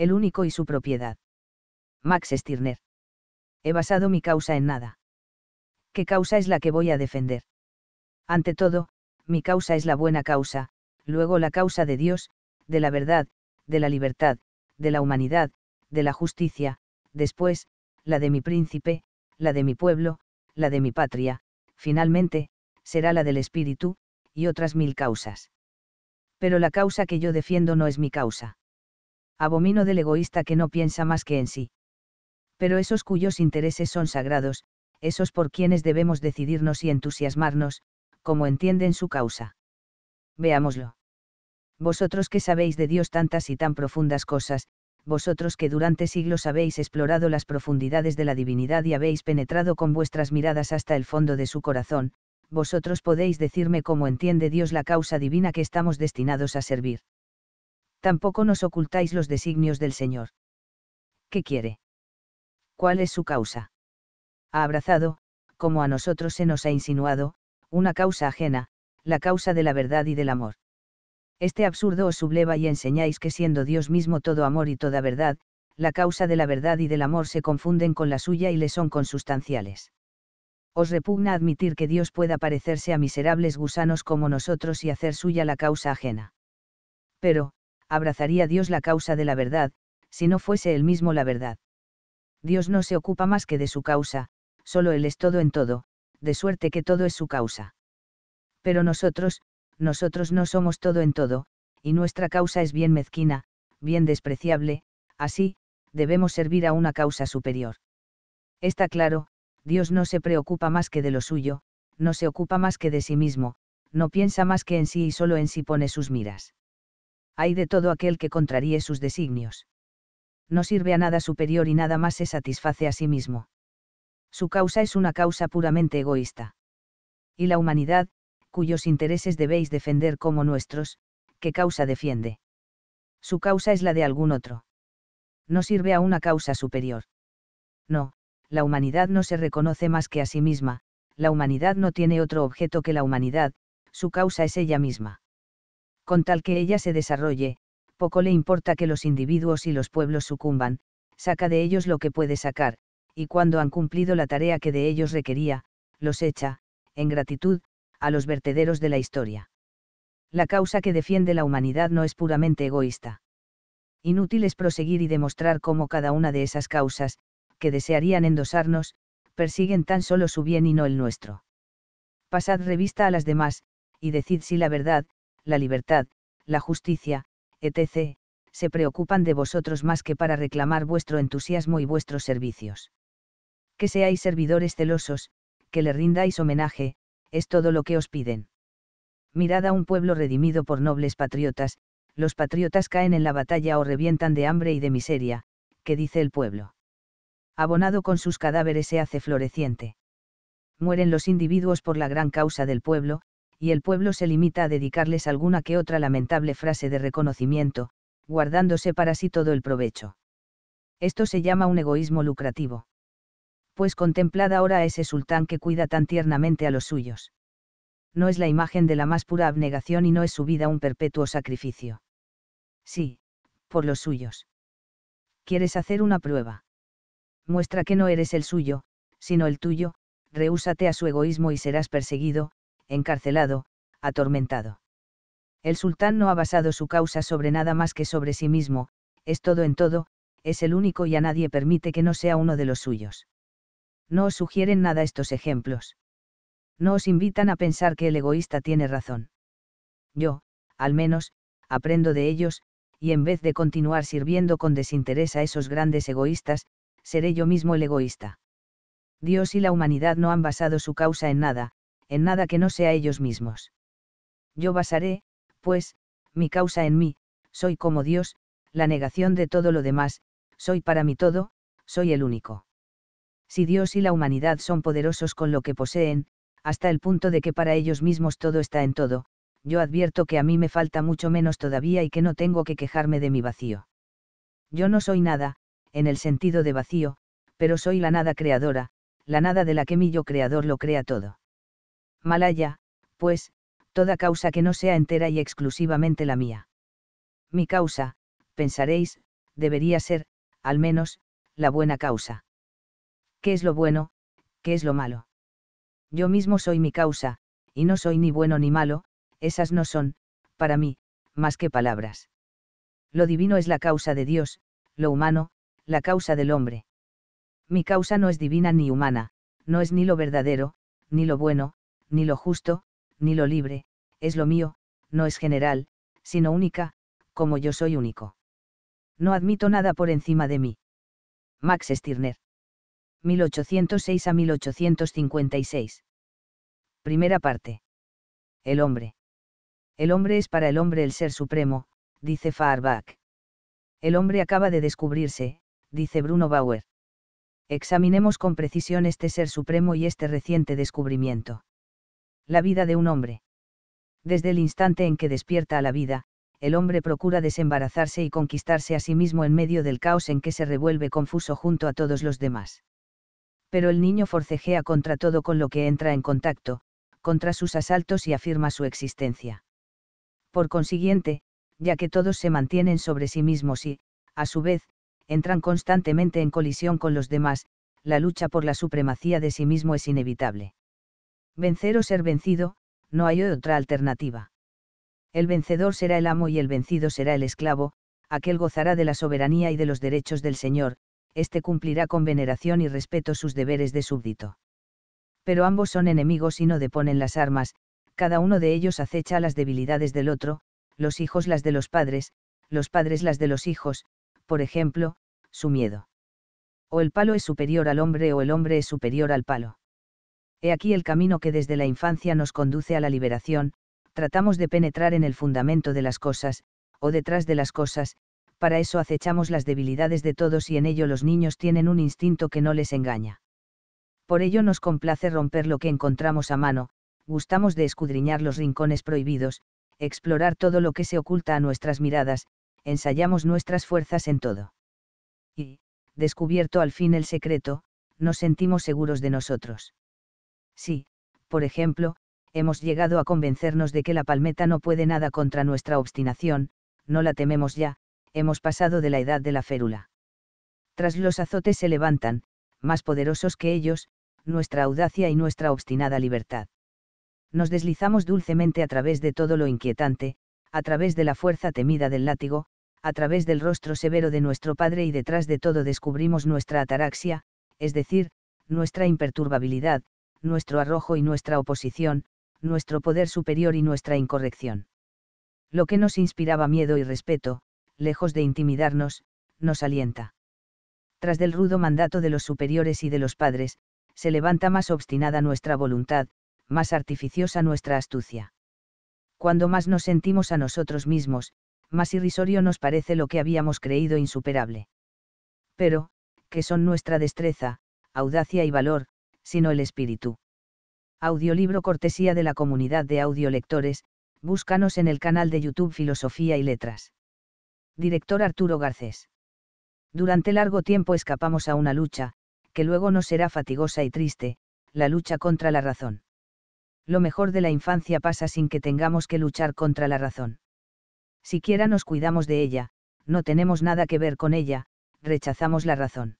el único y su propiedad. Max Stirner. He basado mi causa en nada. ¿Qué causa es la que voy a defender? Ante todo, mi causa es la buena causa, luego la causa de Dios, de la verdad, de la libertad, de la humanidad, de la justicia, después, la de mi príncipe, la de mi pueblo, la de mi patria, finalmente, será la del espíritu, y otras mil causas. Pero la causa que yo defiendo no es mi causa abomino del egoísta que no piensa más que en sí. Pero esos cuyos intereses son sagrados, esos por quienes debemos decidirnos y entusiasmarnos, como entienden su causa. Veámoslo. Vosotros que sabéis de Dios tantas y tan profundas cosas, vosotros que durante siglos habéis explorado las profundidades de la divinidad y habéis penetrado con vuestras miradas hasta el fondo de su corazón, vosotros podéis decirme cómo entiende Dios la causa divina que estamos destinados a servir tampoco nos ocultáis los designios del Señor. ¿Qué quiere? ¿Cuál es su causa? Ha abrazado, como a nosotros se nos ha insinuado, una causa ajena, la causa de la verdad y del amor. Este absurdo os subleva y enseñáis que siendo Dios mismo todo amor y toda verdad, la causa de la verdad y del amor se confunden con la suya y le son consustanciales. Os repugna admitir que Dios pueda parecerse a miserables gusanos como nosotros y hacer suya la causa ajena. Pero, abrazaría Dios la causa de la verdad, si no fuese él mismo la verdad. Dios no se ocupa más que de su causa, solo Él es todo en todo, de suerte que todo es su causa. Pero nosotros, nosotros no somos todo en todo, y nuestra causa es bien mezquina, bien despreciable, así, debemos servir a una causa superior. Está claro, Dios no se preocupa más que de lo suyo, no se ocupa más que de sí mismo, no piensa más que en sí y solo en sí pone sus miras hay de todo aquel que contraríe sus designios. No sirve a nada superior y nada más se satisface a sí mismo. Su causa es una causa puramente egoísta. Y la humanidad, cuyos intereses debéis defender como nuestros, ¿qué causa defiende? Su causa es la de algún otro. No sirve a una causa superior. No, la humanidad no se reconoce más que a sí misma, la humanidad no tiene otro objeto que la humanidad, su causa es ella misma con tal que ella se desarrolle, poco le importa que los individuos y los pueblos sucumban, saca de ellos lo que puede sacar, y cuando han cumplido la tarea que de ellos requería, los echa, en gratitud, a los vertederos de la historia. La causa que defiende la humanidad no es puramente egoísta. Inútil es proseguir y demostrar cómo cada una de esas causas, que desearían endosarnos, persiguen tan solo su bien y no el nuestro. Pasad revista a las demás, y decid si la verdad, la libertad, la justicia, etc., se preocupan de vosotros más que para reclamar vuestro entusiasmo y vuestros servicios. Que seáis servidores celosos, que le rindáis homenaje, es todo lo que os piden. Mirad a un pueblo redimido por nobles patriotas, los patriotas caen en la batalla o revientan de hambre y de miseria, que dice el pueblo. Abonado con sus cadáveres se hace floreciente. Mueren los individuos por la gran causa del pueblo, y el pueblo se limita a dedicarles alguna que otra lamentable frase de reconocimiento, guardándose para sí todo el provecho. Esto se llama un egoísmo lucrativo. Pues contemplad ahora a ese sultán que cuida tan tiernamente a los suyos. No es la imagen de la más pura abnegación y no es su vida un perpetuo sacrificio. Sí, por los suyos. ¿Quieres hacer una prueba? Muestra que no eres el suyo, sino el tuyo, rehúsate a su egoísmo y serás perseguido, encarcelado, atormentado. El sultán no ha basado su causa sobre nada más que sobre sí mismo, es todo en todo, es el único y a nadie permite que no sea uno de los suyos. No os sugieren nada estos ejemplos. No os invitan a pensar que el egoísta tiene razón. Yo, al menos, aprendo de ellos, y en vez de continuar sirviendo con desinterés a esos grandes egoístas, seré yo mismo el egoísta. Dios y la humanidad no han basado su causa en nada, en nada que no sea ellos mismos. Yo basaré, pues, mi causa en mí, soy como Dios, la negación de todo lo demás, soy para mí todo, soy el único. Si Dios y la humanidad son poderosos con lo que poseen, hasta el punto de que para ellos mismos todo está en todo, yo advierto que a mí me falta mucho menos todavía y que no tengo que quejarme de mi vacío. Yo no soy nada, en el sentido de vacío, pero soy la nada creadora, la nada de la que mi yo creador lo crea todo. Malaya, pues, toda causa que no sea entera y exclusivamente la mía. Mi causa, pensaréis, debería ser, al menos, la buena causa. ¿Qué es lo bueno? ¿Qué es lo malo? Yo mismo soy mi causa, y no soy ni bueno ni malo, esas no son, para mí, más que palabras. Lo divino es la causa de Dios, lo humano, la causa del hombre. Mi causa no es divina ni humana, no es ni lo verdadero, ni lo bueno, ni lo justo, ni lo libre, es lo mío, no es general, sino única, como yo soy único. No admito nada por encima de mí. Max Stirner. 1806 a 1856. Primera parte. El hombre. El hombre es para el hombre el ser supremo, dice Fahrbach. El hombre acaba de descubrirse, dice Bruno Bauer. Examinemos con precisión este ser supremo y este reciente descubrimiento la vida de un hombre. Desde el instante en que despierta a la vida, el hombre procura desembarazarse y conquistarse a sí mismo en medio del caos en que se revuelve confuso junto a todos los demás. Pero el niño forcejea contra todo con lo que entra en contacto, contra sus asaltos y afirma su existencia. Por consiguiente, ya que todos se mantienen sobre sí mismos y, a su vez, entran constantemente en colisión con los demás, la lucha por la supremacía de sí mismo es inevitable vencer o ser vencido, no hay otra alternativa. El vencedor será el amo y el vencido será el esclavo, aquel gozará de la soberanía y de los derechos del Señor, éste cumplirá con veneración y respeto sus deberes de súbdito. Pero ambos son enemigos y no deponen las armas, cada uno de ellos acecha las debilidades del otro, los hijos las de los padres, los padres las de los hijos, por ejemplo, su miedo. O el palo es superior al hombre o el hombre es superior al palo. He aquí el camino que desde la infancia nos conduce a la liberación, tratamos de penetrar en el fundamento de las cosas, o detrás de las cosas, para eso acechamos las debilidades de todos y en ello los niños tienen un instinto que no les engaña. Por ello nos complace romper lo que encontramos a mano, gustamos de escudriñar los rincones prohibidos, explorar todo lo que se oculta a nuestras miradas, ensayamos nuestras fuerzas en todo. Y, descubierto al fin el secreto, nos sentimos seguros de nosotros. Si, por ejemplo, hemos llegado a convencernos de que la palmeta no puede nada contra nuestra obstinación, no la tememos ya, hemos pasado de la edad de la férula. Tras los azotes se levantan, más poderosos que ellos, nuestra audacia y nuestra obstinada libertad. Nos deslizamos dulcemente a través de todo lo inquietante, a través de la fuerza temida del látigo, a través del rostro severo de nuestro padre y detrás de todo descubrimos nuestra ataraxia, es decir, nuestra imperturbabilidad, nuestro arrojo y nuestra oposición, nuestro poder superior y nuestra incorrección. Lo que nos inspiraba miedo y respeto, lejos de intimidarnos, nos alienta. Tras del rudo mandato de los superiores y de los padres, se levanta más obstinada nuestra voluntad, más artificiosa nuestra astucia. Cuando más nos sentimos a nosotros mismos, más irrisorio nos parece lo que habíamos creído insuperable. Pero, ¿qué son nuestra destreza, audacia y valor, sino el espíritu. Audiolibro cortesía de la comunidad de audiolectores, búscanos en el canal de YouTube Filosofía y Letras. Director Arturo Garcés. Durante largo tiempo escapamos a una lucha, que luego nos será fatigosa y triste, la lucha contra la razón. Lo mejor de la infancia pasa sin que tengamos que luchar contra la razón. Siquiera nos cuidamos de ella, no tenemos nada que ver con ella, rechazamos la razón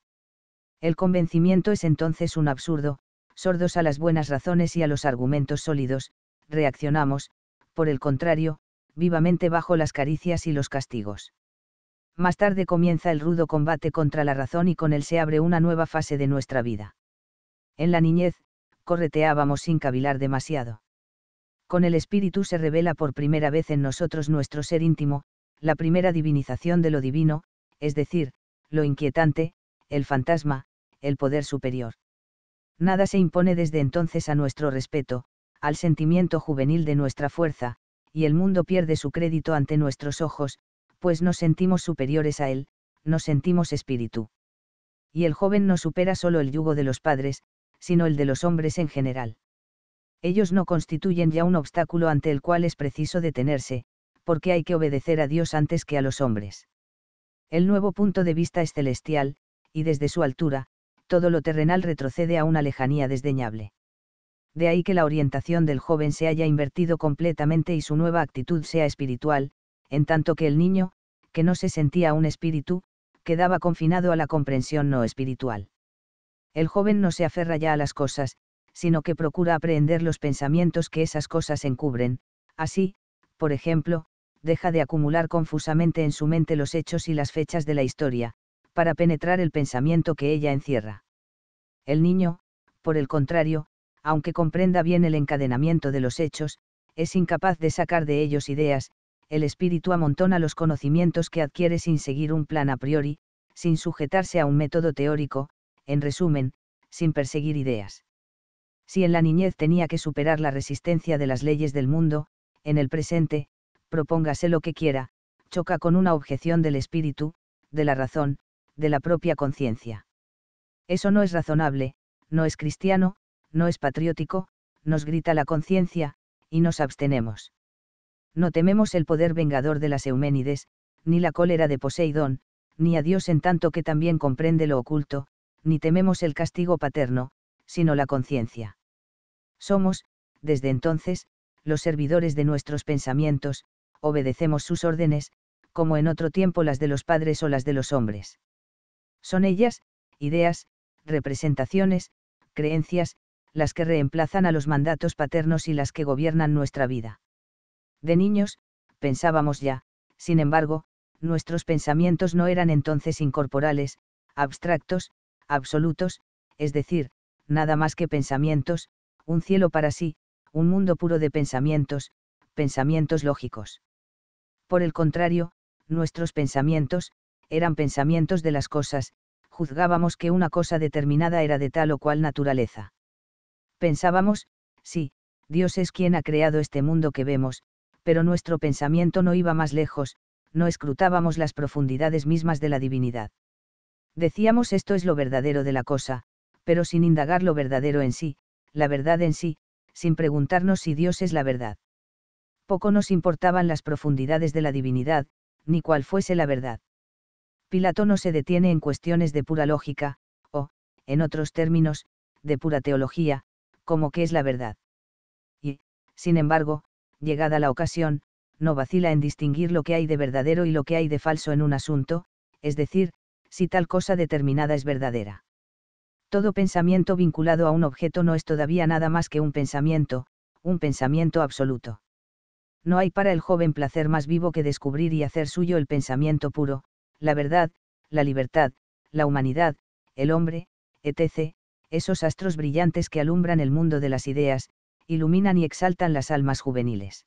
el convencimiento es entonces un absurdo, sordos a las buenas razones y a los argumentos sólidos, reaccionamos, por el contrario, vivamente bajo las caricias y los castigos. Más tarde comienza el rudo combate contra la razón y con él se abre una nueva fase de nuestra vida. En la niñez, correteábamos sin cavilar demasiado. Con el espíritu se revela por primera vez en nosotros nuestro ser íntimo, la primera divinización de lo divino, es decir, lo inquietante, el fantasma, el poder superior. Nada se impone desde entonces a nuestro respeto, al sentimiento juvenil de nuestra fuerza, y el mundo pierde su crédito ante nuestros ojos, pues nos sentimos superiores a él, nos sentimos espíritu. Y el joven no supera solo el yugo de los padres, sino el de los hombres en general. Ellos no constituyen ya un obstáculo ante el cual es preciso detenerse, porque hay que obedecer a Dios antes que a los hombres. El nuevo punto de vista es celestial, y desde su altura, todo lo terrenal retrocede a una lejanía desdeñable. De ahí que la orientación del joven se haya invertido completamente y su nueva actitud sea espiritual, en tanto que el niño, que no se sentía un espíritu, quedaba confinado a la comprensión no espiritual. El joven no se aferra ya a las cosas, sino que procura aprehender los pensamientos que esas cosas encubren, así, por ejemplo, deja de acumular confusamente en su mente los hechos y las fechas de la historia, para penetrar el pensamiento que ella encierra. El niño, por el contrario, aunque comprenda bien el encadenamiento de los hechos, es incapaz de sacar de ellos ideas, el espíritu amontona los conocimientos que adquiere sin seguir un plan a priori, sin sujetarse a un método teórico, en resumen, sin perseguir ideas. Si en la niñez tenía que superar la resistencia de las leyes del mundo, en el presente, propóngase lo que quiera, choca con una objeción del espíritu, de la razón, de la propia conciencia. Eso no es razonable, no es cristiano, no es patriótico, nos grita la conciencia, y nos abstenemos. No tememos el poder vengador de las Euménides, ni la cólera de Poseidón, ni a Dios en tanto que también comprende lo oculto, ni tememos el castigo paterno, sino la conciencia. Somos, desde entonces, los servidores de nuestros pensamientos, obedecemos sus órdenes, como en otro tiempo las de los padres o las de los hombres. Son ellas, ideas, representaciones, creencias, las que reemplazan a los mandatos paternos y las que gobiernan nuestra vida. De niños, pensábamos ya, sin embargo, nuestros pensamientos no eran entonces incorporales, abstractos, absolutos, es decir, nada más que pensamientos, un cielo para sí, un mundo puro de pensamientos, pensamientos lógicos. Por el contrario, nuestros pensamientos, eran pensamientos de las cosas, juzgábamos que una cosa determinada era de tal o cual naturaleza. Pensábamos, sí, Dios es quien ha creado este mundo que vemos, pero nuestro pensamiento no iba más lejos, no escrutábamos las profundidades mismas de la divinidad. Decíamos esto es lo verdadero de la cosa, pero sin indagar lo verdadero en sí, la verdad en sí, sin preguntarnos si Dios es la verdad. Poco nos importaban las profundidades de la divinidad, ni cuál fuese la verdad. Pilato no se detiene en cuestiones de pura lógica, o, en otros términos, de pura teología, como que es la verdad. Y, sin embargo, llegada la ocasión, no vacila en distinguir lo que hay de verdadero y lo que hay de falso en un asunto, es decir, si tal cosa determinada es verdadera. Todo pensamiento vinculado a un objeto no es todavía nada más que un pensamiento, un pensamiento absoluto. No hay para el joven placer más vivo que descubrir y hacer suyo el pensamiento puro, la verdad, la libertad, la humanidad, el hombre, etc., esos astros brillantes que alumbran el mundo de las ideas, iluminan y exaltan las almas juveniles.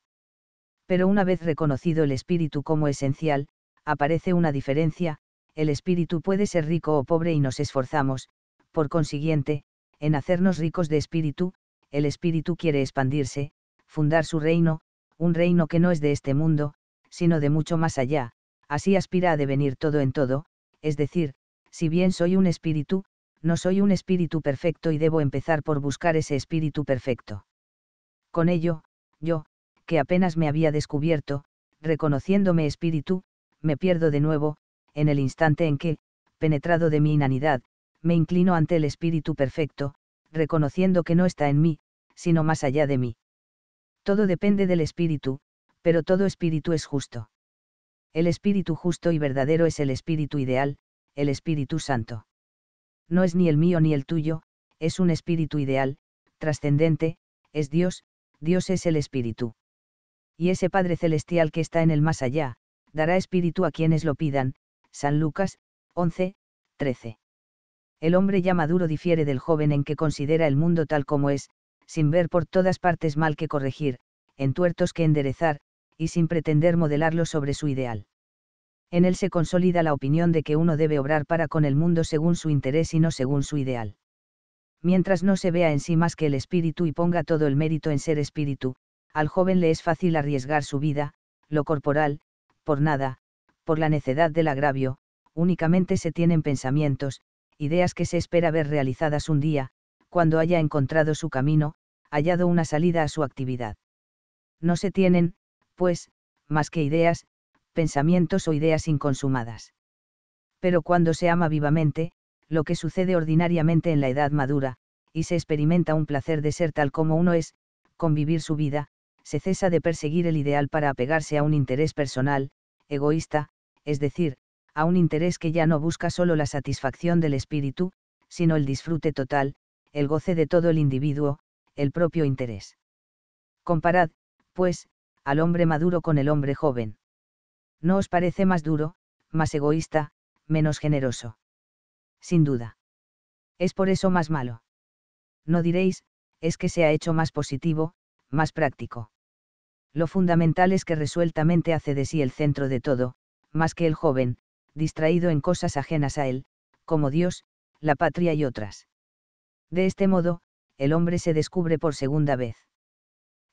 Pero una vez reconocido el espíritu como esencial, aparece una diferencia, el espíritu puede ser rico o pobre y nos esforzamos, por consiguiente, en hacernos ricos de espíritu, el espíritu quiere expandirse, fundar su reino, un reino que no es de este mundo, sino de mucho más allá, así aspira a devenir todo en todo, es decir, si bien soy un espíritu, no soy un espíritu perfecto y debo empezar por buscar ese espíritu perfecto. Con ello, yo, que apenas me había descubierto, reconociéndome espíritu, me pierdo de nuevo, en el instante en que, penetrado de mi inanidad, me inclino ante el espíritu perfecto, reconociendo que no está en mí, sino más allá de mí. Todo depende del espíritu, pero todo espíritu es justo. El Espíritu justo y verdadero es el Espíritu ideal, el Espíritu Santo. No es ni el mío ni el tuyo, es un Espíritu ideal, trascendente, es Dios, Dios es el Espíritu. Y ese Padre Celestial que está en el más allá, dará Espíritu a quienes lo pidan, San Lucas, 11, 13. El hombre ya maduro difiere del joven en que considera el mundo tal como es, sin ver por todas partes mal que corregir, en tuertos que enderezar, y sin pretender modelarlo sobre su ideal. En él se consolida la opinión de que uno debe obrar para con el mundo según su interés y no según su ideal. Mientras no se vea en sí más que el espíritu y ponga todo el mérito en ser espíritu, al joven le es fácil arriesgar su vida, lo corporal, por nada, por la necedad del agravio, únicamente se tienen pensamientos, ideas que se espera ver realizadas un día, cuando haya encontrado su camino, hallado una salida a su actividad. No se tienen, pues, más que ideas, pensamientos o ideas inconsumadas. Pero cuando se ama vivamente, lo que sucede ordinariamente en la edad madura, y se experimenta un placer de ser tal como uno es, convivir su vida, se cesa de perseguir el ideal para apegarse a un interés personal, egoísta, es decir, a un interés que ya no busca solo la satisfacción del espíritu, sino el disfrute total, el goce de todo el individuo, el propio interés. Comparad, pues, al hombre maduro con el hombre joven. ¿No os parece más duro, más egoísta, menos generoso? Sin duda. Es por eso más malo. No diréis, es que se ha hecho más positivo, más práctico. Lo fundamental es que resueltamente hace de sí el centro de todo, más que el joven, distraído en cosas ajenas a él, como Dios, la patria y otras. De este modo, el hombre se descubre por segunda vez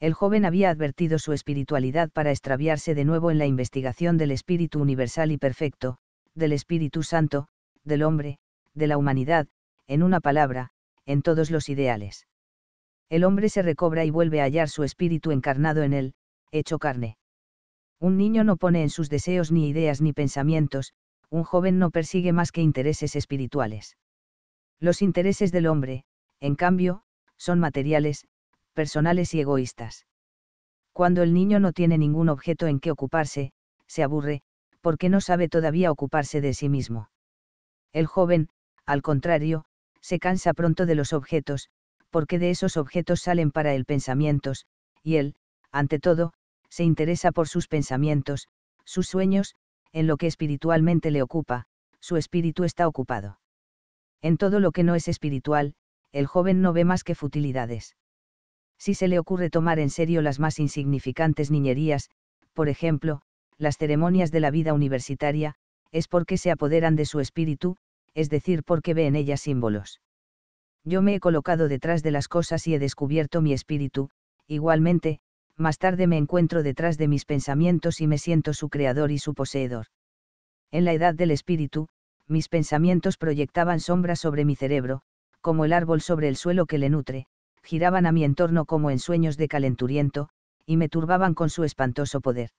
el joven había advertido su espiritualidad para extraviarse de nuevo en la investigación del Espíritu Universal y Perfecto, del Espíritu Santo, del hombre, de la humanidad, en una palabra, en todos los ideales. El hombre se recobra y vuelve a hallar su espíritu encarnado en él, hecho carne. Un niño no pone en sus deseos ni ideas ni pensamientos, un joven no persigue más que intereses espirituales. Los intereses del hombre, en cambio, son materiales, personales y egoístas. Cuando el niño no tiene ningún objeto en que ocuparse, se aburre, porque no sabe todavía ocuparse de sí mismo. El joven, al contrario, se cansa pronto de los objetos, porque de esos objetos salen para él pensamientos, y él, ante todo, se interesa por sus pensamientos, sus sueños, en lo que espiritualmente le ocupa, su espíritu está ocupado. En todo lo que no es espiritual, el joven no ve más que futilidades si se le ocurre tomar en serio las más insignificantes niñerías, por ejemplo, las ceremonias de la vida universitaria, es porque se apoderan de su espíritu, es decir, porque ve en ellas símbolos. Yo me he colocado detrás de las cosas y he descubierto mi espíritu, igualmente, más tarde me encuentro detrás de mis pensamientos y me siento su creador y su poseedor. En la edad del espíritu, mis pensamientos proyectaban sombras sobre mi cerebro, como el árbol sobre el suelo que le nutre, giraban a mi entorno como en sueños de calenturiento, y me turbaban con su espantoso poder.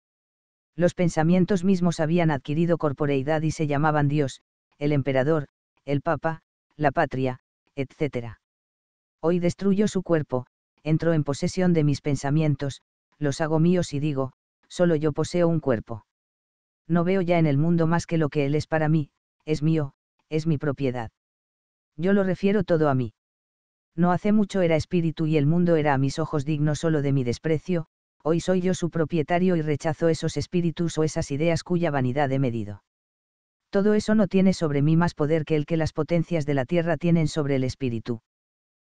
Los pensamientos mismos habían adquirido corporeidad y se llamaban Dios, el emperador, el papa, la patria, etc. Hoy destruyo su cuerpo, entro en posesión de mis pensamientos, los hago míos y digo, solo yo poseo un cuerpo. No veo ya en el mundo más que lo que él es para mí, es mío, es mi propiedad. Yo lo refiero todo a mí no hace mucho era espíritu y el mundo era a mis ojos digno solo de mi desprecio, hoy soy yo su propietario y rechazo esos espíritus o esas ideas cuya vanidad he medido. Todo eso no tiene sobre mí más poder que el que las potencias de la tierra tienen sobre el espíritu.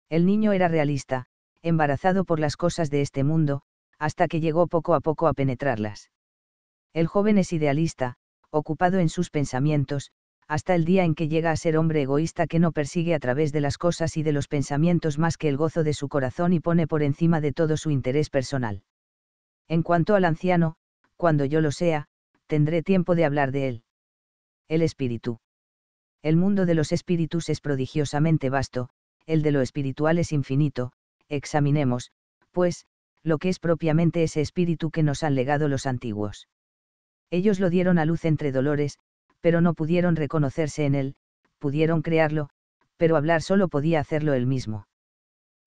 El niño era realista, embarazado por las cosas de este mundo, hasta que llegó poco a poco a penetrarlas. El joven es idealista, ocupado en sus pensamientos, hasta el día en que llega a ser hombre egoísta que no persigue a través de las cosas y de los pensamientos más que el gozo de su corazón y pone por encima de todo su interés personal. En cuanto al anciano, cuando yo lo sea, tendré tiempo de hablar de él. El espíritu. El mundo de los espíritus es prodigiosamente vasto, el de lo espiritual es infinito, examinemos, pues, lo que es propiamente ese espíritu que nos han legado los antiguos. Ellos lo dieron a luz entre dolores, pero no pudieron reconocerse en él, pudieron crearlo, pero hablar solo podía hacerlo él mismo.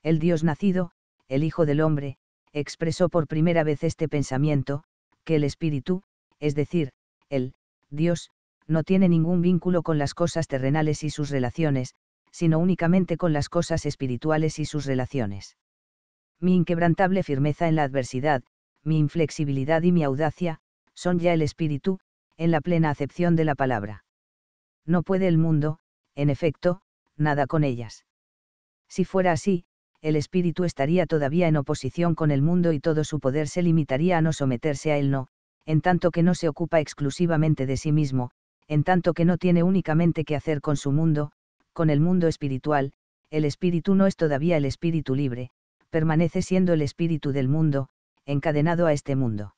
El Dios nacido, el Hijo del Hombre, expresó por primera vez este pensamiento, que el espíritu, es decir, el, Dios, no tiene ningún vínculo con las cosas terrenales y sus relaciones, sino únicamente con las cosas espirituales y sus relaciones. Mi inquebrantable firmeza en la adversidad, mi inflexibilidad y mi audacia, son ya el espíritu, en la plena acepción de la palabra. No puede el mundo, en efecto, nada con ellas. Si fuera así, el espíritu estaría todavía en oposición con el mundo y todo su poder se limitaría a no someterse a él no, en tanto que no se ocupa exclusivamente de sí mismo, en tanto que no tiene únicamente que hacer con su mundo, con el mundo espiritual, el espíritu no es todavía el espíritu libre, permanece siendo el espíritu del mundo, encadenado a este mundo.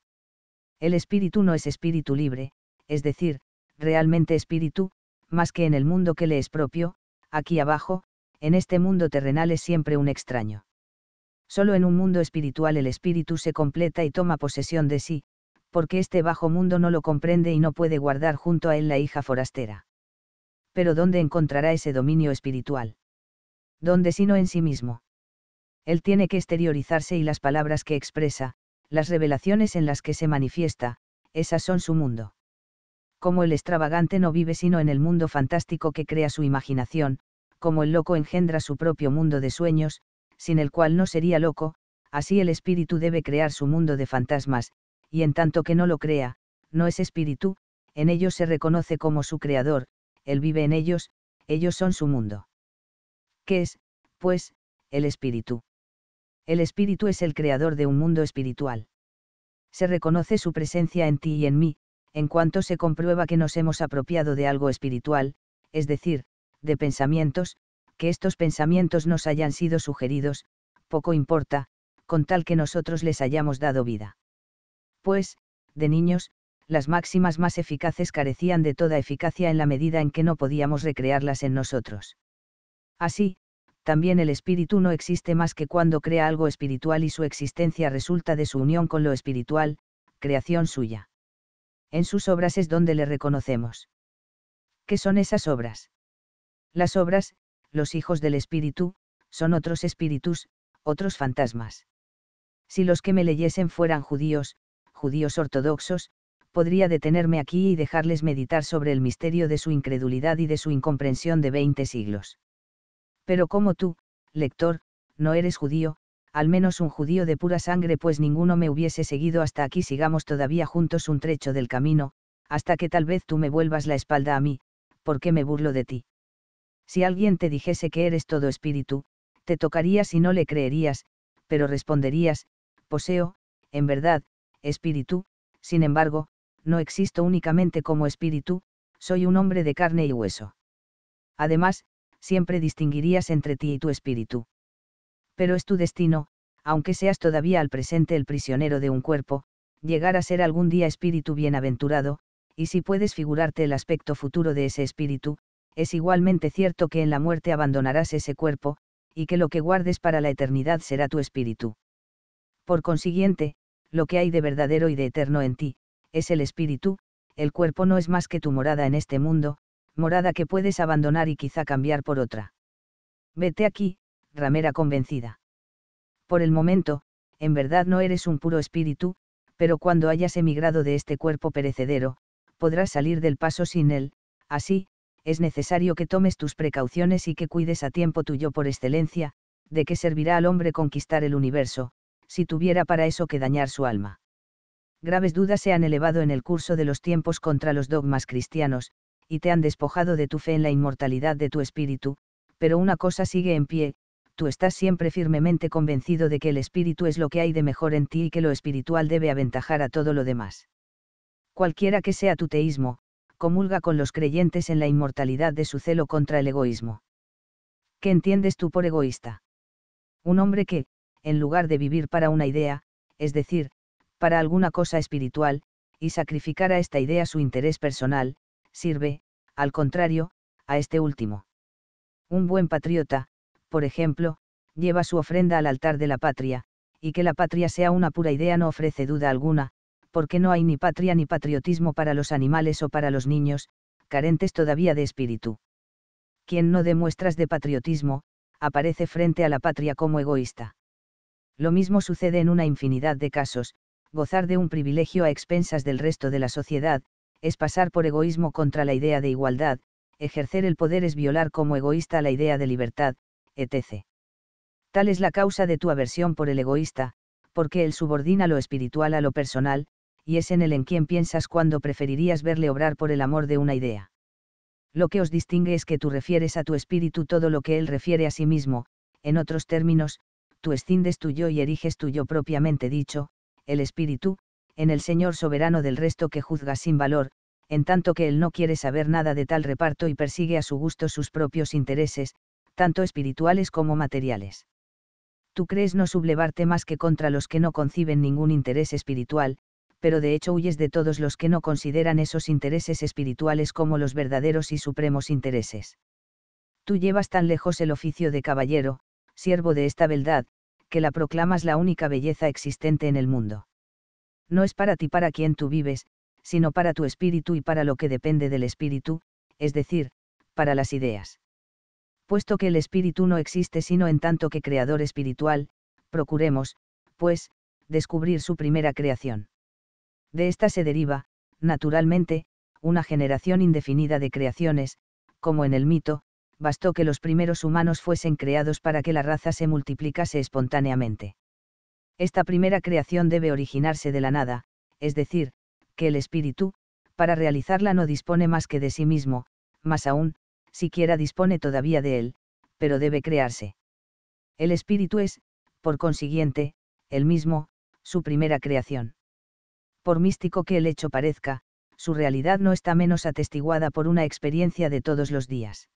El espíritu no es espíritu libre, es decir, realmente espíritu, más que en el mundo que le es propio, aquí abajo, en este mundo terrenal es siempre un extraño. Solo en un mundo espiritual el espíritu se completa y toma posesión de sí, porque este bajo mundo no lo comprende y no puede guardar junto a él la hija forastera. Pero ¿dónde encontrará ese dominio espiritual? ¿Dónde sino en sí mismo? Él tiene que exteriorizarse y las palabras que expresa, las revelaciones en las que se manifiesta, esas son su mundo como el extravagante no vive sino en el mundo fantástico que crea su imaginación, como el loco engendra su propio mundo de sueños, sin el cual no sería loco, así el espíritu debe crear su mundo de fantasmas, y en tanto que no lo crea, no es espíritu, en ellos se reconoce como su creador, él vive en ellos, ellos son su mundo. ¿Qué es, pues, el espíritu? El espíritu es el creador de un mundo espiritual. Se reconoce su presencia en ti y en mí, en cuanto se comprueba que nos hemos apropiado de algo espiritual, es decir, de pensamientos, que estos pensamientos nos hayan sido sugeridos, poco importa, con tal que nosotros les hayamos dado vida. Pues, de niños, las máximas más eficaces carecían de toda eficacia en la medida en que no podíamos recrearlas en nosotros. Así, también el espíritu no existe más que cuando crea algo espiritual y su existencia resulta de su unión con lo espiritual, creación suya en sus obras es donde le reconocemos. ¿Qué son esas obras? Las obras, los hijos del espíritu, son otros espíritus, otros fantasmas. Si los que me leyesen fueran judíos, judíos ortodoxos, podría detenerme aquí y dejarles meditar sobre el misterio de su incredulidad y de su incomprensión de veinte siglos. Pero como tú, lector, no eres judío, al menos un judío de pura sangre, pues ninguno me hubiese seguido hasta aquí. Sigamos todavía juntos un trecho del camino, hasta que tal vez tú me vuelvas la espalda a mí, porque me burlo de ti. Si alguien te dijese que eres todo espíritu, te tocarías y no le creerías, pero responderías, poseo, en verdad, espíritu, sin embargo, no existo únicamente como espíritu, soy un hombre de carne y hueso. Además, siempre distinguirías entre ti y tu espíritu pero es tu destino, aunque seas todavía al presente el prisionero de un cuerpo, llegar a ser algún día espíritu bienaventurado, y si puedes figurarte el aspecto futuro de ese espíritu, es igualmente cierto que en la muerte abandonarás ese cuerpo, y que lo que guardes para la eternidad será tu espíritu. Por consiguiente, lo que hay de verdadero y de eterno en ti, es el espíritu, el cuerpo no es más que tu morada en este mundo, morada que puedes abandonar y quizá cambiar por otra. Vete aquí, ramera convencida. Por el momento, en verdad no eres un puro espíritu, pero cuando hayas emigrado de este cuerpo perecedero, podrás salir del paso sin él, así, es necesario que tomes tus precauciones y que cuides a tiempo tuyo por excelencia, de qué servirá al hombre conquistar el universo, si tuviera para eso que dañar su alma. Graves dudas se han elevado en el curso de los tiempos contra los dogmas cristianos, y te han despojado de tu fe en la inmortalidad de tu espíritu, pero una cosa sigue en pie, tú estás siempre firmemente convencido de que el espíritu es lo que hay de mejor en ti y que lo espiritual debe aventajar a todo lo demás. Cualquiera que sea tu teísmo, comulga con los creyentes en la inmortalidad de su celo contra el egoísmo. ¿Qué entiendes tú por egoísta? Un hombre que, en lugar de vivir para una idea, es decir, para alguna cosa espiritual, y sacrificar a esta idea su interés personal, sirve, al contrario, a este último. Un buen patriota, por ejemplo, lleva su ofrenda al altar de la patria, y que la patria sea una pura idea no ofrece duda alguna, porque no hay ni patria ni patriotismo para los animales o para los niños, carentes todavía de espíritu. Quien no dé muestras de patriotismo, aparece frente a la patria como egoísta. Lo mismo sucede en una infinidad de casos, gozar de un privilegio a expensas del resto de la sociedad, es pasar por egoísmo contra la idea de igualdad, ejercer el poder es violar como egoísta la idea de libertad, etc. Tal es la causa de tu aversión por el egoísta, porque él subordina lo espiritual a lo personal, y es en él en quien piensas cuando preferirías verle obrar por el amor de una idea. Lo que os distingue es que tú refieres a tu espíritu todo lo que él refiere a sí mismo, en otros términos, tú escindes tu yo y eriges tu yo propiamente dicho, el espíritu, en el Señor soberano del resto que juzga sin valor, en tanto que él no quiere saber nada de tal reparto y persigue a su gusto sus propios intereses, tanto espirituales como materiales. Tú crees no sublevarte más que contra los que no conciben ningún interés espiritual, pero de hecho huyes de todos los que no consideran esos intereses espirituales como los verdaderos y supremos intereses. Tú llevas tan lejos el oficio de caballero, siervo de esta beldad, que la proclamas la única belleza existente en el mundo. No es para ti para quien tú vives, sino para tu espíritu y para lo que depende del espíritu, es decir, para las ideas puesto que el espíritu no existe sino en tanto que creador espiritual, procuremos, pues, descubrir su primera creación. De esta se deriva, naturalmente, una generación indefinida de creaciones, como en el mito, bastó que los primeros humanos fuesen creados para que la raza se multiplicase espontáneamente. Esta primera creación debe originarse de la nada, es decir, que el espíritu, para realizarla no dispone más que de sí mismo, más aún, siquiera dispone todavía de él, pero debe crearse. El espíritu es, por consiguiente, el mismo, su primera creación. Por místico que el hecho parezca, su realidad no está menos atestiguada por una experiencia de todos los días.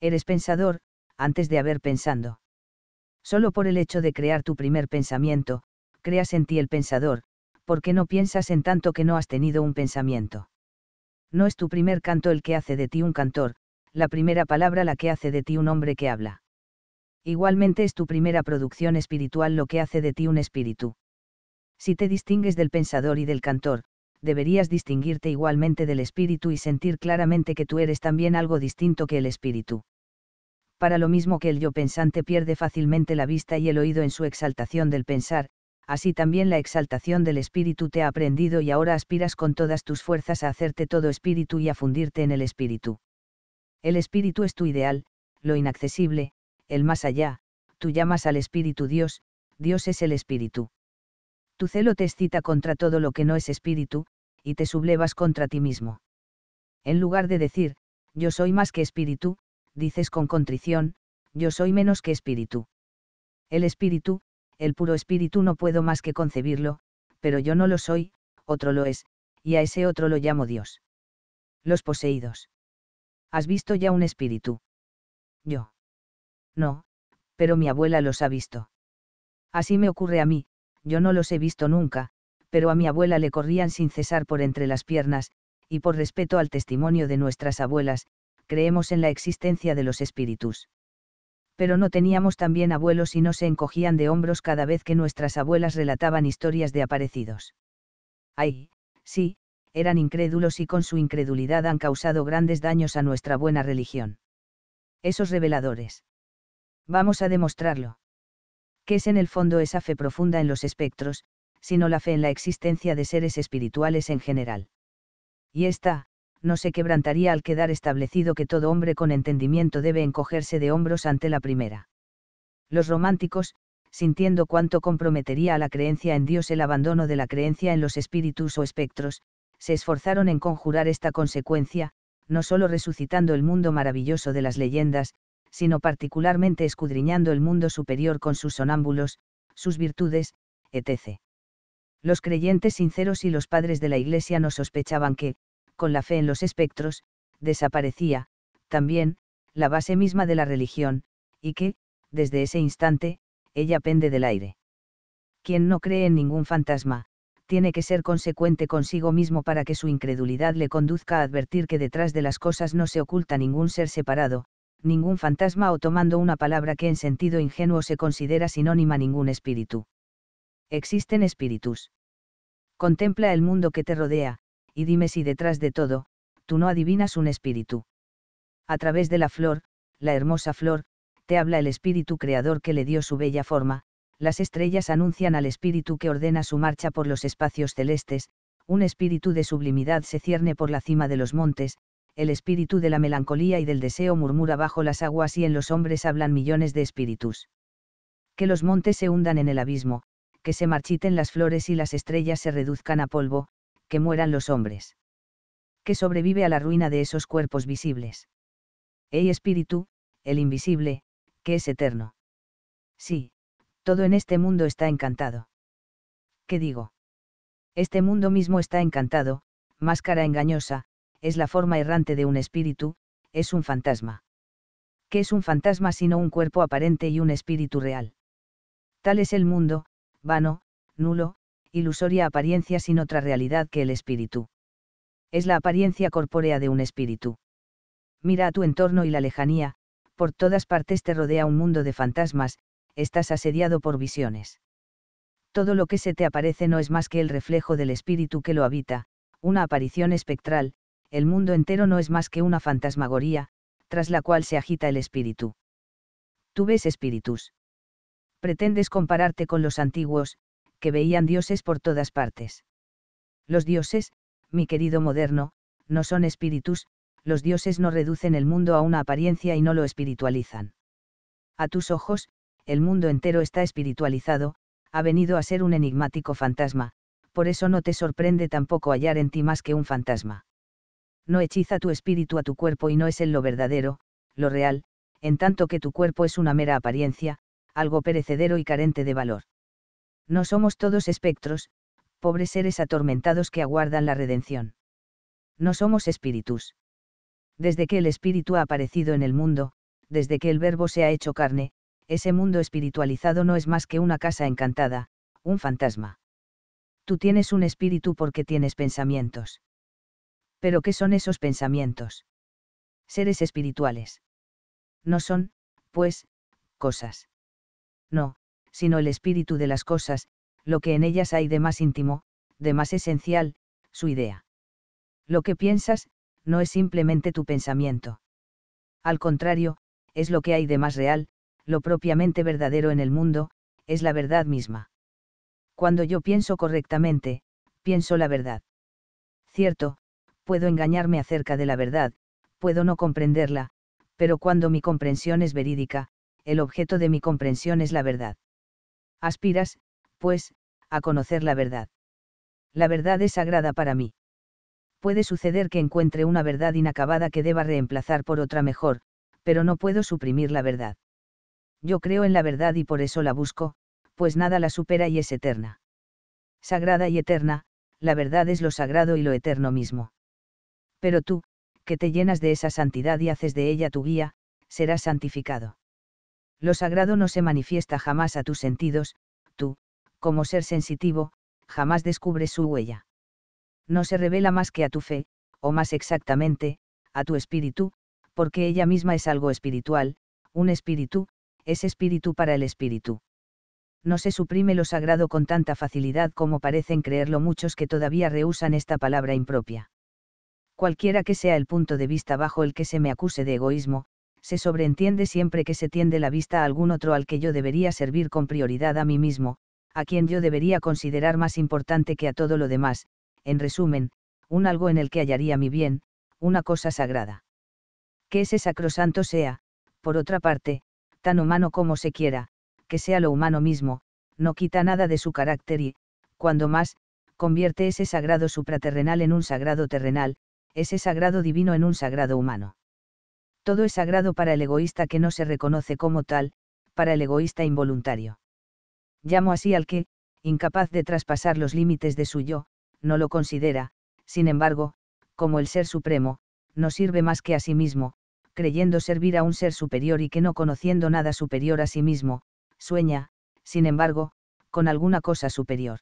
Eres pensador, antes de haber pensando. Solo por el hecho de crear tu primer pensamiento, creas en ti el pensador, porque no piensas en tanto que no has tenido un pensamiento. No es tu primer canto el que hace de ti un cantor, la primera palabra la que hace de ti un hombre que habla. Igualmente es tu primera producción espiritual lo que hace de ti un espíritu. Si te distingues del pensador y del cantor, deberías distinguirte igualmente del espíritu y sentir claramente que tú eres también algo distinto que el espíritu. Para lo mismo que el yo pensante pierde fácilmente la vista y el oído en su exaltación del pensar, así también la exaltación del espíritu te ha aprendido y ahora aspiras con todas tus fuerzas a hacerte todo espíritu y a fundirte en el espíritu. El espíritu es tu ideal, lo inaccesible, el más allá, tú llamas al espíritu Dios, Dios es el espíritu. Tu celo te excita contra todo lo que no es espíritu, y te sublevas contra ti mismo. En lugar de decir, yo soy más que espíritu, dices con contrición, yo soy menos que espíritu. El espíritu, el puro espíritu no puedo más que concebirlo, pero yo no lo soy, otro lo es, y a ese otro lo llamo Dios. Los poseídos. ¿Has visto ya un espíritu? Yo. No, pero mi abuela los ha visto. Así me ocurre a mí, yo no los he visto nunca, pero a mi abuela le corrían sin cesar por entre las piernas, y por respeto al testimonio de nuestras abuelas, creemos en la existencia de los espíritus. Pero no teníamos también abuelos y no se encogían de hombros cada vez que nuestras abuelas relataban historias de aparecidos. Ay, sí, eran incrédulos y con su incredulidad han causado grandes daños a nuestra buena religión. Esos reveladores. Vamos a demostrarlo. ¿Qué es en el fondo esa fe profunda en los espectros, sino la fe en la existencia de seres espirituales en general? Y esta, no se quebrantaría al quedar establecido que todo hombre con entendimiento debe encogerse de hombros ante la primera. Los románticos, sintiendo cuánto comprometería a la creencia en Dios el abandono de la creencia en los espíritus o espectros, se esforzaron en conjurar esta consecuencia, no solo resucitando el mundo maravilloso de las leyendas, sino particularmente escudriñando el mundo superior con sus sonámbulos, sus virtudes, etc. Los creyentes sinceros y los padres de la Iglesia no sospechaban que, con la fe en los espectros, desaparecía, también, la base misma de la religión, y que, desde ese instante, ella pende del aire. Quien no cree en ningún fantasma, tiene que ser consecuente consigo mismo para que su incredulidad le conduzca a advertir que detrás de las cosas no se oculta ningún ser separado, ningún fantasma o tomando una palabra que en sentido ingenuo se considera sinónima ningún espíritu. Existen espíritus. Contempla el mundo que te rodea, y dime si detrás de todo, tú no adivinas un espíritu. A través de la flor, la hermosa flor, te habla el espíritu creador que le dio su bella forma, las estrellas anuncian al espíritu que ordena su marcha por los espacios celestes, un espíritu de sublimidad se cierne por la cima de los montes, el espíritu de la melancolía y del deseo murmura bajo las aguas y en los hombres hablan millones de espíritus. Que los montes se hundan en el abismo, que se marchiten las flores y las estrellas se reduzcan a polvo, que mueran los hombres. Que sobrevive a la ruina de esos cuerpos visibles. Ey espíritu, el invisible, que es eterno. Sí, todo en este mundo está encantado. ¿Qué digo? Este mundo mismo está encantado, máscara engañosa, es la forma errante de un espíritu, es un fantasma. ¿Qué es un fantasma sino un cuerpo aparente y un espíritu real? Tal es el mundo, vano, nulo, ilusoria apariencia sin otra realidad que el espíritu. Es la apariencia corpórea de un espíritu. Mira a tu entorno y la lejanía, por todas partes te rodea un mundo de fantasmas, estás asediado por visiones. Todo lo que se te aparece no es más que el reflejo del espíritu que lo habita, una aparición espectral, el mundo entero no es más que una fantasmagoría, tras la cual se agita el espíritu. Tú ves espíritus. Pretendes compararte con los antiguos, que veían dioses por todas partes. Los dioses, mi querido moderno, no son espíritus, los dioses no reducen el mundo a una apariencia y no lo espiritualizan. A tus ojos, el mundo entero está espiritualizado, ha venido a ser un enigmático fantasma, por eso no te sorprende tampoco hallar en ti más que un fantasma. No hechiza tu espíritu a tu cuerpo y no es él lo verdadero, lo real, en tanto que tu cuerpo es una mera apariencia, algo perecedero y carente de valor. No somos todos espectros, pobres seres atormentados que aguardan la redención. No somos espíritus. Desde que el espíritu ha aparecido en el mundo, desde que el verbo se ha hecho carne, ese mundo espiritualizado no es más que una casa encantada, un fantasma. Tú tienes un espíritu porque tienes pensamientos. Pero ¿qué son esos pensamientos? Seres espirituales. No son, pues, cosas. No, sino el espíritu de las cosas, lo que en ellas hay de más íntimo, de más esencial, su idea. Lo que piensas, no es simplemente tu pensamiento. Al contrario, es lo que hay de más real, lo propiamente verdadero en el mundo, es la verdad misma. Cuando yo pienso correctamente, pienso la verdad. Cierto, puedo engañarme acerca de la verdad, puedo no comprenderla, pero cuando mi comprensión es verídica, el objeto de mi comprensión es la verdad. Aspiras, pues, a conocer la verdad. La verdad es sagrada para mí. Puede suceder que encuentre una verdad inacabada que deba reemplazar por otra mejor, pero no puedo suprimir la verdad yo creo en la verdad y por eso la busco, pues nada la supera y es eterna. Sagrada y eterna, la verdad es lo sagrado y lo eterno mismo. Pero tú, que te llenas de esa santidad y haces de ella tu guía, serás santificado. Lo sagrado no se manifiesta jamás a tus sentidos, tú, como ser sensitivo, jamás descubres su huella. No se revela más que a tu fe, o más exactamente, a tu espíritu, porque ella misma es algo espiritual, un espíritu, es espíritu para el espíritu. No se suprime lo sagrado con tanta facilidad como parecen creerlo muchos que todavía reusan esta palabra impropia. Cualquiera que sea el punto de vista bajo el que se me acuse de egoísmo, se sobreentiende siempre que se tiende la vista a algún otro al que yo debería servir con prioridad a mí mismo, a quien yo debería considerar más importante que a todo lo demás, en resumen, un algo en el que hallaría mi bien, una cosa sagrada. Que ese sacrosanto sea, por otra parte, tan humano como se quiera, que sea lo humano mismo, no quita nada de su carácter y, cuando más, convierte ese sagrado supraterrenal en un sagrado terrenal, ese sagrado divino en un sagrado humano. Todo es sagrado para el egoísta que no se reconoce como tal, para el egoísta involuntario. Llamo así al que, incapaz de traspasar los límites de su yo, no lo considera, sin embargo, como el Ser Supremo, no sirve más que a sí mismo, creyendo servir a un ser superior y que no conociendo nada superior a sí mismo, sueña, sin embargo, con alguna cosa superior.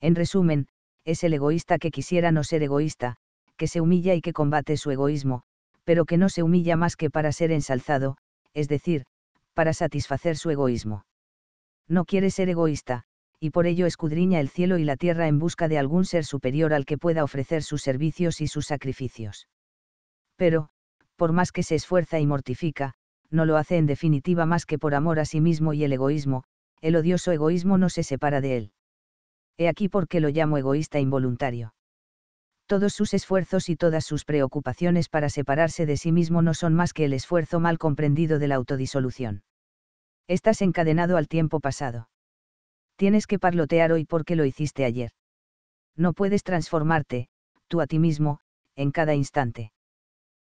En resumen, es el egoísta que quisiera no ser egoísta, que se humilla y que combate su egoísmo, pero que no se humilla más que para ser ensalzado, es decir, para satisfacer su egoísmo. No quiere ser egoísta, y por ello escudriña el cielo y la tierra en busca de algún ser superior al que pueda ofrecer sus servicios y sus sacrificios. Pero, por más que se esfuerza y mortifica, no lo hace en definitiva más que por amor a sí mismo y el egoísmo, el odioso egoísmo no se separa de él. He aquí por qué lo llamo egoísta involuntario. Todos sus esfuerzos y todas sus preocupaciones para separarse de sí mismo no son más que el esfuerzo mal comprendido de la autodisolución. Estás encadenado al tiempo pasado. Tienes que parlotear hoy porque lo hiciste ayer. No puedes transformarte, tú a ti mismo, en cada instante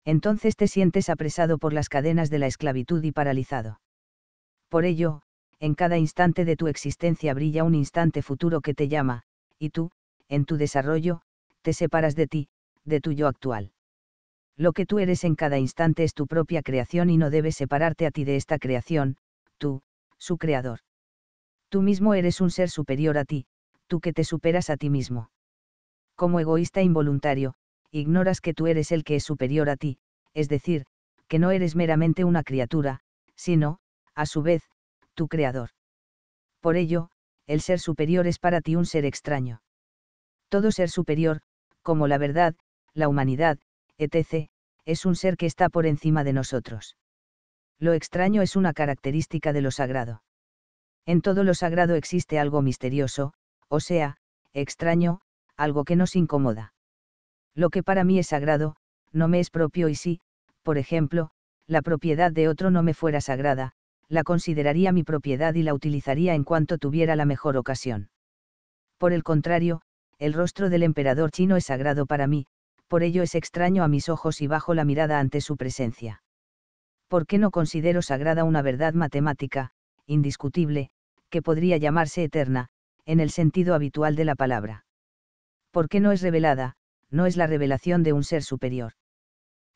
entonces te sientes apresado por las cadenas de la esclavitud y paralizado. Por ello, en cada instante de tu existencia brilla un instante futuro que te llama, y tú, en tu desarrollo, te separas de ti, de tu yo actual. Lo que tú eres en cada instante es tu propia creación y no debes separarte a ti de esta creación, tú, su creador. Tú mismo eres un ser superior a ti, tú que te superas a ti mismo. Como egoísta involuntario, ignoras que tú eres el que es superior a ti, es decir, que no eres meramente una criatura, sino, a su vez, tu creador. Por ello, el ser superior es para ti un ser extraño. Todo ser superior, como la verdad, la humanidad, etc., es un ser que está por encima de nosotros. Lo extraño es una característica de lo sagrado. En todo lo sagrado existe algo misterioso, o sea, extraño, algo que nos incomoda. Lo que para mí es sagrado, no me es propio y si, por ejemplo, la propiedad de otro no me fuera sagrada, la consideraría mi propiedad y la utilizaría en cuanto tuviera la mejor ocasión. Por el contrario, el rostro del emperador chino es sagrado para mí, por ello es extraño a mis ojos y bajo la mirada ante su presencia. ¿Por qué no considero sagrada una verdad matemática, indiscutible, que podría llamarse eterna, en el sentido habitual de la palabra? ¿Por qué no es revelada, no es la revelación de un ser superior.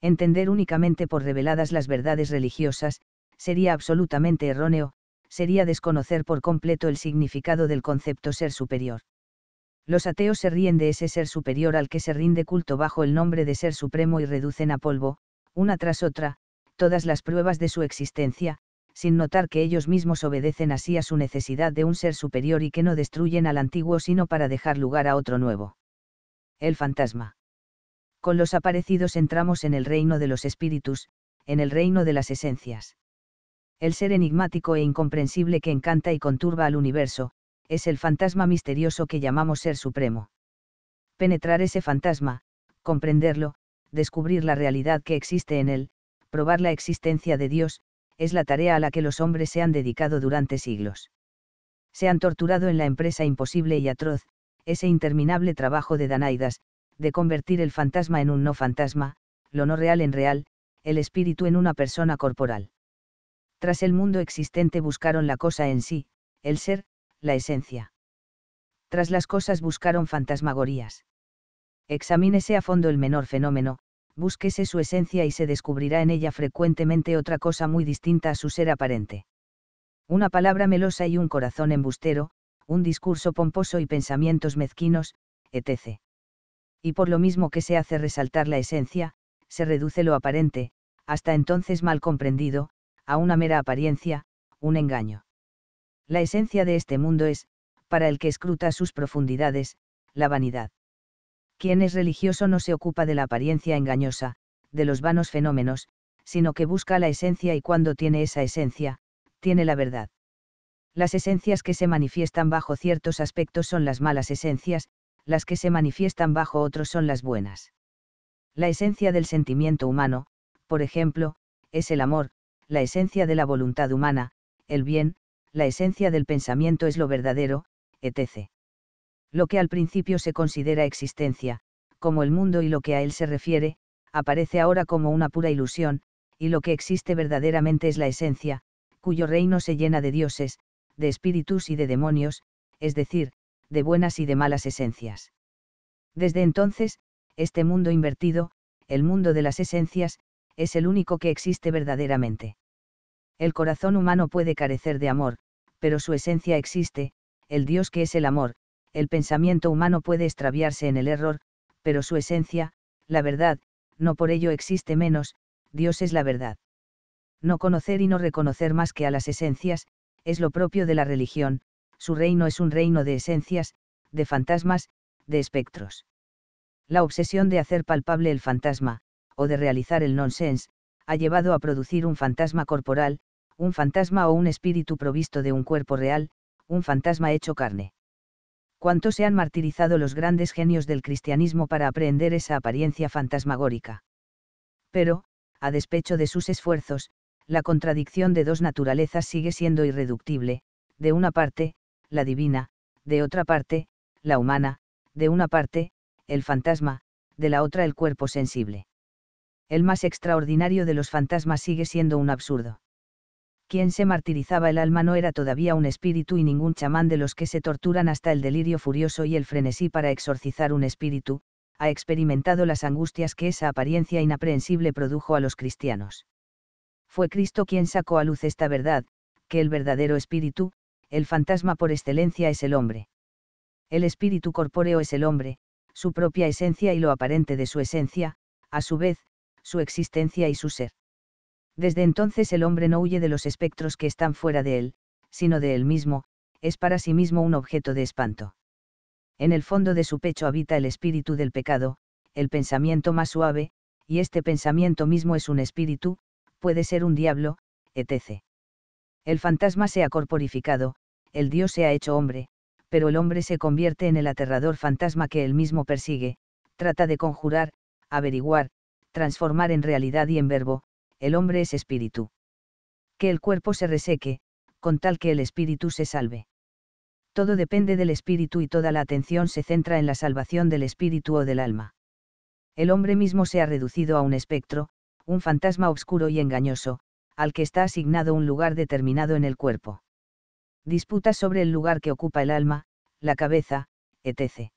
Entender únicamente por reveladas las verdades religiosas, sería absolutamente erróneo, sería desconocer por completo el significado del concepto ser superior. Los ateos se ríen de ese ser superior al que se rinde culto bajo el nombre de ser supremo y reducen a polvo, una tras otra, todas las pruebas de su existencia, sin notar que ellos mismos obedecen así a su necesidad de un ser superior y que no destruyen al antiguo sino para dejar lugar a otro nuevo el fantasma. Con los aparecidos entramos en el reino de los espíritus, en el reino de las esencias. El ser enigmático e incomprensible que encanta y conturba al universo, es el fantasma misterioso que llamamos ser supremo. Penetrar ese fantasma, comprenderlo, descubrir la realidad que existe en él, probar la existencia de Dios, es la tarea a la que los hombres se han dedicado durante siglos. Se han torturado en la empresa imposible y atroz, ese interminable trabajo de Danaidas, de convertir el fantasma en un no fantasma, lo no real en real, el espíritu en una persona corporal. Tras el mundo existente buscaron la cosa en sí, el ser, la esencia. Tras las cosas buscaron fantasmagorías. Examínese a fondo el menor fenómeno, búsquese su esencia y se descubrirá en ella frecuentemente otra cosa muy distinta a su ser aparente. Una palabra melosa y un corazón embustero, un discurso pomposo y pensamientos mezquinos, etc. Y por lo mismo que se hace resaltar la esencia, se reduce lo aparente, hasta entonces mal comprendido, a una mera apariencia, un engaño. La esencia de este mundo es, para el que escruta sus profundidades, la vanidad. Quien es religioso no se ocupa de la apariencia engañosa, de los vanos fenómenos, sino que busca la esencia y cuando tiene esa esencia, tiene la verdad. Las esencias que se manifiestan bajo ciertos aspectos son las malas esencias, las que se manifiestan bajo otros son las buenas. La esencia del sentimiento humano, por ejemplo, es el amor, la esencia de la voluntad humana, el bien, la esencia del pensamiento es lo verdadero, etc. Lo que al principio se considera existencia, como el mundo y lo que a él se refiere, aparece ahora como una pura ilusión, y lo que existe verdaderamente es la esencia, cuyo reino se llena de dioses, de espíritus y de demonios, es decir, de buenas y de malas esencias. Desde entonces, este mundo invertido, el mundo de las esencias, es el único que existe verdaderamente. El corazón humano puede carecer de amor, pero su esencia existe, el Dios que es el amor, el pensamiento humano puede extraviarse en el error, pero su esencia, la verdad, no por ello existe menos, Dios es la verdad. No conocer y no reconocer más que a las esencias, es lo propio de la religión, su reino es un reino de esencias, de fantasmas, de espectros. La obsesión de hacer palpable el fantasma, o de realizar el nonsense, ha llevado a producir un fantasma corporal, un fantasma o un espíritu provisto de un cuerpo real, un fantasma hecho carne. ¿Cuánto se han martirizado los grandes genios del cristianismo para aprender esa apariencia fantasmagórica? Pero, a despecho de sus esfuerzos, la contradicción de dos naturalezas sigue siendo irreductible, de una parte, la divina, de otra parte, la humana, de una parte, el fantasma, de la otra el cuerpo sensible. El más extraordinario de los fantasmas sigue siendo un absurdo. Quien se martirizaba el alma no era todavía un espíritu y ningún chamán de los que se torturan hasta el delirio furioso y el frenesí para exorcizar un espíritu, ha experimentado las angustias que esa apariencia inaprehensible produjo a los cristianos fue Cristo quien sacó a luz esta verdad, que el verdadero espíritu, el fantasma por excelencia es el hombre. El espíritu corpóreo es el hombre, su propia esencia y lo aparente de su esencia, a su vez, su existencia y su ser. Desde entonces el hombre no huye de los espectros que están fuera de él, sino de él mismo, es para sí mismo un objeto de espanto. En el fondo de su pecho habita el espíritu del pecado, el pensamiento más suave, y este pensamiento mismo es un espíritu, puede ser un diablo, etc. El fantasma se ha corporificado, el Dios se ha hecho hombre, pero el hombre se convierte en el aterrador fantasma que él mismo persigue, trata de conjurar, averiguar, transformar en realidad y en verbo, el hombre es espíritu. Que el cuerpo se reseque, con tal que el espíritu se salve. Todo depende del espíritu y toda la atención se centra en la salvación del espíritu o del alma. El hombre mismo se ha reducido a un espectro, un fantasma oscuro y engañoso, al que está asignado un lugar determinado en el cuerpo. Disputas sobre el lugar que ocupa el alma, la cabeza, etc.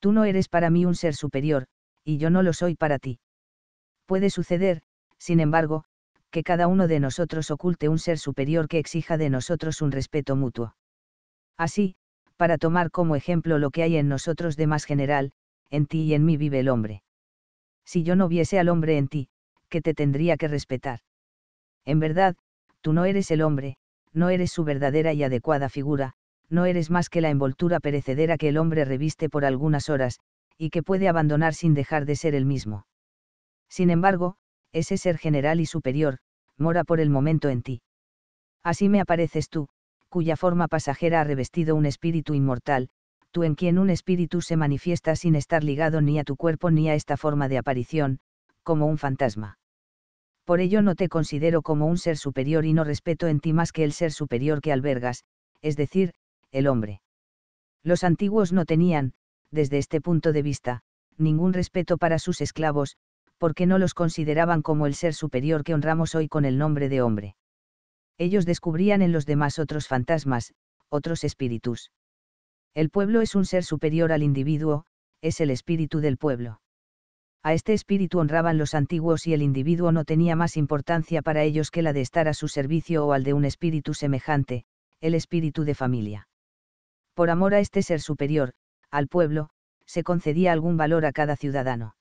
Tú no eres para mí un ser superior, y yo no lo soy para ti. Puede suceder, sin embargo, que cada uno de nosotros oculte un ser superior que exija de nosotros un respeto mutuo. Así, para tomar como ejemplo lo que hay en nosotros de más general, en ti y en mí vive el hombre. Si yo no viese al hombre en ti, que te tendría que respetar. En verdad, tú no eres el hombre, no eres su verdadera y adecuada figura, no eres más que la envoltura perecedera que el hombre reviste por algunas horas, y que puede abandonar sin dejar de ser el mismo. Sin embargo, ese ser general y superior, mora por el momento en ti. Así me apareces tú, cuya forma pasajera ha revestido un espíritu inmortal, tú en quien un espíritu se manifiesta sin estar ligado ni a tu cuerpo ni a esta forma de aparición, como un fantasma por ello no te considero como un ser superior y no respeto en ti más que el ser superior que albergas, es decir, el hombre. Los antiguos no tenían, desde este punto de vista, ningún respeto para sus esclavos, porque no los consideraban como el ser superior que honramos hoy con el nombre de hombre. Ellos descubrían en los demás otros fantasmas, otros espíritus. El pueblo es un ser superior al individuo, es el espíritu del pueblo a este espíritu honraban los antiguos y el individuo no tenía más importancia para ellos que la de estar a su servicio o al de un espíritu semejante, el espíritu de familia. Por amor a este ser superior, al pueblo, se concedía algún valor a cada ciudadano.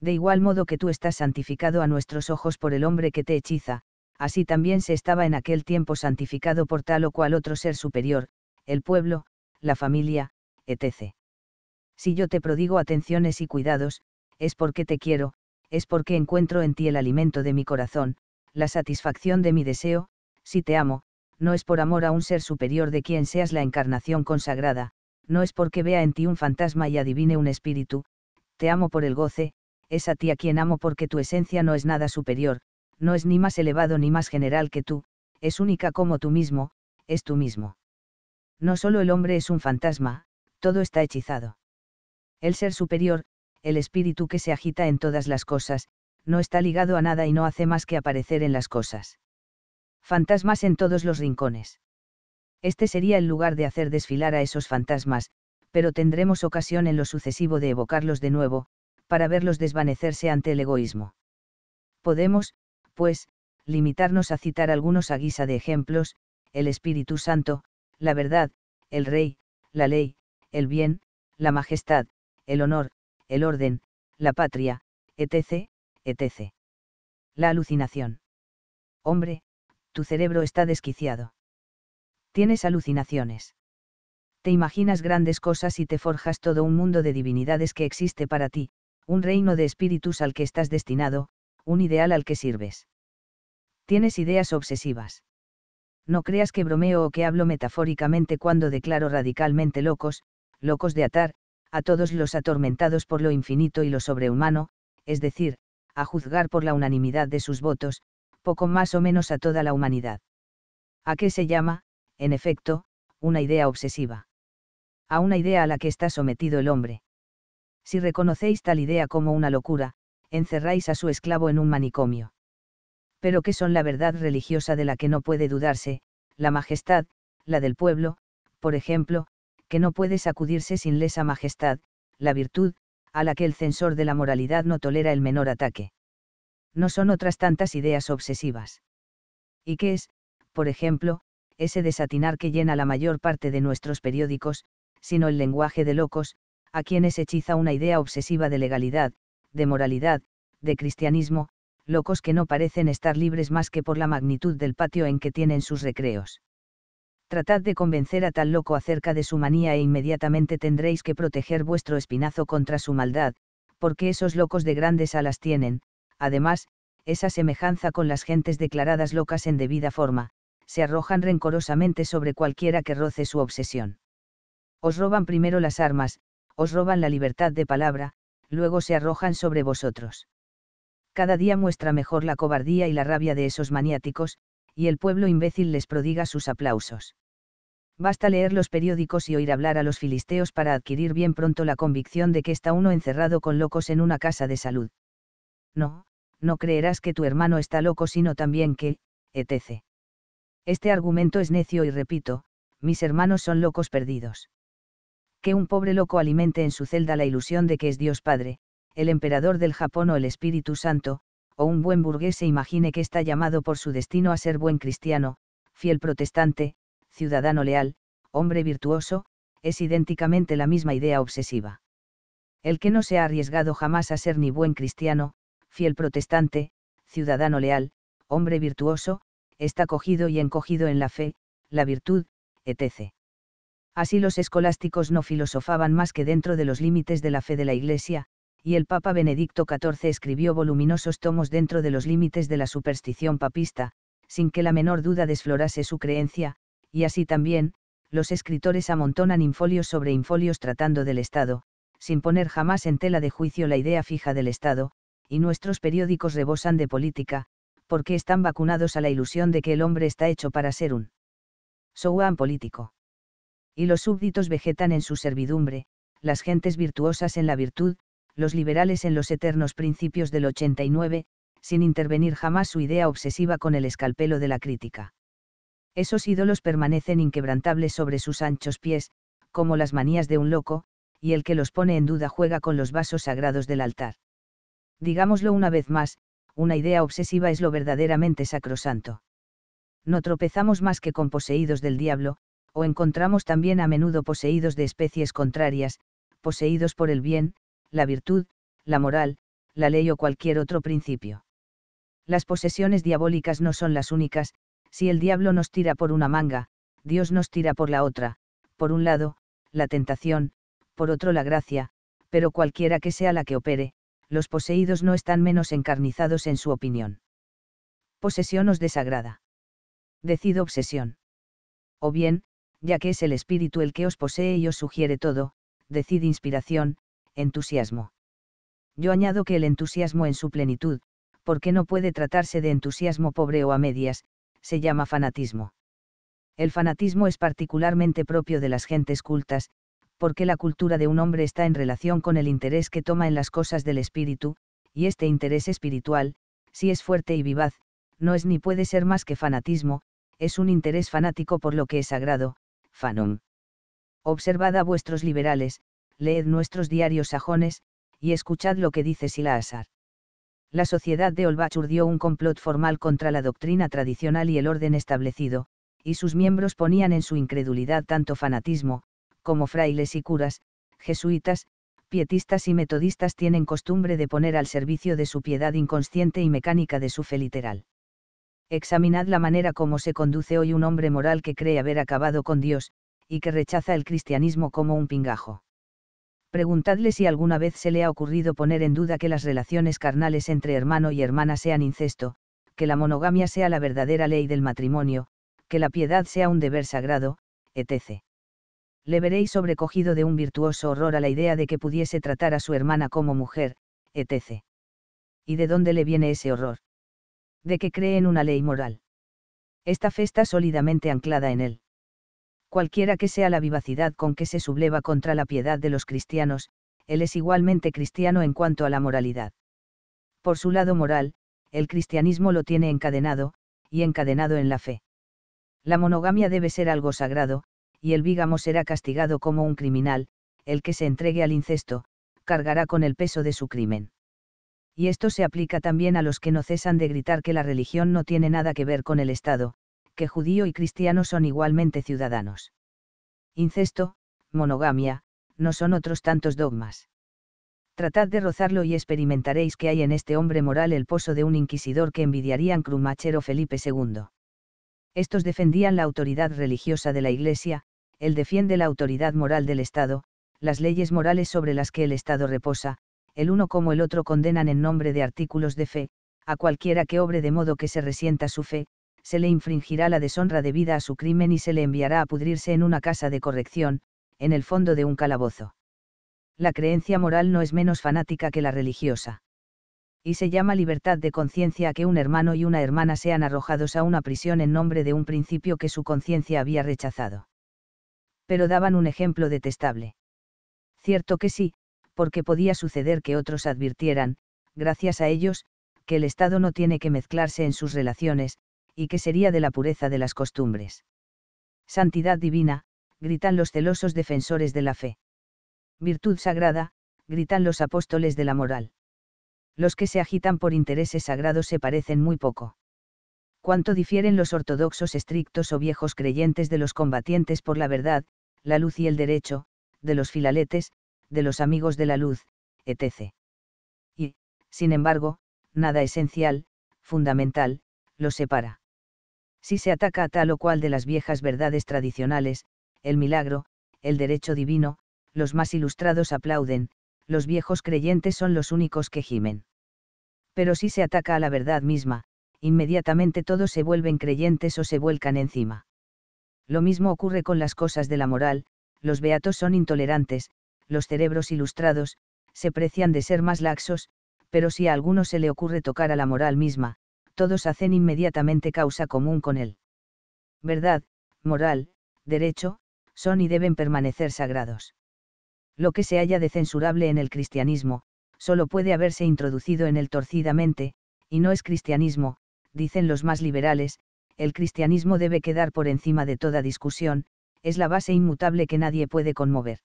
De igual modo que tú estás santificado a nuestros ojos por el hombre que te hechiza, así también se estaba en aquel tiempo santificado por tal o cual otro ser superior, el pueblo, la familia, etc. Si yo te prodigo atenciones y cuidados, es porque te quiero, es porque encuentro en ti el alimento de mi corazón, la satisfacción de mi deseo, si te amo, no es por amor a un ser superior de quien seas la encarnación consagrada, no es porque vea en ti un fantasma y adivine un espíritu, te amo por el goce, es a ti a quien amo porque tu esencia no es nada superior, no es ni más elevado ni más general que tú, es única como tú mismo, es tú mismo. No solo el hombre es un fantasma, todo está hechizado. El ser superior, el espíritu que se agita en todas las cosas, no está ligado a nada y no hace más que aparecer en las cosas. Fantasmas en todos los rincones. Este sería el lugar de hacer desfilar a esos fantasmas, pero tendremos ocasión en lo sucesivo de evocarlos de nuevo, para verlos desvanecerse ante el egoísmo. Podemos, pues, limitarnos a citar algunos a guisa de ejemplos, el Espíritu Santo, la verdad, el Rey, la ley, el bien, la majestad, el honor, el orden, la patria, etc., etc. La alucinación. Hombre, tu cerebro está desquiciado. Tienes alucinaciones. Te imaginas grandes cosas y te forjas todo un mundo de divinidades que existe para ti, un reino de espíritus al que estás destinado, un ideal al que sirves. Tienes ideas obsesivas. No creas que bromeo o que hablo metafóricamente cuando declaro radicalmente locos, locos de atar, a todos los atormentados por lo infinito y lo sobrehumano, es decir, a juzgar por la unanimidad de sus votos, poco más o menos a toda la humanidad. ¿A qué se llama, en efecto, una idea obsesiva? A una idea a la que está sometido el hombre. Si reconocéis tal idea como una locura, encerráis a su esclavo en un manicomio. Pero ¿qué son la verdad religiosa de la que no puede dudarse, la majestad, la del pueblo, por ejemplo, que no puede sacudirse sin lesa majestad, la virtud, a la que el censor de la moralidad no tolera el menor ataque. No son otras tantas ideas obsesivas. ¿Y qué es, por ejemplo, ese desatinar que llena la mayor parte de nuestros periódicos, sino el lenguaje de locos, a quienes hechiza una idea obsesiva de legalidad, de moralidad, de cristianismo, locos que no parecen estar libres más que por la magnitud del patio en que tienen sus recreos. Tratad de convencer a tal loco acerca de su manía e inmediatamente tendréis que proteger vuestro espinazo contra su maldad, porque esos locos de grandes alas tienen, además, esa semejanza con las gentes declaradas locas en debida forma, se arrojan rencorosamente sobre cualquiera que roce su obsesión. Os roban primero las armas, os roban la libertad de palabra, luego se arrojan sobre vosotros. Cada día muestra mejor la cobardía y la rabia de esos maniáticos, y el pueblo imbécil les prodiga sus aplausos. Basta leer los periódicos y oír hablar a los filisteos para adquirir bien pronto la convicción de que está uno encerrado con locos en una casa de salud. No, no creerás que tu hermano está loco sino también que, etc. Este argumento es necio y repito, mis hermanos son locos perdidos. Que un pobre loco alimente en su celda la ilusión de que es Dios Padre, el emperador del Japón o el Espíritu Santo, o un buen burgués se imagine que está llamado por su destino a ser buen cristiano, fiel protestante, ciudadano leal, hombre virtuoso, es idénticamente la misma idea obsesiva. El que no se ha arriesgado jamás a ser ni buen cristiano, fiel protestante, ciudadano leal, hombre virtuoso, está cogido y encogido en la fe, la virtud, etc. Así los escolásticos no filosofaban más que dentro de los límites de la fe de la Iglesia, y el Papa Benedicto XIV escribió voluminosos tomos dentro de los límites de la superstición papista, sin que la menor duda desflorase su creencia, y así también, los escritores amontonan infolios sobre infolios tratando del Estado, sin poner jamás en tela de juicio la idea fija del Estado, y nuestros periódicos rebosan de política, porque están vacunados a la ilusión de que el hombre está hecho para ser un sowán político. Y los súbditos vegetan en su servidumbre, las gentes virtuosas en la virtud, los liberales en los eternos principios del 89, sin intervenir jamás su idea obsesiva con el escalpelo de la crítica. Esos ídolos permanecen inquebrantables sobre sus anchos pies, como las manías de un loco, y el que los pone en duda juega con los vasos sagrados del altar. Digámoslo una vez más, una idea obsesiva es lo verdaderamente sacrosanto. No tropezamos más que con poseídos del diablo, o encontramos también a menudo poseídos de especies contrarias, poseídos por el bien, la virtud, la moral, la ley o cualquier otro principio. Las posesiones diabólicas no son las únicas, si el diablo nos tira por una manga, Dios nos tira por la otra, por un lado, la tentación, por otro la gracia, pero cualquiera que sea la que opere, los poseídos no están menos encarnizados en su opinión. Posesión os desagrada. Decido obsesión. O bien, ya que es el espíritu el que os posee y os sugiere todo, decid inspiración, entusiasmo. Yo añado que el entusiasmo en su plenitud, porque no puede tratarse de entusiasmo pobre o a medias, se llama fanatismo. El fanatismo es particularmente propio de las gentes cultas, porque la cultura de un hombre está en relación con el interés que toma en las cosas del espíritu, y este interés espiritual, si es fuerte y vivaz, no es ni puede ser más que fanatismo, es un interés fanático por lo que es sagrado, fanum. Observad a vuestros liberales, leed nuestros diarios sajones, y escuchad lo que dice Silasar la sociedad de Olbach urdió un complot formal contra la doctrina tradicional y el orden establecido, y sus miembros ponían en su incredulidad tanto fanatismo, como frailes y curas, jesuitas, pietistas y metodistas tienen costumbre de poner al servicio de su piedad inconsciente y mecánica de su fe literal. Examinad la manera como se conduce hoy un hombre moral que cree haber acabado con Dios, y que rechaza el cristianismo como un pingajo preguntadle si alguna vez se le ha ocurrido poner en duda que las relaciones carnales entre hermano y hermana sean incesto, que la monogamia sea la verdadera ley del matrimonio, que la piedad sea un deber sagrado, etc. Le veréis sobrecogido de un virtuoso horror a la idea de que pudiese tratar a su hermana como mujer, etc. ¿Y de dónde le viene ese horror? De que cree en una ley moral. Esta fe está sólidamente anclada en él cualquiera que sea la vivacidad con que se subleva contra la piedad de los cristianos, él es igualmente cristiano en cuanto a la moralidad. Por su lado moral, el cristianismo lo tiene encadenado, y encadenado en la fe. La monogamia debe ser algo sagrado, y el vígamo será castigado como un criminal, el que se entregue al incesto, cargará con el peso de su crimen. Y esto se aplica también a los que no cesan de gritar que la religión no tiene nada que ver con el Estado, que judío y cristiano son igualmente ciudadanos. Incesto, monogamia, no son otros tantos dogmas. Tratad de rozarlo y experimentaréis que hay en este hombre moral el pozo de un inquisidor que envidiarían o Felipe II. Estos defendían la autoridad religiosa de la Iglesia, él defiende la autoridad moral del Estado, las leyes morales sobre las que el Estado reposa, el uno como el otro condenan en nombre de artículos de fe, a cualquiera que obre de modo que se resienta su fe, se le infringirá la deshonra debida a su crimen y se le enviará a pudrirse en una casa de corrección, en el fondo de un calabozo. La creencia moral no es menos fanática que la religiosa. Y se llama libertad de conciencia a que un hermano y una hermana sean arrojados a una prisión en nombre de un principio que su conciencia había rechazado. Pero daban un ejemplo detestable. Cierto que sí, porque podía suceder que otros advirtieran, gracias a ellos, que el Estado no tiene que mezclarse en sus relaciones, y qué sería de la pureza de las costumbres. Santidad divina, gritan los celosos defensores de la fe. Virtud sagrada, gritan los apóstoles de la moral. Los que se agitan por intereses sagrados se parecen muy poco. Cuánto difieren los ortodoxos estrictos o viejos creyentes de los combatientes por la verdad, la luz y el derecho, de los filaletes, de los amigos de la luz, etc. Y, sin embargo, nada esencial, fundamental, los separa. Si se ataca a tal o cual de las viejas verdades tradicionales, el milagro, el derecho divino, los más ilustrados aplauden, los viejos creyentes son los únicos que gimen. Pero si se ataca a la verdad misma, inmediatamente todos se vuelven creyentes o se vuelcan encima. Lo mismo ocurre con las cosas de la moral, los beatos son intolerantes, los cerebros ilustrados, se precian de ser más laxos, pero si a alguno se le ocurre tocar a la moral misma, todos hacen inmediatamente causa común con él. Verdad, moral, derecho, son y deben permanecer sagrados. Lo que se halla de censurable en el cristianismo, solo puede haberse introducido en él torcidamente, y no es cristianismo, dicen los más liberales, el cristianismo debe quedar por encima de toda discusión, es la base inmutable que nadie puede conmover.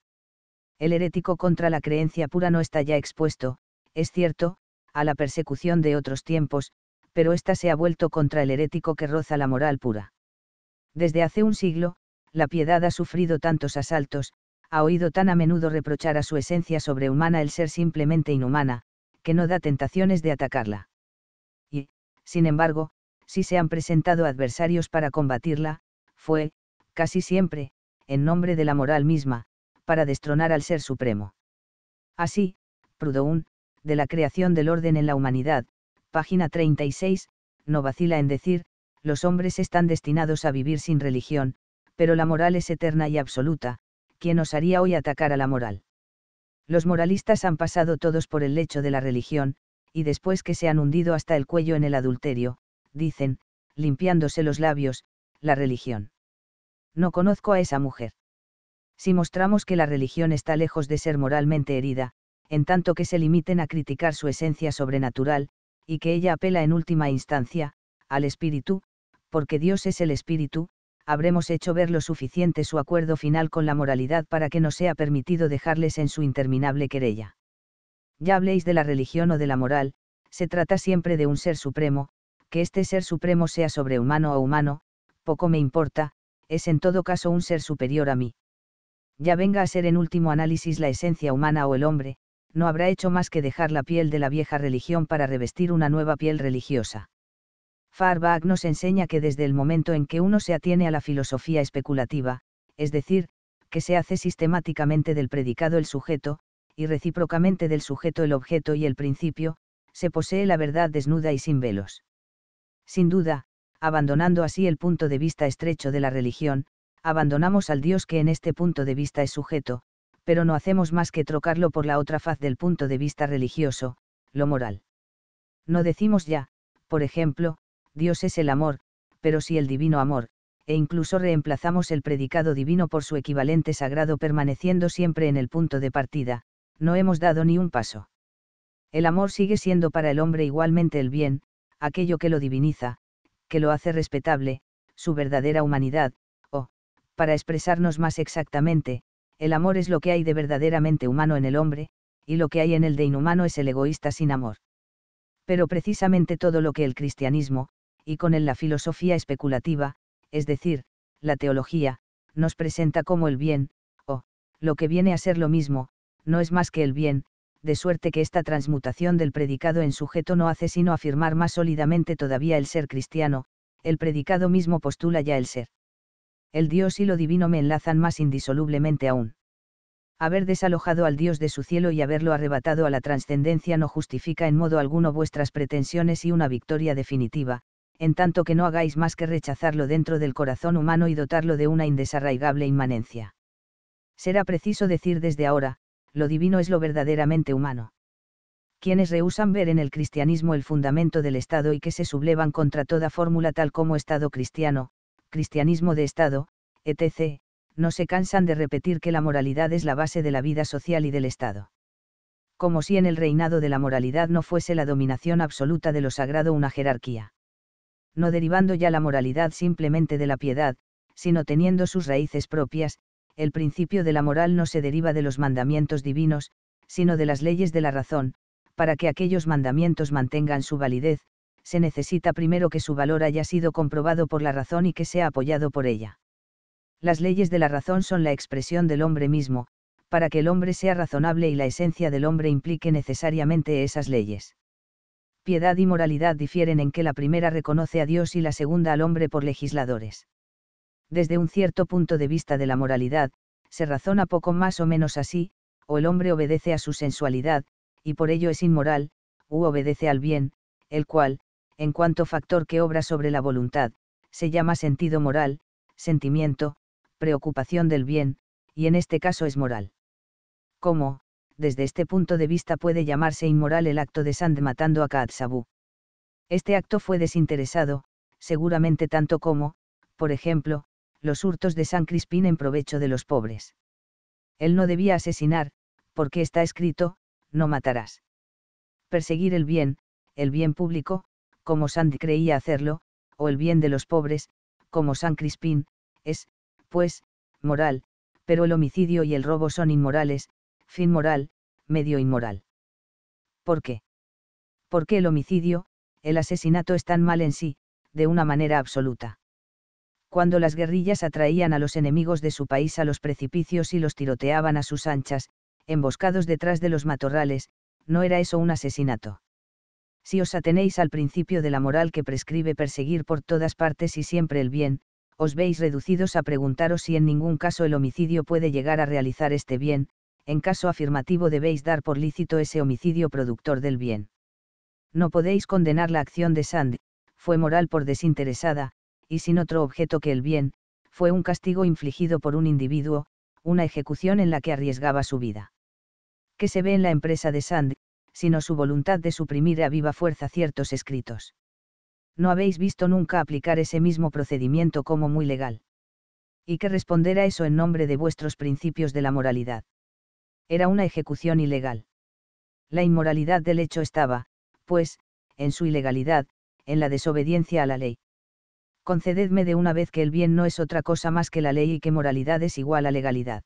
El herético contra la creencia pura no está ya expuesto, es cierto, a la persecución de otros tiempos, pero ésta se ha vuelto contra el herético que roza la moral pura. Desde hace un siglo, la piedad ha sufrido tantos asaltos, ha oído tan a menudo reprochar a su esencia sobrehumana el ser simplemente inhumana, que no da tentaciones de atacarla. Y, sin embargo, si se han presentado adversarios para combatirla, fue, casi siempre, en nombre de la moral misma, para destronar al Ser Supremo. Así, Proudhon, de la creación del orden en la humanidad, página 36, no vacila en decir, los hombres están destinados a vivir sin religión, pero la moral es eterna y absoluta, ¿quién haría hoy atacar a la moral? Los moralistas han pasado todos por el lecho de la religión, y después que se han hundido hasta el cuello en el adulterio, dicen, limpiándose los labios, la religión. No conozco a esa mujer. Si mostramos que la religión está lejos de ser moralmente herida, en tanto que se limiten a criticar su esencia sobrenatural, y que ella apela en última instancia, al Espíritu, porque Dios es el Espíritu, habremos hecho ver lo suficiente su acuerdo final con la moralidad para que no sea permitido dejarles en su interminable querella. Ya habléis de la religión o de la moral, se trata siempre de un ser supremo, que este ser supremo sea sobrehumano o humano, poco me importa, es en todo caso un ser superior a mí. Ya venga a ser en último análisis la esencia humana o el hombre, no habrá hecho más que dejar la piel de la vieja religión para revestir una nueva piel religiosa. Farbach nos enseña que desde el momento en que uno se atiene a la filosofía especulativa, es decir, que se hace sistemáticamente del predicado el sujeto, y recíprocamente del sujeto el objeto y el principio, se posee la verdad desnuda y sin velos. Sin duda, abandonando así el punto de vista estrecho de la religión, abandonamos al Dios que en este punto de vista es sujeto, pero no hacemos más que trocarlo por la otra faz del punto de vista religioso, lo moral. No decimos ya, por ejemplo, Dios es el amor, pero sí el divino amor, e incluso reemplazamos el predicado divino por su equivalente sagrado permaneciendo siempre en el punto de partida, no hemos dado ni un paso. El amor sigue siendo para el hombre igualmente el bien, aquello que lo diviniza, que lo hace respetable, su verdadera humanidad, o, para expresarnos más exactamente, el amor es lo que hay de verdaderamente humano en el hombre, y lo que hay en el de inhumano es el egoísta sin amor. Pero precisamente todo lo que el cristianismo, y con él la filosofía especulativa, es decir, la teología, nos presenta como el bien, o, lo que viene a ser lo mismo, no es más que el bien, de suerte que esta transmutación del predicado en sujeto no hace sino afirmar más sólidamente todavía el ser cristiano, el predicado mismo postula ya el ser el Dios y lo divino me enlazan más indisolublemente aún. Haber desalojado al Dios de su cielo y haberlo arrebatado a la trascendencia no justifica en modo alguno vuestras pretensiones y una victoria definitiva, en tanto que no hagáis más que rechazarlo dentro del corazón humano y dotarlo de una indesarraigable inmanencia. Será preciso decir desde ahora, lo divino es lo verdaderamente humano. Quienes rehusan ver en el cristianismo el fundamento del Estado y que se sublevan contra toda fórmula tal como Estado cristiano, cristianismo de Estado, etc., no se cansan de repetir que la moralidad es la base de la vida social y del Estado. Como si en el reinado de la moralidad no fuese la dominación absoluta de lo sagrado una jerarquía. No derivando ya la moralidad simplemente de la piedad, sino teniendo sus raíces propias, el principio de la moral no se deriva de los mandamientos divinos, sino de las leyes de la razón, para que aquellos mandamientos mantengan su validez, se necesita primero que su valor haya sido comprobado por la razón y que sea apoyado por ella. Las leyes de la razón son la expresión del hombre mismo, para que el hombre sea razonable y la esencia del hombre implique necesariamente esas leyes. Piedad y moralidad difieren en que la primera reconoce a Dios y la segunda al hombre por legisladores. Desde un cierto punto de vista de la moralidad, se razona poco más o menos así, o el hombre obedece a su sensualidad, y por ello es inmoral, u obedece al bien, el cual, en cuanto factor que obra sobre la voluntad, se llama sentido moral, sentimiento, preocupación del bien, y en este caso es moral. ¿Cómo, desde este punto de vista puede llamarse inmoral el acto de Sand matando a Kaatsabu? Este acto fue desinteresado, seguramente tanto como, por ejemplo, los hurtos de San Crispín en provecho de los pobres. Él no debía asesinar, porque está escrito, no matarás. Perseguir el bien, el bien público, como Sand creía hacerlo, o el bien de los pobres, como San Crispín, es, pues, moral, pero el homicidio y el robo son inmorales, fin moral, medio inmoral. ¿Por qué? Porque el homicidio, el asesinato es tan mal en sí, de una manera absoluta. Cuando las guerrillas atraían a los enemigos de su país a los precipicios y los tiroteaban a sus anchas, emboscados detrás de los matorrales, no era eso un asesinato si os atenéis al principio de la moral que prescribe perseguir por todas partes y siempre el bien, os veis reducidos a preguntaros si en ningún caso el homicidio puede llegar a realizar este bien, en caso afirmativo debéis dar por lícito ese homicidio productor del bien. No podéis condenar la acción de Sand, fue moral por desinteresada, y sin otro objeto que el bien, fue un castigo infligido por un individuo, una ejecución en la que arriesgaba su vida. Que se ve en la empresa de Sand, sino su voluntad de suprimir a viva fuerza ciertos escritos. No habéis visto nunca aplicar ese mismo procedimiento como muy legal. Y qué responder a eso en nombre de vuestros principios de la moralidad. Era una ejecución ilegal. La inmoralidad del hecho estaba, pues, en su ilegalidad, en la desobediencia a la ley. Concededme de una vez que el bien no es otra cosa más que la ley y que moralidad es igual a legalidad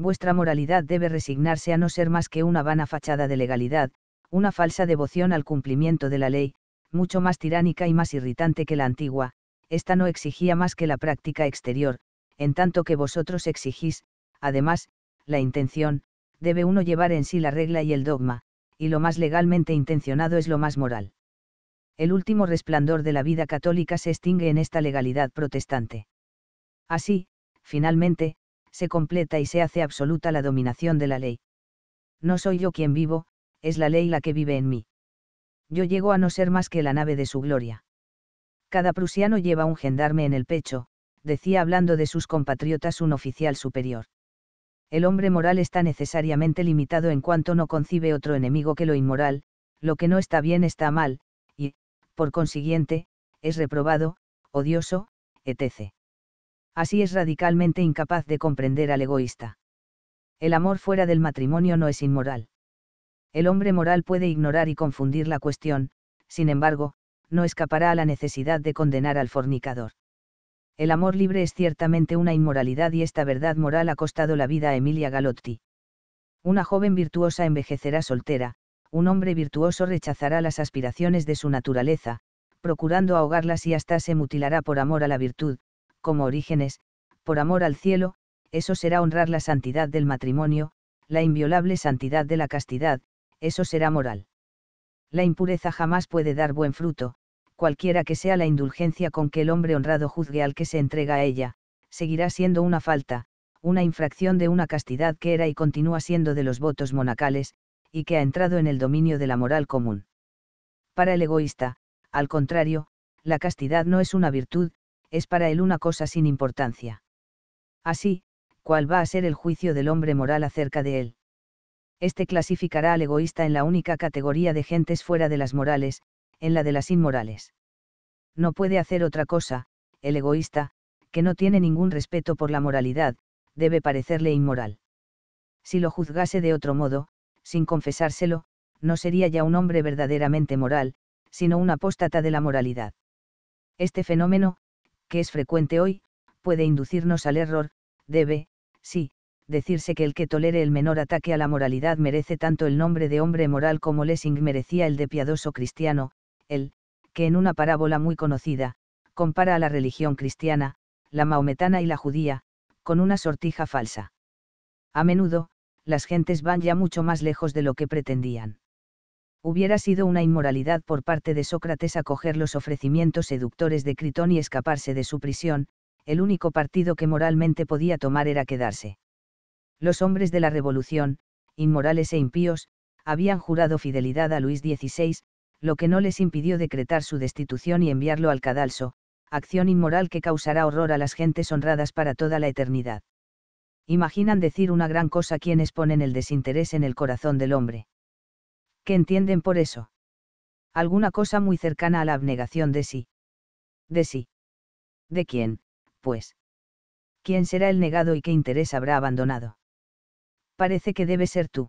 vuestra moralidad debe resignarse a no ser más que una vana fachada de legalidad, una falsa devoción al cumplimiento de la ley, mucho más tiránica y más irritante que la antigua, esta no exigía más que la práctica exterior, en tanto que vosotros exigís, además, la intención, debe uno llevar en sí la regla y el dogma, y lo más legalmente intencionado es lo más moral. El último resplandor de la vida católica se extingue en esta legalidad protestante. Así, finalmente, se completa y se hace absoluta la dominación de la ley. No soy yo quien vivo, es la ley la que vive en mí. Yo llego a no ser más que la nave de su gloria. Cada prusiano lleva un gendarme en el pecho, decía hablando de sus compatriotas un oficial superior. El hombre moral está necesariamente limitado en cuanto no concibe otro enemigo que lo inmoral, lo que no está bien está mal, y, por consiguiente, es reprobado, odioso, etc así es radicalmente incapaz de comprender al egoísta. El amor fuera del matrimonio no es inmoral. El hombre moral puede ignorar y confundir la cuestión, sin embargo, no escapará a la necesidad de condenar al fornicador. El amor libre es ciertamente una inmoralidad y esta verdad moral ha costado la vida a Emilia Galotti. Una joven virtuosa envejecerá soltera, un hombre virtuoso rechazará las aspiraciones de su naturaleza, procurando ahogarlas y hasta se mutilará por amor a la virtud, como Orígenes, por amor al cielo, eso será honrar la santidad del matrimonio, la inviolable santidad de la castidad, eso será moral. La impureza jamás puede dar buen fruto, cualquiera que sea la indulgencia con que el hombre honrado juzgue al que se entrega a ella, seguirá siendo una falta, una infracción de una castidad que era y continúa siendo de los votos monacales, y que ha entrado en el dominio de la moral común. Para el egoísta, al contrario, la castidad no es una virtud, es para él una cosa sin importancia. Así, ¿cuál va a ser el juicio del hombre moral acerca de él? Este clasificará al egoísta en la única categoría de gentes fuera de las morales, en la de las inmorales. No puede hacer otra cosa, el egoísta, que no tiene ningún respeto por la moralidad, debe parecerle inmoral. Si lo juzgase de otro modo, sin confesárselo, no sería ya un hombre verdaderamente moral, sino un apóstata de la moralidad. Este fenómeno, que es frecuente hoy, puede inducirnos al error, debe, sí, decirse que el que tolere el menor ataque a la moralidad merece tanto el nombre de hombre moral como Lessing merecía el de piadoso cristiano, el, que en una parábola muy conocida, compara a la religión cristiana, la maometana y la judía, con una sortija falsa. A menudo, las gentes van ya mucho más lejos de lo que pretendían hubiera sido una inmoralidad por parte de Sócrates acoger los ofrecimientos seductores de Critón y escaparse de su prisión, el único partido que moralmente podía tomar era quedarse. Los hombres de la revolución, inmorales e impíos, habían jurado fidelidad a Luis XVI, lo que no les impidió decretar su destitución y enviarlo al cadalso, acción inmoral que causará horror a las gentes honradas para toda la eternidad. Imaginan decir una gran cosa quienes ponen el desinterés en el corazón del hombre. ¿Qué entienden por eso? Alguna cosa muy cercana a la abnegación de sí. De sí. ¿De quién, pues? ¿Quién será el negado y qué interés habrá abandonado? Parece que debe ser tú.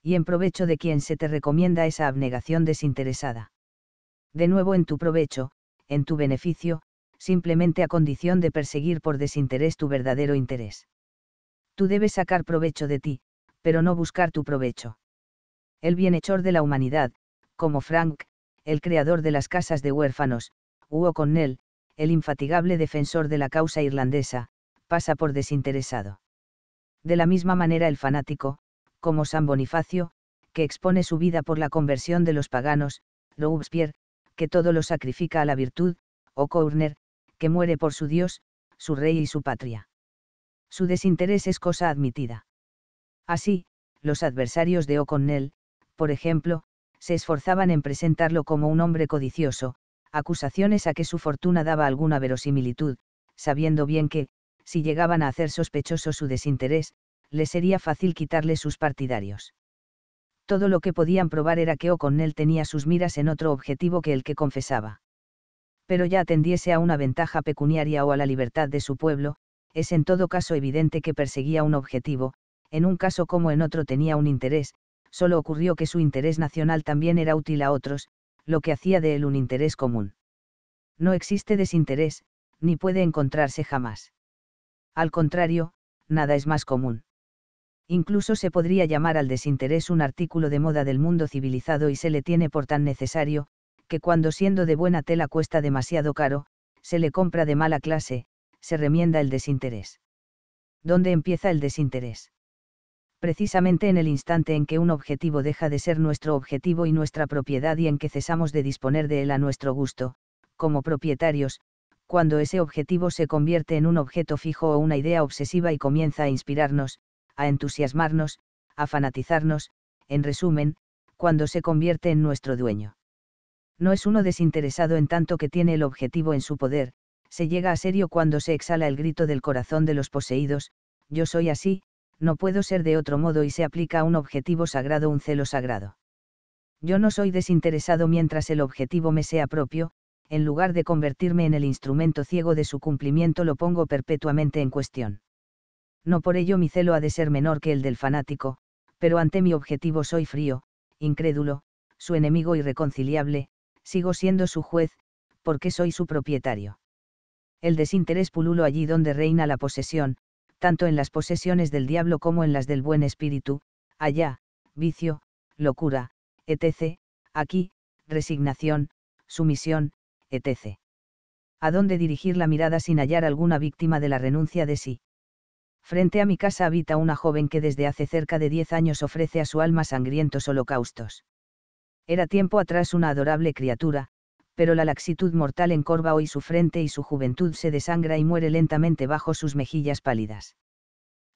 Y en provecho de quien se te recomienda esa abnegación desinteresada. De nuevo en tu provecho, en tu beneficio, simplemente a condición de perseguir por desinterés tu verdadero interés. Tú debes sacar provecho de ti, pero no buscar tu provecho el bienhechor de la humanidad, como Frank, el creador de las casas de huérfanos, u O'Connell, el infatigable defensor de la causa irlandesa, pasa por desinteresado. De la misma manera el fanático, como San Bonifacio, que expone su vida por la conversión de los paganos, Robespierre, que todo lo sacrifica a la virtud, o Courner, que muere por su Dios, su rey y su patria. Su desinterés es cosa admitida. Así, los adversarios de O'Connell, por ejemplo, se esforzaban en presentarlo como un hombre codicioso, acusaciones a que su fortuna daba alguna verosimilitud, sabiendo bien que, si llegaban a hacer sospechoso su desinterés, le sería fácil quitarle sus partidarios. Todo lo que podían probar era que O'Connell tenía sus miras en otro objetivo que el que confesaba. Pero ya atendiese a una ventaja pecuniaria o a la libertad de su pueblo, es en todo caso evidente que perseguía un objetivo, en un caso como en otro tenía un interés, solo ocurrió que su interés nacional también era útil a otros, lo que hacía de él un interés común. No existe desinterés, ni puede encontrarse jamás. Al contrario, nada es más común. Incluso se podría llamar al desinterés un artículo de moda del mundo civilizado y se le tiene por tan necesario, que cuando siendo de buena tela cuesta demasiado caro, se le compra de mala clase, se remienda el desinterés. ¿Dónde empieza el desinterés? precisamente en el instante en que un objetivo deja de ser nuestro objetivo y nuestra propiedad y en que cesamos de disponer de él a nuestro gusto, como propietarios, cuando ese objetivo se convierte en un objeto fijo o una idea obsesiva y comienza a inspirarnos, a entusiasmarnos, a fanatizarnos, en resumen, cuando se convierte en nuestro dueño. No es uno desinteresado en tanto que tiene el objetivo en su poder, se llega a serio cuando se exhala el grito del corazón de los poseídos, yo soy así, no puedo ser de otro modo y se aplica a un objetivo sagrado un celo sagrado. Yo no soy desinteresado mientras el objetivo me sea propio, en lugar de convertirme en el instrumento ciego de su cumplimiento lo pongo perpetuamente en cuestión. No por ello mi celo ha de ser menor que el del fanático, pero ante mi objetivo soy frío, incrédulo, su enemigo irreconciliable, sigo siendo su juez, porque soy su propietario. El desinterés pululo allí donde reina la posesión, tanto en las posesiones del diablo como en las del buen espíritu, allá, vicio, locura, etc., aquí, resignación, sumisión, etc. ¿A dónde dirigir la mirada sin hallar alguna víctima de la renuncia de sí? Frente a mi casa habita una joven que desde hace cerca de diez años ofrece a su alma sangrientos holocaustos. Era tiempo atrás una adorable criatura, pero la laxitud mortal encorva hoy su frente y su juventud se desangra y muere lentamente bajo sus mejillas pálidas.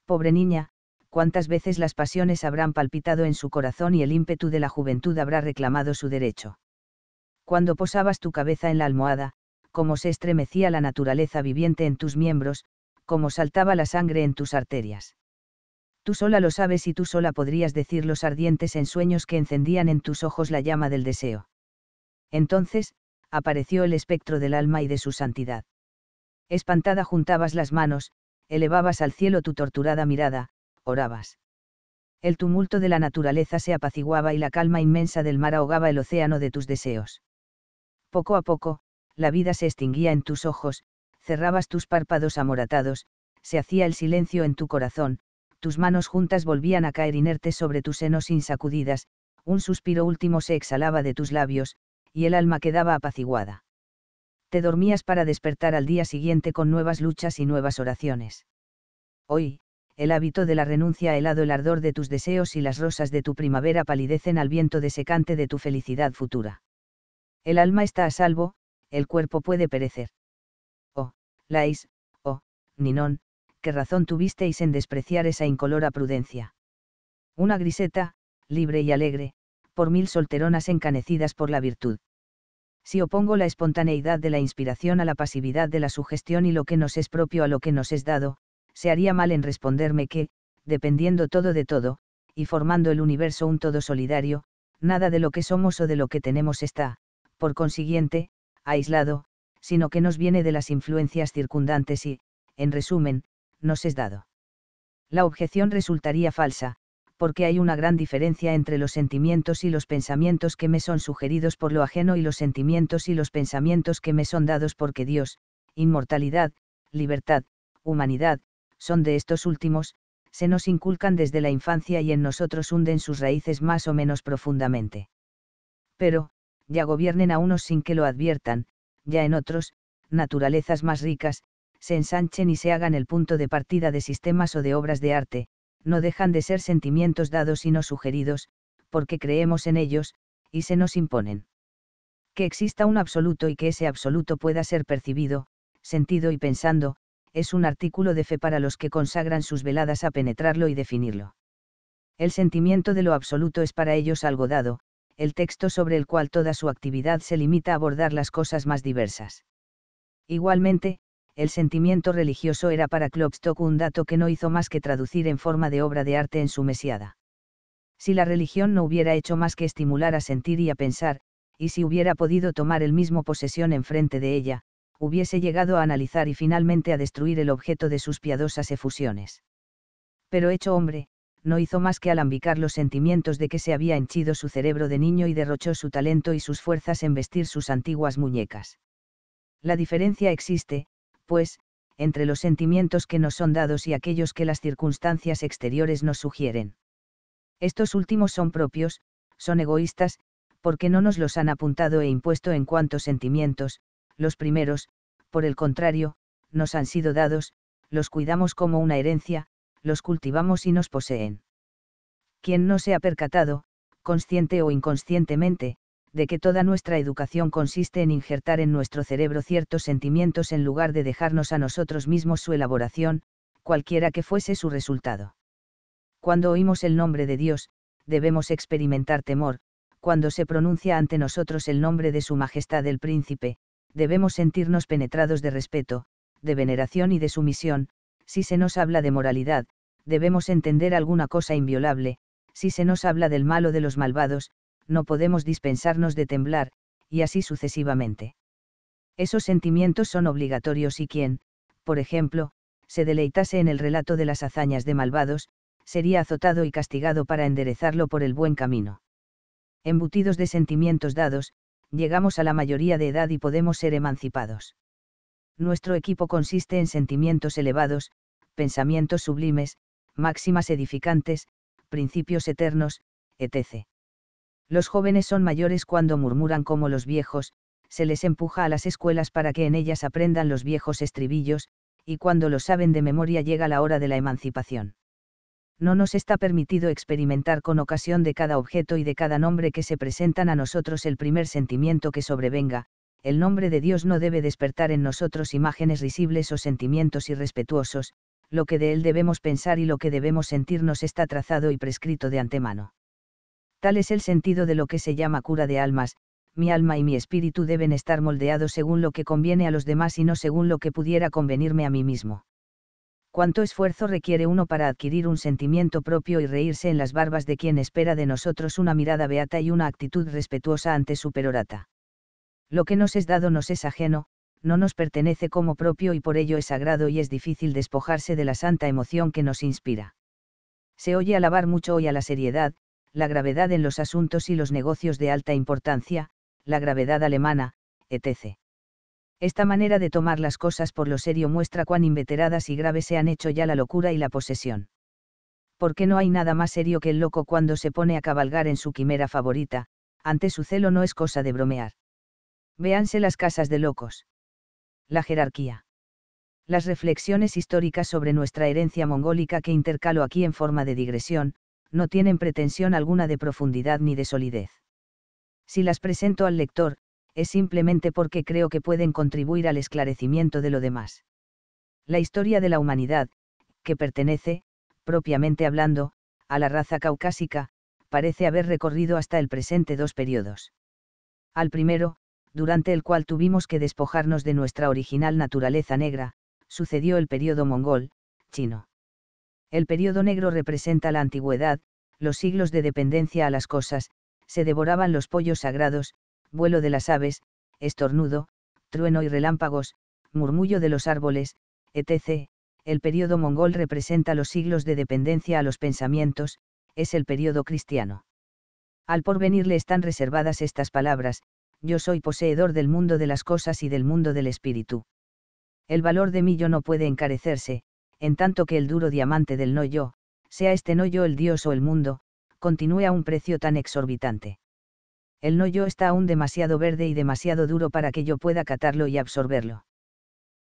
Pobre niña, cuántas veces las pasiones habrán palpitado en su corazón y el ímpetu de la juventud habrá reclamado su derecho. Cuando posabas tu cabeza en la almohada, cómo se estremecía la naturaleza viviente en tus miembros, como saltaba la sangre en tus arterias. Tú sola lo sabes y tú sola podrías decir los ardientes ensueños que encendían en tus ojos la llama del deseo. Entonces, apareció el espectro del alma y de su santidad. Espantada juntabas las manos, elevabas al cielo tu torturada mirada, orabas. El tumulto de la naturaleza se apaciguaba y la calma inmensa del mar ahogaba el océano de tus deseos. Poco a poco, la vida se extinguía en tus ojos, cerrabas tus párpados amoratados, se hacía el silencio en tu corazón, tus manos juntas volvían a caer inertes sobre tus senos insacudidas, un suspiro último se exhalaba de tus labios, y el alma quedaba apaciguada. Te dormías para despertar al día siguiente con nuevas luchas y nuevas oraciones. Hoy, el hábito de la renuncia ha helado el ardor de tus deseos y las rosas de tu primavera palidecen al viento desecante de tu felicidad futura. El alma está a salvo, el cuerpo puede perecer. Oh, Lais, oh, Ninón, qué razón tuvisteis en despreciar esa incolora prudencia. Una griseta, libre y alegre, por mil solteronas encanecidas por la virtud. Si opongo la espontaneidad de la inspiración a la pasividad de la sugestión y lo que nos es propio a lo que nos es dado, se haría mal en responderme que, dependiendo todo de todo, y formando el universo un todo solidario, nada de lo que somos o de lo que tenemos está, por consiguiente, aislado, sino que nos viene de las influencias circundantes y, en resumen, nos es dado. La objeción resultaría falsa, porque hay una gran diferencia entre los sentimientos y los pensamientos que me son sugeridos por lo ajeno y los sentimientos y los pensamientos que me son dados porque Dios, inmortalidad, libertad, humanidad, son de estos últimos, se nos inculcan desde la infancia y en nosotros hunden sus raíces más o menos profundamente. Pero, ya gobiernen a unos sin que lo adviertan, ya en otros, naturalezas más ricas, se ensanchen y se hagan el punto de partida de sistemas o de obras de arte, no dejan de ser sentimientos dados y no sugeridos, porque creemos en ellos, y se nos imponen. Que exista un absoluto y que ese absoluto pueda ser percibido, sentido y pensando, es un artículo de fe para los que consagran sus veladas a penetrarlo y definirlo. El sentimiento de lo absoluto es para ellos algo dado, el texto sobre el cual toda su actividad se limita a abordar las cosas más diversas. Igualmente, el sentimiento religioso era para Klopstock un dato que no hizo más que traducir en forma de obra de arte en su Mesiada. Si la religión no hubiera hecho más que estimular a sentir y a pensar, y si hubiera podido tomar el mismo posesión enfrente de ella, hubiese llegado a analizar y finalmente a destruir el objeto de sus piadosas efusiones. Pero hecho hombre, no hizo más que alambicar los sentimientos de que se había henchido su cerebro de niño y derrochó su talento y sus fuerzas en vestir sus antiguas muñecas. La diferencia existe, pues, entre los sentimientos que nos son dados y aquellos que las circunstancias exteriores nos sugieren. Estos últimos son propios, son egoístas, porque no nos los han apuntado e impuesto en cuanto sentimientos, los primeros, por el contrario, nos han sido dados, los cuidamos como una herencia, los cultivamos y nos poseen. Quien no se ha percatado, consciente o inconscientemente, de que toda nuestra educación consiste en injertar en nuestro cerebro ciertos sentimientos en lugar de dejarnos a nosotros mismos su elaboración, cualquiera que fuese su resultado. Cuando oímos el nombre de Dios, debemos experimentar temor, cuando se pronuncia ante nosotros el nombre de Su Majestad el Príncipe, debemos sentirnos penetrados de respeto, de veneración y de sumisión, si se nos habla de moralidad, debemos entender alguna cosa inviolable, si se nos habla del malo de los malvados, no podemos dispensarnos de temblar, y así sucesivamente. Esos sentimientos son obligatorios y quien, por ejemplo, se deleitase en el relato de las hazañas de malvados, sería azotado y castigado para enderezarlo por el buen camino. Embutidos de sentimientos dados, llegamos a la mayoría de edad y podemos ser emancipados. Nuestro equipo consiste en sentimientos elevados, pensamientos sublimes, máximas edificantes, principios eternos, etc. Los jóvenes son mayores cuando murmuran como los viejos, se les empuja a las escuelas para que en ellas aprendan los viejos estribillos, y cuando lo saben de memoria llega la hora de la emancipación. No nos está permitido experimentar con ocasión de cada objeto y de cada nombre que se presentan a nosotros el primer sentimiento que sobrevenga, el nombre de Dios no debe despertar en nosotros imágenes risibles o sentimientos irrespetuosos, lo que de Él debemos pensar y lo que debemos sentirnos está trazado y prescrito de antemano. Tal es el sentido de lo que se llama cura de almas, mi alma y mi espíritu deben estar moldeados según lo que conviene a los demás y no según lo que pudiera convenirme a mí mismo. Cuánto esfuerzo requiere uno para adquirir un sentimiento propio y reírse en las barbas de quien espera de nosotros una mirada beata y una actitud respetuosa ante su perorata. Lo que nos es dado nos es ajeno, no nos pertenece como propio y por ello es sagrado y es difícil despojarse de la santa emoción que nos inspira. Se oye alabar mucho hoy a la seriedad, la gravedad en los asuntos y los negocios de alta importancia, la gravedad alemana, etc. Esta manera de tomar las cosas por lo serio muestra cuán inveteradas y graves se han hecho ya la locura y la posesión. Porque no hay nada más serio que el loco cuando se pone a cabalgar en su quimera favorita, ante su celo no es cosa de bromear. Véanse las casas de locos. La jerarquía. Las reflexiones históricas sobre nuestra herencia mongólica que intercalo aquí en forma de digresión, no tienen pretensión alguna de profundidad ni de solidez. Si las presento al lector, es simplemente porque creo que pueden contribuir al esclarecimiento de lo demás. La historia de la humanidad, que pertenece, propiamente hablando, a la raza caucásica, parece haber recorrido hasta el presente dos periodos. Al primero, durante el cual tuvimos que despojarnos de nuestra original naturaleza negra, sucedió el periodo mongol, chino. El periodo negro representa la antigüedad, los siglos de dependencia a las cosas, se devoraban los pollos sagrados, vuelo de las aves, estornudo, trueno y relámpagos, murmullo de los árboles, etc. El periodo mongol representa los siglos de dependencia a los pensamientos, es el periodo cristiano. Al porvenir le están reservadas estas palabras, yo soy poseedor del mundo de las cosas y del mundo del espíritu. El valor de mí yo no puede encarecerse, en tanto que el duro diamante del no yo, sea este no yo el Dios o el mundo, continúe a un precio tan exorbitante. El no yo está aún demasiado verde y demasiado duro para que yo pueda catarlo y absorberlo.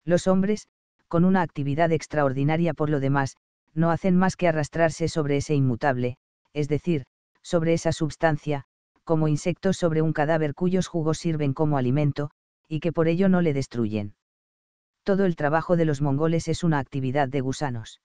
Los hombres, con una actividad extraordinaria por lo demás, no hacen más que arrastrarse sobre ese inmutable, es decir, sobre esa substancia, como insectos sobre un cadáver cuyos jugos sirven como alimento, y que por ello no le destruyen todo el trabajo de los mongoles es una actividad de gusanos.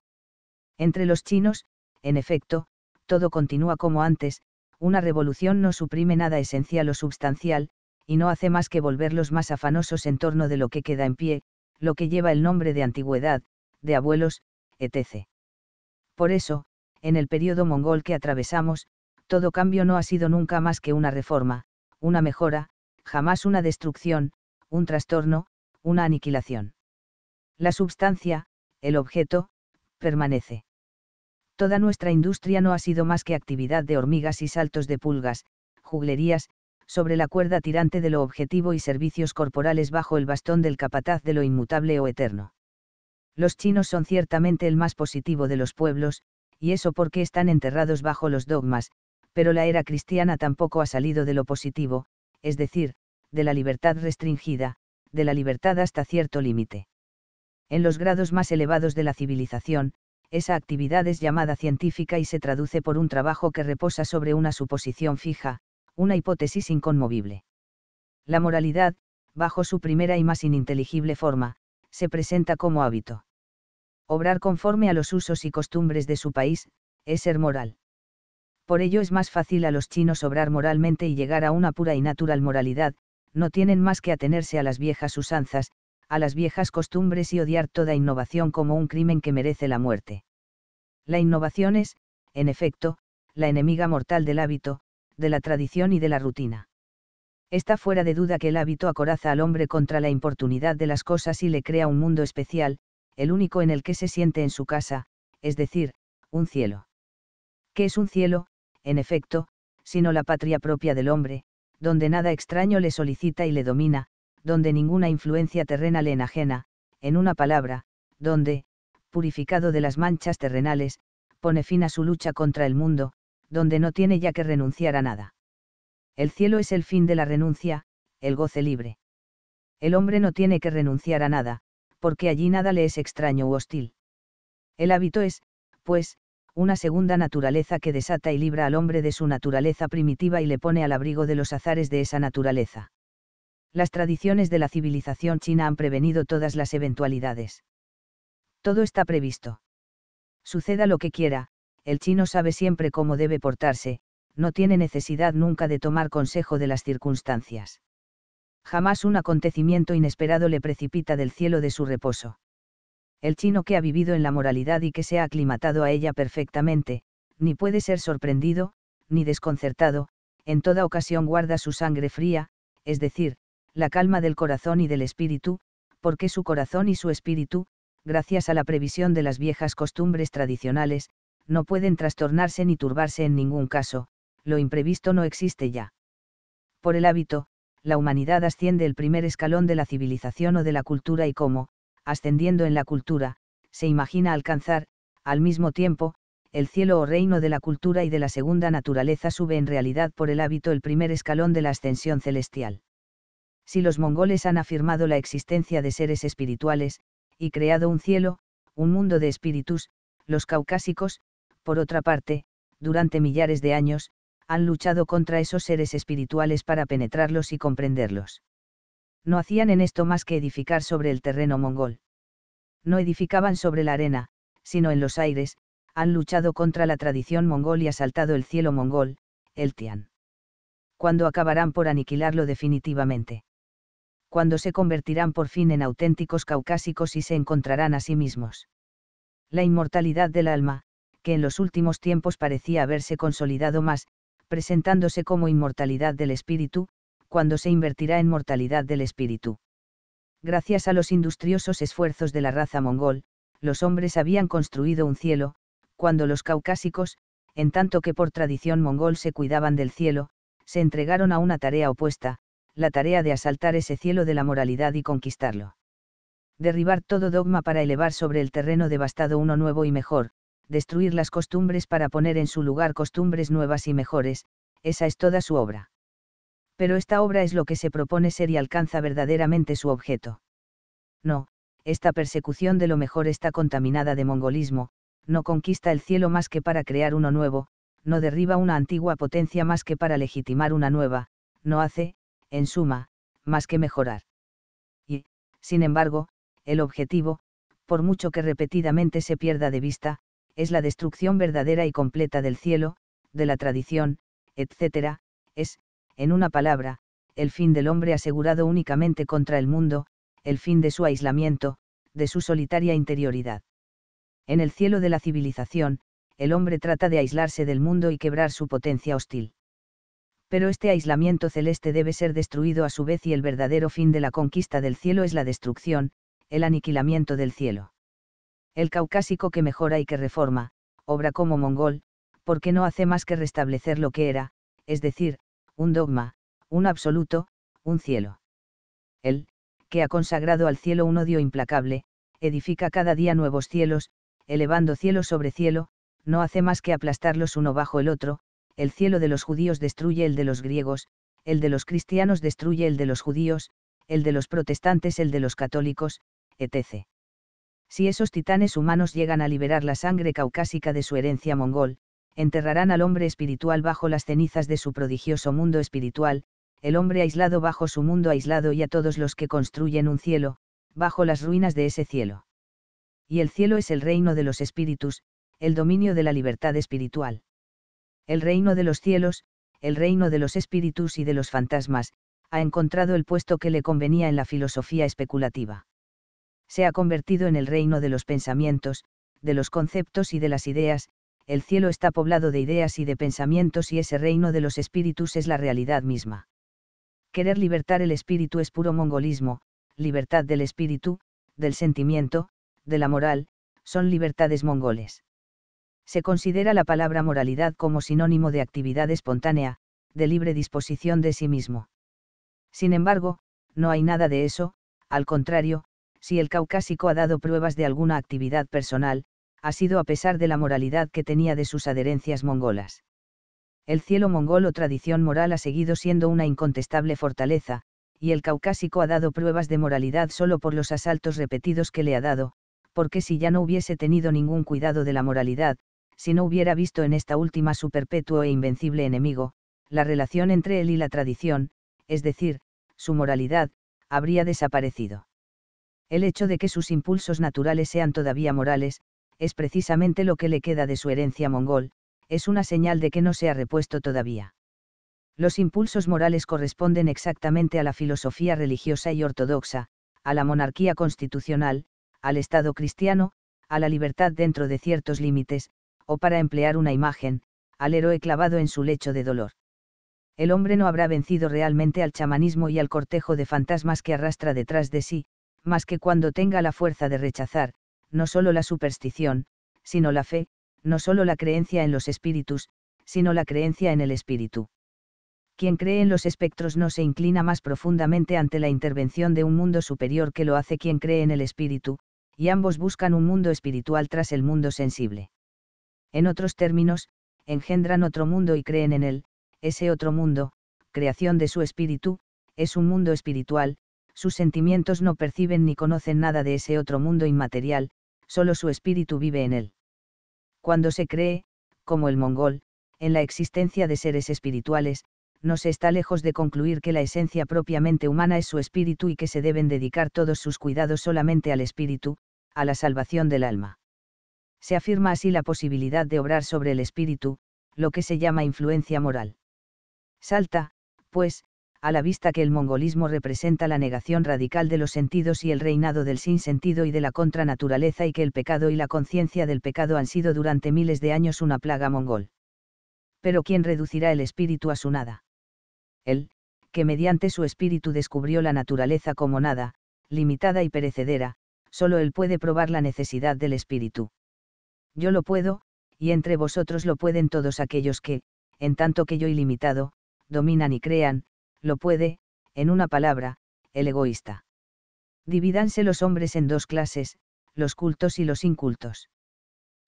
Entre los chinos, en efecto, todo continúa como antes, una revolución no suprime nada esencial o substancial, y no hace más que volverlos más afanosos en torno de lo que queda en pie, lo que lleva el nombre de antigüedad, de abuelos, etc. Por eso, en el periodo mongol que atravesamos, todo cambio no ha sido nunca más que una reforma, una mejora, jamás una destrucción, un trastorno, una aniquilación la substancia, el objeto, permanece. Toda nuestra industria no ha sido más que actividad de hormigas y saltos de pulgas, juglerías, sobre la cuerda tirante de lo objetivo y servicios corporales bajo el bastón del capataz de lo inmutable o eterno. Los chinos son ciertamente el más positivo de los pueblos, y eso porque están enterrados bajo los dogmas, pero la era cristiana tampoco ha salido de lo positivo, es decir, de la libertad restringida, de la libertad hasta cierto límite. En los grados más elevados de la civilización, esa actividad es llamada científica y se traduce por un trabajo que reposa sobre una suposición fija, una hipótesis inconmovible. La moralidad, bajo su primera y más ininteligible forma, se presenta como hábito. Obrar conforme a los usos y costumbres de su país, es ser moral. Por ello es más fácil a los chinos obrar moralmente y llegar a una pura y natural moralidad, no tienen más que atenerse a las viejas usanzas, a las viejas costumbres y odiar toda innovación como un crimen que merece la muerte. La innovación es, en efecto, la enemiga mortal del hábito, de la tradición y de la rutina. Está fuera de duda que el hábito acoraza al hombre contra la importunidad de las cosas y le crea un mundo especial, el único en el que se siente en su casa, es decir, un cielo. ¿Qué es un cielo, en efecto, sino la patria propia del hombre, donde nada extraño le solicita y le domina, donde ninguna influencia terrena le enajena, en una palabra, donde, purificado de las manchas terrenales, pone fin a su lucha contra el mundo, donde no tiene ya que renunciar a nada. El cielo es el fin de la renuncia, el goce libre. El hombre no tiene que renunciar a nada, porque allí nada le es extraño u hostil. El hábito es, pues, una segunda naturaleza que desata y libra al hombre de su naturaleza primitiva y le pone al abrigo de los azares de esa naturaleza las tradiciones de la civilización china han prevenido todas las eventualidades. Todo está previsto. Suceda lo que quiera, el chino sabe siempre cómo debe portarse, no tiene necesidad nunca de tomar consejo de las circunstancias. Jamás un acontecimiento inesperado le precipita del cielo de su reposo. El chino que ha vivido en la moralidad y que se ha aclimatado a ella perfectamente, ni puede ser sorprendido, ni desconcertado, en toda ocasión guarda su sangre fría, es decir, la calma del corazón y del espíritu, porque su corazón y su espíritu, gracias a la previsión de las viejas costumbres tradicionales, no pueden trastornarse ni turbarse en ningún caso, lo imprevisto no existe ya. Por el hábito, la humanidad asciende el primer escalón de la civilización o de la cultura y como, ascendiendo en la cultura, se imagina alcanzar, al mismo tiempo, el cielo o reino de la cultura y de la segunda naturaleza sube en realidad por el hábito el primer escalón de la ascensión celestial si los mongoles han afirmado la existencia de seres espirituales, y creado un cielo, un mundo de espíritus, los caucásicos, por otra parte, durante millares de años, han luchado contra esos seres espirituales para penetrarlos y comprenderlos. No hacían en esto más que edificar sobre el terreno mongol. No edificaban sobre la arena, sino en los aires, han luchado contra la tradición mongol y asaltado el cielo mongol, el Tian. ¿Cuándo acabarán por aniquilarlo definitivamente? cuando se convertirán por fin en auténticos caucásicos y se encontrarán a sí mismos. La inmortalidad del alma, que en los últimos tiempos parecía haberse consolidado más, presentándose como inmortalidad del espíritu, cuando se invertirá en mortalidad del espíritu. Gracias a los industriosos esfuerzos de la raza mongol, los hombres habían construido un cielo, cuando los caucásicos, en tanto que por tradición mongol se cuidaban del cielo, se entregaron a una tarea opuesta, la tarea de asaltar ese cielo de la moralidad y conquistarlo. Derribar todo dogma para elevar sobre el terreno devastado uno nuevo y mejor, destruir las costumbres para poner en su lugar costumbres nuevas y mejores, esa es toda su obra. Pero esta obra es lo que se propone ser y alcanza verdaderamente su objeto. No, esta persecución de lo mejor está contaminada de mongolismo, no conquista el cielo más que para crear uno nuevo, no derriba una antigua potencia más que para legitimar una nueva, no hace, en suma, más que mejorar. Y, sin embargo, el objetivo, por mucho que repetidamente se pierda de vista, es la destrucción verdadera y completa del cielo, de la tradición, etc., es, en una palabra, el fin del hombre asegurado únicamente contra el mundo, el fin de su aislamiento, de su solitaria interioridad. En el cielo de la civilización, el hombre trata de aislarse del mundo y quebrar su potencia hostil pero este aislamiento celeste debe ser destruido a su vez y el verdadero fin de la conquista del cielo es la destrucción, el aniquilamiento del cielo. El caucásico que mejora y que reforma, obra como mongol, porque no hace más que restablecer lo que era, es decir, un dogma, un absoluto, un cielo. Él, que ha consagrado al cielo un odio implacable, edifica cada día nuevos cielos, elevando cielo sobre cielo, no hace más que aplastarlos uno bajo el otro, el cielo de los judíos destruye el de los griegos, el de los cristianos destruye el de los judíos, el de los protestantes el de los católicos, etc. Si esos titanes humanos llegan a liberar la sangre caucásica de su herencia mongol, enterrarán al hombre espiritual bajo las cenizas de su prodigioso mundo espiritual, el hombre aislado bajo su mundo aislado y a todos los que construyen un cielo, bajo las ruinas de ese cielo. Y el cielo es el reino de los espíritus, el dominio de la libertad espiritual el reino de los cielos, el reino de los espíritus y de los fantasmas, ha encontrado el puesto que le convenía en la filosofía especulativa. Se ha convertido en el reino de los pensamientos, de los conceptos y de las ideas, el cielo está poblado de ideas y de pensamientos y ese reino de los espíritus es la realidad misma. Querer libertar el espíritu es puro mongolismo, libertad del espíritu, del sentimiento, de la moral, son libertades mongoles se considera la palabra moralidad como sinónimo de actividad espontánea, de libre disposición de sí mismo. Sin embargo, no hay nada de eso, al contrario, si el caucásico ha dado pruebas de alguna actividad personal, ha sido a pesar de la moralidad que tenía de sus adherencias mongolas. El cielo mongol o tradición moral ha seguido siendo una incontestable fortaleza, y el caucásico ha dado pruebas de moralidad solo por los asaltos repetidos que le ha dado, porque si ya no hubiese tenido ningún cuidado de la moralidad, si no hubiera visto en esta última su perpetuo e invencible enemigo, la relación entre él y la tradición, es decir, su moralidad, habría desaparecido. El hecho de que sus impulsos naturales sean todavía morales, es precisamente lo que le queda de su herencia mongol, es una señal de que no se ha repuesto todavía. Los impulsos morales corresponden exactamente a la filosofía religiosa y ortodoxa, a la monarquía constitucional, al Estado cristiano, a la libertad dentro de ciertos límites, o para emplear una imagen, al héroe clavado en su lecho de dolor. El hombre no habrá vencido realmente al chamanismo y al cortejo de fantasmas que arrastra detrás de sí, más que cuando tenga la fuerza de rechazar, no solo la superstición, sino la fe, no solo la creencia en los espíritus, sino la creencia en el espíritu. Quien cree en los espectros no se inclina más profundamente ante la intervención de un mundo superior que lo hace quien cree en el espíritu, y ambos buscan un mundo espiritual tras el mundo sensible. En otros términos, engendran otro mundo y creen en él, ese otro mundo, creación de su espíritu, es un mundo espiritual, sus sentimientos no perciben ni conocen nada de ese otro mundo inmaterial, solo su espíritu vive en él. Cuando se cree, como el mongol, en la existencia de seres espirituales, no se está lejos de concluir que la esencia propiamente humana es su espíritu y que se deben dedicar todos sus cuidados solamente al espíritu, a la salvación del alma se afirma así la posibilidad de obrar sobre el espíritu, lo que se llama influencia moral. Salta, pues, a la vista que el mongolismo representa la negación radical de los sentidos y el reinado del sinsentido y de la contranaturaleza y que el pecado y la conciencia del pecado han sido durante miles de años una plaga mongol. Pero ¿quién reducirá el espíritu a su nada? Él, que mediante su espíritu descubrió la naturaleza como nada, limitada y perecedera, solo él puede probar la necesidad del espíritu yo lo puedo, y entre vosotros lo pueden todos aquellos que, en tanto que yo ilimitado, dominan y crean, lo puede, en una palabra, el egoísta. Divídanse los hombres en dos clases, los cultos y los incultos.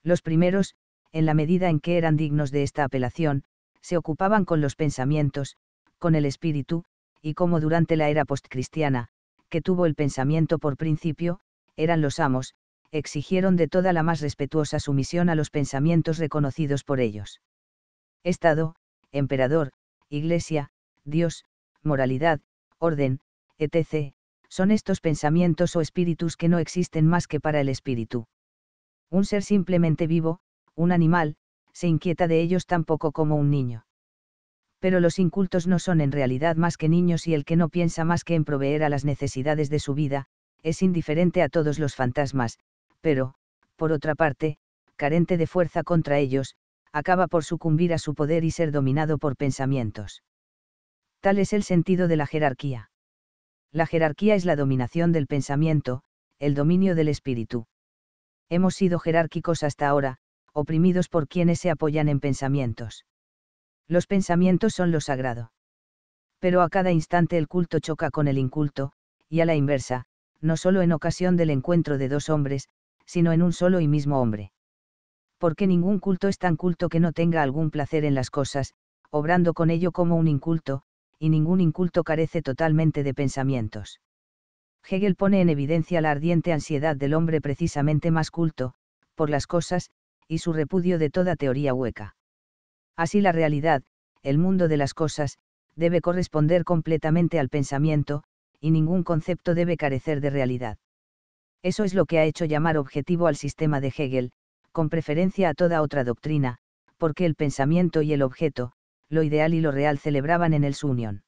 Los primeros, en la medida en que eran dignos de esta apelación, se ocupaban con los pensamientos, con el espíritu, y como durante la era postcristiana, que tuvo el pensamiento por principio, eran los amos, exigieron de toda la más respetuosa sumisión a los pensamientos reconocidos por ellos. Estado, emperador, iglesia, Dios, moralidad, orden, etc., son estos pensamientos o espíritus que no existen más que para el espíritu. Un ser simplemente vivo, un animal, se inquieta de ellos tan poco como un niño. Pero los incultos no son en realidad más que niños y el que no piensa más que en proveer a las necesidades de su vida, es indiferente a todos los fantasmas, pero, por otra parte, carente de fuerza contra ellos, acaba por sucumbir a su poder y ser dominado por pensamientos. Tal es el sentido de la jerarquía. La jerarquía es la dominación del pensamiento, el dominio del espíritu. Hemos sido jerárquicos hasta ahora, oprimidos por quienes se apoyan en pensamientos. Los pensamientos son lo sagrado. Pero a cada instante el culto choca con el inculto, y a la inversa, no solo en ocasión del encuentro de dos hombres, sino en un solo y mismo hombre. Porque ningún culto es tan culto que no tenga algún placer en las cosas, obrando con ello como un inculto, y ningún inculto carece totalmente de pensamientos. Hegel pone en evidencia la ardiente ansiedad del hombre precisamente más culto, por las cosas, y su repudio de toda teoría hueca. Así la realidad, el mundo de las cosas, debe corresponder completamente al pensamiento, y ningún concepto debe carecer de realidad. Eso es lo que ha hecho llamar objetivo al sistema de Hegel, con preferencia a toda otra doctrina, porque el pensamiento y el objeto, lo ideal y lo real celebraban en el su unión.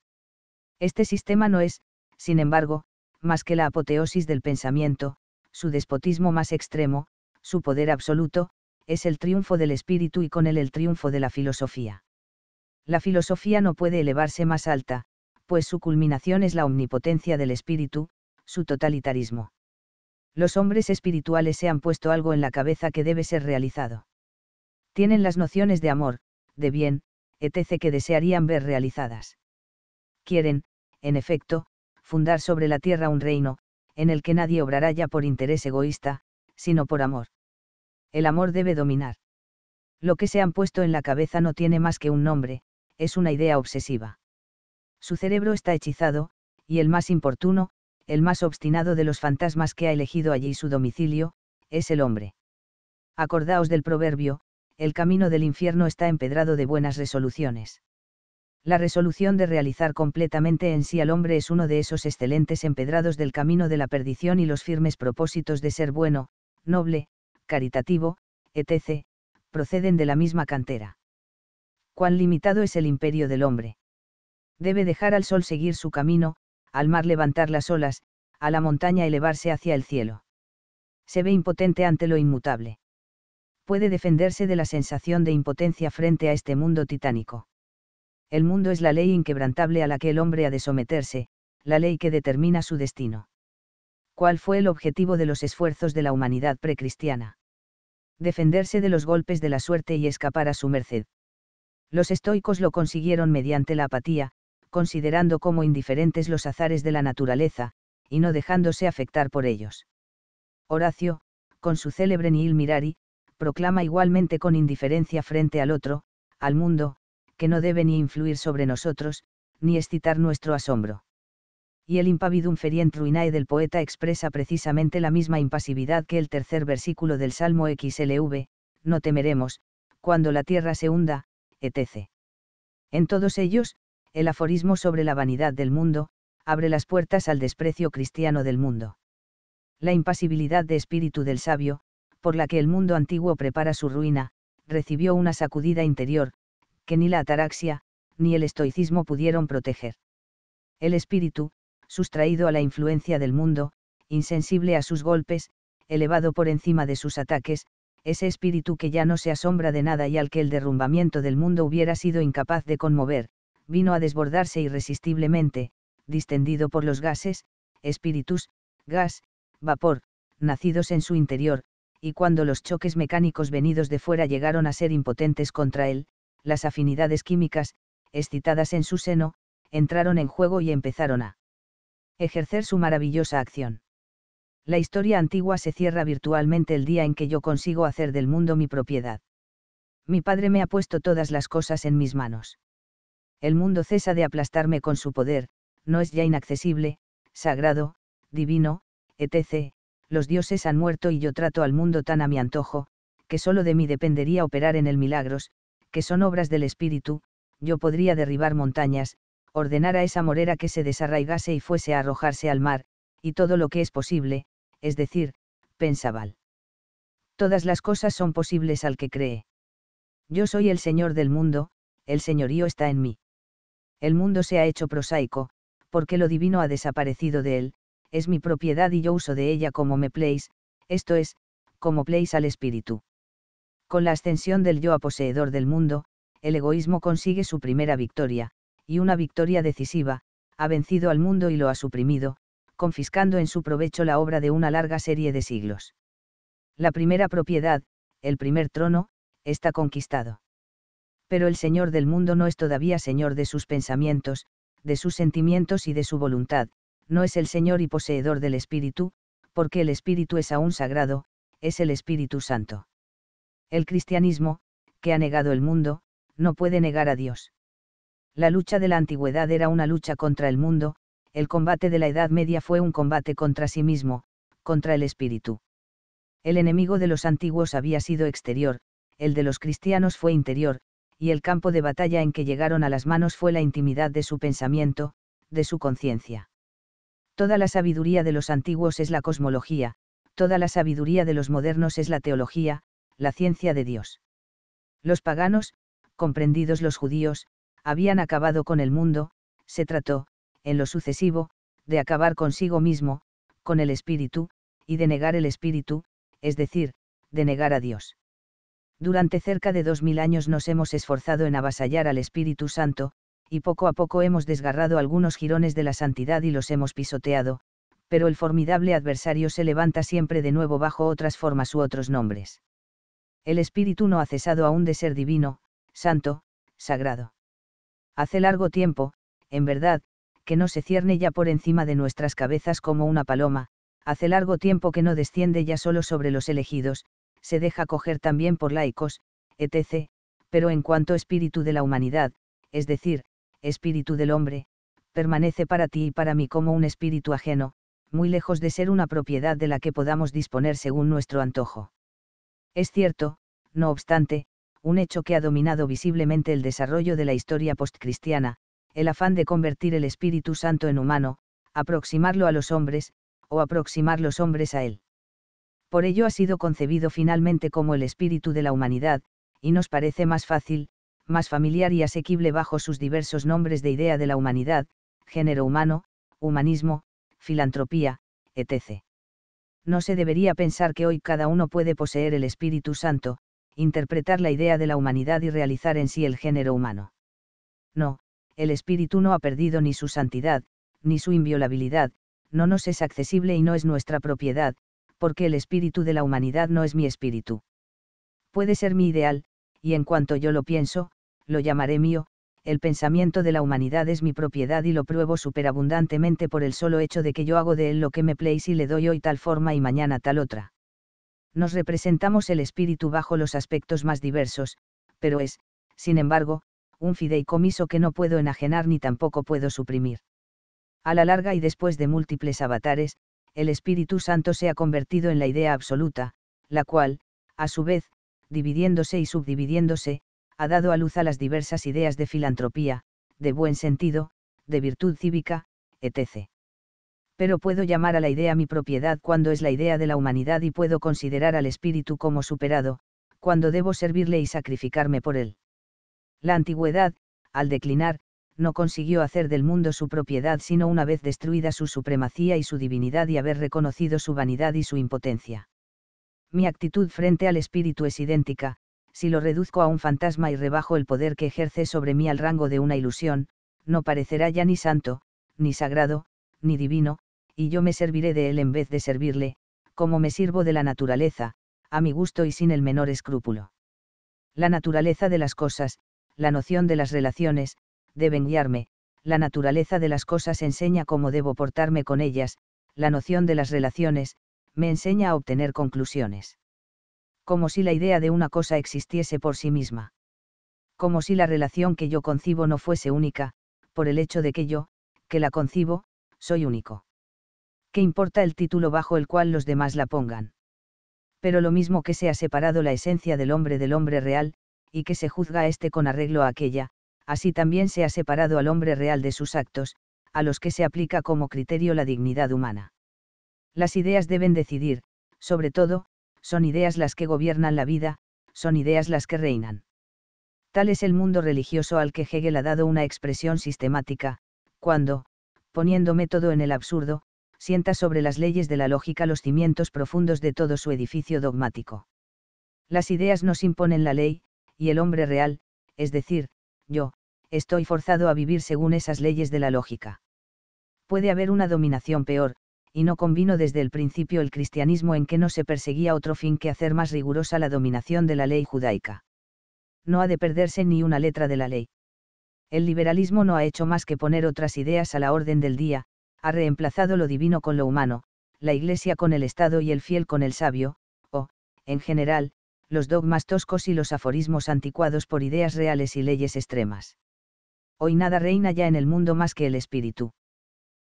Este sistema no es, sin embargo, más que la apoteosis del pensamiento, su despotismo más extremo, su poder absoluto, es el triunfo del espíritu y con él el triunfo de la filosofía. La filosofía no puede elevarse más alta, pues su culminación es la omnipotencia del espíritu, su totalitarismo los hombres espirituales se han puesto algo en la cabeza que debe ser realizado. Tienen las nociones de amor, de bien, etc. que desearían ver realizadas. Quieren, en efecto, fundar sobre la tierra un reino, en el que nadie obrará ya por interés egoísta, sino por amor. El amor debe dominar. Lo que se han puesto en la cabeza no tiene más que un nombre, es una idea obsesiva. Su cerebro está hechizado, y el más importuno, el más obstinado de los fantasmas que ha elegido allí su domicilio, es el hombre. Acordaos del proverbio, el camino del infierno está empedrado de buenas resoluciones. La resolución de realizar completamente en sí al hombre es uno de esos excelentes empedrados del camino de la perdición y los firmes propósitos de ser bueno, noble, caritativo, etc., proceden de la misma cantera. Cuán limitado es el imperio del hombre. Debe dejar al sol seguir su camino, al mar levantar las olas, a la montaña elevarse hacia el cielo. Se ve impotente ante lo inmutable. Puede defenderse de la sensación de impotencia frente a este mundo titánico. El mundo es la ley inquebrantable a la que el hombre ha de someterse, la ley que determina su destino. ¿Cuál fue el objetivo de los esfuerzos de la humanidad precristiana? Defenderse de los golpes de la suerte y escapar a su merced. Los estoicos lo consiguieron mediante la apatía, considerando como indiferentes los azares de la naturaleza, y no dejándose afectar por ellos. Horacio, con su célebre Nihil Mirari, proclama igualmente con indiferencia frente al otro, al mundo, que no debe ni influir sobre nosotros, ni excitar nuestro asombro. Y el impavidum ferient ruinae del poeta expresa precisamente la misma impasividad que el tercer versículo del Salmo XLV, no temeremos, cuando la tierra se hunda, etc. En todos ellos, el aforismo sobre la vanidad del mundo, abre las puertas al desprecio cristiano del mundo. La impasibilidad de espíritu del sabio, por la que el mundo antiguo prepara su ruina, recibió una sacudida interior, que ni la ataraxia, ni el estoicismo pudieron proteger. El espíritu, sustraído a la influencia del mundo, insensible a sus golpes, elevado por encima de sus ataques, ese espíritu que ya no se asombra de nada y al que el derrumbamiento del mundo hubiera sido incapaz de conmover, vino a desbordarse irresistiblemente, distendido por los gases, espíritus, gas, vapor, nacidos en su interior, y cuando los choques mecánicos venidos de fuera llegaron a ser impotentes contra él, las afinidades químicas, excitadas en su seno, entraron en juego y empezaron a ejercer su maravillosa acción. La historia antigua se cierra virtualmente el día en que yo consigo hacer del mundo mi propiedad. Mi padre me ha puesto todas las cosas en mis manos el mundo cesa de aplastarme con su poder, no es ya inaccesible, sagrado, divino, etc., los dioses han muerto y yo trato al mundo tan a mi antojo, que solo de mí dependería operar en el milagros, que son obras del espíritu, yo podría derribar montañas, ordenar a esa morera que se desarraigase y fuese a arrojarse al mar, y todo lo que es posible, es decir, pensabal. Todas las cosas son posibles al que cree. Yo soy el Señor del mundo, el señorío está en mí el mundo se ha hecho prosaico, porque lo divino ha desaparecido de él, es mi propiedad y yo uso de ella como me pleis, esto es, como pleis al espíritu. Con la ascensión del yo a poseedor del mundo, el egoísmo consigue su primera victoria, y una victoria decisiva, ha vencido al mundo y lo ha suprimido, confiscando en su provecho la obra de una larga serie de siglos. La primera propiedad, el primer trono, está conquistado pero el Señor del mundo no es todavía Señor de sus pensamientos, de sus sentimientos y de su voluntad, no es el Señor y poseedor del Espíritu, porque el Espíritu es aún sagrado, es el Espíritu Santo. El cristianismo, que ha negado el mundo, no puede negar a Dios. La lucha de la antigüedad era una lucha contra el mundo, el combate de la Edad Media fue un combate contra sí mismo, contra el Espíritu. El enemigo de los antiguos había sido exterior, el de los cristianos fue interior, y el campo de batalla en que llegaron a las manos fue la intimidad de su pensamiento, de su conciencia. Toda la sabiduría de los antiguos es la cosmología, toda la sabiduría de los modernos es la teología, la ciencia de Dios. Los paganos, comprendidos los judíos, habían acabado con el mundo, se trató, en lo sucesivo, de acabar consigo mismo, con el espíritu, y de negar el espíritu, es decir, de negar a Dios. Durante cerca de dos mil años nos hemos esforzado en avasallar al Espíritu Santo, y poco a poco hemos desgarrado algunos jirones de la santidad y los hemos pisoteado, pero el formidable adversario se levanta siempre de nuevo bajo otras formas u otros nombres. El Espíritu no ha cesado aún de ser divino, santo, sagrado. Hace largo tiempo, en verdad, que no se cierne ya por encima de nuestras cabezas como una paloma, hace largo tiempo que no desciende ya solo sobre los elegidos, se deja coger también por laicos, etc., pero en cuanto espíritu de la humanidad, es decir, espíritu del hombre, permanece para ti y para mí como un espíritu ajeno, muy lejos de ser una propiedad de la que podamos disponer según nuestro antojo. Es cierto, no obstante, un hecho que ha dominado visiblemente el desarrollo de la historia postcristiana, el afán de convertir el Espíritu Santo en humano, aproximarlo a los hombres, o aproximar los hombres a él por ello ha sido concebido finalmente como el espíritu de la humanidad, y nos parece más fácil, más familiar y asequible bajo sus diversos nombres de idea de la humanidad, género humano, humanismo, filantropía, etc. No se debería pensar que hoy cada uno puede poseer el Espíritu Santo, interpretar la idea de la humanidad y realizar en sí el género humano. No, el Espíritu no ha perdido ni su santidad, ni su inviolabilidad, no nos es accesible y no es nuestra propiedad, porque el espíritu de la humanidad no es mi espíritu. Puede ser mi ideal, y en cuanto yo lo pienso, lo llamaré mío, el pensamiento de la humanidad es mi propiedad y lo pruebo superabundantemente por el solo hecho de que yo hago de él lo que me place y le doy hoy tal forma y mañana tal otra. Nos representamos el espíritu bajo los aspectos más diversos, pero es, sin embargo, un fideicomiso que no puedo enajenar ni tampoco puedo suprimir. A la larga y después de múltiples avatares, el Espíritu Santo se ha convertido en la idea absoluta, la cual, a su vez, dividiéndose y subdividiéndose, ha dado a luz a las diversas ideas de filantropía, de buen sentido, de virtud cívica, etc. Pero puedo llamar a la idea mi propiedad cuando es la idea de la humanidad y puedo considerar al espíritu como superado, cuando debo servirle y sacrificarme por él. La antigüedad, al declinar, no consiguió hacer del mundo su propiedad sino una vez destruida su supremacía y su divinidad y haber reconocido su vanidad y su impotencia. Mi actitud frente al espíritu es idéntica, si lo reduzco a un fantasma y rebajo el poder que ejerce sobre mí al rango de una ilusión, no parecerá ya ni santo, ni sagrado, ni divino, y yo me serviré de él en vez de servirle, como me sirvo de la naturaleza, a mi gusto y sin el menor escrúpulo. La naturaleza de las cosas, la noción de las relaciones, deben guiarme, la naturaleza de las cosas enseña cómo debo portarme con ellas, la noción de las relaciones, me enseña a obtener conclusiones. Como si la idea de una cosa existiese por sí misma. Como si la relación que yo concibo no fuese única, por el hecho de que yo, que la concibo, soy único. ¿Qué importa el título bajo el cual los demás la pongan? Pero lo mismo que se ha separado la esencia del hombre del hombre real, y que se juzga este con arreglo a aquella, así también se ha separado al hombre real de sus actos, a los que se aplica como criterio la dignidad humana. Las ideas deben decidir, sobre todo, son ideas las que gobiernan la vida, son ideas las que reinan. Tal es el mundo religioso al que Hegel ha dado una expresión sistemática, cuando, poniendo método en el absurdo, sienta sobre las leyes de la lógica los cimientos profundos de todo su edificio dogmático. Las ideas nos imponen la ley, y el hombre real, es decir, yo, estoy forzado a vivir según esas leyes de la lógica. Puede haber una dominación peor, y no convino desde el principio el cristianismo en que no se perseguía otro fin que hacer más rigurosa la dominación de la ley judaica. No ha de perderse ni una letra de la ley. El liberalismo no ha hecho más que poner otras ideas a la orden del día, ha reemplazado lo divino con lo humano, la iglesia con el Estado y el fiel con el sabio, o, en general, los dogmas toscos y los aforismos anticuados por ideas reales y leyes extremas hoy nada reina ya en el mundo más que el espíritu.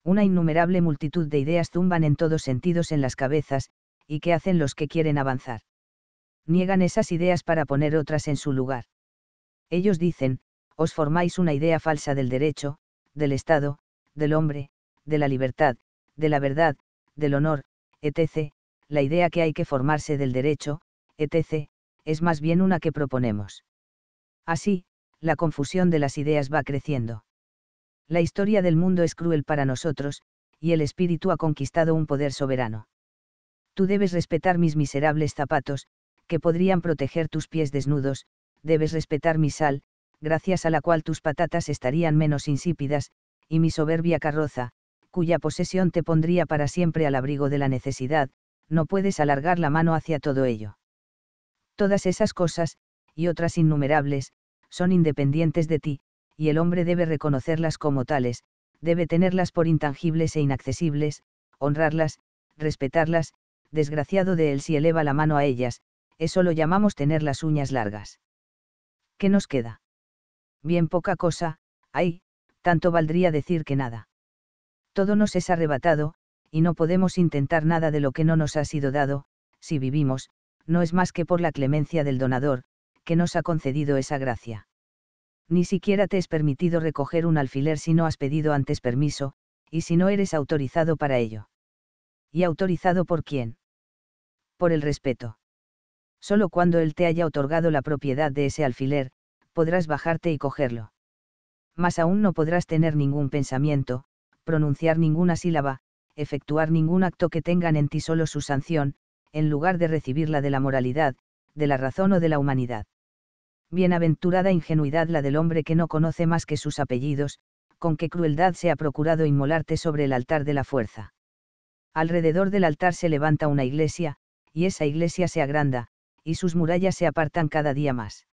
Una innumerable multitud de ideas zumban en todos sentidos en las cabezas, y qué hacen los que quieren avanzar. Niegan esas ideas para poner otras en su lugar. Ellos dicen, os formáis una idea falsa del derecho, del Estado, del hombre, de la libertad, de la verdad, del honor, etc., la idea que hay que formarse del derecho, etc., es más bien una que proponemos. Así, la confusión de las ideas va creciendo. La historia del mundo es cruel para nosotros, y el espíritu ha conquistado un poder soberano. Tú debes respetar mis miserables zapatos, que podrían proteger tus pies desnudos, debes respetar mi sal, gracias a la cual tus patatas estarían menos insípidas, y mi soberbia carroza, cuya posesión te pondría para siempre al abrigo de la necesidad, no puedes alargar la mano hacia todo ello. Todas esas cosas, y otras innumerables, son independientes de ti, y el hombre debe reconocerlas como tales, debe tenerlas por intangibles e inaccesibles, honrarlas, respetarlas, desgraciado de él si eleva la mano a ellas, eso lo llamamos tener las uñas largas. ¿Qué nos queda? Bien poca cosa, ay, tanto valdría decir que nada. Todo nos es arrebatado, y no podemos intentar nada de lo que no nos ha sido dado, si vivimos, no es más que por la clemencia del donador, que nos ha concedido esa gracia. Ni siquiera te es permitido recoger un alfiler si no has pedido antes permiso, y si no eres autorizado para ello. ¿Y autorizado por quién? Por el respeto. Solo cuando él te haya otorgado la propiedad de ese alfiler, podrás bajarte y cogerlo. Mas aún no podrás tener ningún pensamiento, pronunciar ninguna sílaba, efectuar ningún acto que tengan en ti solo su sanción, en lugar de recibirla de la moralidad, de la razón o de la humanidad bienaventurada ingenuidad la del hombre que no conoce más que sus apellidos, con qué crueldad se ha procurado inmolarte sobre el altar de la fuerza. Alrededor del altar se levanta una iglesia, y esa iglesia se agranda, y sus murallas se apartan cada día más.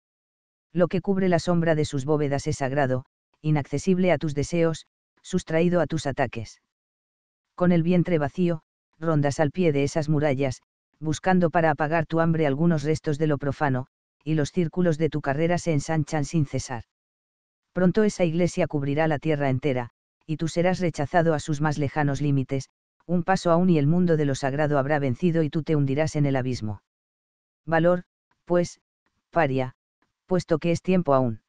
Lo que cubre la sombra de sus bóvedas es sagrado, inaccesible a tus deseos, sustraído a tus ataques. Con el vientre vacío, rondas al pie de esas murallas, buscando para apagar tu hambre algunos restos de lo profano, y los círculos de tu carrera se ensanchan sin cesar. Pronto esa iglesia cubrirá la tierra entera, y tú serás rechazado a sus más lejanos límites, un paso aún y el mundo de lo sagrado habrá vencido y tú te hundirás en el abismo. Valor, pues, paria, puesto que es tiempo aún.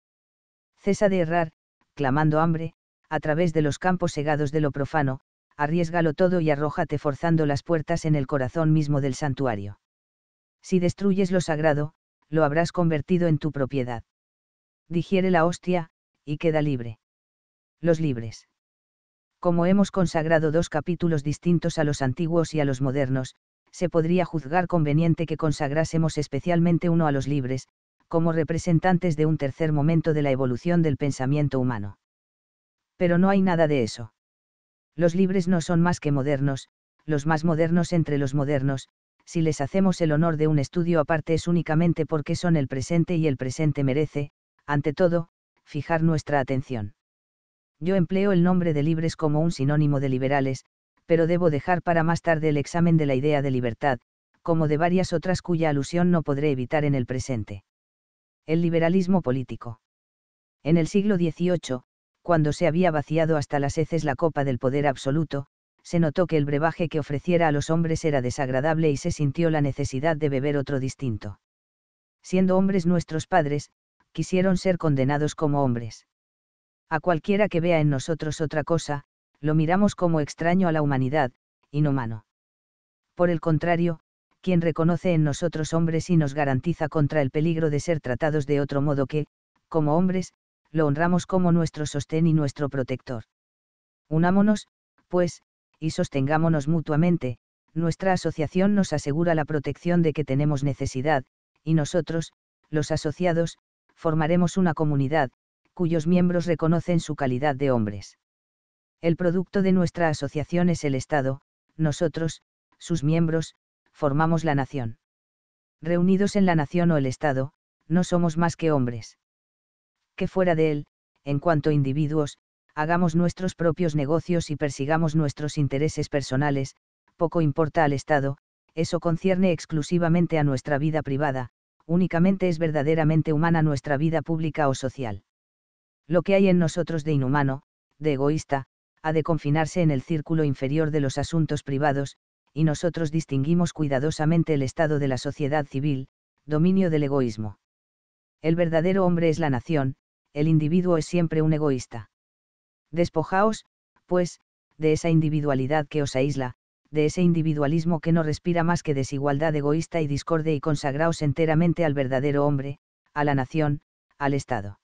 Cesa de errar, clamando hambre, a través de los campos segados de lo profano, arriesgalo todo y arrójate forzando las puertas en el corazón mismo del santuario. Si destruyes lo sagrado, lo habrás convertido en tu propiedad. Digiere la hostia, y queda libre. Los libres. Como hemos consagrado dos capítulos distintos a los antiguos y a los modernos, se podría juzgar conveniente que consagrásemos especialmente uno a los libres, como representantes de un tercer momento de la evolución del pensamiento humano. Pero no hay nada de eso. Los libres no son más que modernos, los más modernos entre los modernos, si les hacemos el honor de un estudio aparte es únicamente porque son el presente y el presente merece, ante todo, fijar nuestra atención. Yo empleo el nombre de libres como un sinónimo de liberales, pero debo dejar para más tarde el examen de la idea de libertad, como de varias otras cuya alusión no podré evitar en el presente. El liberalismo político. En el siglo XVIII, cuando se había vaciado hasta las heces la copa del poder absoluto, se notó que el brebaje que ofreciera a los hombres era desagradable y se sintió la necesidad de beber otro distinto. Siendo hombres nuestros padres, quisieron ser condenados como hombres. A cualquiera que vea en nosotros otra cosa, lo miramos como extraño a la humanidad, inhumano. Por el contrario, quien reconoce en nosotros hombres y nos garantiza contra el peligro de ser tratados de otro modo que, como hombres, lo honramos como nuestro sostén y nuestro protector. Unámonos, pues, y sostengámonos mutuamente, nuestra asociación nos asegura la protección de que tenemos necesidad, y nosotros, los asociados, formaremos una comunidad, cuyos miembros reconocen su calidad de hombres. El producto de nuestra asociación es el Estado, nosotros, sus miembros, formamos la nación. Reunidos en la nación o el Estado, no somos más que hombres. Que fuera de él, en cuanto individuos, hagamos nuestros propios negocios y persigamos nuestros intereses personales, poco importa al Estado, eso concierne exclusivamente a nuestra vida privada, únicamente es verdaderamente humana nuestra vida pública o social. Lo que hay en nosotros de inhumano, de egoísta, ha de confinarse en el círculo inferior de los asuntos privados, y nosotros distinguimos cuidadosamente el estado de la sociedad civil, dominio del egoísmo. El verdadero hombre es la nación, el individuo es siempre un egoísta. Despojaos, pues, de esa individualidad que os aísla, de ese individualismo que no respira más que desigualdad egoísta y discordia y consagraos enteramente al verdadero hombre, a la nación, al Estado.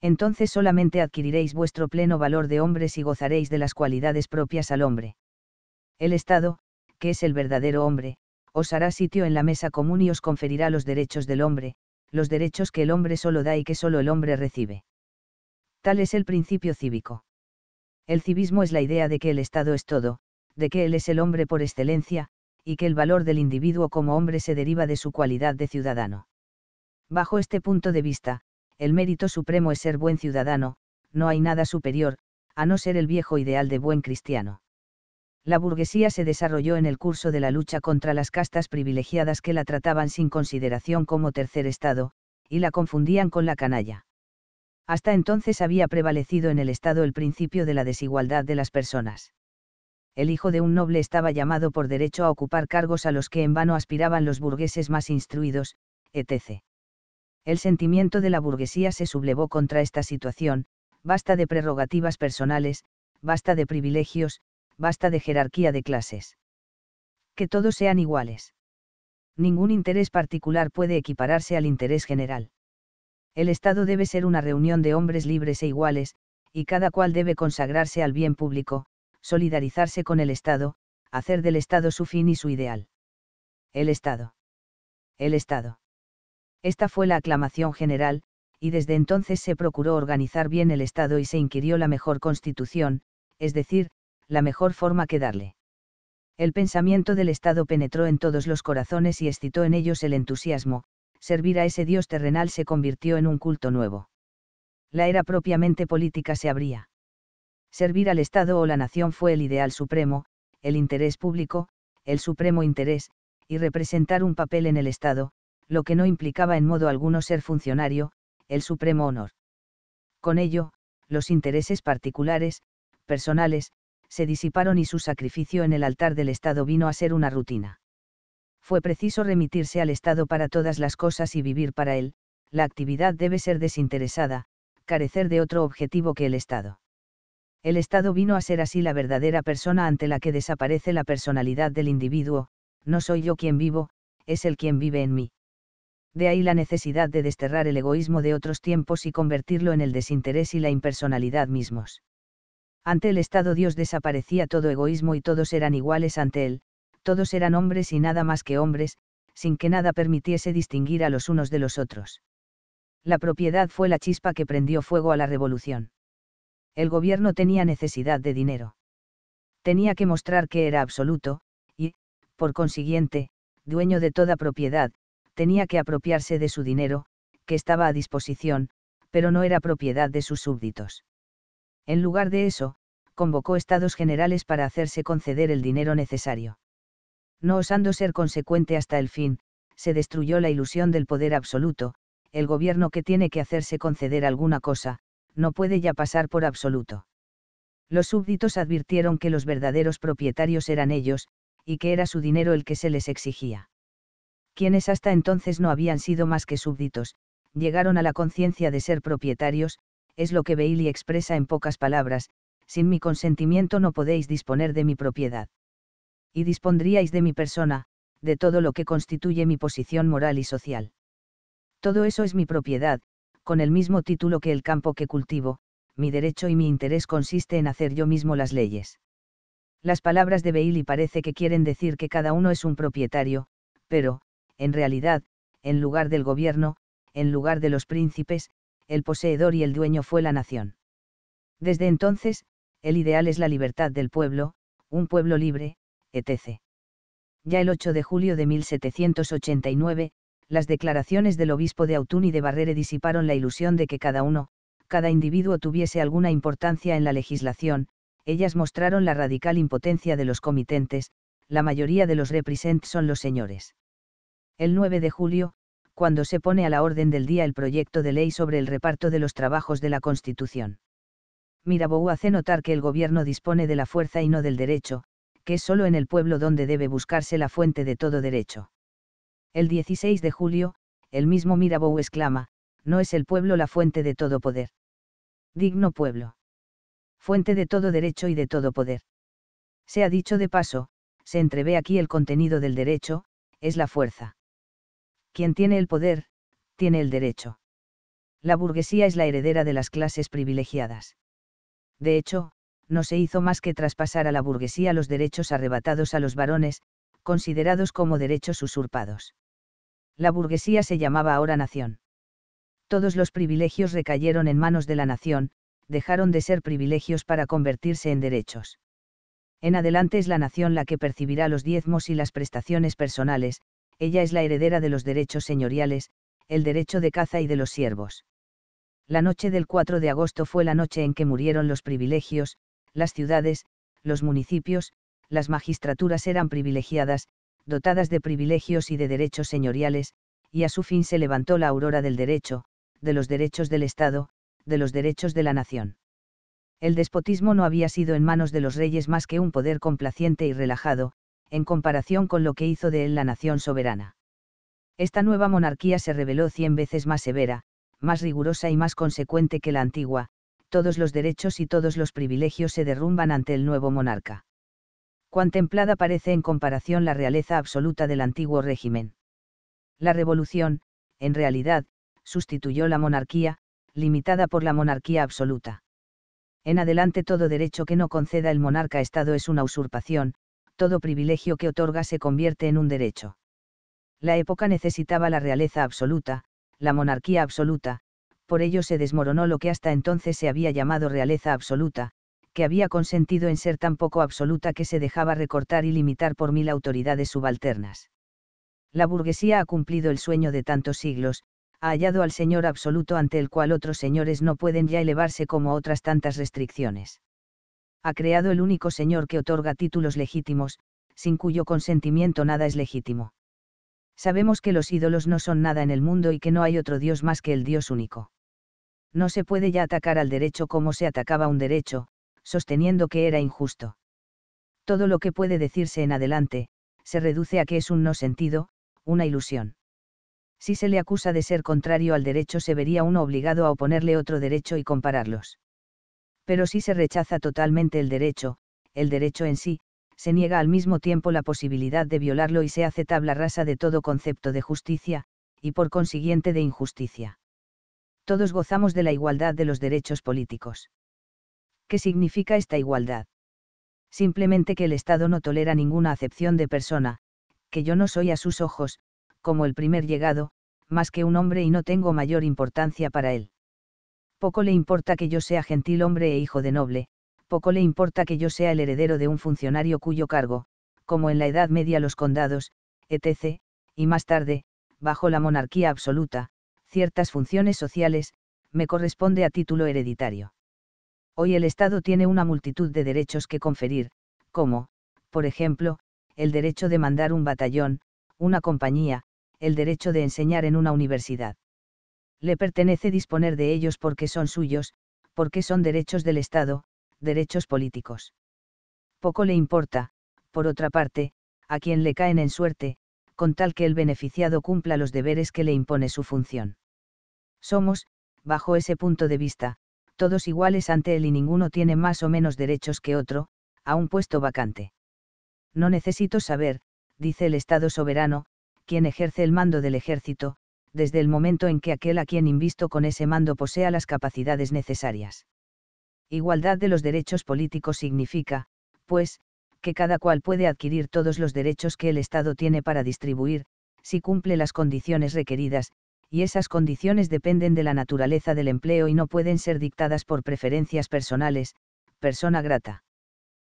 Entonces solamente adquiriréis vuestro pleno valor de hombres y gozaréis de las cualidades propias al hombre. El Estado, que es el verdadero hombre, os hará sitio en la mesa común y os conferirá los derechos del hombre, los derechos que el hombre solo da y que solo el hombre recibe. Tal es el principio cívico. El civismo es la idea de que el Estado es todo, de que él es el hombre por excelencia, y que el valor del individuo como hombre se deriva de su cualidad de ciudadano. Bajo este punto de vista, el mérito supremo es ser buen ciudadano, no hay nada superior, a no ser el viejo ideal de buen cristiano. La burguesía se desarrolló en el curso de la lucha contra las castas privilegiadas que la trataban sin consideración como tercer estado, y la confundían con la canalla. Hasta entonces había prevalecido en el Estado el principio de la desigualdad de las personas. El hijo de un noble estaba llamado por derecho a ocupar cargos a los que en vano aspiraban los burgueses más instruidos, etc. El sentimiento de la burguesía se sublevó contra esta situación, basta de prerrogativas personales, basta de privilegios, basta de jerarquía de clases. Que todos sean iguales. Ningún interés particular puede equipararse al interés general. El Estado debe ser una reunión de hombres libres e iguales, y cada cual debe consagrarse al bien público, solidarizarse con el Estado, hacer del Estado su fin y su ideal. El Estado. El Estado. Esta fue la aclamación general, y desde entonces se procuró organizar bien el Estado y se inquirió la mejor constitución, es decir, la mejor forma que darle. El pensamiento del Estado penetró en todos los corazones y excitó en ellos el entusiasmo, servir a ese Dios terrenal se convirtió en un culto nuevo. La era propiamente política se abría. Servir al Estado o la nación fue el ideal supremo, el interés público, el supremo interés, y representar un papel en el Estado, lo que no implicaba en modo alguno ser funcionario, el supremo honor. Con ello, los intereses particulares, personales, se disiparon y su sacrificio en el altar del Estado vino a ser una rutina fue preciso remitirse al Estado para todas las cosas y vivir para él, la actividad debe ser desinteresada, carecer de otro objetivo que el Estado. El Estado vino a ser así la verdadera persona ante la que desaparece la personalidad del individuo, no soy yo quien vivo, es el quien vive en mí. De ahí la necesidad de desterrar el egoísmo de otros tiempos y convertirlo en el desinterés y la impersonalidad mismos. Ante el Estado Dios desaparecía todo egoísmo y todos eran iguales ante Él, todos eran hombres y nada más que hombres, sin que nada permitiese distinguir a los unos de los otros. La propiedad fue la chispa que prendió fuego a la revolución. El gobierno tenía necesidad de dinero. Tenía que mostrar que era absoluto, y, por consiguiente, dueño de toda propiedad, tenía que apropiarse de su dinero, que estaba a disposición, pero no era propiedad de sus súbditos. En lugar de eso, convocó estados generales para hacerse conceder el dinero necesario no osando ser consecuente hasta el fin, se destruyó la ilusión del poder absoluto, el gobierno que tiene que hacerse conceder alguna cosa, no puede ya pasar por absoluto. Los súbditos advirtieron que los verdaderos propietarios eran ellos, y que era su dinero el que se les exigía. Quienes hasta entonces no habían sido más que súbditos, llegaron a la conciencia de ser propietarios, es lo que Bailey expresa en pocas palabras, sin mi consentimiento no podéis disponer de mi propiedad y dispondríais de mi persona, de todo lo que constituye mi posición moral y social. Todo eso es mi propiedad, con el mismo título que el campo que cultivo, mi derecho y mi interés consiste en hacer yo mismo las leyes. Las palabras de Bailey parece que quieren decir que cada uno es un propietario, pero, en realidad, en lugar del gobierno, en lugar de los príncipes, el poseedor y el dueño fue la nación. Desde entonces, el ideal es la libertad del pueblo, un pueblo libre, etc. Ya el 8 de julio de 1789, las declaraciones del obispo de Autun y de Barrere disiparon la ilusión de que cada uno, cada individuo tuviese alguna importancia en la legislación, ellas mostraron la radical impotencia de los comitentes, la mayoría de los represent son los señores. El 9 de julio, cuando se pone a la orden del día el proyecto de ley sobre el reparto de los trabajos de la Constitución. Mirabeau hace notar que el gobierno dispone de la fuerza y no del derecho, que es solo en el pueblo donde debe buscarse la fuente de todo derecho. El 16 de julio, el mismo Mirabeau exclama, no es el pueblo la fuente de todo poder. Digno pueblo. Fuente de todo derecho y de todo poder. Se ha dicho de paso, se entrevé aquí el contenido del derecho, es la fuerza. Quien tiene el poder, tiene el derecho. La burguesía es la heredera de las clases privilegiadas. De hecho, no se hizo más que traspasar a la burguesía los derechos arrebatados a los varones, considerados como derechos usurpados. La burguesía se llamaba ahora nación. Todos los privilegios recayeron en manos de la nación, dejaron de ser privilegios para convertirse en derechos. En adelante es la nación la que percibirá los diezmos y las prestaciones personales, ella es la heredera de los derechos señoriales, el derecho de caza y de los siervos. La noche del 4 de agosto fue la noche en que murieron los privilegios, las ciudades, los municipios, las magistraturas eran privilegiadas, dotadas de privilegios y de derechos señoriales, y a su fin se levantó la aurora del derecho, de los derechos del Estado, de los derechos de la nación. El despotismo no había sido en manos de los reyes más que un poder complaciente y relajado, en comparación con lo que hizo de él la nación soberana. Esta nueva monarquía se reveló cien veces más severa, más rigurosa y más consecuente que la antigua, todos los derechos y todos los privilegios se derrumban ante el nuevo monarca. Cuán templada parece en comparación la realeza absoluta del antiguo régimen. La revolución, en realidad, sustituyó la monarquía, limitada por la monarquía absoluta. En adelante todo derecho que no conceda el monarca Estado es una usurpación, todo privilegio que otorga se convierte en un derecho. La época necesitaba la realeza absoluta, la monarquía absoluta, por ello se desmoronó lo que hasta entonces se había llamado realeza absoluta, que había consentido en ser tan poco absoluta que se dejaba recortar y limitar por mil autoridades subalternas. La burguesía ha cumplido el sueño de tantos siglos, ha hallado al señor absoluto ante el cual otros señores no pueden ya elevarse como otras tantas restricciones. Ha creado el único señor que otorga títulos legítimos, sin cuyo consentimiento nada es legítimo. Sabemos que los ídolos no son nada en el mundo y que no hay otro Dios más que el Dios único no se puede ya atacar al derecho como se atacaba un derecho, sosteniendo que era injusto. Todo lo que puede decirse en adelante, se reduce a que es un no sentido, una ilusión. Si se le acusa de ser contrario al derecho se vería uno obligado a oponerle otro derecho y compararlos. Pero si se rechaza totalmente el derecho, el derecho en sí, se niega al mismo tiempo la posibilidad de violarlo y se hace tabla rasa de todo concepto de justicia, y por consiguiente de injusticia todos gozamos de la igualdad de los derechos políticos. ¿Qué significa esta igualdad? Simplemente que el Estado no tolera ninguna acepción de persona, que yo no soy a sus ojos, como el primer llegado, más que un hombre y no tengo mayor importancia para él. Poco le importa que yo sea gentil hombre e hijo de noble, poco le importa que yo sea el heredero de un funcionario cuyo cargo, como en la Edad Media los condados, etc., y más tarde, bajo la monarquía absoluta, ciertas funciones sociales, me corresponde a título hereditario. Hoy el Estado tiene una multitud de derechos que conferir, como, por ejemplo, el derecho de mandar un batallón, una compañía, el derecho de enseñar en una universidad. Le pertenece disponer de ellos porque son suyos, porque son derechos del Estado, derechos políticos. Poco le importa, por otra parte, a quien le caen en suerte, con tal que el beneficiado cumpla los deberes que le impone su función. Somos, bajo ese punto de vista, todos iguales ante él y ninguno tiene más o menos derechos que otro, a un puesto vacante. No necesito saber, dice el Estado soberano, quien ejerce el mando del ejército, desde el momento en que aquel a quien invisto con ese mando posea las capacidades necesarias. Igualdad de los derechos políticos significa, pues, que cada cual puede adquirir todos los derechos que el Estado tiene para distribuir, si cumple las condiciones requeridas, y esas condiciones dependen de la naturaleza del empleo y no pueden ser dictadas por preferencias personales, persona grata.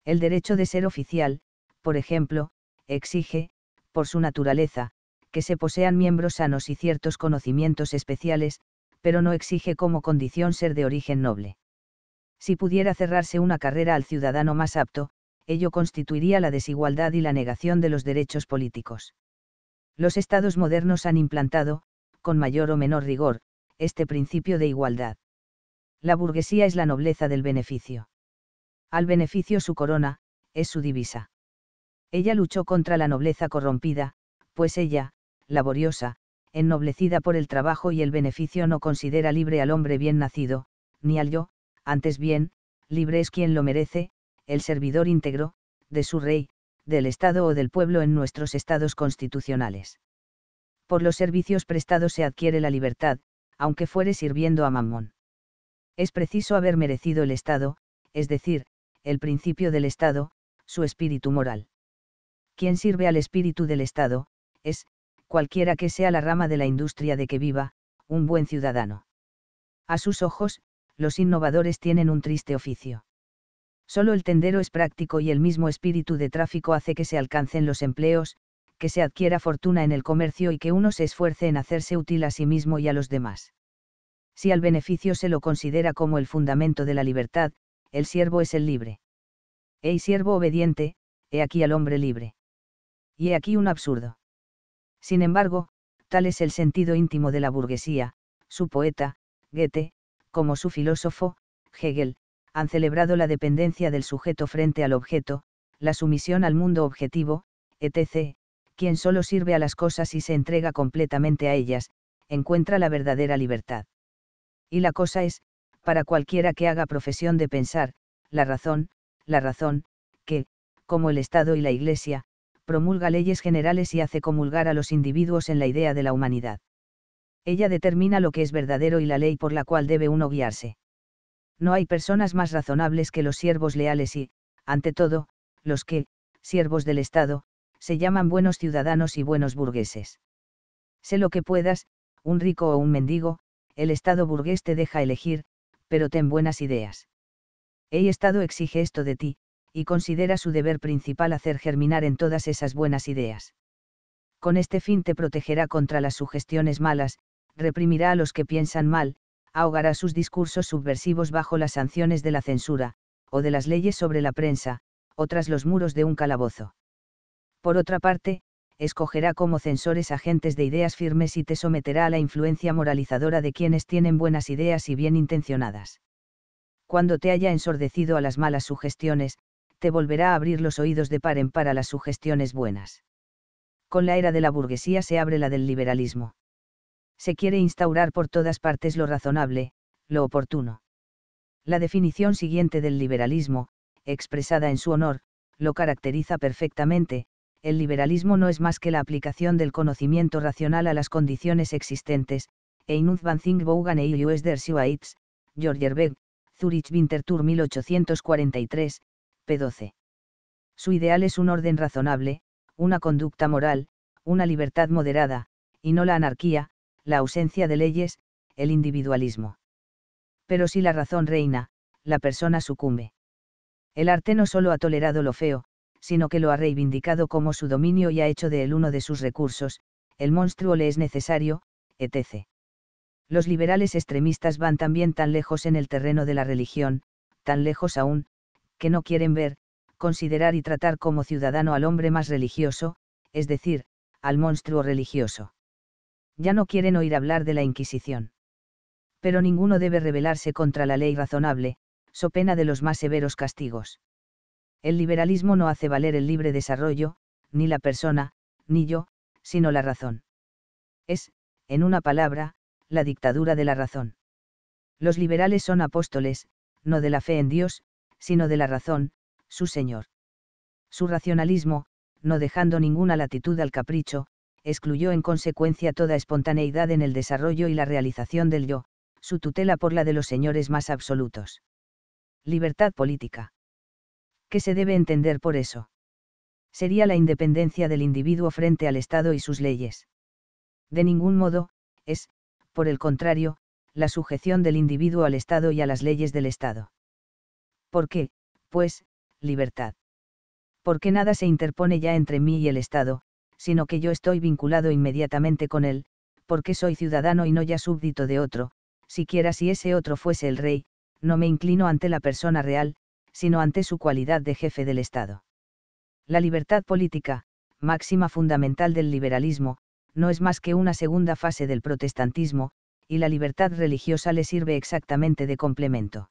El derecho de ser oficial, por ejemplo, exige, por su naturaleza, que se posean miembros sanos y ciertos conocimientos especiales, pero no exige como condición ser de origen noble. Si pudiera cerrarse una carrera al ciudadano más apto, ello constituiría la desigualdad y la negación de los derechos políticos. Los estados modernos han implantado, con mayor o menor rigor, este principio de igualdad. La burguesía es la nobleza del beneficio. Al beneficio su corona, es su divisa. Ella luchó contra la nobleza corrompida, pues ella, laboriosa, ennoblecida por el trabajo y el beneficio no considera libre al hombre bien nacido, ni al yo, antes bien, libre es quien lo merece, el servidor íntegro, de su rey, del Estado o del pueblo en nuestros estados constitucionales por los servicios prestados se adquiere la libertad, aunque fuere sirviendo a Mamón. Es preciso haber merecido el Estado, es decir, el principio del Estado, su espíritu moral. Quien sirve al espíritu del Estado, es, cualquiera que sea la rama de la industria de que viva, un buen ciudadano. A sus ojos, los innovadores tienen un triste oficio. Solo el tendero es práctico y el mismo espíritu de tráfico hace que se alcancen los empleos, que se adquiera fortuna en el comercio y que uno se esfuerce en hacerse útil a sí mismo y a los demás. Si al beneficio se lo considera como el fundamento de la libertad, el siervo es el libre. Hey siervo obediente, he aquí al hombre libre. Y he aquí un absurdo. Sin embargo, tal es el sentido íntimo de la burguesía, su poeta, Goethe, como su filósofo, Hegel, han celebrado la dependencia del sujeto frente al objeto, la sumisión al mundo objetivo, etc., quien solo sirve a las cosas y se entrega completamente a ellas, encuentra la verdadera libertad. Y la cosa es, para cualquiera que haga profesión de pensar, la razón, la razón, que, como el Estado y la Iglesia, promulga leyes generales y hace comulgar a los individuos en la idea de la humanidad. Ella determina lo que es verdadero y la ley por la cual debe uno guiarse. No hay personas más razonables que los siervos leales y, ante todo, los que, siervos del Estado, se llaman buenos ciudadanos y buenos burgueses. Sé lo que puedas, un rico o un mendigo, el Estado burgués te deja elegir, pero ten buenas ideas. El Estado exige esto de ti, y considera su deber principal hacer germinar en todas esas buenas ideas. Con este fin te protegerá contra las sugestiones malas, reprimirá a los que piensan mal, ahogará sus discursos subversivos bajo las sanciones de la censura, o de las leyes sobre la prensa, o tras los muros de un calabozo. Por otra parte, escogerá como censores agentes de ideas firmes y te someterá a la influencia moralizadora de quienes tienen buenas ideas y bien intencionadas. Cuando te haya ensordecido a las malas sugestiones, te volverá a abrir los oídos de par en par a las sugestiones buenas. Con la era de la burguesía se abre la del liberalismo. Se quiere instaurar por todas partes lo razonable, lo oportuno. La definición siguiente del liberalismo, expresada en su honor, lo caracteriza perfectamente, el liberalismo no es más que la aplicación del conocimiento racional a las condiciones existentes, inund van Zingbogen e der e Zurich Winterthur 1843, p12. Su ideal es un orden razonable, una conducta moral, una libertad moderada, y no la anarquía, la ausencia de leyes, el individualismo. Pero si la razón reina, la persona sucumbe. El arte no solo ha tolerado lo feo, sino que lo ha reivindicado como su dominio y ha hecho de él uno de sus recursos, el monstruo le es necesario, etc. Los liberales extremistas van también tan lejos en el terreno de la religión, tan lejos aún, que no quieren ver, considerar y tratar como ciudadano al hombre más religioso, es decir, al monstruo religioso. Ya no quieren oír hablar de la Inquisición. Pero ninguno debe rebelarse contra la ley razonable, so pena de los más severos castigos. El liberalismo no hace valer el libre desarrollo, ni la persona, ni yo, sino la razón. Es, en una palabra, la dictadura de la razón. Los liberales son apóstoles, no de la fe en Dios, sino de la razón, su Señor. Su racionalismo, no dejando ninguna latitud al capricho, excluyó en consecuencia toda espontaneidad en el desarrollo y la realización del yo, su tutela por la de los señores más absolutos. Libertad política. ¿qué se debe entender por eso? Sería la independencia del individuo frente al Estado y sus leyes. De ningún modo, es, por el contrario, la sujeción del individuo al Estado y a las leyes del Estado. ¿Por qué, pues, libertad? Porque nada se interpone ya entre mí y el Estado, sino que yo estoy vinculado inmediatamente con él, porque soy ciudadano y no ya súbdito de otro, siquiera si ese otro fuese el rey, no me inclino ante la persona real, sino ante su cualidad de jefe del Estado. La libertad política, máxima fundamental del liberalismo, no es más que una segunda fase del protestantismo, y la libertad religiosa le sirve exactamente de complemento.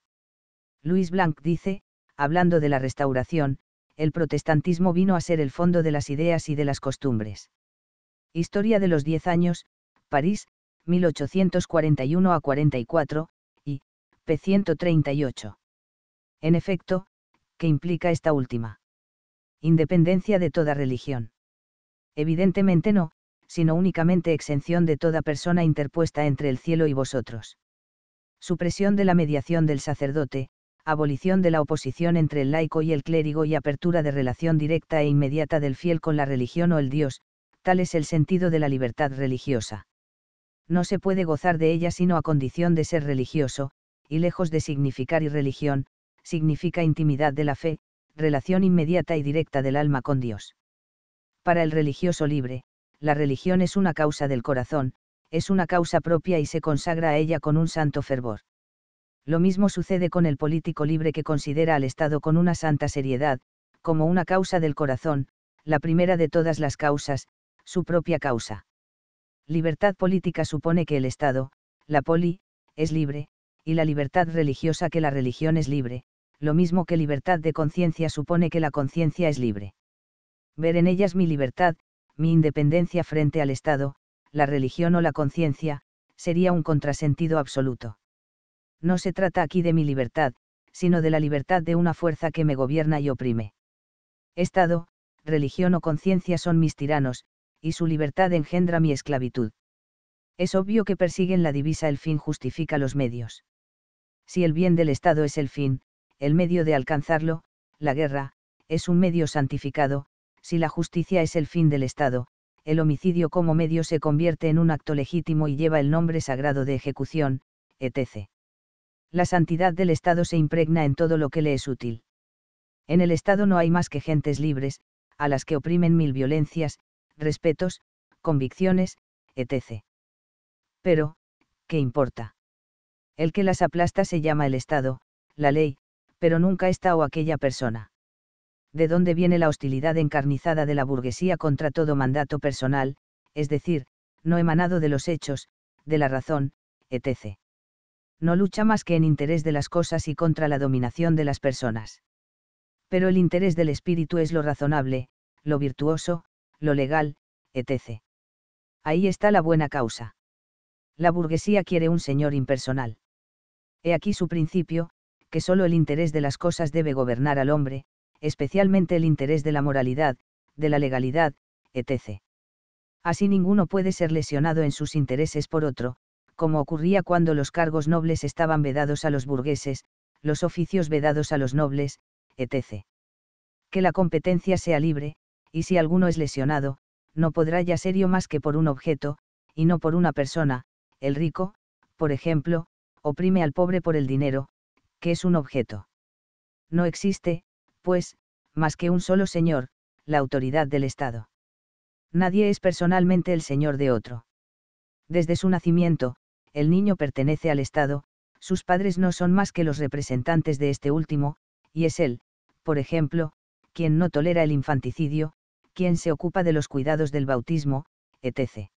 Luis Blanc dice, hablando de la restauración, el protestantismo vino a ser el fondo de las ideas y de las costumbres. Historia de los Diez Años, París, 1841 a 44, y p. 138 en efecto, ¿qué implica esta última. Independencia de toda religión. Evidentemente no, sino únicamente exención de toda persona interpuesta entre el cielo y vosotros. Supresión de la mediación del sacerdote, abolición de la oposición entre el laico y el clérigo y apertura de relación directa e inmediata del fiel con la religión o el Dios, tal es el sentido de la libertad religiosa. No se puede gozar de ella sino a condición de ser religioso, y lejos de significar irreligión, significa intimidad de la fe, relación inmediata y directa del alma con Dios. Para el religioso libre, la religión es una causa del corazón, es una causa propia y se consagra a ella con un santo fervor. Lo mismo sucede con el político libre que considera al Estado con una santa seriedad, como una causa del corazón, la primera de todas las causas, su propia causa. Libertad política supone que el Estado, la poli, es libre, y la libertad religiosa que la religión es libre, lo mismo que libertad de conciencia supone que la conciencia es libre. Ver en ellas mi libertad, mi independencia frente al Estado, la religión o la conciencia, sería un contrasentido absoluto. No se trata aquí de mi libertad, sino de la libertad de una fuerza que me gobierna y oprime. Estado, religión o conciencia son mis tiranos, y su libertad engendra mi esclavitud. Es obvio que persiguen la divisa el fin justifica los medios. Si el bien del Estado es el fin, el medio de alcanzarlo, la guerra, es un medio santificado, si la justicia es el fin del Estado, el homicidio como medio se convierte en un acto legítimo y lleva el nombre sagrado de ejecución, etc. La santidad del Estado se impregna en todo lo que le es útil. En el Estado no hay más que gentes libres, a las que oprimen mil violencias, respetos, convicciones, etc. Pero, ¿qué importa? El que las aplasta se llama el Estado, la ley, pero nunca esta o aquella persona. ¿De dónde viene la hostilidad encarnizada de la burguesía contra todo mandato personal, es decir, no emanado de los hechos, de la razón, etc. No lucha más que en interés de las cosas y contra la dominación de las personas. Pero el interés del espíritu es lo razonable, lo virtuoso, lo legal, etc. Ahí está la buena causa. La burguesía quiere un señor impersonal. He aquí su principio, que solo el interés de las cosas debe gobernar al hombre, especialmente el interés de la moralidad, de la legalidad, etc. Así ninguno puede ser lesionado en sus intereses por otro, como ocurría cuando los cargos nobles estaban vedados a los burgueses, los oficios vedados a los nobles, etc. Que la competencia sea libre, y si alguno es lesionado, no podrá ya serio más que por un objeto, y no por una persona, el rico, por ejemplo, oprime al pobre por el dinero, que es un objeto. No existe, pues, más que un solo señor, la autoridad del Estado. Nadie es personalmente el señor de otro. Desde su nacimiento, el niño pertenece al Estado, sus padres no son más que los representantes de este último, y es él, por ejemplo, quien no tolera el infanticidio, quien se ocupa de los cuidados del bautismo, etc.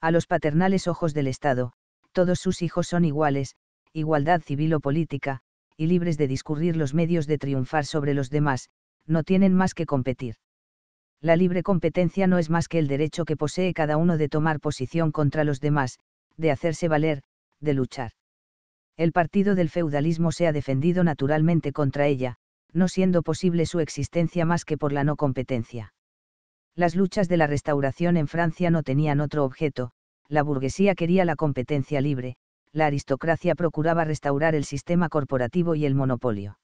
A los paternales ojos del Estado, todos sus hijos son iguales, igualdad civil o política, y libres de discurrir los medios de triunfar sobre los demás, no tienen más que competir. La libre competencia no es más que el derecho que posee cada uno de tomar posición contra los demás, de hacerse valer, de luchar. El partido del feudalismo se ha defendido naturalmente contra ella, no siendo posible su existencia más que por la no competencia. Las luchas de la restauración en Francia no tenían otro objeto, la burguesía quería la competencia libre, la aristocracia procuraba restaurar el sistema corporativo y el monopolio.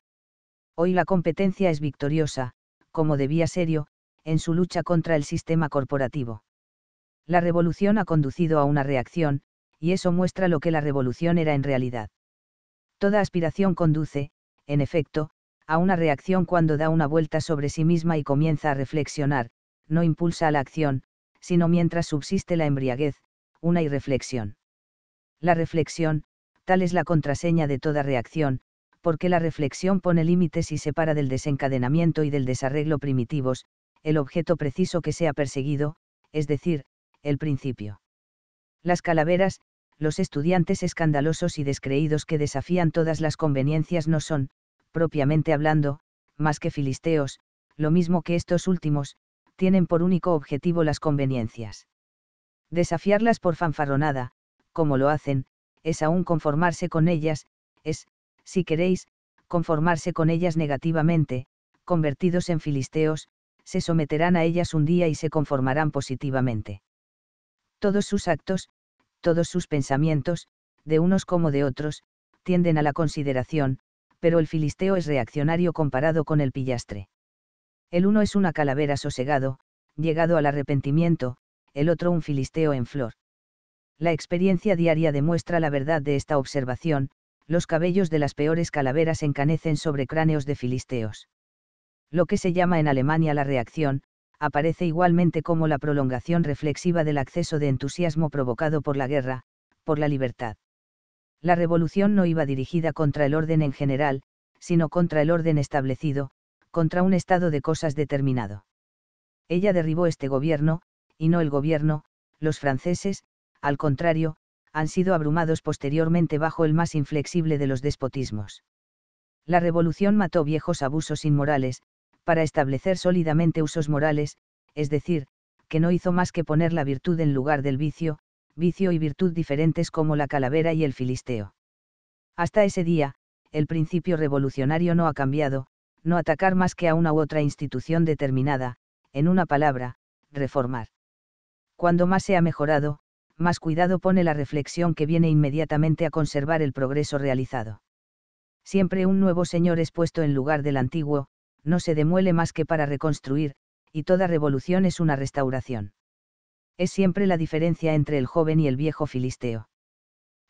Hoy la competencia es victoriosa, como debía serio, en su lucha contra el sistema corporativo. La revolución ha conducido a una reacción, y eso muestra lo que la revolución era en realidad. Toda aspiración conduce, en efecto, a una reacción cuando da una vuelta sobre sí misma y comienza a reflexionar, no impulsa a la acción, sino mientras subsiste la embriaguez, una irreflexión. La reflexión, tal es la contraseña de toda reacción, porque la reflexión pone límites y separa del desencadenamiento y del desarreglo primitivos, el objeto preciso que sea perseguido, es decir, el principio. Las calaveras, los estudiantes escandalosos y descreídos que desafían todas las conveniencias no son, propiamente hablando, más que filisteos, lo mismo que estos últimos, tienen por único objetivo las conveniencias. Desafiarlas por fanfarronada, como lo hacen, es aún conformarse con ellas, es, si queréis, conformarse con ellas negativamente, convertidos en filisteos, se someterán a ellas un día y se conformarán positivamente. Todos sus actos, todos sus pensamientos, de unos como de otros, tienden a la consideración, pero el filisteo es reaccionario comparado con el pillastre. El uno es una calavera sosegado, llegado al arrepentimiento, el otro un filisteo en flor. La experiencia diaria demuestra la verdad de esta observación, los cabellos de las peores calaveras encanecen sobre cráneos de filisteos. Lo que se llama en Alemania la reacción, aparece igualmente como la prolongación reflexiva del acceso de entusiasmo provocado por la guerra, por la libertad. La revolución no iba dirigida contra el orden en general, sino contra el orden establecido, contra un estado de cosas determinado. Ella derribó este gobierno, y no el gobierno, los franceses, al contrario, han sido abrumados posteriormente bajo el más inflexible de los despotismos. La revolución mató viejos abusos inmorales, para establecer sólidamente usos morales, es decir, que no hizo más que poner la virtud en lugar del vicio, vicio y virtud diferentes como la calavera y el filisteo. Hasta ese día, el principio revolucionario no ha cambiado, no atacar más que a una u otra institución determinada, en una palabra, reformar. Cuando más se ha mejorado, más cuidado pone la reflexión que viene inmediatamente a conservar el progreso realizado. Siempre un nuevo señor es puesto en lugar del antiguo, no se demuele más que para reconstruir, y toda revolución es una restauración. Es siempre la diferencia entre el joven y el viejo filisteo.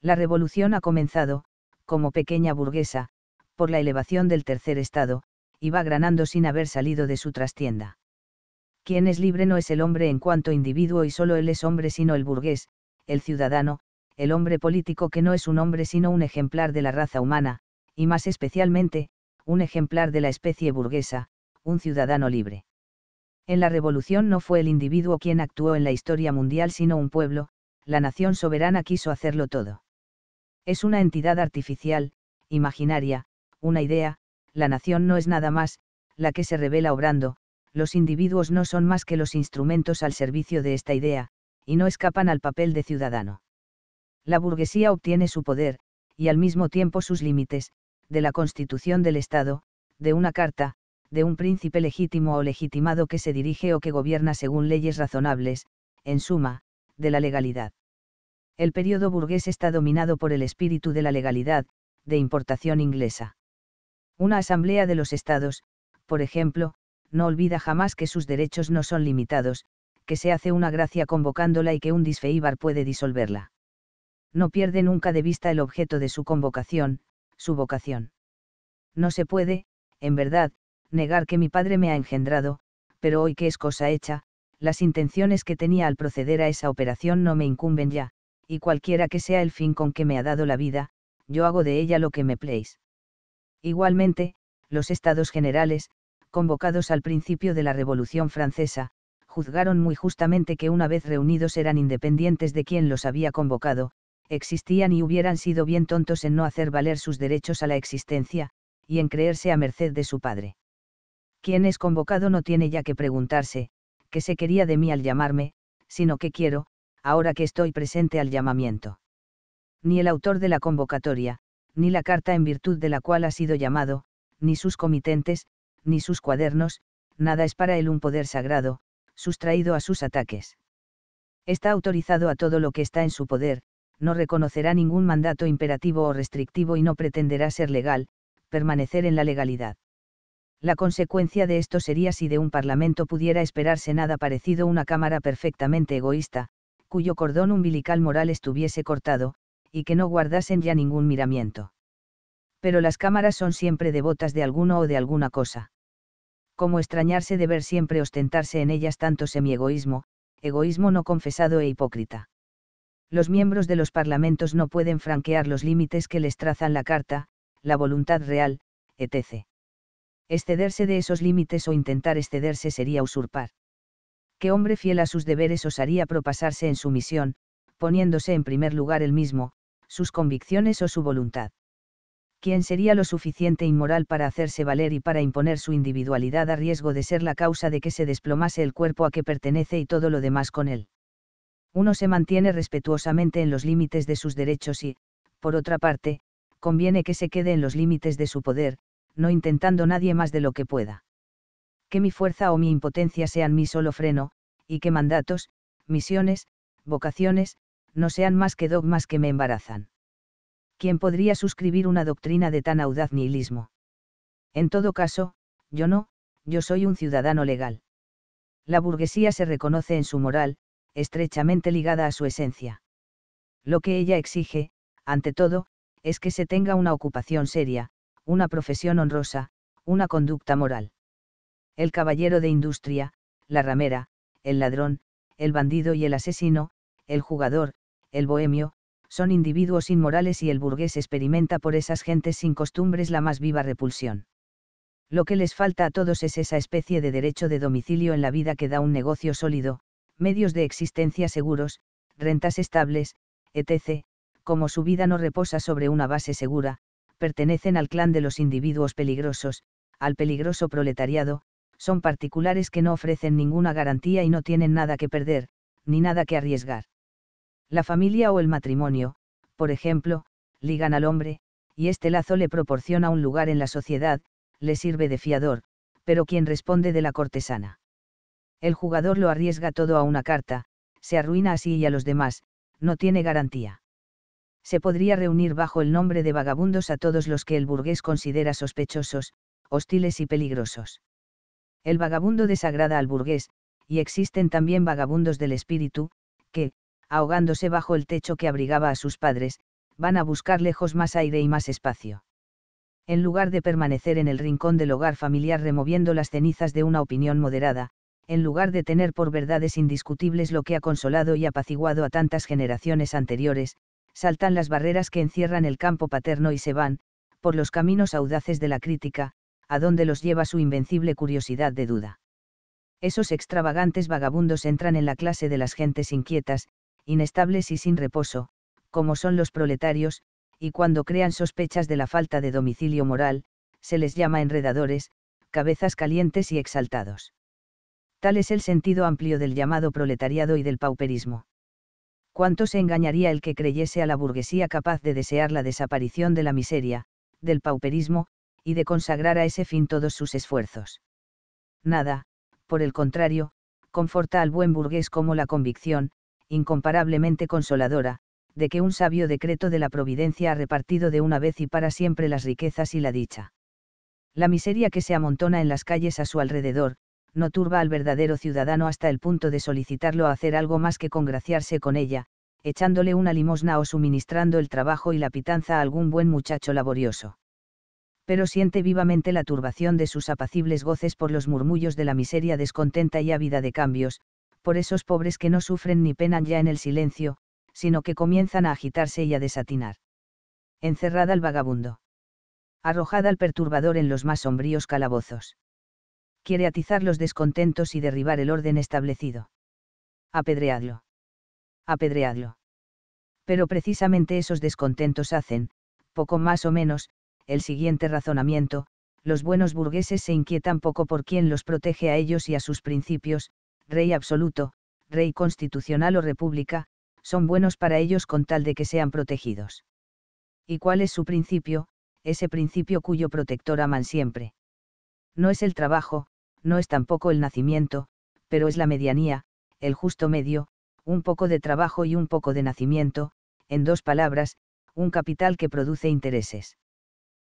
La revolución ha comenzado, como pequeña burguesa, por la elevación del tercer estado, y va granando sin haber salido de su trastienda. Quien es libre no es el hombre en cuanto individuo y solo él es hombre sino el burgués, el ciudadano, el hombre político que no es un hombre sino un ejemplar de la raza humana, y más especialmente, un ejemplar de la especie burguesa, un ciudadano libre. En la revolución no fue el individuo quien actuó en la historia mundial sino un pueblo, la nación soberana quiso hacerlo todo. Es una entidad artificial, imaginaria, una idea, la nación no es nada más, la que se revela obrando, los individuos no son más que los instrumentos al servicio de esta idea, y no escapan al papel de ciudadano. La burguesía obtiene su poder, y al mismo tiempo sus límites, de la constitución del Estado, de una carta, de un príncipe legítimo o legitimado que se dirige o que gobierna según leyes razonables, en suma, de la legalidad. El periodo burgués está dominado por el espíritu de la legalidad, de importación inglesa. Una asamblea de los estados, por ejemplo, no olvida jamás que sus derechos no son limitados, que se hace una gracia convocándola y que un disfeíbar puede disolverla. No pierde nunca de vista el objeto de su convocación, su vocación. No se puede, en verdad, negar que mi padre me ha engendrado, pero hoy que es cosa hecha, las intenciones que tenía al proceder a esa operación no me incumben ya, y cualquiera que sea el fin con que me ha dado la vida, yo hago de ella lo que me pleis. Igualmente, los estados generales, convocados al principio de la Revolución Francesa, juzgaron muy justamente que una vez reunidos eran independientes de quien los había convocado, existían y hubieran sido bien tontos en no hacer valer sus derechos a la existencia, y en creerse a merced de su padre. Quien es convocado no tiene ya que preguntarse, qué se quería de mí al llamarme, sino que quiero, ahora que estoy presente al llamamiento. Ni el autor de la convocatoria, ni la carta en virtud de la cual ha sido llamado, ni sus comitentes, ni sus cuadernos, nada es para él un poder sagrado, sustraído a sus ataques. Está autorizado a todo lo que está en su poder, no reconocerá ningún mandato imperativo o restrictivo y no pretenderá ser legal, permanecer en la legalidad. La consecuencia de esto sería si de un Parlamento pudiera esperarse nada parecido una Cámara perfectamente egoísta, cuyo cordón umbilical moral estuviese cortado, y que no guardasen ya ningún miramiento. Pero las cámaras son siempre devotas de alguno o de alguna cosa como extrañarse de ver siempre ostentarse en ellas tanto semiegoísmo, egoísmo no confesado e hipócrita. Los miembros de los parlamentos no pueden franquear los límites que les trazan la Carta, la voluntad real, etc. Excederse de esos límites o intentar excederse sería usurpar. ¿Qué hombre fiel a sus deberes osaría propasarse en su misión, poniéndose en primer lugar el mismo, sus convicciones o su voluntad? ¿Quién sería lo suficiente inmoral para hacerse valer y para imponer su individualidad a riesgo de ser la causa de que se desplomase el cuerpo a que pertenece y todo lo demás con él. Uno se mantiene respetuosamente en los límites de sus derechos y, por otra parte, conviene que se quede en los límites de su poder, no intentando nadie más de lo que pueda. Que mi fuerza o mi impotencia sean mi solo freno, y que mandatos, misiones, vocaciones, no sean más que dogmas que me embarazan. ¿quién podría suscribir una doctrina de tan audaz nihilismo. En todo caso, yo no, yo soy un ciudadano legal. La burguesía se reconoce en su moral, estrechamente ligada a su esencia. Lo que ella exige, ante todo, es que se tenga una ocupación seria, una profesión honrosa, una conducta moral. El caballero de industria, la ramera, el ladrón, el bandido y el asesino, el jugador, el bohemio, son individuos inmorales y el burgués experimenta por esas gentes sin costumbres la más viva repulsión. Lo que les falta a todos es esa especie de derecho de domicilio en la vida que da un negocio sólido, medios de existencia seguros, rentas estables, etc., como su vida no reposa sobre una base segura, pertenecen al clan de los individuos peligrosos, al peligroso proletariado, son particulares que no ofrecen ninguna garantía y no tienen nada que perder, ni nada que arriesgar. La familia o el matrimonio, por ejemplo, ligan al hombre, y este lazo le proporciona un lugar en la sociedad, le sirve de fiador, pero quien responde de la cortesana. El jugador lo arriesga todo a una carta, se arruina a sí y a los demás, no tiene garantía. Se podría reunir bajo el nombre de vagabundos a todos los que el burgués considera sospechosos, hostiles y peligrosos. El vagabundo desagrada al burgués, y existen también vagabundos del espíritu, que, ahogándose bajo el techo que abrigaba a sus padres, van a buscar lejos más aire y más espacio. En lugar de permanecer en el rincón del hogar familiar removiendo las cenizas de una opinión moderada, en lugar de tener por verdades indiscutibles lo que ha consolado y apaciguado a tantas generaciones anteriores, saltan las barreras que encierran el campo paterno y se van, por los caminos audaces de la crítica, a donde los lleva su invencible curiosidad de duda. Esos extravagantes vagabundos entran en la clase de las gentes inquietas, inestables y sin reposo, como son los proletarios, y cuando crean sospechas de la falta de domicilio moral, se les llama enredadores, cabezas calientes y exaltados. Tal es el sentido amplio del llamado proletariado y del pauperismo. ¿Cuánto se engañaría el que creyese a la burguesía capaz de desear la desaparición de la miseria, del pauperismo, y de consagrar a ese fin todos sus esfuerzos? Nada, por el contrario, conforta al buen burgués como la convicción, incomparablemente consoladora, de que un sabio decreto de la providencia ha repartido de una vez y para siempre las riquezas y la dicha. La miseria que se amontona en las calles a su alrededor, no turba al verdadero ciudadano hasta el punto de solicitarlo a hacer algo más que congraciarse con ella, echándole una limosna o suministrando el trabajo y la pitanza a algún buen muchacho laborioso. Pero siente vivamente la turbación de sus apacibles goces por los murmullos de la miseria descontenta y ávida de cambios, por esos pobres que no sufren ni penan ya en el silencio, sino que comienzan a agitarse y a desatinar. Encerrada al vagabundo. Arrojada al perturbador en los más sombríos calabozos. Quiere atizar los descontentos y derribar el orden establecido. Apedreadlo. Apedreadlo. Pero precisamente esos descontentos hacen, poco más o menos, el siguiente razonamiento, los buenos burgueses se inquietan poco por quien los protege a ellos y a sus principios, rey absoluto, rey constitucional o república, son buenos para ellos con tal de que sean protegidos. ¿Y cuál es su principio? Ese principio cuyo protector aman siempre. No es el trabajo, no es tampoco el nacimiento, pero es la medianía, el justo medio, un poco de trabajo y un poco de nacimiento, en dos palabras, un capital que produce intereses.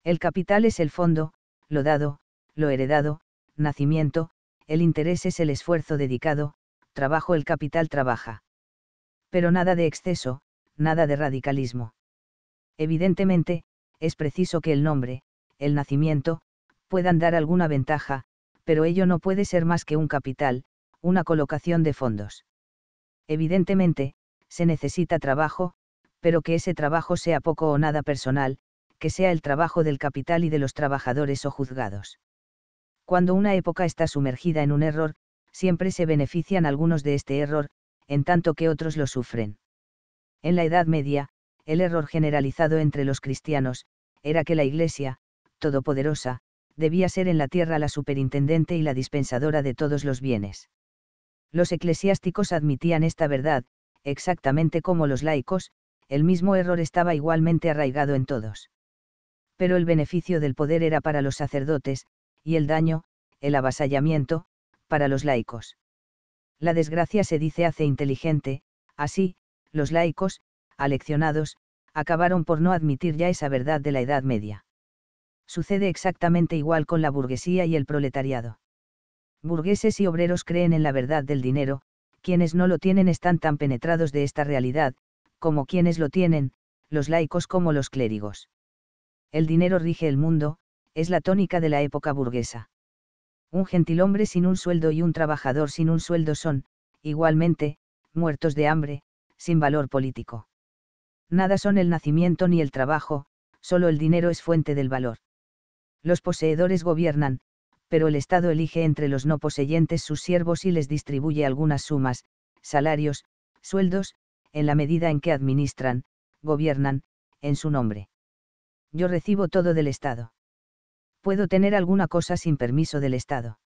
El capital es el fondo, lo dado, lo heredado, nacimiento, el interés es el esfuerzo dedicado, trabajo el capital trabaja. Pero nada de exceso, nada de radicalismo. Evidentemente, es preciso que el nombre, el nacimiento, puedan dar alguna ventaja, pero ello no puede ser más que un capital, una colocación de fondos. Evidentemente, se necesita trabajo, pero que ese trabajo sea poco o nada personal, que sea el trabajo del capital y de los trabajadores o juzgados. Cuando una época está sumergida en un error, siempre se benefician algunos de este error, en tanto que otros lo sufren. En la Edad Media, el error generalizado entre los cristianos, era que la Iglesia, todopoderosa, debía ser en la tierra la superintendente y la dispensadora de todos los bienes. Los eclesiásticos admitían esta verdad, exactamente como los laicos, el mismo error estaba igualmente arraigado en todos. Pero el beneficio del poder era para los sacerdotes, y el daño, el avasallamiento, para los laicos. La desgracia se dice hace inteligente, así, los laicos, aleccionados, acabaron por no admitir ya esa verdad de la Edad Media. Sucede exactamente igual con la burguesía y el proletariado. Burgueses y obreros creen en la verdad del dinero, quienes no lo tienen están tan penetrados de esta realidad, como quienes lo tienen, los laicos como los clérigos. El dinero rige el mundo, es la tónica de la época burguesa. Un gentilhombre sin un sueldo y un trabajador sin un sueldo son, igualmente, muertos de hambre, sin valor político. Nada son el nacimiento ni el trabajo, solo el dinero es fuente del valor. Los poseedores gobiernan, pero el Estado elige entre los no poseyentes sus siervos y les distribuye algunas sumas, salarios, sueldos, en la medida en que administran, gobiernan, en su nombre. Yo recibo todo del Estado puedo tener alguna cosa sin permiso del Estado.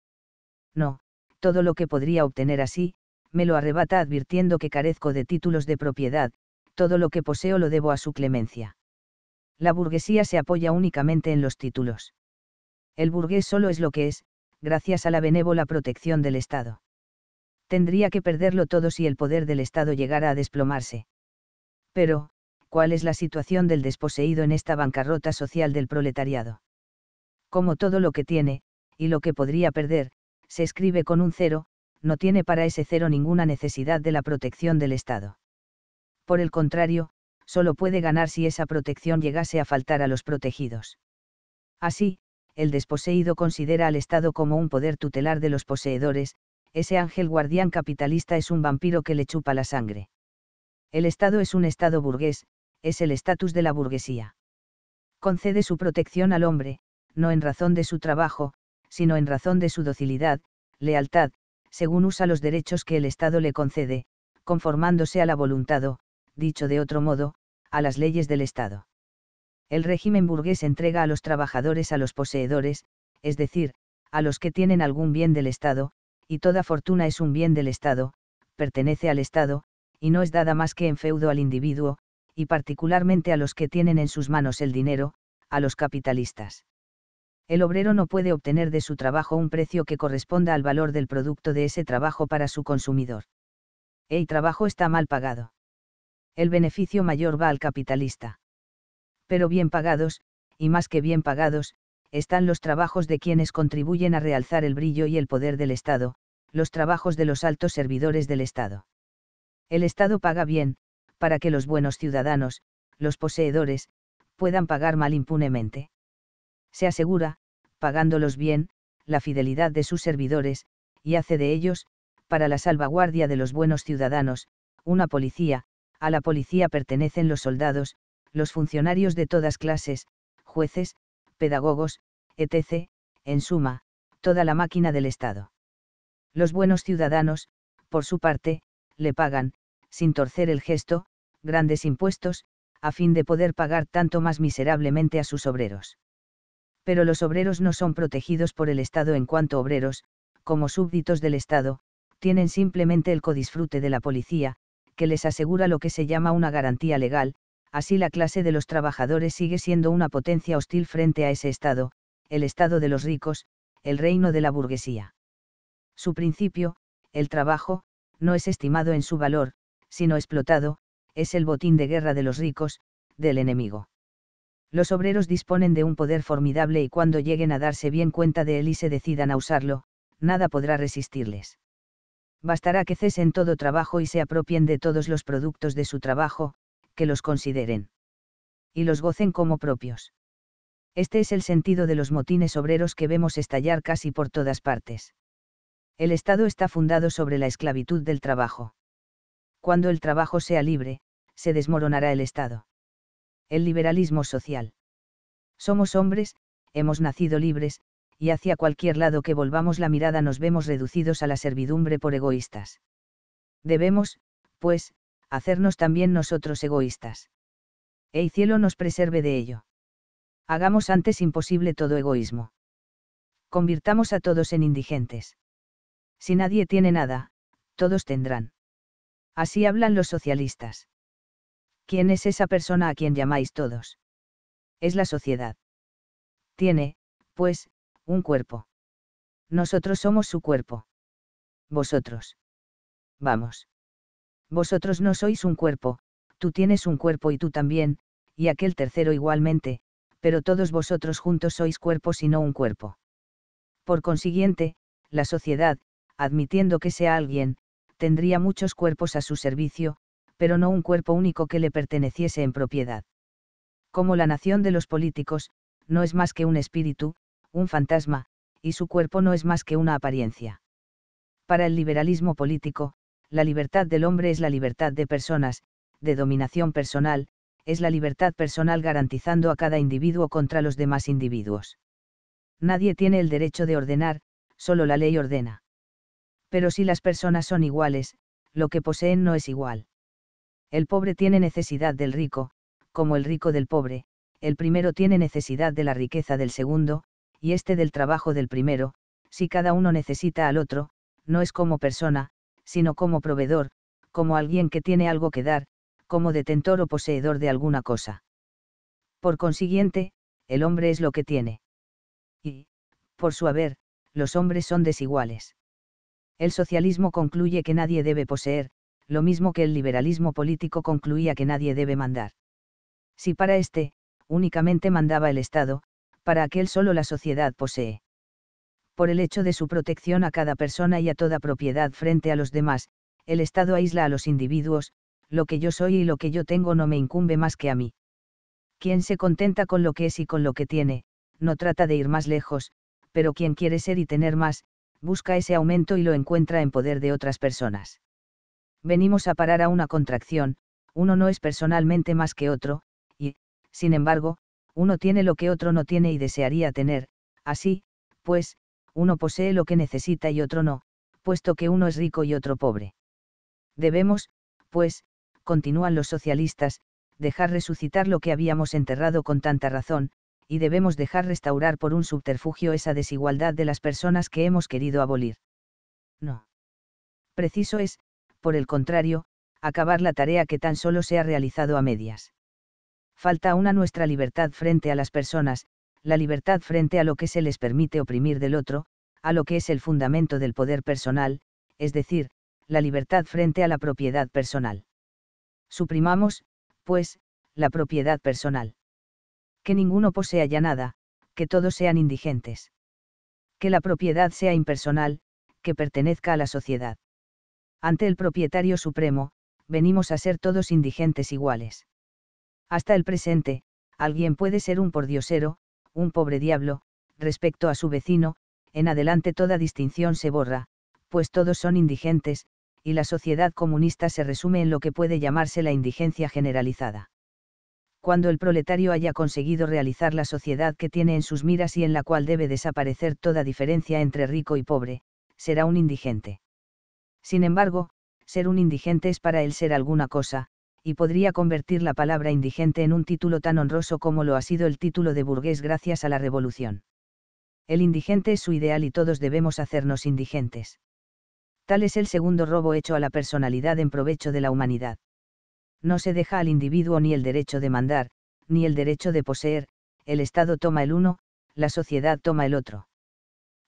No, todo lo que podría obtener así, me lo arrebata advirtiendo que carezco de títulos de propiedad, todo lo que poseo lo debo a su clemencia. La burguesía se apoya únicamente en los títulos. El burgués solo es lo que es, gracias a la benévola protección del Estado. Tendría que perderlo todo si el poder del Estado llegara a desplomarse. Pero, ¿cuál es la situación del desposeído en esta bancarrota social del proletariado? como todo lo que tiene, y lo que podría perder, se escribe con un cero, no tiene para ese cero ninguna necesidad de la protección del Estado. Por el contrario, solo puede ganar si esa protección llegase a faltar a los protegidos. Así, el desposeído considera al Estado como un poder tutelar de los poseedores, ese ángel guardián capitalista es un vampiro que le chupa la sangre. El Estado es un Estado burgués, es el estatus de la burguesía. Concede su protección al hombre, no en razón de su trabajo, sino en razón de su docilidad, lealtad, según usa los derechos que el Estado le concede, conformándose a la voluntad o, dicho de otro modo, a las leyes del Estado. El régimen burgués entrega a los trabajadores a los poseedores, es decir, a los que tienen algún bien del Estado, y toda fortuna es un bien del Estado, pertenece al Estado, y no es dada más que en feudo al individuo, y particularmente a los que tienen en sus manos el dinero, a los capitalistas el obrero no puede obtener de su trabajo un precio que corresponda al valor del producto de ese trabajo para su consumidor. El trabajo está mal pagado. El beneficio mayor va al capitalista. Pero bien pagados, y más que bien pagados, están los trabajos de quienes contribuyen a realzar el brillo y el poder del Estado, los trabajos de los altos servidores del Estado. El Estado paga bien, para que los buenos ciudadanos, los poseedores, puedan pagar mal impunemente se asegura, pagándolos bien, la fidelidad de sus servidores, y hace de ellos, para la salvaguardia de los buenos ciudadanos, una policía, a la policía pertenecen los soldados, los funcionarios de todas clases, jueces, pedagogos, etc., en suma, toda la máquina del Estado. Los buenos ciudadanos, por su parte, le pagan, sin torcer el gesto, grandes impuestos, a fin de poder pagar tanto más miserablemente a sus obreros pero los obreros no son protegidos por el Estado en cuanto obreros, como súbditos del Estado, tienen simplemente el codisfrute de la policía, que les asegura lo que se llama una garantía legal, así la clase de los trabajadores sigue siendo una potencia hostil frente a ese Estado, el Estado de los ricos, el reino de la burguesía. Su principio, el trabajo, no es estimado en su valor, sino explotado, es el botín de guerra de los ricos, del enemigo. Los obreros disponen de un poder formidable y cuando lleguen a darse bien cuenta de él y se decidan a usarlo, nada podrá resistirles. Bastará que cesen todo trabajo y se apropien de todos los productos de su trabajo, que los consideren. Y los gocen como propios. Este es el sentido de los motines obreros que vemos estallar casi por todas partes. El Estado está fundado sobre la esclavitud del trabajo. Cuando el trabajo sea libre, se desmoronará el Estado el liberalismo social. Somos hombres, hemos nacido libres, y hacia cualquier lado que volvamos la mirada nos vemos reducidos a la servidumbre por egoístas. Debemos, pues, hacernos también nosotros egoístas. ¡Ey cielo nos preserve de ello. Hagamos antes imposible todo egoísmo. Convirtamos a todos en indigentes. Si nadie tiene nada, todos tendrán. Así hablan los socialistas. ¿Quién es esa persona a quien llamáis todos? Es la sociedad. Tiene, pues, un cuerpo. Nosotros somos su cuerpo. Vosotros. Vamos. Vosotros no sois un cuerpo, tú tienes un cuerpo y tú también, y aquel tercero igualmente, pero todos vosotros juntos sois cuerpos y no un cuerpo. Por consiguiente, la sociedad, admitiendo que sea alguien, tendría muchos cuerpos a su servicio, pero no un cuerpo único que le perteneciese en propiedad. Como la nación de los políticos, no es más que un espíritu, un fantasma, y su cuerpo no es más que una apariencia. Para el liberalismo político, la libertad del hombre es la libertad de personas, de dominación personal, es la libertad personal garantizando a cada individuo contra los demás individuos. Nadie tiene el derecho de ordenar, solo la ley ordena. Pero si las personas son iguales, lo que poseen no es igual. El pobre tiene necesidad del rico, como el rico del pobre, el primero tiene necesidad de la riqueza del segundo, y este del trabajo del primero, si cada uno necesita al otro, no es como persona, sino como proveedor, como alguien que tiene algo que dar, como detentor o poseedor de alguna cosa. Por consiguiente, el hombre es lo que tiene. Y, por su haber, los hombres son desiguales. El socialismo concluye que nadie debe poseer, lo mismo que el liberalismo político concluía que nadie debe mandar. Si para este, únicamente mandaba el Estado, para aquel solo la sociedad posee. Por el hecho de su protección a cada persona y a toda propiedad frente a los demás, el Estado aísla a los individuos, lo que yo soy y lo que yo tengo no me incumbe más que a mí. Quien se contenta con lo que es y con lo que tiene, no trata de ir más lejos, pero quien quiere ser y tener más, busca ese aumento y lo encuentra en poder de otras personas venimos a parar a una contracción, uno no es personalmente más que otro, y, sin embargo, uno tiene lo que otro no tiene y desearía tener, así, pues, uno posee lo que necesita y otro no, puesto que uno es rico y otro pobre. Debemos, pues, continúan los socialistas, dejar resucitar lo que habíamos enterrado con tanta razón, y debemos dejar restaurar por un subterfugio esa desigualdad de las personas que hemos querido abolir. No. Preciso es, por el contrario, acabar la tarea que tan solo se ha realizado a medias. Falta una nuestra libertad frente a las personas, la libertad frente a lo que se les permite oprimir del otro, a lo que es el fundamento del poder personal, es decir, la libertad frente a la propiedad personal. Suprimamos, pues, la propiedad personal. Que ninguno posea ya nada, que todos sean indigentes. Que la propiedad sea impersonal, que pertenezca a la sociedad ante el propietario supremo, venimos a ser todos indigentes iguales. Hasta el presente, alguien puede ser un pordiosero, un pobre diablo, respecto a su vecino, en adelante toda distinción se borra, pues todos son indigentes, y la sociedad comunista se resume en lo que puede llamarse la indigencia generalizada. Cuando el proletario haya conseguido realizar la sociedad que tiene en sus miras y en la cual debe desaparecer toda diferencia entre rico y pobre, será un indigente. Sin embargo, ser un indigente es para él ser alguna cosa, y podría convertir la palabra indigente en un título tan honroso como lo ha sido el título de burgués gracias a la revolución. El indigente es su ideal y todos debemos hacernos indigentes. Tal es el segundo robo hecho a la personalidad en provecho de la humanidad. No se deja al individuo ni el derecho de mandar, ni el derecho de poseer, el Estado toma el uno, la sociedad toma el otro.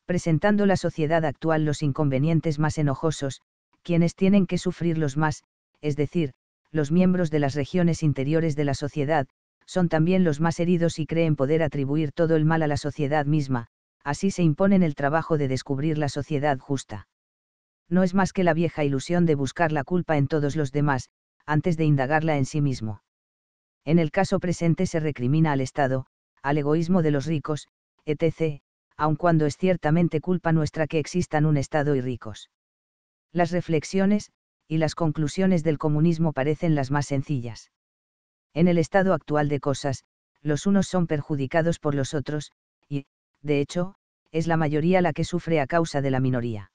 Presentando la sociedad actual los inconvenientes más enojosos, quienes tienen que sufrir los más, es decir, los miembros de las regiones interiores de la sociedad, son también los más heridos y creen poder atribuir todo el mal a la sociedad misma, así se imponen el trabajo de descubrir la sociedad justa. No es más que la vieja ilusión de buscar la culpa en todos los demás, antes de indagarla en sí mismo. En el caso presente se recrimina al Estado, al egoísmo de los ricos, etc., aun cuando es ciertamente culpa nuestra que existan un Estado y ricos las reflexiones, y las conclusiones del comunismo parecen las más sencillas. En el estado actual de cosas, los unos son perjudicados por los otros, y, de hecho, es la mayoría la que sufre a causa de la minoría.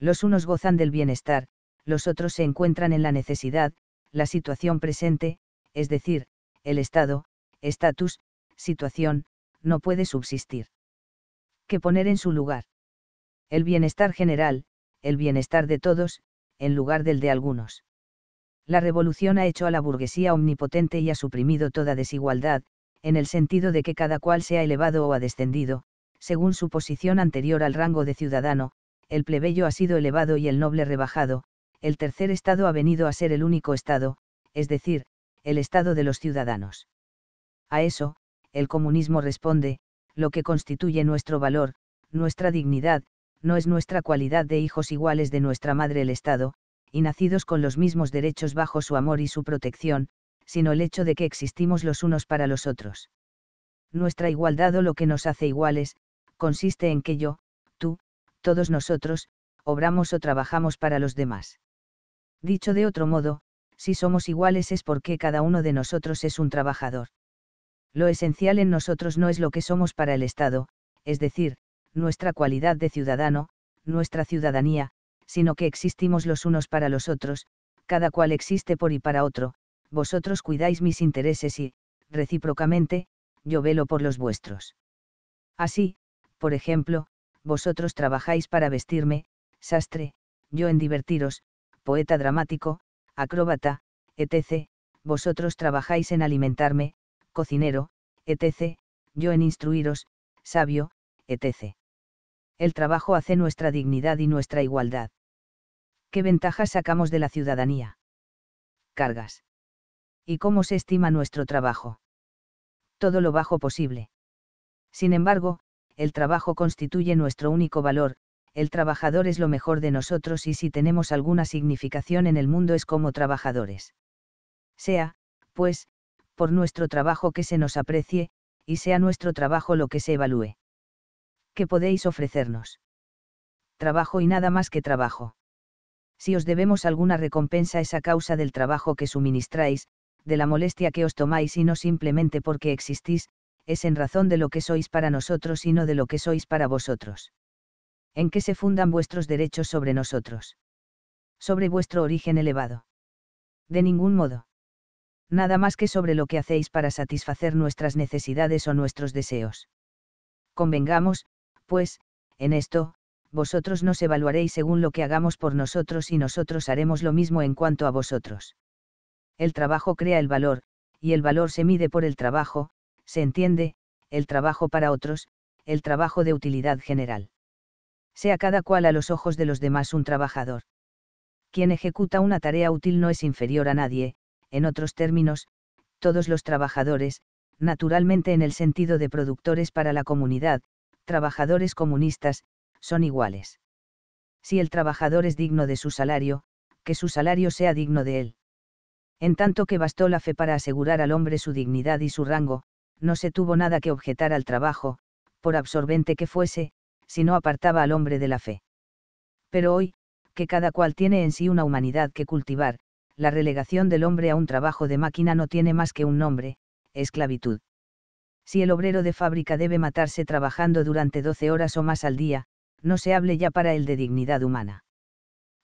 Los unos gozan del bienestar, los otros se encuentran en la necesidad, la situación presente, es decir, el estado, estatus, situación, no puede subsistir. ¿Qué poner en su lugar. El bienestar general, el bienestar de todos, en lugar del de algunos. La revolución ha hecho a la burguesía omnipotente y ha suprimido toda desigualdad, en el sentido de que cada cual se ha elevado o ha descendido, según su posición anterior al rango de ciudadano, el plebeyo ha sido elevado y el noble rebajado, el tercer estado ha venido a ser el único estado, es decir, el estado de los ciudadanos. A eso, el comunismo responde, lo que constituye nuestro valor, nuestra dignidad, no es nuestra cualidad de hijos iguales de nuestra madre el Estado, y nacidos con los mismos derechos bajo su amor y su protección, sino el hecho de que existimos los unos para los otros. Nuestra igualdad o lo que nos hace iguales, consiste en que yo, tú, todos nosotros, obramos o trabajamos para los demás. Dicho de otro modo, si somos iguales es porque cada uno de nosotros es un trabajador. Lo esencial en nosotros no es lo que somos para el Estado, es decir, nuestra cualidad de ciudadano, nuestra ciudadanía, sino que existimos los unos para los otros, cada cual existe por y para otro, vosotros cuidáis mis intereses y, recíprocamente, yo velo por los vuestros. Así, por ejemplo, vosotros trabajáis para vestirme, sastre, yo en divertiros, poeta dramático, acróbata, etc., vosotros trabajáis en alimentarme, cocinero, etc., yo en instruiros, sabio, etc el trabajo hace nuestra dignidad y nuestra igualdad. ¿Qué ventajas sacamos de la ciudadanía? Cargas. ¿Y cómo se estima nuestro trabajo? Todo lo bajo posible. Sin embargo, el trabajo constituye nuestro único valor, el trabajador es lo mejor de nosotros y si tenemos alguna significación en el mundo es como trabajadores. Sea, pues, por nuestro trabajo que se nos aprecie, y sea nuestro trabajo lo que se evalúe que podéis ofrecernos? Trabajo y nada más que trabajo. Si os debemos alguna recompensa es a causa del trabajo que suministráis, de la molestia que os tomáis y no simplemente porque existís, es en razón de lo que sois para nosotros y no de lo que sois para vosotros. ¿En qué se fundan vuestros derechos sobre nosotros? Sobre vuestro origen elevado. De ningún modo. Nada más que sobre lo que hacéis para satisfacer nuestras necesidades o nuestros deseos. Convengamos, pues, en esto, vosotros nos evaluaréis según lo que hagamos por nosotros y nosotros haremos lo mismo en cuanto a vosotros. El trabajo crea el valor, y el valor se mide por el trabajo, se entiende, el trabajo para otros, el trabajo de utilidad general. Sea cada cual a los ojos de los demás un trabajador. Quien ejecuta una tarea útil no es inferior a nadie, en otros términos, todos los trabajadores, naturalmente en el sentido de productores para la comunidad, trabajadores comunistas, son iguales. Si el trabajador es digno de su salario, que su salario sea digno de él. En tanto que bastó la fe para asegurar al hombre su dignidad y su rango, no se tuvo nada que objetar al trabajo, por absorbente que fuese, si no apartaba al hombre de la fe. Pero hoy, que cada cual tiene en sí una humanidad que cultivar, la relegación del hombre a un trabajo de máquina no tiene más que un nombre, esclavitud. Si el obrero de fábrica debe matarse trabajando durante 12 horas o más al día, no se hable ya para él de dignidad humana.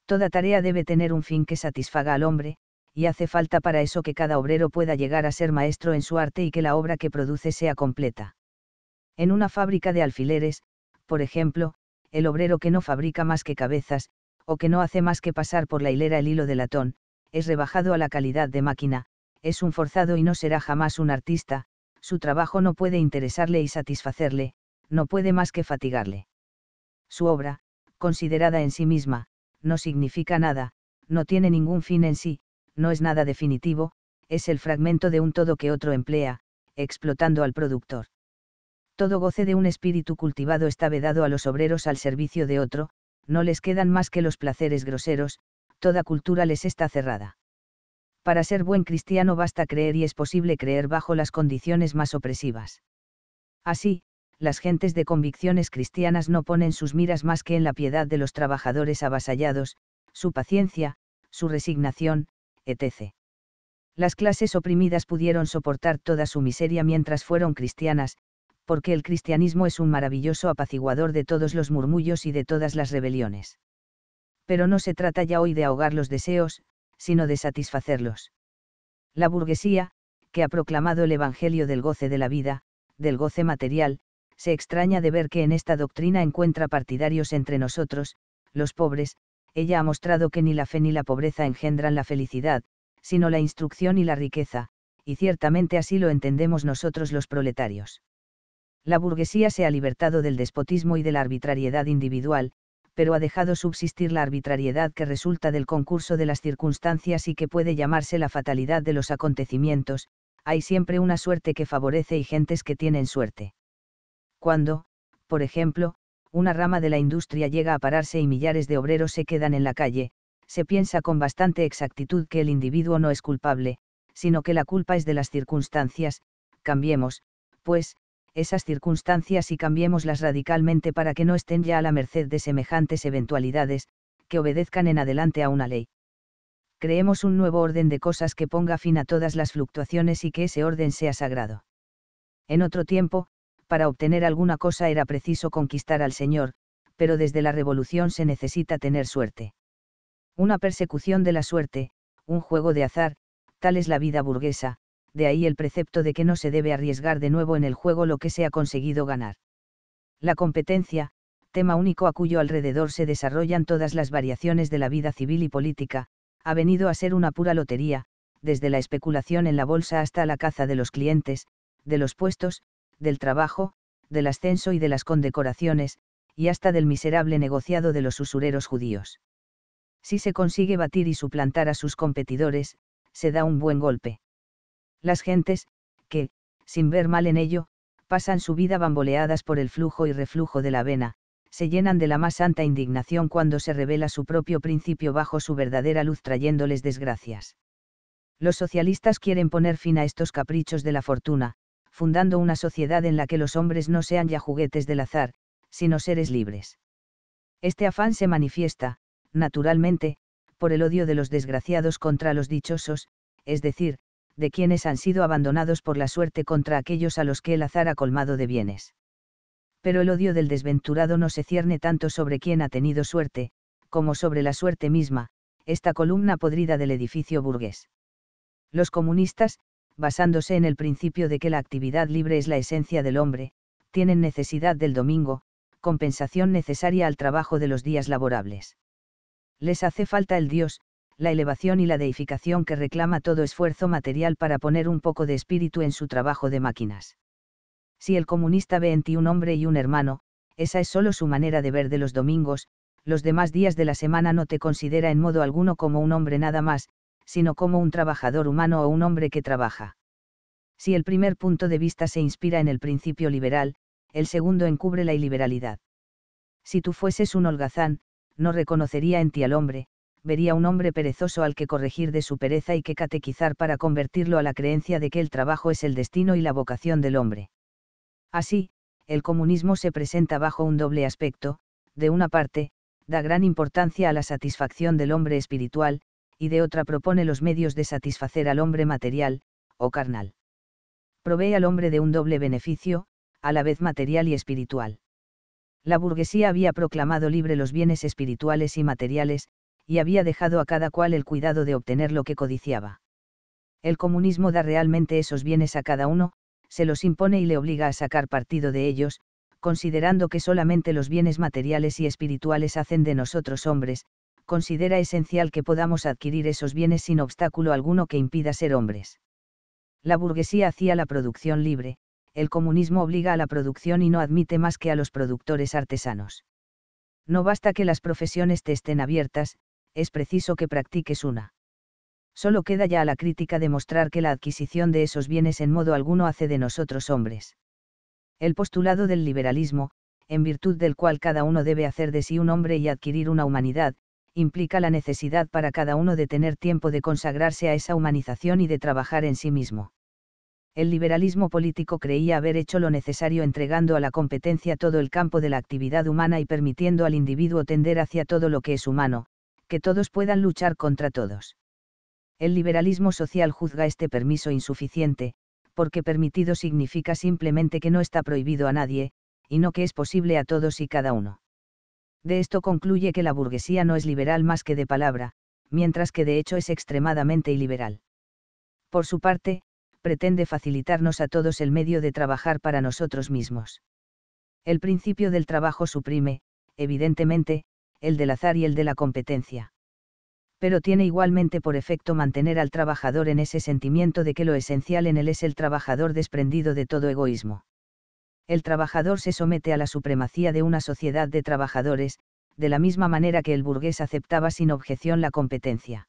Toda tarea debe tener un fin que satisfaga al hombre, y hace falta para eso que cada obrero pueda llegar a ser maestro en su arte y que la obra que produce sea completa. En una fábrica de alfileres, por ejemplo, el obrero que no fabrica más que cabezas, o que no hace más que pasar por la hilera el hilo de latón, es rebajado a la calidad de máquina, es un forzado y no será jamás un artista, su trabajo no puede interesarle y satisfacerle, no puede más que fatigarle. Su obra, considerada en sí misma, no significa nada, no tiene ningún fin en sí, no es nada definitivo, es el fragmento de un todo que otro emplea, explotando al productor. Todo goce de un espíritu cultivado está vedado a los obreros al servicio de otro, no les quedan más que los placeres groseros, toda cultura les está cerrada para ser buen cristiano basta creer y es posible creer bajo las condiciones más opresivas. Así, las gentes de convicciones cristianas no ponen sus miras más que en la piedad de los trabajadores avasallados, su paciencia, su resignación, etc. Las clases oprimidas pudieron soportar toda su miseria mientras fueron cristianas, porque el cristianismo es un maravilloso apaciguador de todos los murmullos y de todas las rebeliones. Pero no se trata ya hoy de ahogar los deseos, sino de satisfacerlos. La burguesía, que ha proclamado el Evangelio del goce de la vida, del goce material, se extraña de ver que en esta doctrina encuentra partidarios entre nosotros, los pobres, ella ha mostrado que ni la fe ni la pobreza engendran la felicidad, sino la instrucción y la riqueza, y ciertamente así lo entendemos nosotros los proletarios. La burguesía se ha libertado del despotismo y de la arbitrariedad individual, pero ha dejado subsistir la arbitrariedad que resulta del concurso de las circunstancias y que puede llamarse la fatalidad de los acontecimientos, hay siempre una suerte que favorece y gentes que tienen suerte. Cuando, por ejemplo, una rama de la industria llega a pararse y millares de obreros se quedan en la calle, se piensa con bastante exactitud que el individuo no es culpable, sino que la culpa es de las circunstancias, cambiemos, pues, esas circunstancias y cambiémoslas radicalmente para que no estén ya a la merced de semejantes eventualidades, que obedezcan en adelante a una ley. Creemos un nuevo orden de cosas que ponga fin a todas las fluctuaciones y que ese orden sea sagrado. En otro tiempo, para obtener alguna cosa era preciso conquistar al Señor, pero desde la revolución se necesita tener suerte. Una persecución de la suerte, un juego de azar, tal es la vida burguesa, de ahí el precepto de que no se debe arriesgar de nuevo en el juego lo que se ha conseguido ganar. La competencia, tema único a cuyo alrededor se desarrollan todas las variaciones de la vida civil y política, ha venido a ser una pura lotería, desde la especulación en la bolsa hasta la caza de los clientes, de los puestos, del trabajo, del ascenso y de las condecoraciones, y hasta del miserable negociado de los usureros judíos. Si se consigue batir y suplantar a sus competidores, se da un buen golpe las gentes, que, sin ver mal en ello, pasan su vida bamboleadas por el flujo y reflujo de la vena, se llenan de la más santa indignación cuando se revela su propio principio bajo su verdadera luz trayéndoles desgracias. Los socialistas quieren poner fin a estos caprichos de la fortuna, fundando una sociedad en la que los hombres no sean ya juguetes del azar, sino seres libres. Este afán se manifiesta, naturalmente, por el odio de los desgraciados contra los dichosos, es decir, de quienes han sido abandonados por la suerte contra aquellos a los que el azar ha colmado de bienes. Pero el odio del desventurado no se cierne tanto sobre quien ha tenido suerte, como sobre la suerte misma, esta columna podrida del edificio burgués. Los comunistas, basándose en el principio de que la actividad libre es la esencia del hombre, tienen necesidad del domingo, compensación necesaria al trabajo de los días laborables. Les hace falta el Dios, la elevación y la deificación que reclama todo esfuerzo material para poner un poco de espíritu en su trabajo de máquinas. Si el comunista ve en ti un hombre y un hermano, esa es solo su manera de ver de los domingos, los demás días de la semana no te considera en modo alguno como un hombre nada más, sino como un trabajador humano o un hombre que trabaja. Si el primer punto de vista se inspira en el principio liberal, el segundo encubre la iliberalidad. Si tú fueses un holgazán, no reconocería en ti al hombre, vería un hombre perezoso al que corregir de su pereza y que catequizar para convertirlo a la creencia de que el trabajo es el destino y la vocación del hombre. Así, el comunismo se presenta bajo un doble aspecto, de una parte, da gran importancia a la satisfacción del hombre espiritual, y de otra propone los medios de satisfacer al hombre material, o carnal. Provee al hombre de un doble beneficio, a la vez material y espiritual. La burguesía había proclamado libre los bienes espirituales y materiales, y había dejado a cada cual el cuidado de obtener lo que codiciaba. El comunismo da realmente esos bienes a cada uno, se los impone y le obliga a sacar partido de ellos, considerando que solamente los bienes materiales y espirituales hacen de nosotros hombres, considera esencial que podamos adquirir esos bienes sin obstáculo alguno que impida ser hombres. La burguesía hacía la producción libre, el comunismo obliga a la producción y no admite más que a los productores artesanos. No basta que las profesiones te estén abiertas, es preciso que practiques una. Solo queda ya a la crítica demostrar que la adquisición de esos bienes en modo alguno hace de nosotros hombres. El postulado del liberalismo, en virtud del cual cada uno debe hacer de sí un hombre y adquirir una humanidad, implica la necesidad para cada uno de tener tiempo de consagrarse a esa humanización y de trabajar en sí mismo. El liberalismo político creía haber hecho lo necesario entregando a la competencia todo el campo de la actividad humana y permitiendo al individuo tender hacia todo lo que es humano, que todos puedan luchar contra todos. El liberalismo social juzga este permiso insuficiente, porque permitido significa simplemente que no está prohibido a nadie, y no que es posible a todos y cada uno. De esto concluye que la burguesía no es liberal más que de palabra, mientras que de hecho es extremadamente iliberal. Por su parte, pretende facilitarnos a todos el medio de trabajar para nosotros mismos. El principio del trabajo suprime, evidentemente, el del azar y el de la competencia. Pero tiene igualmente por efecto mantener al trabajador en ese sentimiento de que lo esencial en él es el trabajador desprendido de todo egoísmo. El trabajador se somete a la supremacía de una sociedad de trabajadores, de la misma manera que el burgués aceptaba sin objeción la competencia.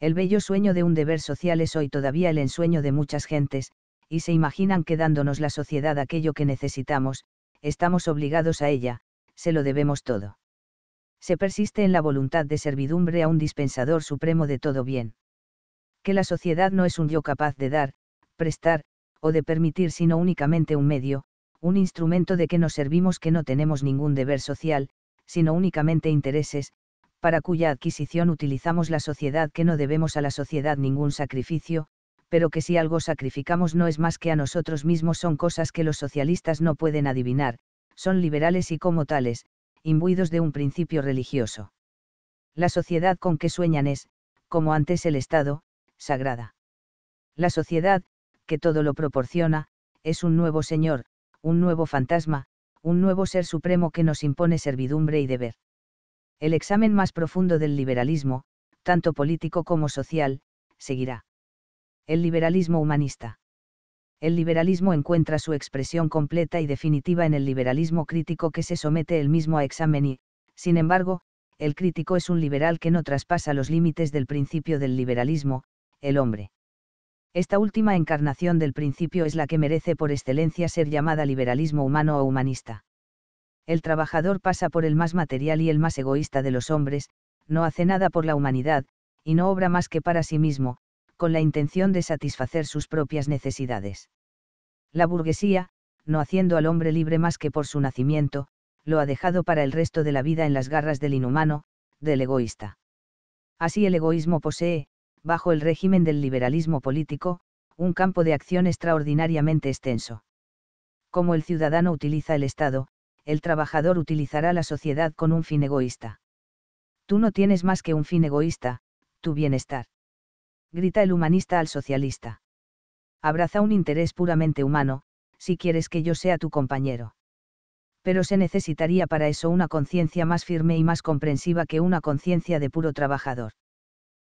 El bello sueño de un deber social es hoy todavía el ensueño de muchas gentes, y se imaginan que dándonos la sociedad aquello que necesitamos, estamos obligados a ella, se lo debemos todo se persiste en la voluntad de servidumbre a un dispensador supremo de todo bien. Que la sociedad no es un yo capaz de dar, prestar, o de permitir sino únicamente un medio, un instrumento de que nos servimos que no tenemos ningún deber social, sino únicamente intereses, para cuya adquisición utilizamos la sociedad que no debemos a la sociedad ningún sacrificio, pero que si algo sacrificamos no es más que a nosotros mismos son cosas que los socialistas no pueden adivinar, son liberales y como tales, imbuidos de un principio religioso. La sociedad con que sueñan es, como antes el Estado, sagrada. La sociedad, que todo lo proporciona, es un nuevo Señor, un nuevo fantasma, un nuevo ser supremo que nos impone servidumbre y deber. El examen más profundo del liberalismo, tanto político como social, seguirá. El liberalismo humanista el liberalismo encuentra su expresión completa y definitiva en el liberalismo crítico que se somete él mismo a examen y, sin embargo, el crítico es un liberal que no traspasa los límites del principio del liberalismo, el hombre. Esta última encarnación del principio es la que merece por excelencia ser llamada liberalismo humano o humanista. El trabajador pasa por el más material y el más egoísta de los hombres, no hace nada por la humanidad, y no obra más que para sí mismo, con la intención de satisfacer sus propias necesidades. La burguesía, no haciendo al hombre libre más que por su nacimiento, lo ha dejado para el resto de la vida en las garras del inhumano, del egoísta. Así el egoísmo posee, bajo el régimen del liberalismo político, un campo de acción extraordinariamente extenso. Como el ciudadano utiliza el Estado, el trabajador utilizará la sociedad con un fin egoísta. Tú no tienes más que un fin egoísta, tu bienestar grita el humanista al socialista. Abraza un interés puramente humano, si quieres que yo sea tu compañero. Pero se necesitaría para eso una conciencia más firme y más comprensiva que una conciencia de puro trabajador.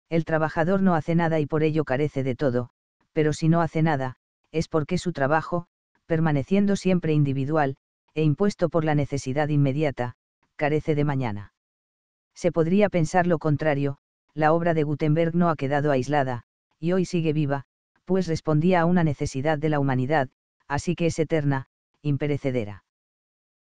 El trabajador no hace nada y por ello carece de todo, pero si no hace nada, es porque su trabajo, permaneciendo siempre individual, e impuesto por la necesidad inmediata, carece de mañana. Se podría pensar lo contrario, la obra de Gutenberg no ha quedado aislada, y hoy sigue viva, pues respondía a una necesidad de la humanidad, así que es eterna, imperecedera.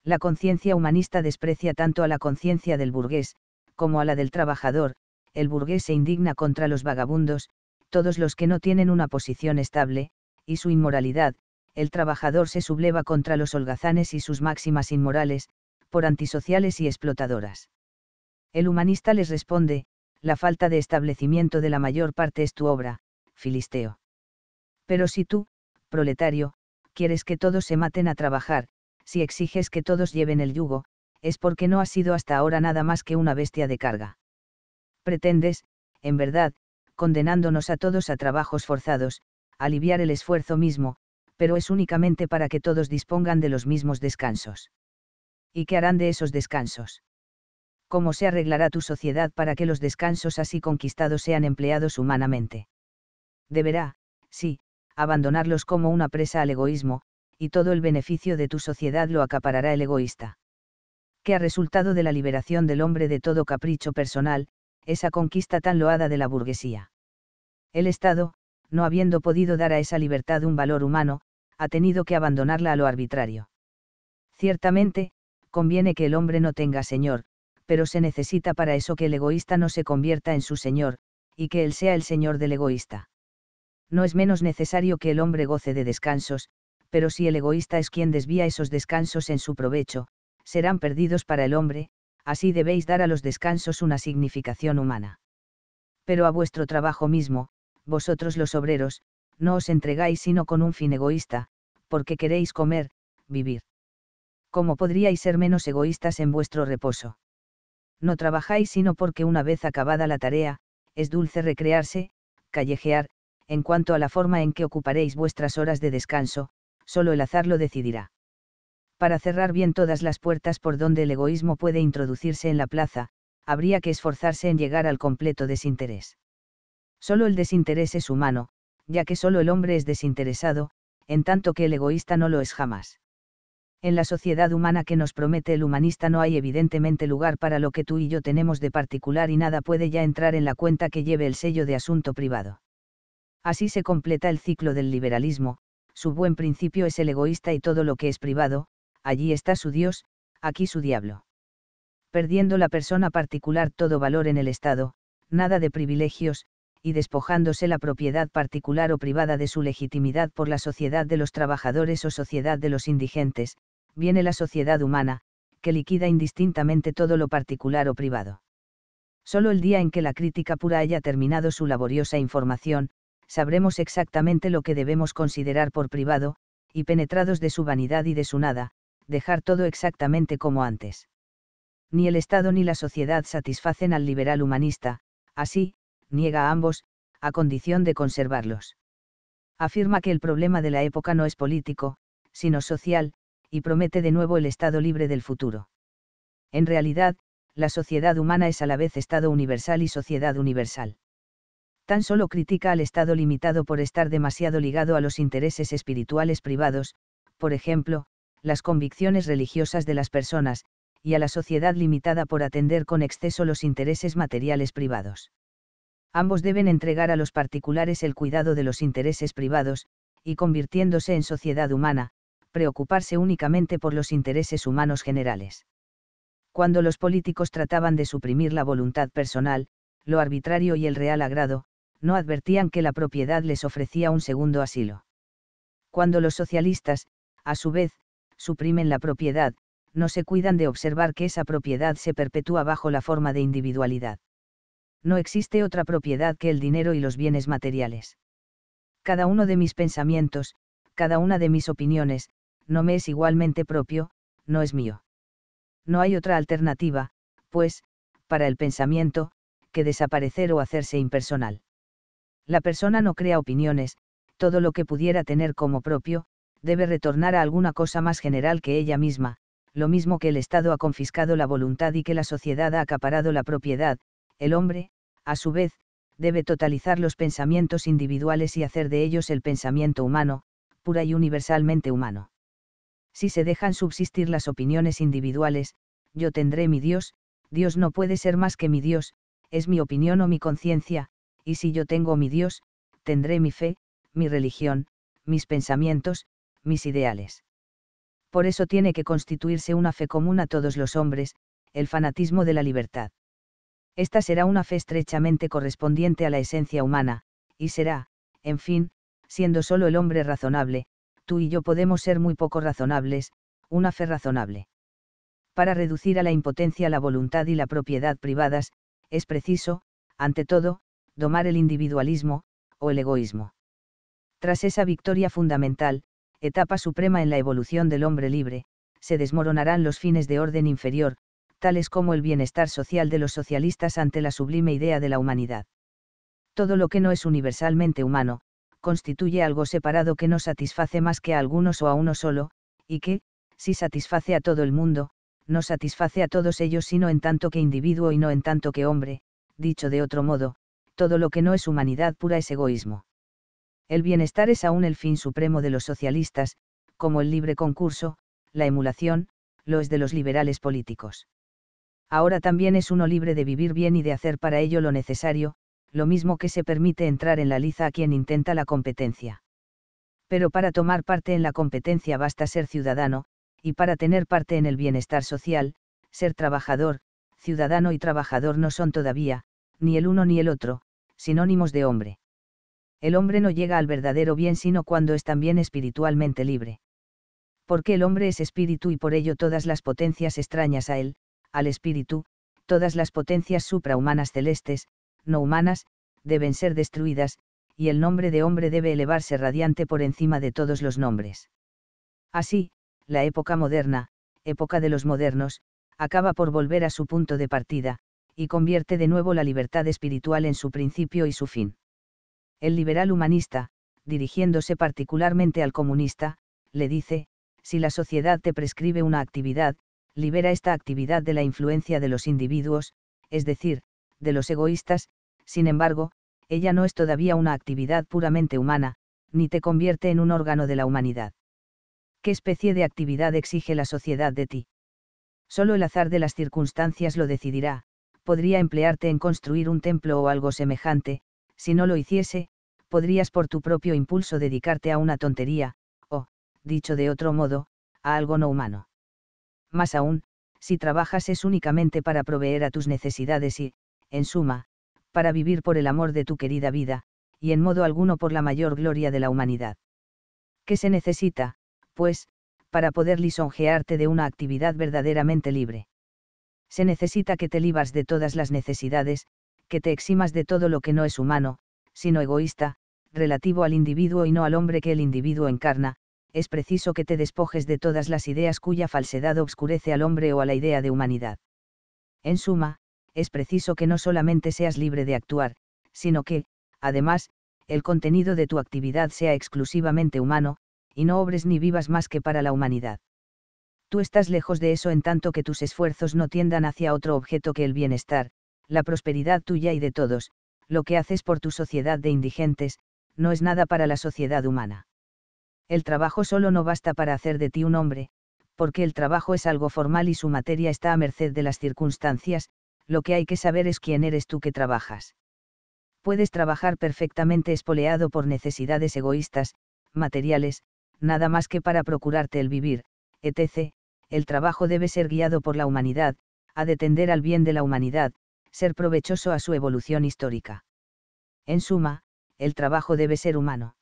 La conciencia humanista desprecia tanto a la conciencia del burgués, como a la del trabajador, el burgués se indigna contra los vagabundos, todos los que no tienen una posición estable, y su inmoralidad, el trabajador se subleva contra los holgazanes y sus máximas inmorales, por antisociales y explotadoras. El humanista les responde, la falta de establecimiento de la mayor parte es tu obra, Filisteo. Pero si tú, proletario, quieres que todos se maten a trabajar, si exiges que todos lleven el yugo, es porque no has sido hasta ahora nada más que una bestia de carga. Pretendes, en verdad, condenándonos a todos a trabajos forzados, aliviar el esfuerzo mismo, pero es únicamente para que todos dispongan de los mismos descansos. ¿Y qué harán de esos descansos? cómo se arreglará tu sociedad para que los descansos así conquistados sean empleados humanamente. Deberá, sí, abandonarlos como una presa al egoísmo, y todo el beneficio de tu sociedad lo acaparará el egoísta. ¿Qué ha resultado de la liberación del hombre de todo capricho personal, esa conquista tan loada de la burguesía. El Estado, no habiendo podido dar a esa libertad un valor humano, ha tenido que abandonarla a lo arbitrario. Ciertamente, conviene que el hombre no tenga señor, pero se necesita para eso que el egoísta no se convierta en su Señor, y que Él sea el Señor del egoísta. No es menos necesario que el hombre goce de descansos, pero si el egoísta es quien desvía esos descansos en su provecho, serán perdidos para el hombre, así debéis dar a los descansos una significación humana. Pero a vuestro trabajo mismo, vosotros los obreros, no os entregáis sino con un fin egoísta, porque queréis comer, vivir. ¿Cómo podríais ser menos egoístas en vuestro reposo? no trabajáis sino porque una vez acabada la tarea, es dulce recrearse, callejear, en cuanto a la forma en que ocuparéis vuestras horas de descanso, solo el azar lo decidirá. Para cerrar bien todas las puertas por donde el egoísmo puede introducirse en la plaza, habría que esforzarse en llegar al completo desinterés. Solo el desinterés es humano, ya que solo el hombre es desinteresado, en tanto que el egoísta no lo es jamás en la sociedad humana que nos promete el humanista no hay evidentemente lugar para lo que tú y yo tenemos de particular y nada puede ya entrar en la cuenta que lleve el sello de asunto privado. Así se completa el ciclo del liberalismo, su buen principio es el egoísta y todo lo que es privado, allí está su Dios, aquí su diablo. Perdiendo la persona particular todo valor en el Estado, nada de privilegios, y despojándose la propiedad particular o privada de su legitimidad por la sociedad de los trabajadores o sociedad de los indigentes, viene la sociedad humana, que liquida indistintamente todo lo particular o privado. Solo el día en que la crítica pura haya terminado su laboriosa información, sabremos exactamente lo que debemos considerar por privado, y penetrados de su vanidad y de su nada, dejar todo exactamente como antes. Ni el Estado ni la sociedad satisfacen al liberal humanista, así, niega a ambos, a condición de conservarlos. Afirma que el problema de la época no es político, sino social, y promete de nuevo el Estado libre del futuro. En realidad, la sociedad humana es a la vez Estado universal y sociedad universal. Tan solo critica al Estado limitado por estar demasiado ligado a los intereses espirituales privados, por ejemplo, las convicciones religiosas de las personas, y a la sociedad limitada por atender con exceso los intereses materiales privados. Ambos deben entregar a los particulares el cuidado de los intereses privados, y convirtiéndose en sociedad humana, preocuparse únicamente por los intereses humanos generales. Cuando los políticos trataban de suprimir la voluntad personal, lo arbitrario y el real agrado, no advertían que la propiedad les ofrecía un segundo asilo. Cuando los socialistas, a su vez, suprimen la propiedad, no se cuidan de observar que esa propiedad se perpetúa bajo la forma de individualidad. No existe otra propiedad que el dinero y los bienes materiales. Cada uno de mis pensamientos, cada una de mis opiniones, no me es igualmente propio, no es mío. No hay otra alternativa, pues, para el pensamiento, que desaparecer o hacerse impersonal. La persona no crea opiniones, todo lo que pudiera tener como propio, debe retornar a alguna cosa más general que ella misma, lo mismo que el Estado ha confiscado la voluntad y que la sociedad ha acaparado la propiedad, el hombre, a su vez, debe totalizar los pensamientos individuales y hacer de ellos el pensamiento humano, pura y universalmente humano si se dejan subsistir las opiniones individuales, yo tendré mi Dios, Dios no puede ser más que mi Dios, es mi opinión o mi conciencia, y si yo tengo mi Dios, tendré mi fe, mi religión, mis pensamientos, mis ideales. Por eso tiene que constituirse una fe común a todos los hombres, el fanatismo de la libertad. Esta será una fe estrechamente correspondiente a la esencia humana, y será, en fin, siendo solo el hombre razonable, tú y yo podemos ser muy poco razonables, una fe razonable. Para reducir a la impotencia la voluntad y la propiedad privadas, es preciso, ante todo, domar el individualismo, o el egoísmo. Tras esa victoria fundamental, etapa suprema en la evolución del hombre libre, se desmoronarán los fines de orden inferior, tales como el bienestar social de los socialistas ante la sublime idea de la humanidad. Todo lo que no es universalmente humano, constituye algo separado que no satisface más que a algunos o a uno solo, y que, si satisface a todo el mundo, no satisface a todos ellos sino en tanto que individuo y no en tanto que hombre, dicho de otro modo, todo lo que no es humanidad pura es egoísmo. El bienestar es aún el fin supremo de los socialistas, como el libre concurso, la emulación, lo es de los liberales políticos. Ahora también es uno libre de vivir bien y de hacer para ello lo necesario, lo mismo que se permite entrar en la liza a quien intenta la competencia. Pero para tomar parte en la competencia basta ser ciudadano, y para tener parte en el bienestar social, ser trabajador, ciudadano y trabajador no son todavía, ni el uno ni el otro, sinónimos de hombre. El hombre no llega al verdadero bien sino cuando es también espiritualmente libre. Porque el hombre es espíritu y por ello todas las potencias extrañas a él, al espíritu, todas las potencias suprahumanas celestes, no humanas, deben ser destruidas, y el nombre de hombre debe elevarse radiante por encima de todos los nombres. Así, la época moderna, época de los modernos, acaba por volver a su punto de partida, y convierte de nuevo la libertad espiritual en su principio y su fin. El liberal humanista, dirigiéndose particularmente al comunista, le dice, si la sociedad te prescribe una actividad, libera esta actividad de la influencia de los individuos, es decir, de los egoístas, sin embargo, ella no es todavía una actividad puramente humana, ni te convierte en un órgano de la humanidad. ¿Qué especie de actividad exige la sociedad de ti? Solo el azar de las circunstancias lo decidirá, podría emplearte en construir un templo o algo semejante, si no lo hiciese, podrías por tu propio impulso dedicarte a una tontería, o, dicho de otro modo, a algo no humano. Más aún, si trabajas es únicamente para proveer a tus necesidades y, en suma, para vivir por el amor de tu querida vida, y en modo alguno por la mayor gloria de la humanidad. ¿Qué se necesita, pues, para poder lisonjearte de una actividad verdaderamente libre? Se necesita que te libas de todas las necesidades, que te eximas de todo lo que no es humano, sino egoísta, relativo al individuo y no al hombre que el individuo encarna, es preciso que te despojes de todas las ideas cuya falsedad obscurece al hombre o a la idea de humanidad. En suma, es preciso que no solamente seas libre de actuar, sino que, además, el contenido de tu actividad sea exclusivamente humano, y no obres ni vivas más que para la humanidad. Tú estás lejos de eso en tanto que tus esfuerzos no tiendan hacia otro objeto que el bienestar, la prosperidad tuya y de todos, lo que haces por tu sociedad de indigentes, no es nada para la sociedad humana. El trabajo solo no basta para hacer de ti un hombre, porque el trabajo es algo formal y su materia está a merced de las circunstancias, lo que hay que saber es quién eres tú que trabajas. Puedes trabajar perfectamente espoleado por necesidades egoístas, materiales, nada más que para procurarte el vivir, etc., el trabajo debe ser guiado por la humanidad, a detender al bien de la humanidad, ser provechoso a su evolución histórica. En suma, el trabajo debe ser humano.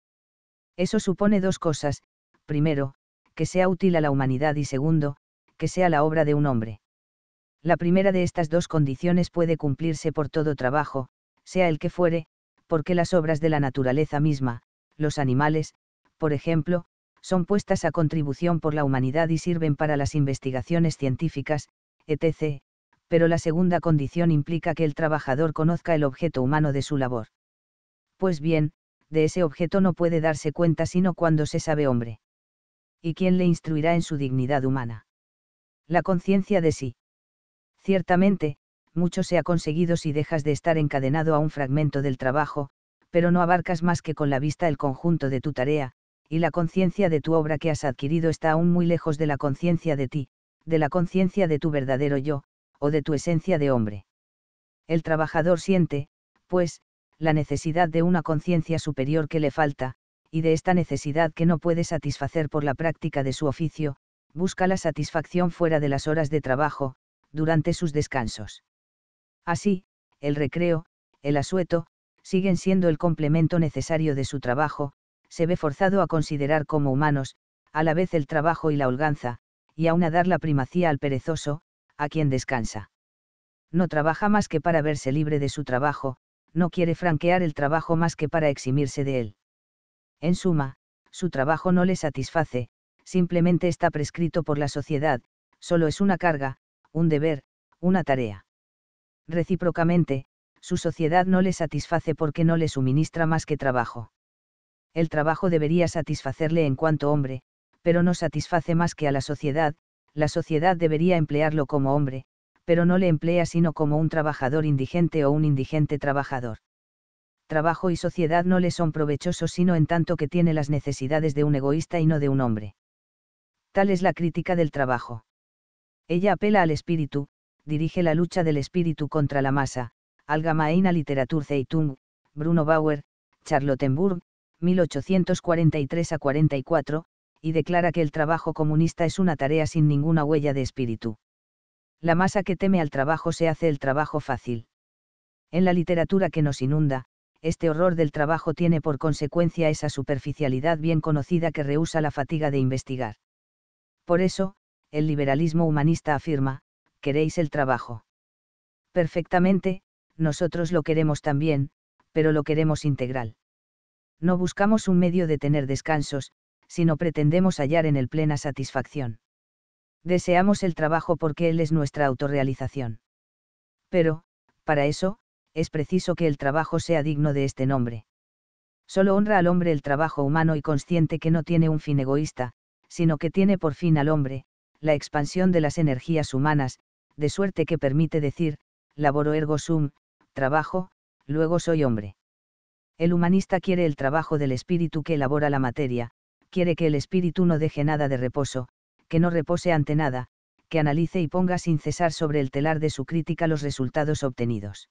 Eso supone dos cosas, primero, que sea útil a la humanidad y segundo, que sea la obra de un hombre. La primera de estas dos condiciones puede cumplirse por todo trabajo, sea el que fuere, porque las obras de la naturaleza misma, los animales, por ejemplo, son puestas a contribución por la humanidad y sirven para las investigaciones científicas, etc., pero la segunda condición implica que el trabajador conozca el objeto humano de su labor. Pues bien, de ese objeto no puede darse cuenta sino cuando se sabe hombre. ¿Y quién le instruirá en su dignidad humana? La conciencia de sí. Ciertamente, mucho se ha conseguido si dejas de estar encadenado a un fragmento del trabajo, pero no abarcas más que con la vista el conjunto de tu tarea, y la conciencia de tu obra que has adquirido está aún muy lejos de la conciencia de ti, de la conciencia de tu verdadero yo, o de tu esencia de hombre. El trabajador siente, pues, la necesidad de una conciencia superior que le falta, y de esta necesidad que no puede satisfacer por la práctica de su oficio, busca la satisfacción fuera de las horas de trabajo, durante sus descansos. Así, el recreo, el asueto, siguen siendo el complemento necesario de su trabajo, se ve forzado a considerar como humanos, a la vez el trabajo y la holganza, y aún a dar la primacía al perezoso, a quien descansa. No trabaja más que para verse libre de su trabajo, no quiere franquear el trabajo más que para eximirse de él. En suma, su trabajo no le satisface, simplemente está prescrito por la sociedad, solo es una carga, un deber, una tarea. Recíprocamente, su sociedad no le satisface porque no le suministra más que trabajo. El trabajo debería satisfacerle en cuanto hombre, pero no satisface más que a la sociedad, la sociedad debería emplearlo como hombre, pero no le emplea sino como un trabajador indigente o un indigente trabajador. Trabajo y sociedad no le son provechosos sino en tanto que tiene las necesidades de un egoísta y no de un hombre. Tal es la crítica del trabajo. Ella apela al espíritu, dirige la lucha del espíritu contra la masa, Literatur Zeitung, Bruno Bauer, Charlottenburg, 1843 a 44, y declara que el trabajo comunista es una tarea sin ninguna huella de espíritu. La masa que teme al trabajo se hace el trabajo fácil. En la literatura que nos inunda, este horror del trabajo tiene por consecuencia esa superficialidad bien conocida que rehúsa la fatiga de investigar. Por eso, el liberalismo humanista afirma, queréis el trabajo. Perfectamente, nosotros lo queremos también, pero lo queremos integral. No buscamos un medio de tener descansos, sino pretendemos hallar en él plena satisfacción. Deseamos el trabajo porque él es nuestra autorrealización. Pero, para eso, es preciso que el trabajo sea digno de este nombre. Solo honra al hombre el trabajo humano y consciente que no tiene un fin egoísta, sino que tiene por fin al hombre, la expansión de las energías humanas, de suerte que permite decir, laboro ergo sum, trabajo, luego soy hombre. El humanista quiere el trabajo del espíritu que elabora la materia, quiere que el espíritu no deje nada de reposo, que no repose ante nada, que analice y ponga sin cesar sobre el telar de su crítica los resultados obtenidos.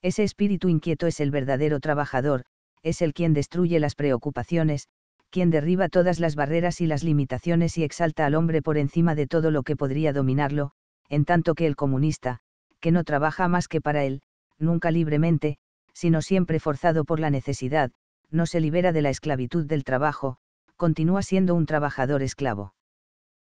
Ese espíritu inquieto es el verdadero trabajador, es el quien destruye las preocupaciones, quien derriba todas las barreras y las limitaciones y exalta al hombre por encima de todo lo que podría dominarlo, en tanto que el comunista, que no trabaja más que para él, nunca libremente, sino siempre forzado por la necesidad, no se libera de la esclavitud del trabajo, continúa siendo un trabajador esclavo.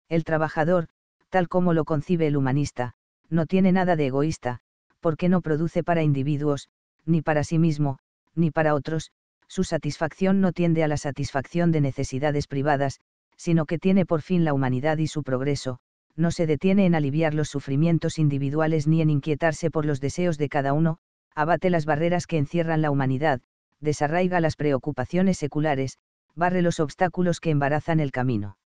El trabajador, tal como lo concibe el humanista, no tiene nada de egoísta, porque no produce para individuos, ni para sí mismo, ni para otros, su satisfacción no tiende a la satisfacción de necesidades privadas, sino que tiene por fin la humanidad y su progreso, no se detiene en aliviar los sufrimientos individuales ni en inquietarse por los deseos de cada uno, abate las barreras que encierran la humanidad, desarraiga las preocupaciones seculares, barre los obstáculos que embarazan el camino.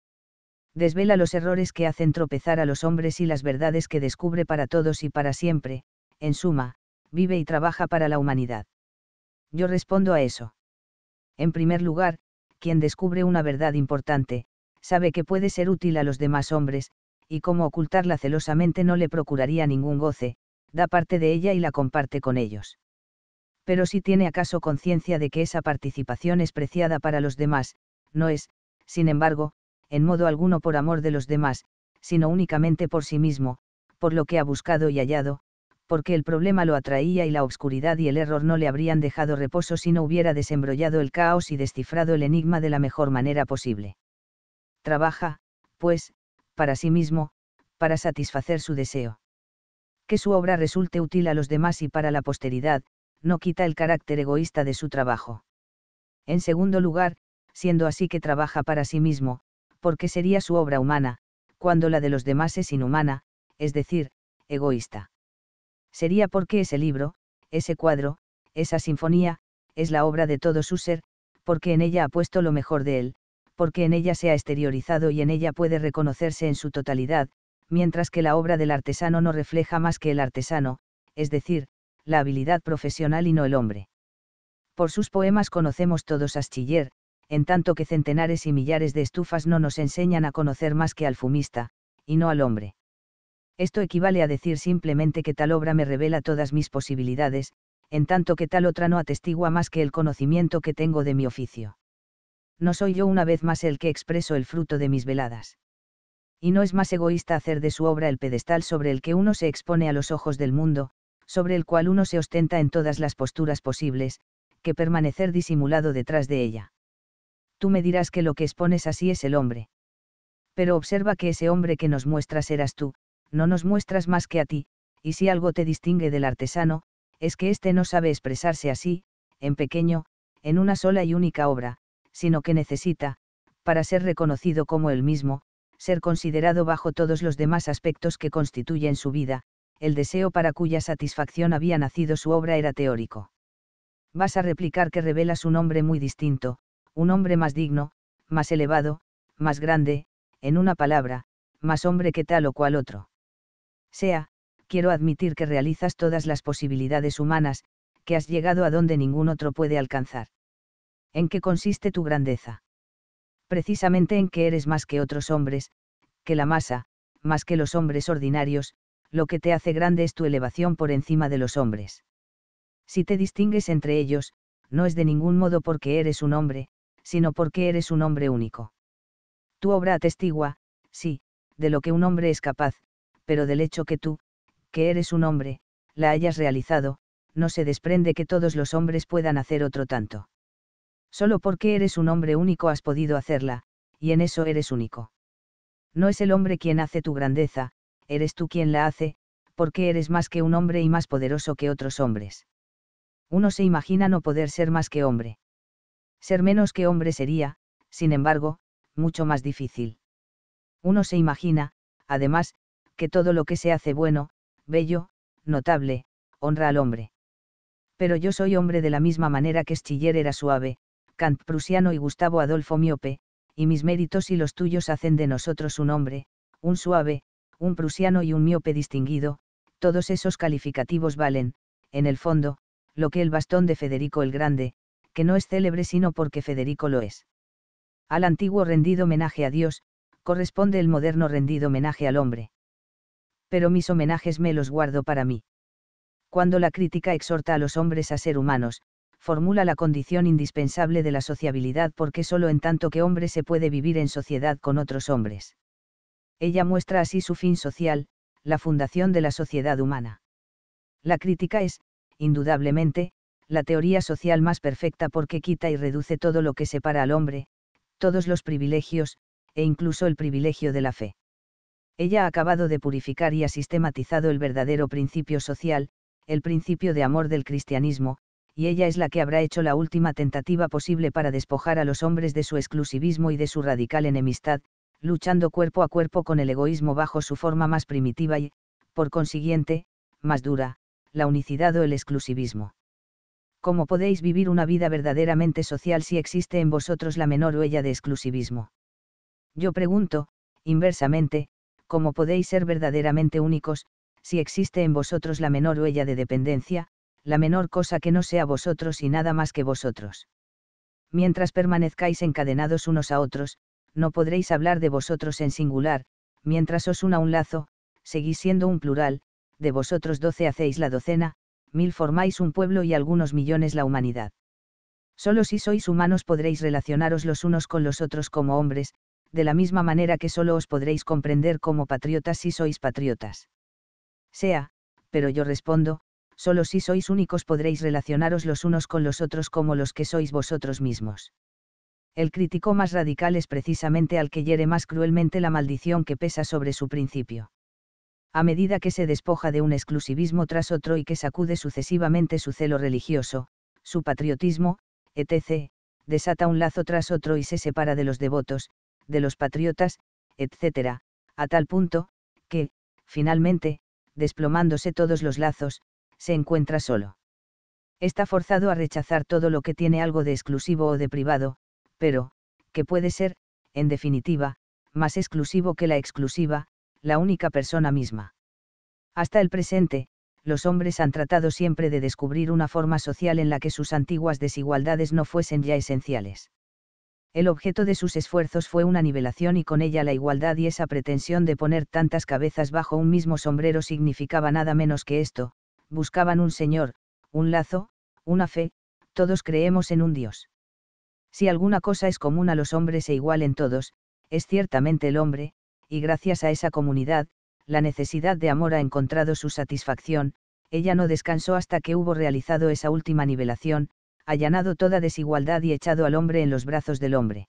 Desvela los errores que hacen tropezar a los hombres y las verdades que descubre para todos y para siempre, en suma, vive y trabaja para la humanidad. Yo respondo a eso. En primer lugar, quien descubre una verdad importante, sabe que puede ser útil a los demás hombres, y como ocultarla celosamente no le procuraría ningún goce, da parte de ella y la comparte con ellos. Pero si tiene acaso conciencia de que esa participación es preciada para los demás, no es, sin embargo, en modo alguno por amor de los demás, sino únicamente por sí mismo, por lo que ha buscado y hallado, porque el problema lo atraía y la obscuridad y el error no le habrían dejado reposo si no hubiera desembrollado el caos y descifrado el enigma de la mejor manera posible. Trabaja, pues, para sí mismo, para satisfacer su deseo. Que su obra resulte útil a los demás y para la posteridad, no quita el carácter egoísta de su trabajo. En segundo lugar, siendo así que trabaja para sí mismo, porque sería su obra humana, cuando la de los demás es inhumana, es decir, egoísta sería porque ese libro, ese cuadro, esa sinfonía, es la obra de todo su ser, porque en ella ha puesto lo mejor de él, porque en ella se ha exteriorizado y en ella puede reconocerse en su totalidad, mientras que la obra del artesano no refleja más que el artesano, es decir, la habilidad profesional y no el hombre. Por sus poemas conocemos todos a Schiller, en tanto que centenares y millares de estufas no nos enseñan a conocer más que al fumista, y no al hombre. Esto equivale a decir simplemente que tal obra me revela todas mis posibilidades, en tanto que tal otra no atestigua más que el conocimiento que tengo de mi oficio. No soy yo una vez más el que expreso el fruto de mis veladas. Y no es más egoísta hacer de su obra el pedestal sobre el que uno se expone a los ojos del mundo, sobre el cual uno se ostenta en todas las posturas posibles, que permanecer disimulado detrás de ella. Tú me dirás que lo que expones así es el hombre. Pero observa que ese hombre que nos muestras eras tú, no nos muestras más que a ti, y si algo te distingue del artesano, es que éste no sabe expresarse así, en pequeño, en una sola y única obra, sino que necesita, para ser reconocido como él mismo, ser considerado bajo todos los demás aspectos que constituyen su vida, el deseo para cuya satisfacción había nacido su obra era teórico. Vas a replicar que revelas un hombre muy distinto, un hombre más digno, más elevado, más grande, en una palabra, más hombre que tal o cual otro sea, quiero admitir que realizas todas las posibilidades humanas, que has llegado a donde ningún otro puede alcanzar. ¿En qué consiste tu grandeza? Precisamente en que eres más que otros hombres, que la masa, más que los hombres ordinarios, lo que te hace grande es tu elevación por encima de los hombres. Si te distingues entre ellos, no es de ningún modo porque eres un hombre, sino porque eres un hombre único. Tu obra atestigua, sí, de lo que un hombre es capaz, pero del hecho que tú, que eres un hombre, la hayas realizado, no se desprende que todos los hombres puedan hacer otro tanto. Solo porque eres un hombre único has podido hacerla, y en eso eres único. No es el hombre quien hace tu grandeza, eres tú quien la hace, porque eres más que un hombre y más poderoso que otros hombres. Uno se imagina no poder ser más que hombre. Ser menos que hombre sería, sin embargo, mucho más difícil. Uno se imagina, además, que todo lo que se hace bueno, bello, notable, honra al hombre. Pero yo soy hombre de la misma manera que Schiller era suave, Kant prusiano y Gustavo Adolfo miope, y mis méritos y los tuyos hacen de nosotros un hombre, un suave, un prusiano y un miope distinguido, todos esos calificativos valen, en el fondo, lo que el bastón de Federico el Grande, que no es célebre sino porque Federico lo es. Al antiguo rendido homenaje a Dios, corresponde el moderno rendido homenaje al hombre pero mis homenajes me los guardo para mí. Cuando la crítica exhorta a los hombres a ser humanos, formula la condición indispensable de la sociabilidad porque solo en tanto que hombre se puede vivir en sociedad con otros hombres. Ella muestra así su fin social, la fundación de la sociedad humana. La crítica es, indudablemente, la teoría social más perfecta porque quita y reduce todo lo que separa al hombre, todos los privilegios, e incluso el privilegio de la fe. Ella ha acabado de purificar y ha sistematizado el verdadero principio social, el principio de amor del cristianismo, y ella es la que habrá hecho la última tentativa posible para despojar a los hombres de su exclusivismo y de su radical enemistad, luchando cuerpo a cuerpo con el egoísmo bajo su forma más primitiva y, por consiguiente, más dura, la unicidad o el exclusivismo. ¿Cómo podéis vivir una vida verdaderamente social si existe en vosotros la menor huella de exclusivismo? Yo pregunto, inversamente, como podéis ser verdaderamente únicos, si existe en vosotros la menor huella de dependencia, la menor cosa que no sea vosotros y nada más que vosotros. Mientras permanezcáis encadenados unos a otros, no podréis hablar de vosotros en singular, mientras os una un lazo, seguís siendo un plural, de vosotros doce hacéis la docena, mil formáis un pueblo y algunos millones la humanidad. Solo si sois humanos podréis relacionaros los unos con los otros como hombres, de la misma manera que solo os podréis comprender como patriotas si sois patriotas. Sea, pero yo respondo, solo si sois únicos podréis relacionaros los unos con los otros como los que sois vosotros mismos. El crítico más radical es precisamente al que hiere más cruelmente la maldición que pesa sobre su principio. A medida que se despoja de un exclusivismo tras otro y que sacude sucesivamente su celo religioso, su patriotismo, etc., desata un lazo tras otro y se separa de los devotos, de los patriotas, etc., a tal punto, que, finalmente, desplomándose todos los lazos, se encuentra solo. Está forzado a rechazar todo lo que tiene algo de exclusivo o de privado, pero, que puede ser, en definitiva, más exclusivo que la exclusiva, la única persona misma. Hasta el presente, los hombres han tratado siempre de descubrir una forma social en la que sus antiguas desigualdades no fuesen ya esenciales. El objeto de sus esfuerzos fue una nivelación y con ella la igualdad y esa pretensión de poner tantas cabezas bajo un mismo sombrero significaba nada menos que esto, buscaban un Señor, un lazo, una fe, todos creemos en un Dios. Si alguna cosa es común a los hombres e igual en todos, es ciertamente el hombre, y gracias a esa comunidad, la necesidad de amor ha encontrado su satisfacción, ella no descansó hasta que hubo realizado esa última nivelación, allanado toda desigualdad y echado al hombre en los brazos del hombre.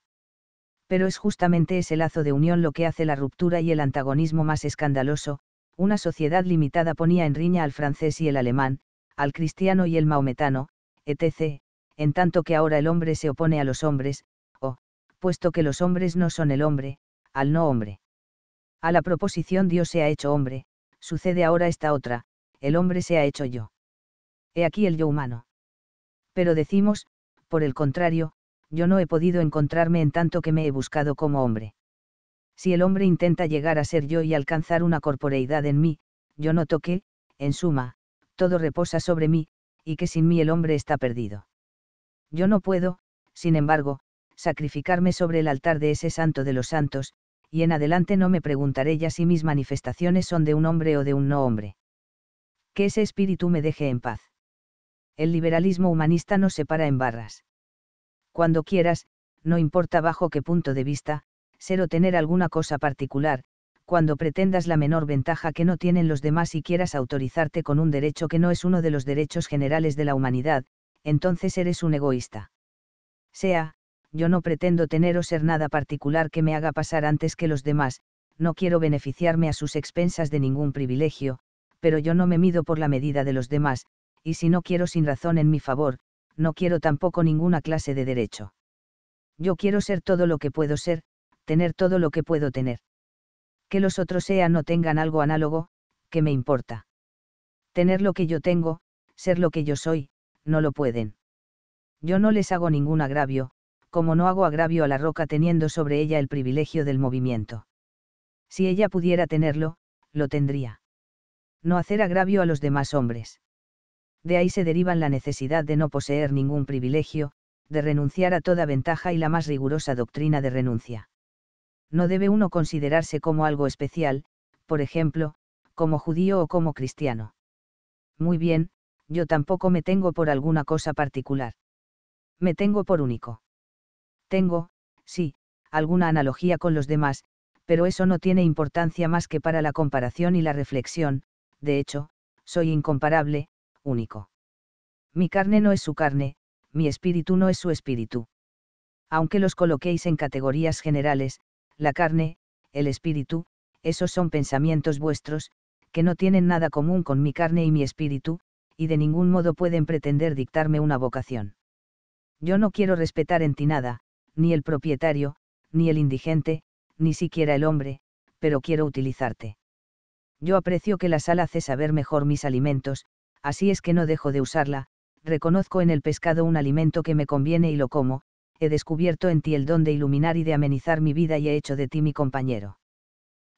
Pero es justamente ese lazo de unión lo que hace la ruptura y el antagonismo más escandaloso, una sociedad limitada ponía en riña al francés y el alemán, al cristiano y el maometano, etc., en tanto que ahora el hombre se opone a los hombres, o, puesto que los hombres no son el hombre, al no hombre. A la proposición Dios se ha hecho hombre, sucede ahora esta otra, el hombre se ha hecho yo. He aquí el yo humano pero decimos, por el contrario, yo no he podido encontrarme en tanto que me he buscado como hombre. Si el hombre intenta llegar a ser yo y alcanzar una corporeidad en mí, yo noto que, en suma, todo reposa sobre mí, y que sin mí el hombre está perdido. Yo no puedo, sin embargo, sacrificarme sobre el altar de ese santo de los santos, y en adelante no me preguntaré ya si mis manifestaciones son de un hombre o de un no hombre. Que ese espíritu me deje en paz el liberalismo humanista no se para en barras. Cuando quieras, no importa bajo qué punto de vista, ser o tener alguna cosa particular, cuando pretendas la menor ventaja que no tienen los demás y quieras autorizarte con un derecho que no es uno de los derechos generales de la humanidad, entonces eres un egoísta. Sea, yo no pretendo tener o ser nada particular que me haga pasar antes que los demás, no quiero beneficiarme a sus expensas de ningún privilegio, pero yo no me mido por la medida de los demás, y si no quiero sin razón en mi favor, no quiero tampoco ninguna clase de derecho. Yo quiero ser todo lo que puedo ser, tener todo lo que puedo tener. Que los otros sean o tengan algo análogo, ¿qué me importa? Tener lo que yo tengo, ser lo que yo soy, no lo pueden. Yo no les hago ningún agravio, como no hago agravio a la roca teniendo sobre ella el privilegio del movimiento. Si ella pudiera tenerlo, lo tendría. No hacer agravio a los demás hombres de ahí se derivan la necesidad de no poseer ningún privilegio, de renunciar a toda ventaja y la más rigurosa doctrina de renuncia. No debe uno considerarse como algo especial, por ejemplo, como judío o como cristiano. Muy bien, yo tampoco me tengo por alguna cosa particular. Me tengo por único. Tengo, sí, alguna analogía con los demás, pero eso no tiene importancia más que para la comparación y la reflexión, de hecho, soy incomparable, único. Mi carne no es su carne, mi espíritu no es su espíritu. Aunque los coloquéis en categorías generales, la carne, el espíritu, esos son pensamientos vuestros, que no tienen nada común con mi carne y mi espíritu, y de ningún modo pueden pretender dictarme una vocación. Yo no quiero respetar en ti nada, ni el propietario, ni el indigente, ni siquiera el hombre, pero quiero utilizarte. Yo aprecio que la sal hace saber mejor mis alimentos, así es que no dejo de usarla, reconozco en el pescado un alimento que me conviene y lo como, he descubierto en ti el don de iluminar y de amenizar mi vida y he hecho de ti mi compañero.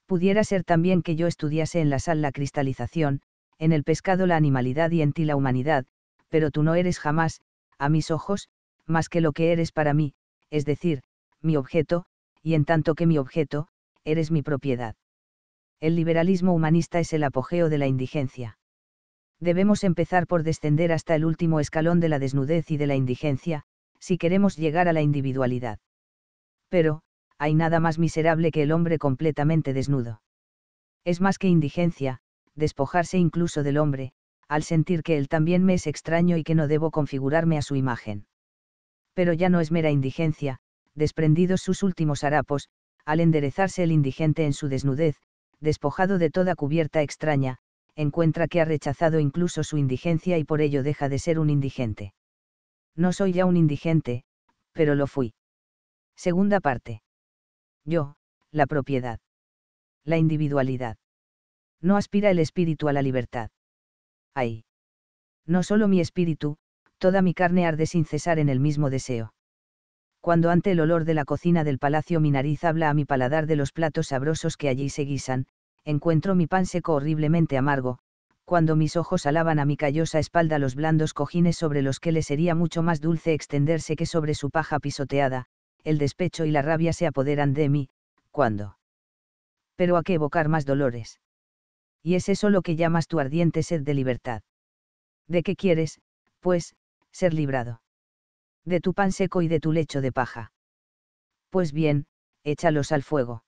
Pudiera ser también que yo estudiase en la sal la cristalización, en el pescado la animalidad y en ti la humanidad, pero tú no eres jamás, a mis ojos, más que lo que eres para mí, es decir, mi objeto, y en tanto que mi objeto, eres mi propiedad. El liberalismo humanista es el apogeo de la indigencia debemos empezar por descender hasta el último escalón de la desnudez y de la indigencia, si queremos llegar a la individualidad. Pero, hay nada más miserable que el hombre completamente desnudo. Es más que indigencia, despojarse incluso del hombre, al sentir que él también me es extraño y que no debo configurarme a su imagen. Pero ya no es mera indigencia, desprendidos sus últimos harapos, al enderezarse el indigente en su desnudez, despojado de toda cubierta extraña, encuentra que ha rechazado incluso su indigencia y por ello deja de ser un indigente. No soy ya un indigente, pero lo fui. Segunda parte. Yo, la propiedad. La individualidad. No aspira el espíritu a la libertad. Ay. No solo mi espíritu, toda mi carne arde sin cesar en el mismo deseo. Cuando ante el olor de la cocina del palacio mi nariz habla a mi paladar de los platos sabrosos que allí se guisan, encuentro mi pan seco horriblemente amargo, cuando mis ojos alaban a mi callosa espalda los blandos cojines sobre los que le sería mucho más dulce extenderse que sobre su paja pisoteada, el despecho y la rabia se apoderan de mí, cuando. Pero a qué evocar más dolores. Y es eso lo que llamas tu ardiente sed de libertad. ¿De qué quieres, pues, ser librado? De tu pan seco y de tu lecho de paja. Pues bien, échalos al fuego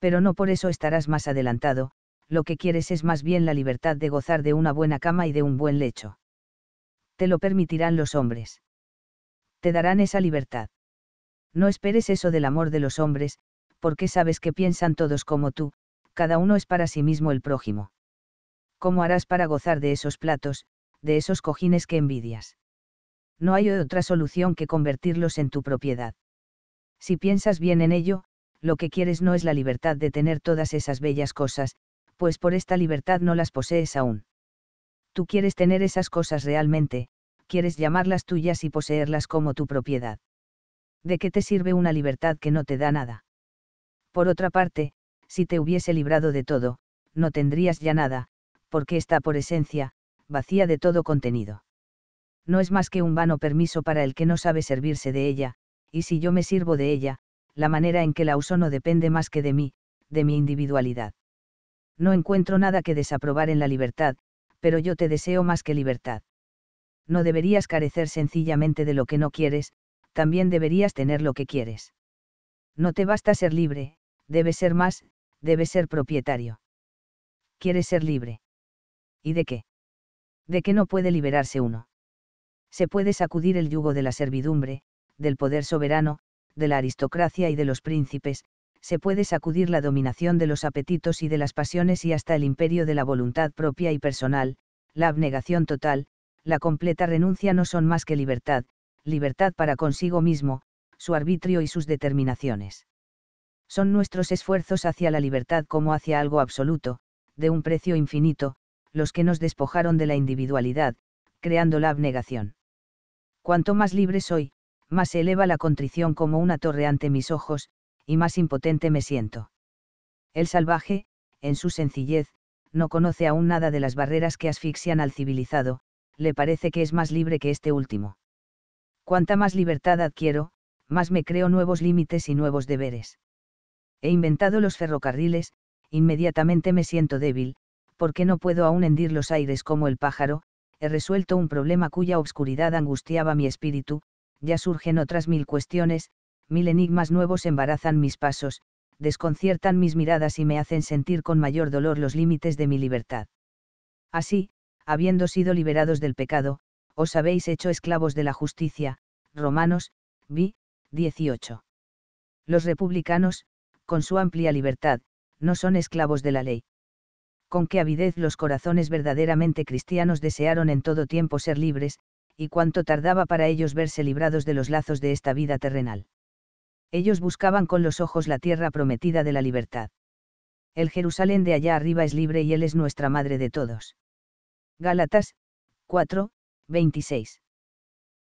pero no por eso estarás más adelantado, lo que quieres es más bien la libertad de gozar de una buena cama y de un buen lecho. Te lo permitirán los hombres. Te darán esa libertad. No esperes eso del amor de los hombres, porque sabes que piensan todos como tú, cada uno es para sí mismo el prójimo. ¿Cómo harás para gozar de esos platos, de esos cojines que envidias? No hay otra solución que convertirlos en tu propiedad. Si piensas bien en ello, lo que quieres no es la libertad de tener todas esas bellas cosas, pues por esta libertad no las posees aún. Tú quieres tener esas cosas realmente, quieres llamarlas tuyas y poseerlas como tu propiedad. ¿De qué te sirve una libertad que no te da nada? Por otra parte, si te hubiese librado de todo, no tendrías ya nada, porque está por esencia, vacía de todo contenido. No es más que un vano permiso para el que no sabe servirse de ella, y si yo me sirvo de ella, la manera en que la uso no depende más que de mí, de mi individualidad. No encuentro nada que desaprobar en la libertad, pero yo te deseo más que libertad. No deberías carecer sencillamente de lo que no quieres, también deberías tener lo que quieres. No te basta ser libre, debes ser más, debes ser propietario. Quieres ser libre. ¿Y de qué? De qué no puede liberarse uno. Se puede sacudir el yugo de la servidumbre, del poder soberano, de la aristocracia y de los príncipes, se puede sacudir la dominación de los apetitos y de las pasiones y hasta el imperio de la voluntad propia y personal, la abnegación total, la completa renuncia no son más que libertad, libertad para consigo mismo, su arbitrio y sus determinaciones. Son nuestros esfuerzos hacia la libertad como hacia algo absoluto, de un precio infinito, los que nos despojaron de la individualidad, creando la abnegación. Cuanto más libre soy, más se eleva la contrición como una torre ante mis ojos, y más impotente me siento. El salvaje, en su sencillez, no conoce aún nada de las barreras que asfixian al civilizado, le parece que es más libre que este último. Cuanta más libertad adquiero, más me creo nuevos límites y nuevos deberes. He inventado los ferrocarriles, inmediatamente me siento débil, porque no puedo aún hendir los aires como el pájaro, he resuelto un problema cuya obscuridad angustiaba mi espíritu, ya surgen otras mil cuestiones, mil enigmas nuevos embarazan mis pasos, desconciertan mis miradas y me hacen sentir con mayor dolor los límites de mi libertad. Así, habiendo sido liberados del pecado, os habéis hecho esclavos de la justicia, Romanos, vi, 18. Los republicanos, con su amplia libertad, no son esclavos de la ley. Con qué avidez los corazones verdaderamente cristianos desearon en todo tiempo ser libres, y cuánto tardaba para ellos verse librados de los lazos de esta vida terrenal. Ellos buscaban con los ojos la tierra prometida de la libertad. El Jerusalén de allá arriba es libre y Él es nuestra madre de todos. Gálatas, 4, 26.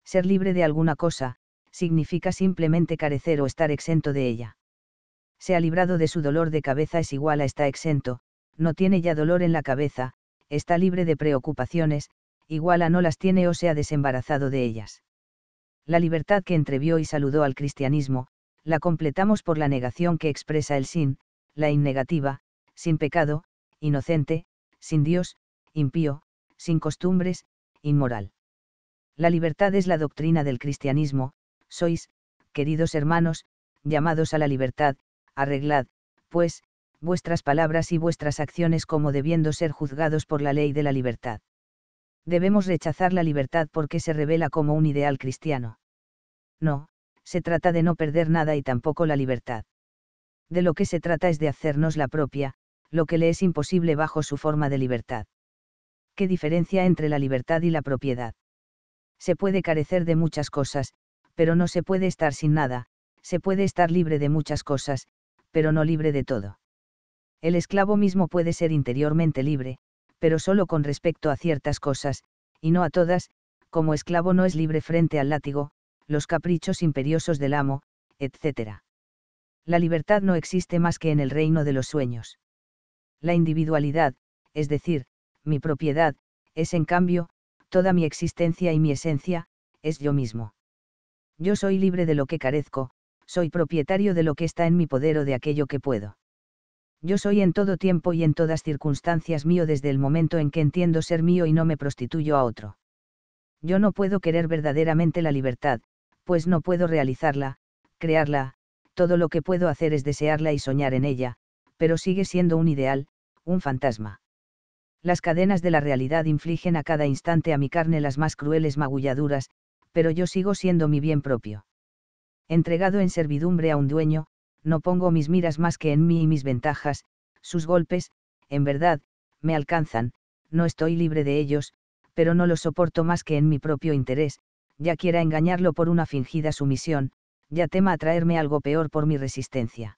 Ser libre de alguna cosa, significa simplemente carecer o estar exento de ella. Se ha librado de su dolor de cabeza es igual a estar exento, no tiene ya dolor en la cabeza, está libre de preocupaciones, igual a no las tiene o se ha desembarazado de ellas. La libertad que entrevió y saludó al cristianismo, la completamos por la negación que expresa el sin, la innegativa, sin pecado, inocente, sin Dios, impío, sin costumbres, inmoral. La libertad es la doctrina del cristianismo, sois, queridos hermanos, llamados a la libertad, arreglad, pues, vuestras palabras y vuestras acciones como debiendo ser juzgados por la ley de la libertad debemos rechazar la libertad porque se revela como un ideal cristiano. No, se trata de no perder nada y tampoco la libertad. De lo que se trata es de hacernos la propia, lo que le es imposible bajo su forma de libertad. ¿Qué diferencia entre la libertad y la propiedad? Se puede carecer de muchas cosas, pero no se puede estar sin nada, se puede estar libre de muchas cosas, pero no libre de todo. El esclavo mismo puede ser interiormente libre, pero solo con respecto a ciertas cosas, y no a todas, como esclavo no es libre frente al látigo, los caprichos imperiosos del amo, etc. La libertad no existe más que en el reino de los sueños. La individualidad, es decir, mi propiedad, es en cambio, toda mi existencia y mi esencia, es yo mismo. Yo soy libre de lo que carezco, soy propietario de lo que está en mi poder o de aquello que puedo yo soy en todo tiempo y en todas circunstancias mío desde el momento en que entiendo ser mío y no me prostituyo a otro. Yo no puedo querer verdaderamente la libertad, pues no puedo realizarla, crearla, todo lo que puedo hacer es desearla y soñar en ella, pero sigue siendo un ideal, un fantasma. Las cadenas de la realidad infligen a cada instante a mi carne las más crueles magulladuras, pero yo sigo siendo mi bien propio. Entregado en servidumbre a un dueño, no pongo mis miras más que en mí y mis ventajas, sus golpes, en verdad, me alcanzan, no estoy libre de ellos, pero no los soporto más que en mi propio interés, ya quiera engañarlo por una fingida sumisión, ya tema atraerme algo peor por mi resistencia.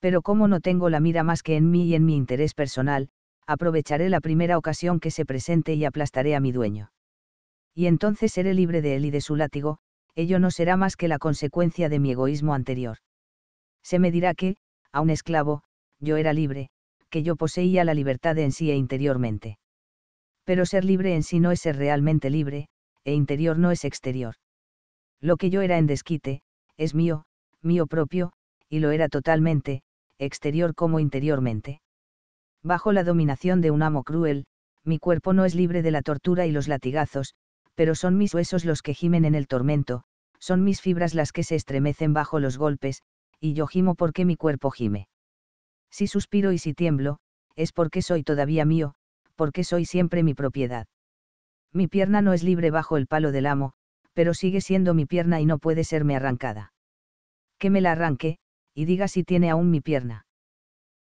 Pero como no tengo la mira más que en mí y en mi interés personal, aprovecharé la primera ocasión que se presente y aplastaré a mi dueño. Y entonces seré libre de él y de su látigo, ello no será más que la consecuencia de mi egoísmo anterior se me dirá que, a un esclavo, yo era libre, que yo poseía la libertad en sí e interiormente. Pero ser libre en sí no es ser realmente libre, e interior no es exterior. Lo que yo era en desquite, es mío, mío propio, y lo era totalmente, exterior como interiormente. Bajo la dominación de un amo cruel, mi cuerpo no es libre de la tortura y los latigazos, pero son mis huesos los que gimen en el tormento, son mis fibras las que se estremecen bajo los golpes, y yo gimo porque mi cuerpo gime. Si suspiro y si tiemblo, es porque soy todavía mío, porque soy siempre mi propiedad. Mi pierna no es libre bajo el palo del amo, pero sigue siendo mi pierna y no puede serme arrancada. Que me la arranque, y diga si tiene aún mi pierna.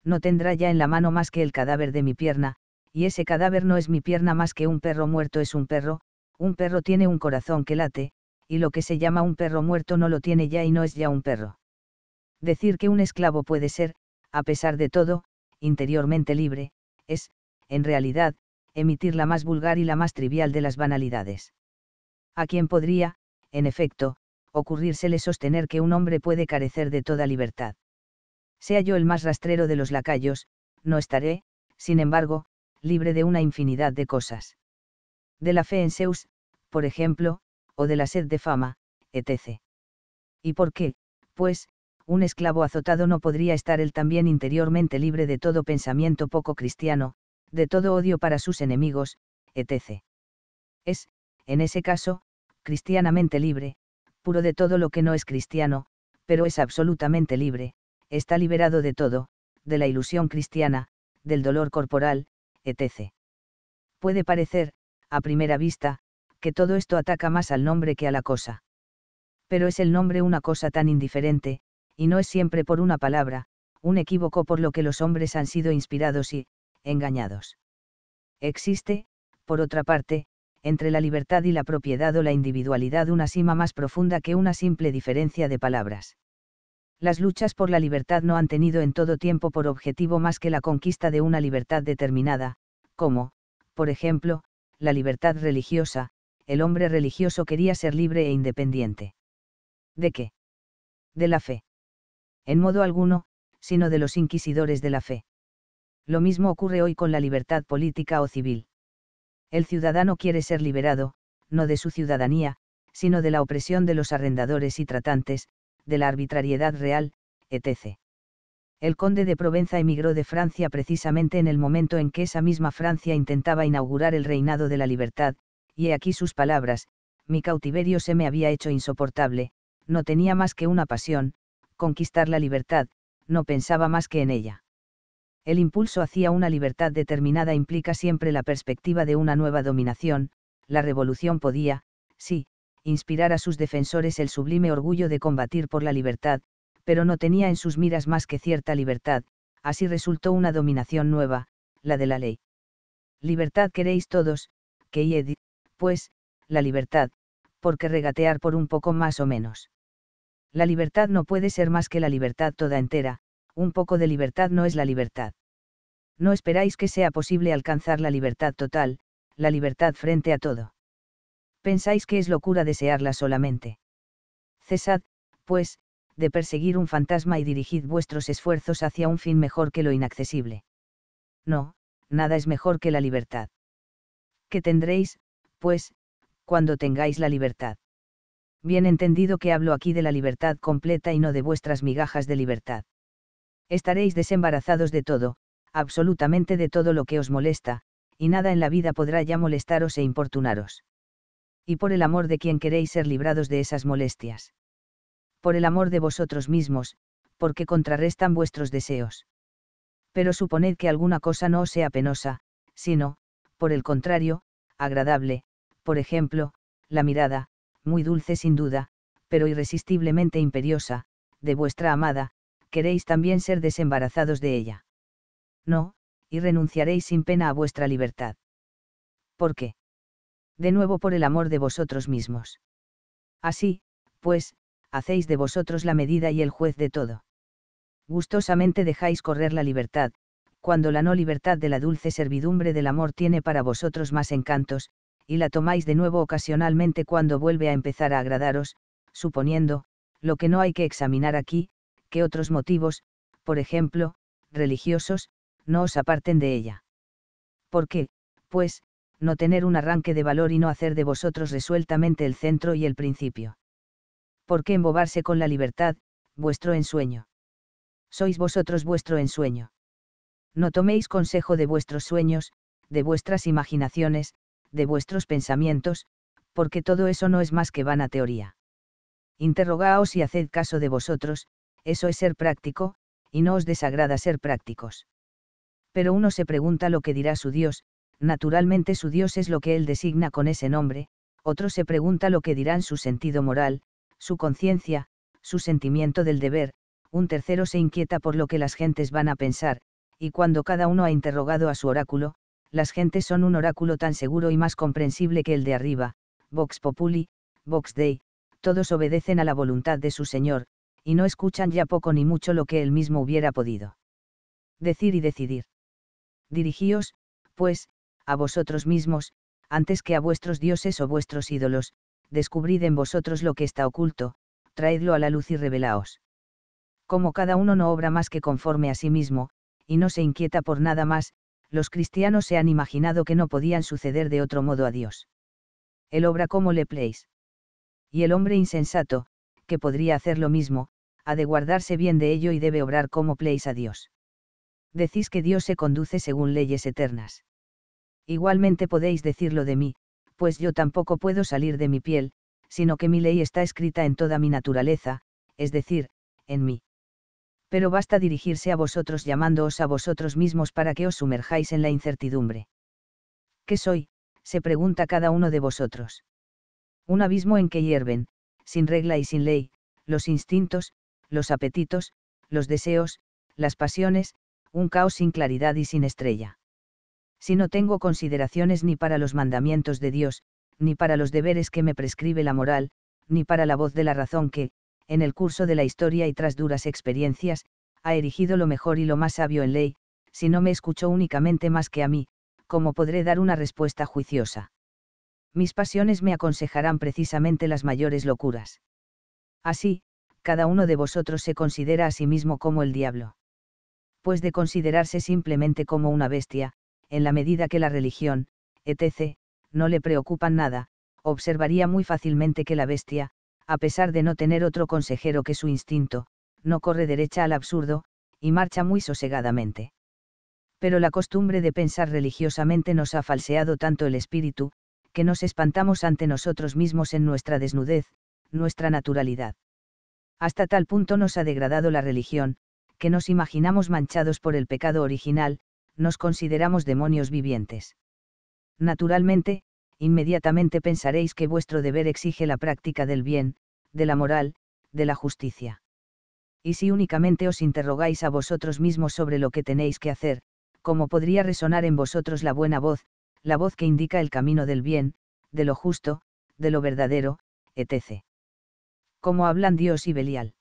No tendrá ya en la mano más que el cadáver de mi pierna, y ese cadáver no es mi pierna más que un perro muerto es un perro, un perro tiene un corazón que late, y lo que se llama un perro muerto no lo tiene ya y no es ya un perro. Decir que un esclavo puede ser, a pesar de todo, interiormente libre, es, en realidad, emitir la más vulgar y la más trivial de las banalidades. A quién podría, en efecto, ocurrírsele sostener que un hombre puede carecer de toda libertad. Sea yo el más rastrero de los lacayos, no estaré, sin embargo, libre de una infinidad de cosas. De la fe en Zeus, por ejemplo, o de la sed de fama, etc. ¿Y por qué, pues, un esclavo azotado no podría estar él también interiormente libre de todo pensamiento poco cristiano, de todo odio para sus enemigos, etc. Es, en ese caso, cristianamente libre, puro de todo lo que no es cristiano, pero es absolutamente libre, está liberado de todo, de la ilusión cristiana, del dolor corporal, etc. Puede parecer, a primera vista, que todo esto ataca más al nombre que a la cosa. Pero es el nombre una cosa tan indiferente, y no es siempre por una palabra, un equívoco por lo que los hombres han sido inspirados y, engañados. Existe, por otra parte, entre la libertad y la propiedad o la individualidad una sima más profunda que una simple diferencia de palabras. Las luchas por la libertad no han tenido en todo tiempo por objetivo más que la conquista de una libertad determinada, como, por ejemplo, la libertad religiosa, el hombre religioso quería ser libre e independiente. ¿De qué? De la fe en modo alguno, sino de los inquisidores de la fe. Lo mismo ocurre hoy con la libertad política o civil. El ciudadano quiere ser liberado, no de su ciudadanía, sino de la opresión de los arrendadores y tratantes, de la arbitrariedad real, etc. El conde de Provenza emigró de Francia precisamente en el momento en que esa misma Francia intentaba inaugurar el reinado de la libertad, y he aquí sus palabras, mi cautiverio se me había hecho insoportable, no tenía más que una pasión, conquistar la libertad, no pensaba más que en ella. El impulso hacia una libertad determinada implica siempre la perspectiva de una nueva dominación, la revolución podía, sí, inspirar a sus defensores el sublime orgullo de combatir por la libertad, pero no tenía en sus miras más que cierta libertad, así resultó una dominación nueva, la de la ley. Libertad queréis todos, que Ied, pues, la libertad, porque regatear por un poco más o menos. La libertad no puede ser más que la libertad toda entera, un poco de libertad no es la libertad. No esperáis que sea posible alcanzar la libertad total, la libertad frente a todo. Pensáis que es locura desearla solamente. Cesad, pues, de perseguir un fantasma y dirigid vuestros esfuerzos hacia un fin mejor que lo inaccesible. No, nada es mejor que la libertad. ¿Qué tendréis, pues, cuando tengáis la libertad? bien entendido que hablo aquí de la libertad completa y no de vuestras migajas de libertad. Estaréis desembarazados de todo, absolutamente de todo lo que os molesta, y nada en la vida podrá ya molestaros e importunaros. Y por el amor de quien queréis ser librados de esas molestias. Por el amor de vosotros mismos, porque contrarrestan vuestros deseos. Pero suponed que alguna cosa no os sea penosa, sino, por el contrario, agradable, por ejemplo, la mirada, muy dulce sin duda, pero irresistiblemente imperiosa, de vuestra amada, queréis también ser desembarazados de ella. No, y renunciaréis sin pena a vuestra libertad. ¿Por qué? De nuevo por el amor de vosotros mismos. Así, pues, hacéis de vosotros la medida y el juez de todo. Gustosamente dejáis correr la libertad, cuando la no libertad de la dulce servidumbre del amor tiene para vosotros más encantos, y la tomáis de nuevo ocasionalmente cuando vuelve a empezar a agradaros, suponiendo, lo que no hay que examinar aquí, que otros motivos, por ejemplo, religiosos, no os aparten de ella. ¿Por qué, pues, no tener un arranque de valor y no hacer de vosotros resueltamente el centro y el principio? ¿Por qué embobarse con la libertad, vuestro ensueño? Sois vosotros vuestro ensueño. No toméis consejo de vuestros sueños, de vuestras imaginaciones, de vuestros pensamientos, porque todo eso no es más que vana teoría. Interrogaos y haced caso de vosotros, eso es ser práctico, y no os desagrada ser prácticos. Pero uno se pregunta lo que dirá su Dios, naturalmente su Dios es lo que él designa con ese nombre, otro se pregunta lo que dirán su sentido moral, su conciencia, su sentimiento del deber, un tercero se inquieta por lo que las gentes van a pensar, y cuando cada uno ha interrogado a su oráculo, las gentes son un oráculo tan seguro y más comprensible que el de arriba, Vox Populi, Vox Dei, todos obedecen a la voluntad de su Señor, y no escuchan ya poco ni mucho lo que él mismo hubiera podido decir y decidir. Dirigíos, pues, a vosotros mismos, antes que a vuestros dioses o vuestros ídolos, descubrid en vosotros lo que está oculto, traedlo a la luz y revelaos. Como cada uno no obra más que conforme a sí mismo, y no se inquieta por nada más, los cristianos se han imaginado que no podían suceder de otro modo a Dios. Él obra como le pleis. Y el hombre insensato, que podría hacer lo mismo, ha de guardarse bien de ello y debe obrar como pleis a Dios. Decís que Dios se conduce según leyes eternas. Igualmente podéis decirlo de mí, pues yo tampoco puedo salir de mi piel, sino que mi ley está escrita en toda mi naturaleza, es decir, en mí pero basta dirigirse a vosotros llamándoos a vosotros mismos para que os sumerjáis en la incertidumbre. ¿Qué soy? se pregunta cada uno de vosotros. Un abismo en que hierven, sin regla y sin ley, los instintos, los apetitos, los deseos, las pasiones, un caos sin claridad y sin estrella. Si no tengo consideraciones ni para los mandamientos de Dios, ni para los deberes que me prescribe la moral, ni para la voz de la razón que, en el curso de la historia y tras duras experiencias, ha erigido lo mejor y lo más sabio en ley, si no me escuchó únicamente más que a mí, ¿cómo podré dar una respuesta juiciosa? Mis pasiones me aconsejarán precisamente las mayores locuras. Así, cada uno de vosotros se considera a sí mismo como el diablo. Pues de considerarse simplemente como una bestia, en la medida que la religión, etc., no le preocupan nada, observaría muy fácilmente que la bestia, a pesar de no tener otro consejero que su instinto, no corre derecha al absurdo, y marcha muy sosegadamente. Pero la costumbre de pensar religiosamente nos ha falseado tanto el espíritu, que nos espantamos ante nosotros mismos en nuestra desnudez, nuestra naturalidad. Hasta tal punto nos ha degradado la religión, que nos imaginamos manchados por el pecado original, nos consideramos demonios vivientes. Naturalmente, inmediatamente pensaréis que vuestro deber exige la práctica del bien, de la moral, de la justicia. Y si únicamente os interrogáis a vosotros mismos sobre lo que tenéis que hacer, ¿cómo podría resonar en vosotros la buena voz, la voz que indica el camino del bien, de lo justo, de lo verdadero, etc. Como hablan Dios y Belial.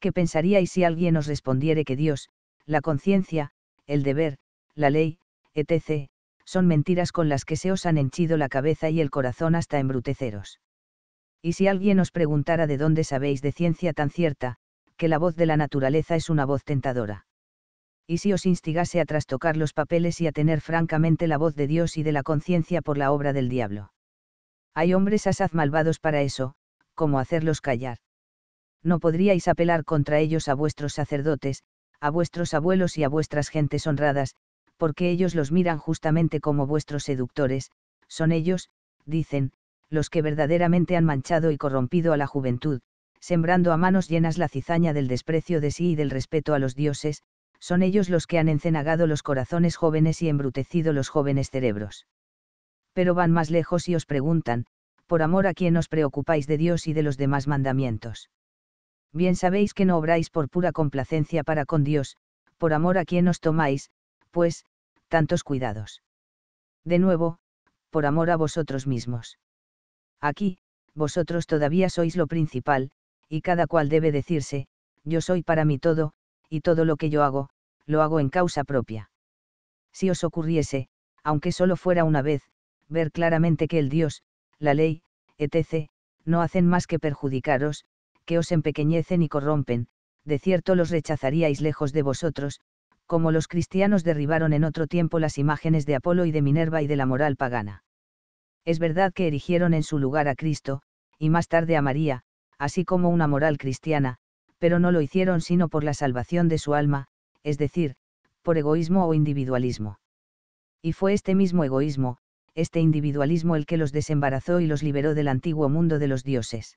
¿Qué pensaríais si alguien os respondiere que Dios, la conciencia, el deber, la ley, etc., son mentiras con las que se os han henchido la cabeza y el corazón hasta embruteceros. Y si alguien os preguntara de dónde sabéis de ciencia tan cierta, que la voz de la naturaleza es una voz tentadora. Y si os instigase a trastocar los papeles y a tener francamente la voz de Dios y de la conciencia por la obra del diablo. Hay hombres asaz malvados para eso, como hacerlos callar. No podríais apelar contra ellos a vuestros sacerdotes, a vuestros abuelos y a vuestras gentes honradas, porque ellos los miran justamente como vuestros seductores, son ellos, dicen, los que verdaderamente han manchado y corrompido a la juventud, sembrando a manos llenas la cizaña del desprecio de sí y del respeto a los dioses, son ellos los que han encenagado los corazones jóvenes y embrutecido los jóvenes cerebros. Pero van más lejos y os preguntan, por amor a quien os preocupáis de Dios y de los demás mandamientos. Bien sabéis que no obráis por pura complacencia para con Dios, por amor a quien os tomáis, pues, tantos cuidados. De nuevo, por amor a vosotros mismos. Aquí, vosotros todavía sois lo principal, y cada cual debe decirse, yo soy para mí todo, y todo lo que yo hago, lo hago en causa propia. Si os ocurriese, aunque solo fuera una vez, ver claramente que el Dios, la ley, etc., no hacen más que perjudicaros, que os empequeñecen y corrompen, de cierto los rechazaríais lejos de vosotros, como los cristianos derribaron en otro tiempo las imágenes de Apolo y de Minerva y de la moral pagana. Es verdad que erigieron en su lugar a Cristo, y más tarde a María, así como una moral cristiana, pero no lo hicieron sino por la salvación de su alma, es decir, por egoísmo o individualismo. Y fue este mismo egoísmo, este individualismo el que los desembarazó y los liberó del antiguo mundo de los dioses.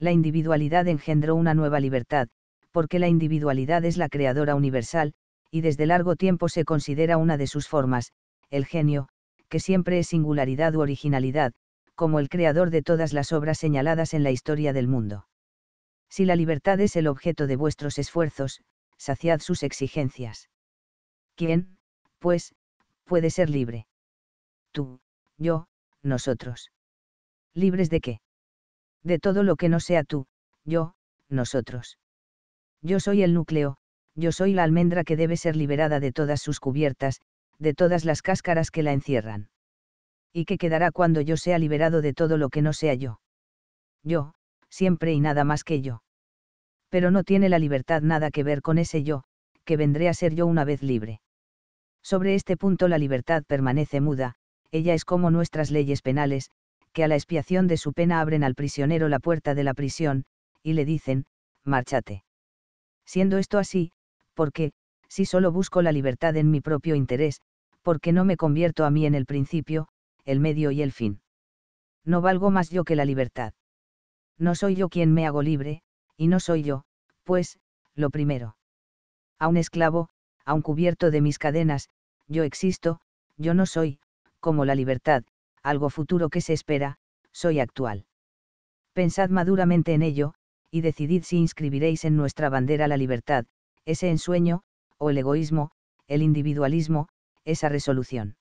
La individualidad engendró una nueva libertad, porque la individualidad es la creadora universal, y desde largo tiempo se considera una de sus formas, el genio, que siempre es singularidad u originalidad, como el creador de todas las obras señaladas en la historia del mundo. Si la libertad es el objeto de vuestros esfuerzos, saciad sus exigencias. ¿Quién, pues, puede ser libre? Tú, yo, nosotros. ¿Libres de qué? De todo lo que no sea tú, yo, nosotros. Yo soy el núcleo, yo soy la almendra que debe ser liberada de todas sus cubiertas, de todas las cáscaras que la encierran. ¿Y qué quedará cuando yo sea liberado de todo lo que no sea yo? Yo, siempre y nada más que yo. Pero no tiene la libertad nada que ver con ese yo, que vendré a ser yo una vez libre. Sobre este punto la libertad permanece muda, ella es como nuestras leyes penales, que a la expiación de su pena abren al prisionero la puerta de la prisión, y le dicen, márchate. Siendo esto así, porque, si solo busco la libertad en mi propio interés, porque no me convierto a mí en el principio, el medio y el fin. No valgo más yo que la libertad. No soy yo quien me hago libre, y no soy yo, pues, lo primero. A un esclavo, a un cubierto de mis cadenas, yo existo, yo no soy, como la libertad, algo futuro que se espera, soy actual. Pensad maduramente en ello, y decidid si inscribiréis en nuestra bandera la libertad, ese ensueño, o el egoísmo, el individualismo, esa resolución.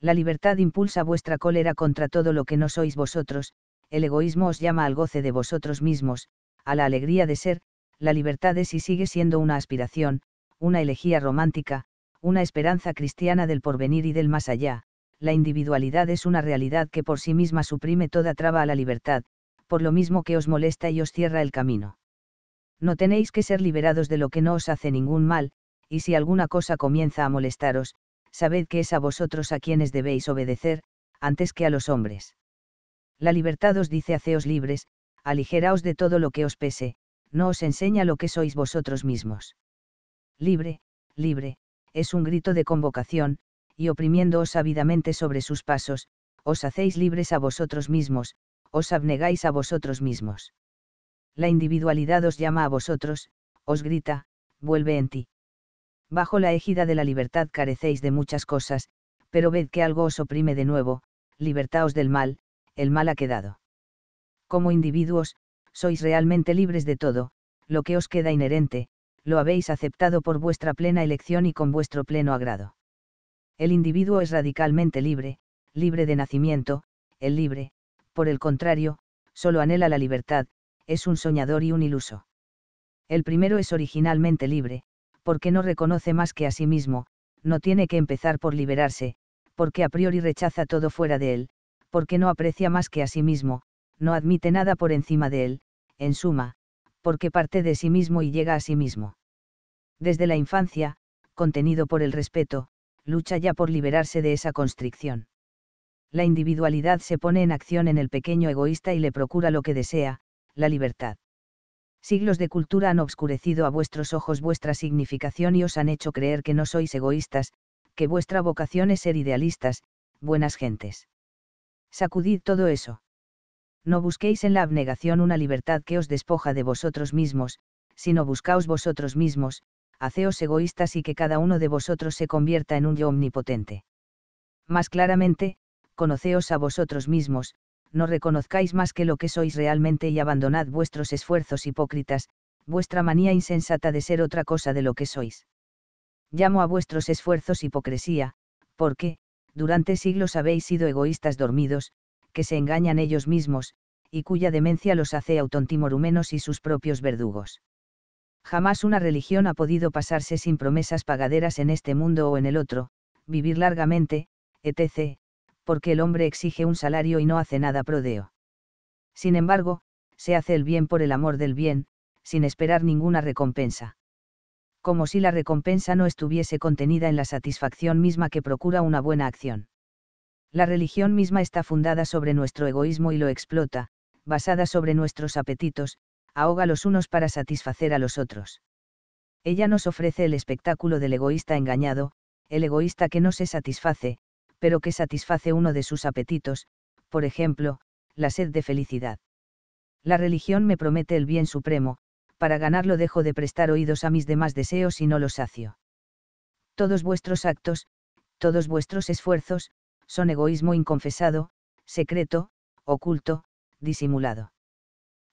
La libertad impulsa vuestra cólera contra todo lo que no sois vosotros, el egoísmo os llama al goce de vosotros mismos, a la alegría de ser, la libertad es y sigue siendo una aspiración, una elegía romántica, una esperanza cristiana del porvenir y del más allá, la individualidad es una realidad que por sí misma suprime toda traba a la libertad, por lo mismo que os molesta y os cierra el camino no tenéis que ser liberados de lo que no os hace ningún mal, y si alguna cosa comienza a molestaros, sabed que es a vosotros a quienes debéis obedecer, antes que a los hombres. La libertad os dice haceos libres, aligeraos de todo lo que os pese, no os enseña lo que sois vosotros mismos. Libre, libre, es un grito de convocación, y oprimiéndoos ávidamente sobre sus pasos, os hacéis libres a vosotros mismos, os abnegáis a vosotros mismos la individualidad os llama a vosotros, os grita, vuelve en ti. Bajo la égida de la libertad carecéis de muchas cosas, pero ved que algo os oprime de nuevo, libertaos del mal, el mal ha quedado. Como individuos, sois realmente libres de todo, lo que os queda inherente, lo habéis aceptado por vuestra plena elección y con vuestro pleno agrado. El individuo es radicalmente libre, libre de nacimiento, el libre, por el contrario, solo anhela la libertad, es un soñador y un iluso. El primero es originalmente libre, porque no reconoce más que a sí mismo, no tiene que empezar por liberarse, porque a priori rechaza todo fuera de él, porque no aprecia más que a sí mismo, no admite nada por encima de él, en suma, porque parte de sí mismo y llega a sí mismo. Desde la infancia, contenido por el respeto, lucha ya por liberarse de esa constricción. La individualidad se pone en acción en el pequeño egoísta y le procura lo que desea, la libertad. Siglos de cultura han obscurecido a vuestros ojos vuestra significación y os han hecho creer que no sois egoístas, que vuestra vocación es ser idealistas, buenas gentes. Sacudid todo eso. No busquéis en la abnegación una libertad que os despoja de vosotros mismos, sino buscaos vosotros mismos, haceos egoístas y que cada uno de vosotros se convierta en un yo omnipotente. Más claramente, conoceos a vosotros mismos, no reconozcáis más que lo que sois realmente y abandonad vuestros esfuerzos hipócritas, vuestra manía insensata de ser otra cosa de lo que sois. Llamo a vuestros esfuerzos hipocresía, porque, durante siglos habéis sido egoístas dormidos, que se engañan ellos mismos, y cuya demencia los hace autontimorumenos y sus propios verdugos. Jamás una religión ha podido pasarse sin promesas pagaderas en este mundo o en el otro, vivir largamente, etc., porque el hombre exige un salario y no hace nada prodeo. Sin embargo, se hace el bien por el amor del bien, sin esperar ninguna recompensa. Como si la recompensa no estuviese contenida en la satisfacción misma que procura una buena acción. La religión misma está fundada sobre nuestro egoísmo y lo explota, basada sobre nuestros apetitos, ahoga los unos para satisfacer a los otros. Ella nos ofrece el espectáculo del egoísta engañado, el egoísta que no se satisface, pero que satisface uno de sus apetitos, por ejemplo, la sed de felicidad. La religión me promete el bien supremo, para ganarlo dejo de prestar oídos a mis demás deseos y no los sacio. Todos vuestros actos, todos vuestros esfuerzos, son egoísmo inconfesado, secreto, oculto, disimulado.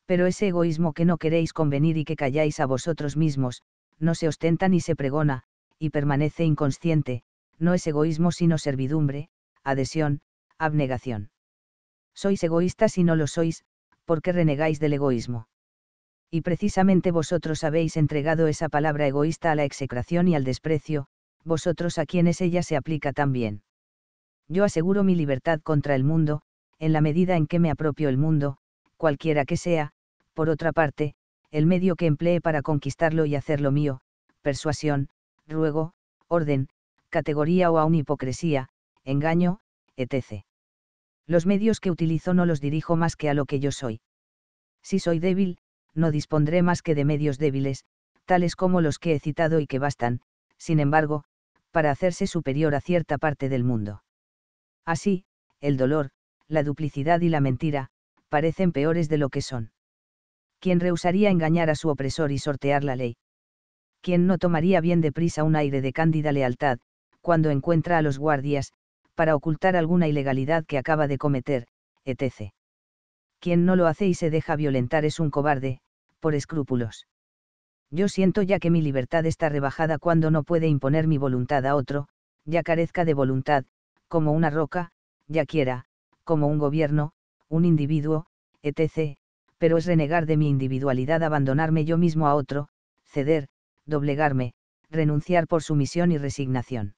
Pero ese egoísmo que no queréis convenir y que calláis a vosotros mismos, no se ostenta ni se pregona, y permanece inconsciente, no es egoísmo sino servidumbre, adhesión, abnegación. Sois egoístas y no lo sois, porque renegáis del egoísmo. Y precisamente vosotros habéis entregado esa palabra egoísta a la execración y al desprecio, vosotros a quienes ella se aplica también. Yo aseguro mi libertad contra el mundo, en la medida en que me apropio el mundo, cualquiera que sea, por otra parte, el medio que emplee para conquistarlo y hacerlo mío, persuasión, ruego, orden, categoría o aún hipocresía, engaño, etc. Los medios que utilizo no los dirijo más que a lo que yo soy. Si soy débil, no dispondré más que de medios débiles, tales como los que he citado y que bastan, sin embargo, para hacerse superior a cierta parte del mundo. Así, el dolor, la duplicidad y la mentira, parecen peores de lo que son. ¿Quién rehusaría engañar a su opresor y sortear la ley? ¿Quién no tomaría bien deprisa un aire de cándida lealtad, cuando encuentra a los guardias, para ocultar alguna ilegalidad que acaba de cometer, etc. Quien no lo hace y se deja violentar es un cobarde, por escrúpulos. Yo siento ya que mi libertad está rebajada cuando no puede imponer mi voluntad a otro, ya carezca de voluntad, como una roca, ya quiera, como un gobierno, un individuo, etc., pero es renegar de mi individualidad abandonarme yo mismo a otro, ceder, doblegarme, renunciar por sumisión y resignación.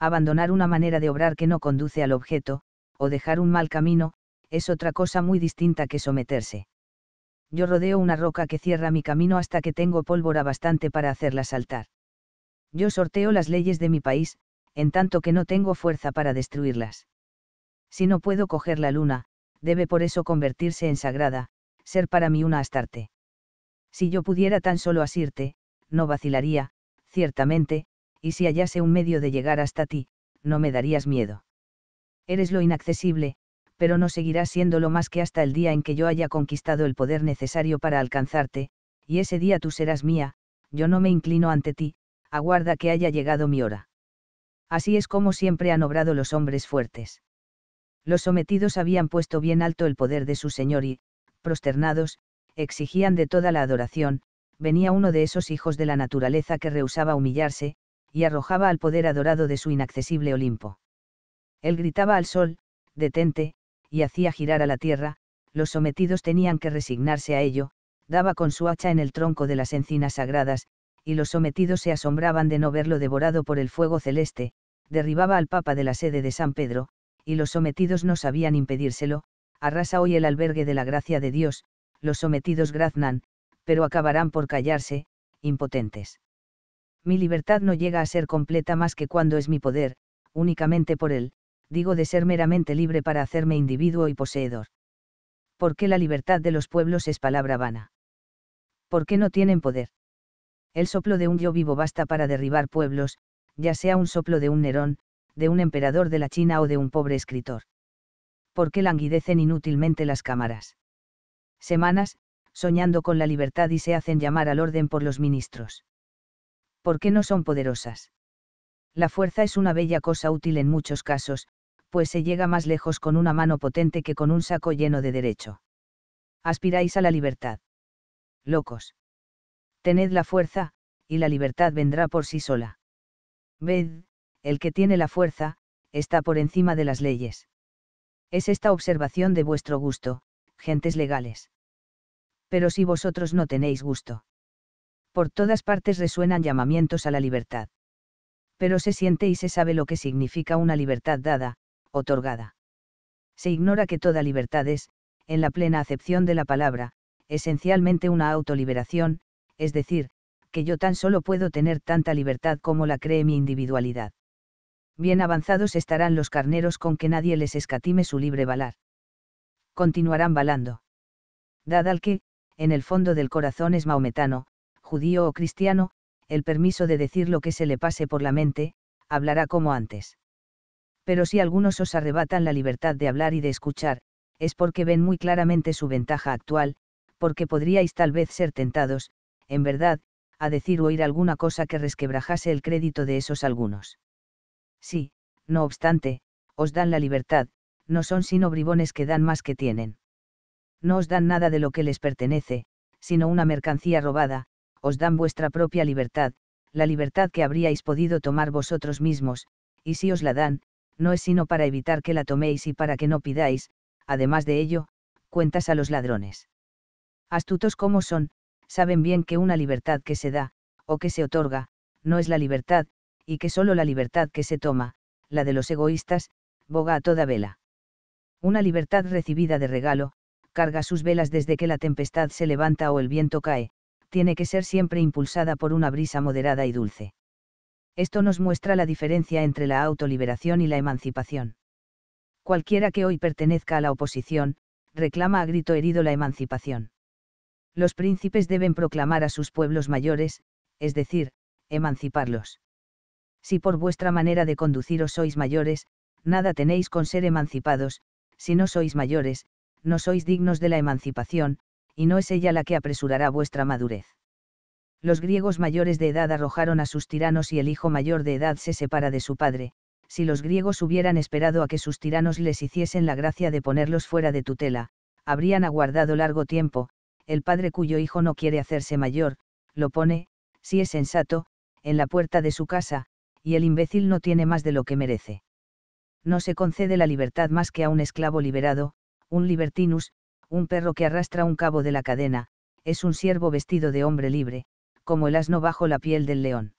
Abandonar una manera de obrar que no conduce al objeto, o dejar un mal camino, es otra cosa muy distinta que someterse. Yo rodeo una roca que cierra mi camino hasta que tengo pólvora bastante para hacerla saltar. Yo sorteo las leyes de mi país, en tanto que no tengo fuerza para destruirlas. Si no puedo coger la luna, debe por eso convertirse en sagrada, ser para mí una astarte. Si yo pudiera tan solo asirte, no vacilaría, ciertamente, y si hallase un medio de llegar hasta ti, no me darías miedo. Eres lo inaccesible, pero no seguirás siéndolo más que hasta el día en que yo haya conquistado el poder necesario para alcanzarte, y ese día tú serás mía, yo no me inclino ante ti, aguarda que haya llegado mi hora. Así es como siempre han obrado los hombres fuertes. Los sometidos habían puesto bien alto el poder de su señor y, prosternados, exigían de toda la adoración, venía uno de esos hijos de la naturaleza que rehusaba humillarse, y arrojaba al poder adorado de su inaccesible Olimpo. Él gritaba al sol, detente, y hacía girar a la tierra, los sometidos tenían que resignarse a ello, daba con su hacha en el tronco de las encinas sagradas, y los sometidos se asombraban de no verlo devorado por el fuego celeste, derribaba al Papa de la sede de San Pedro, y los sometidos no sabían impedírselo, arrasa hoy el albergue de la gracia de Dios, los sometidos graznan, pero acabarán por callarse, impotentes mi libertad no llega a ser completa más que cuando es mi poder, únicamente por él, digo de ser meramente libre para hacerme individuo y poseedor. ¿Por qué la libertad de los pueblos es palabra vana? ¿Por qué no tienen poder? El soplo de un yo vivo basta para derribar pueblos, ya sea un soplo de un Nerón, de un emperador de la China o de un pobre escritor. ¿Por qué languidecen inútilmente las cámaras? Semanas, soñando con la libertad y se hacen llamar al orden por los ministros. ¿por qué no son poderosas? La fuerza es una bella cosa útil en muchos casos, pues se llega más lejos con una mano potente que con un saco lleno de derecho. Aspiráis a la libertad. Locos. Tened la fuerza, y la libertad vendrá por sí sola. Ved, el que tiene la fuerza, está por encima de las leyes. Es esta observación de vuestro gusto, gentes legales. Pero si vosotros no tenéis gusto. Por todas partes resuenan llamamientos a la libertad. Pero se siente y se sabe lo que significa una libertad dada, otorgada. Se ignora que toda libertad es, en la plena acepción de la palabra, esencialmente una autoliberación, es decir, que yo tan solo puedo tener tanta libertad como la cree mi individualidad. Bien avanzados estarán los carneros con que nadie les escatime su libre balar. Continuarán balando. Dada al que, en el fondo del corazón es maometano, judío o cristiano, el permiso de decir lo que se le pase por la mente, hablará como antes. Pero si algunos os arrebatan la libertad de hablar y de escuchar, es porque ven muy claramente su ventaja actual, porque podríais tal vez ser tentados, en verdad, a decir o oír alguna cosa que resquebrajase el crédito de esos algunos. Sí, no obstante, os dan la libertad, no son sino bribones que dan más que tienen. No os dan nada de lo que les pertenece, sino una mercancía robada, os dan vuestra propia libertad, la libertad que habríais podido tomar vosotros mismos, y si os la dan, no es sino para evitar que la toméis y para que no pidáis, además de ello, cuentas a los ladrones. Astutos como son, saben bien que una libertad que se da, o que se otorga, no es la libertad, y que solo la libertad que se toma, la de los egoístas, boga a toda vela. Una libertad recibida de regalo, carga sus velas desde que la tempestad se levanta o el viento cae, tiene que ser siempre impulsada por una brisa moderada y dulce. Esto nos muestra la diferencia entre la autoliberación y la emancipación. Cualquiera que hoy pertenezca a la oposición, reclama a grito herido la emancipación. Los príncipes deben proclamar a sus pueblos mayores, es decir, emanciparlos. Si por vuestra manera de conduciros sois mayores, nada tenéis con ser emancipados, si no sois mayores, no sois dignos de la emancipación, y no es ella la que apresurará vuestra madurez. Los griegos mayores de edad arrojaron a sus tiranos y el hijo mayor de edad se separa de su padre, si los griegos hubieran esperado a que sus tiranos les hiciesen la gracia de ponerlos fuera de tutela, habrían aguardado largo tiempo, el padre cuyo hijo no quiere hacerse mayor, lo pone, si es sensato, en la puerta de su casa, y el imbécil no tiene más de lo que merece. No se concede la libertad más que a un esclavo liberado, un libertinus, un perro que arrastra un cabo de la cadena, es un siervo vestido de hombre libre, como el asno bajo la piel del león.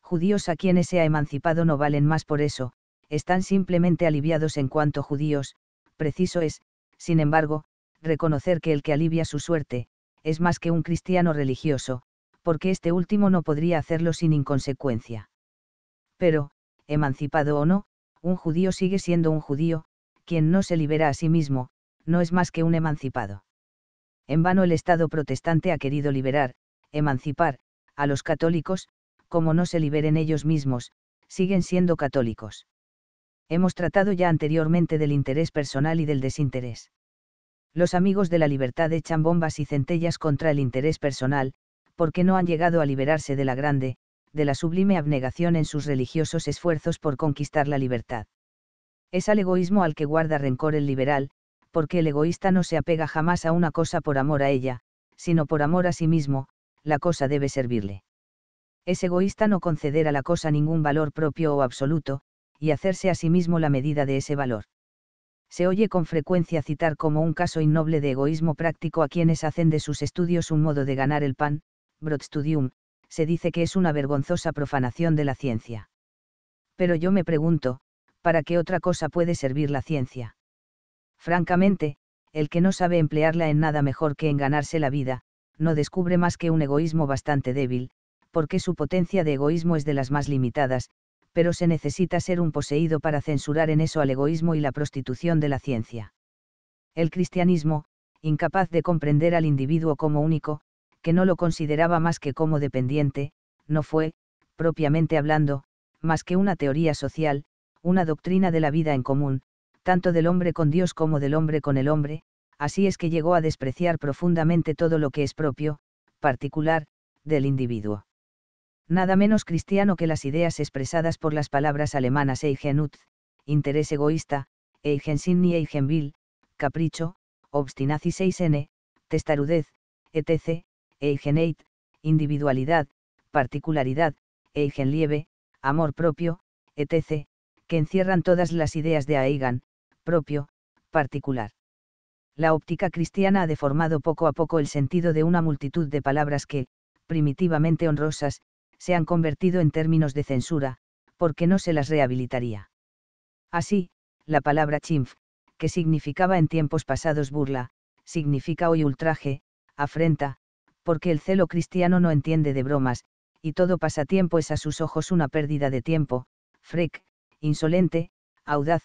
Judíos a quienes se ha emancipado no valen más por eso, están simplemente aliviados en cuanto judíos, preciso es, sin embargo, reconocer que el que alivia su suerte, es más que un cristiano religioso, porque este último no podría hacerlo sin inconsecuencia. Pero, emancipado o no, un judío sigue siendo un judío, quien no se libera a sí mismo, no es más que un emancipado. En vano el Estado protestante ha querido liberar, emancipar, a los católicos, como no se liberen ellos mismos, siguen siendo católicos. Hemos tratado ya anteriormente del interés personal y del desinterés. Los amigos de la libertad echan bombas y centellas contra el interés personal, porque no han llegado a liberarse de la grande, de la sublime abnegación en sus religiosos esfuerzos por conquistar la libertad. Es al egoísmo al que guarda rencor el liberal, porque el egoísta no se apega jamás a una cosa por amor a ella, sino por amor a sí mismo, la cosa debe servirle. Es egoísta no conceder a la cosa ningún valor propio o absoluto, y hacerse a sí mismo la medida de ese valor. Se oye con frecuencia citar como un caso innoble de egoísmo práctico a quienes hacen de sus estudios un modo de ganar el pan, Brotstudium, se dice que es una vergonzosa profanación de la ciencia. Pero yo me pregunto, ¿para qué otra cosa puede servir la ciencia? Francamente, el que no sabe emplearla en nada mejor que en ganarse la vida, no descubre más que un egoísmo bastante débil, porque su potencia de egoísmo es de las más limitadas, pero se necesita ser un poseído para censurar en eso al egoísmo y la prostitución de la ciencia. El cristianismo, incapaz de comprender al individuo como único, que no lo consideraba más que como dependiente, no fue, propiamente hablando, más que una teoría social, una doctrina de la vida en común, tanto del hombre con Dios como del hombre con el hombre, así es que llegó a despreciar profundamente todo lo que es propio, particular, del individuo. Nada menos cristiano que las ideas expresadas por las palabras alemanas Eigenut, interés egoísta, Eigensinn y capricho, obstinacis 6 testarudez, etc., Eigeneit, individualidad, particularidad, Eigenlieve, amor propio, etc., que encierran todas las ideas de Aegan propio, particular. La óptica cristiana ha deformado poco a poco el sentido de una multitud de palabras que, primitivamente honrosas, se han convertido en términos de censura, porque no se las rehabilitaría. Así, la palabra chimf, que significaba en tiempos pasados burla, significa hoy ultraje, afrenta, porque el celo cristiano no entiende de bromas, y todo pasatiempo es a sus ojos una pérdida de tiempo, frec, insolente, audaz,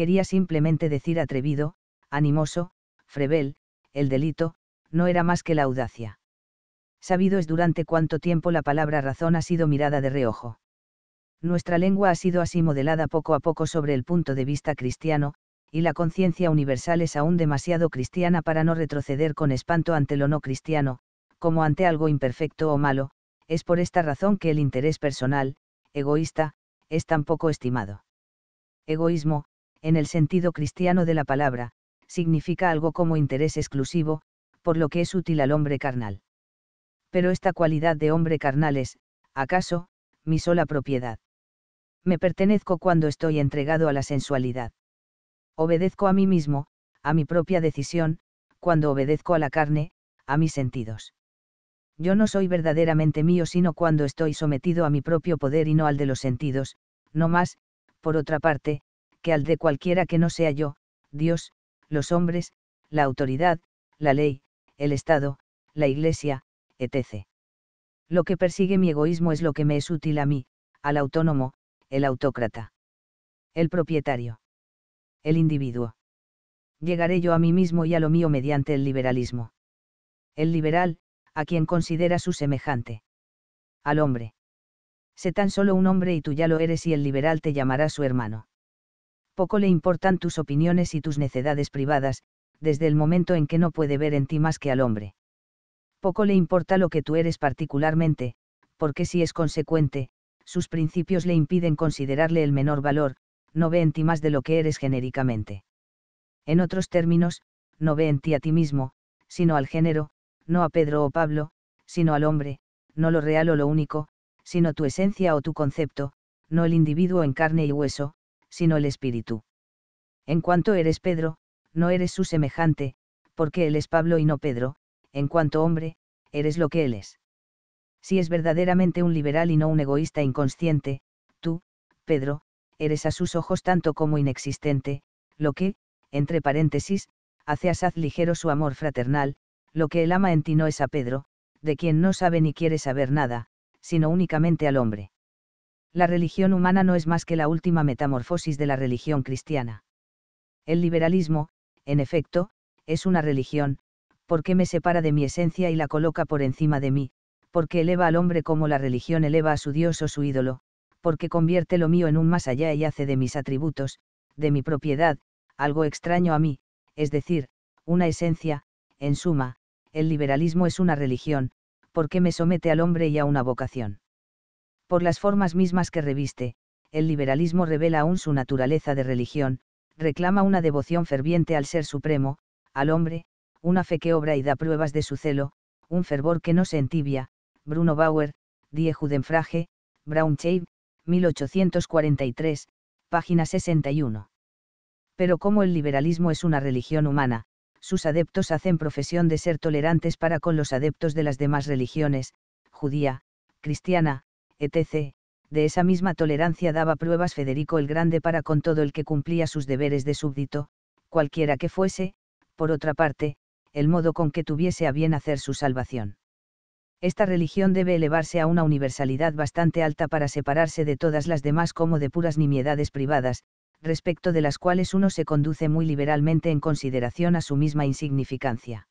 quería simplemente decir atrevido, animoso, frevel, el delito, no era más que la audacia. Sabido es durante cuánto tiempo la palabra razón ha sido mirada de reojo. Nuestra lengua ha sido así modelada poco a poco sobre el punto de vista cristiano, y la conciencia universal es aún demasiado cristiana para no retroceder con espanto ante lo no cristiano, como ante algo imperfecto o malo, es por esta razón que el interés personal, egoísta, es tan poco estimado. Egoísmo, en el sentido cristiano de la palabra, significa algo como interés exclusivo, por lo que es útil al hombre carnal. Pero esta cualidad de hombre carnal es, acaso, mi sola propiedad. Me pertenezco cuando estoy entregado a la sensualidad. Obedezco a mí mismo, a mi propia decisión, cuando obedezco a la carne, a mis sentidos. Yo no soy verdaderamente mío sino cuando estoy sometido a mi propio poder y no al de los sentidos, no más, por otra parte, que al de cualquiera que no sea yo, Dios, los hombres, la autoridad, la ley, el Estado, la Iglesia, etc. Lo que persigue mi egoísmo es lo que me es útil a mí, al autónomo, el autócrata. El propietario. El individuo. Llegaré yo a mí mismo y a lo mío mediante el liberalismo. El liberal, a quien considera su semejante. Al hombre. Sé tan solo un hombre y tú ya lo eres y el liberal te llamará su hermano. Poco le importan tus opiniones y tus necedades privadas, desde el momento en que no puede ver en ti más que al hombre. Poco le importa lo que tú eres particularmente, porque si es consecuente, sus principios le impiden considerarle el menor valor, no ve en ti más de lo que eres genéricamente. En otros términos, no ve en ti a ti mismo, sino al género, no a Pedro o Pablo, sino al hombre, no lo real o lo único, sino tu esencia o tu concepto, no el individuo en carne y hueso, sino el Espíritu. En cuanto eres Pedro, no eres su semejante, porque él es Pablo y no Pedro, en cuanto hombre, eres lo que él es. Si es verdaderamente un liberal y no un egoísta inconsciente, tú, Pedro, eres a sus ojos tanto como inexistente, lo que, entre paréntesis, hace asaz ligero su amor fraternal, lo que él ama en ti no es a Pedro, de quien no sabe ni quiere saber nada, sino únicamente al hombre la religión humana no es más que la última metamorfosis de la religión cristiana. El liberalismo, en efecto, es una religión, porque me separa de mi esencia y la coloca por encima de mí, porque eleva al hombre como la religión eleva a su Dios o su ídolo, porque convierte lo mío en un más allá y hace de mis atributos, de mi propiedad, algo extraño a mí, es decir, una esencia, en suma, el liberalismo es una religión, porque me somete al hombre y a una vocación por las formas mismas que reviste, el liberalismo revela aún su naturaleza de religión, reclama una devoción ferviente al Ser Supremo, al hombre, una fe que obra y da pruebas de su celo, un fervor que no se entibia, Bruno Bauer, Die Judenfrage, Braunschweig, 1843, página 61. Pero como el liberalismo es una religión humana, sus adeptos hacen profesión de ser tolerantes para con los adeptos de las demás religiones, judía, cristiana, etc., de esa misma tolerancia daba pruebas Federico el Grande para con todo el que cumplía sus deberes de súbdito, cualquiera que fuese, por otra parte, el modo con que tuviese a bien hacer su salvación. Esta religión debe elevarse a una universalidad bastante alta para separarse de todas las demás como de puras nimiedades privadas, respecto de las cuales uno se conduce muy liberalmente en consideración a su misma insignificancia.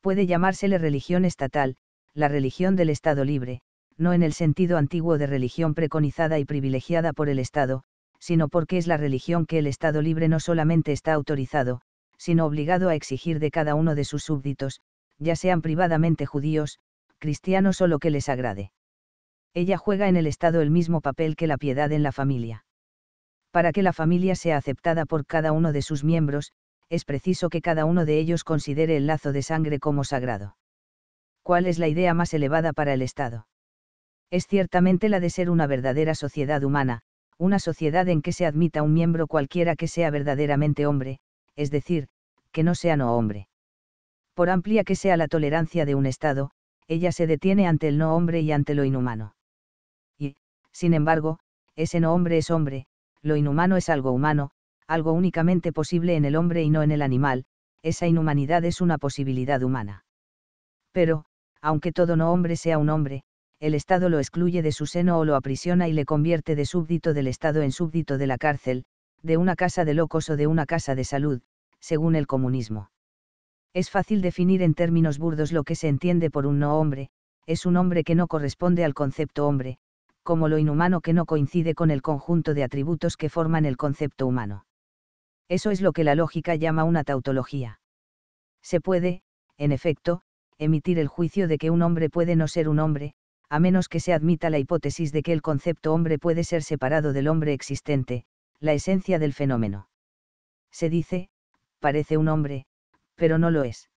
Puede llamársele religión estatal, la religión del Estado libre, no en el sentido antiguo de religión preconizada y privilegiada por el Estado, sino porque es la religión que el Estado libre no solamente está autorizado, sino obligado a exigir de cada uno de sus súbditos, ya sean privadamente judíos, cristianos o lo que les agrade. Ella juega en el Estado el mismo papel que la piedad en la familia. Para que la familia sea aceptada por cada uno de sus miembros, es preciso que cada uno de ellos considere el lazo de sangre como sagrado. ¿Cuál es la idea más elevada para el Estado? es ciertamente la de ser una verdadera sociedad humana, una sociedad en que se admita un miembro cualquiera que sea verdaderamente hombre, es decir, que no sea no hombre. Por amplia que sea la tolerancia de un Estado, ella se detiene ante el no hombre y ante lo inhumano. Y, sin embargo, ese no hombre es hombre, lo inhumano es algo humano, algo únicamente posible en el hombre y no en el animal, esa inhumanidad es una posibilidad humana. Pero, aunque todo no hombre sea un hombre, el Estado lo excluye de su seno o lo aprisiona y le convierte de súbdito del Estado en súbdito de la cárcel, de una casa de locos o de una casa de salud, según el comunismo. Es fácil definir en términos burdos lo que se entiende por un no hombre, es un hombre que no corresponde al concepto hombre, como lo inhumano que no coincide con el conjunto de atributos que forman el concepto humano. Eso es lo que la lógica llama una tautología. Se puede, en efecto, emitir el juicio de que un hombre puede no ser un hombre, a menos que se admita la hipótesis de que el concepto hombre puede ser separado del hombre existente, la esencia del fenómeno. Se dice, parece un hombre, pero no lo es.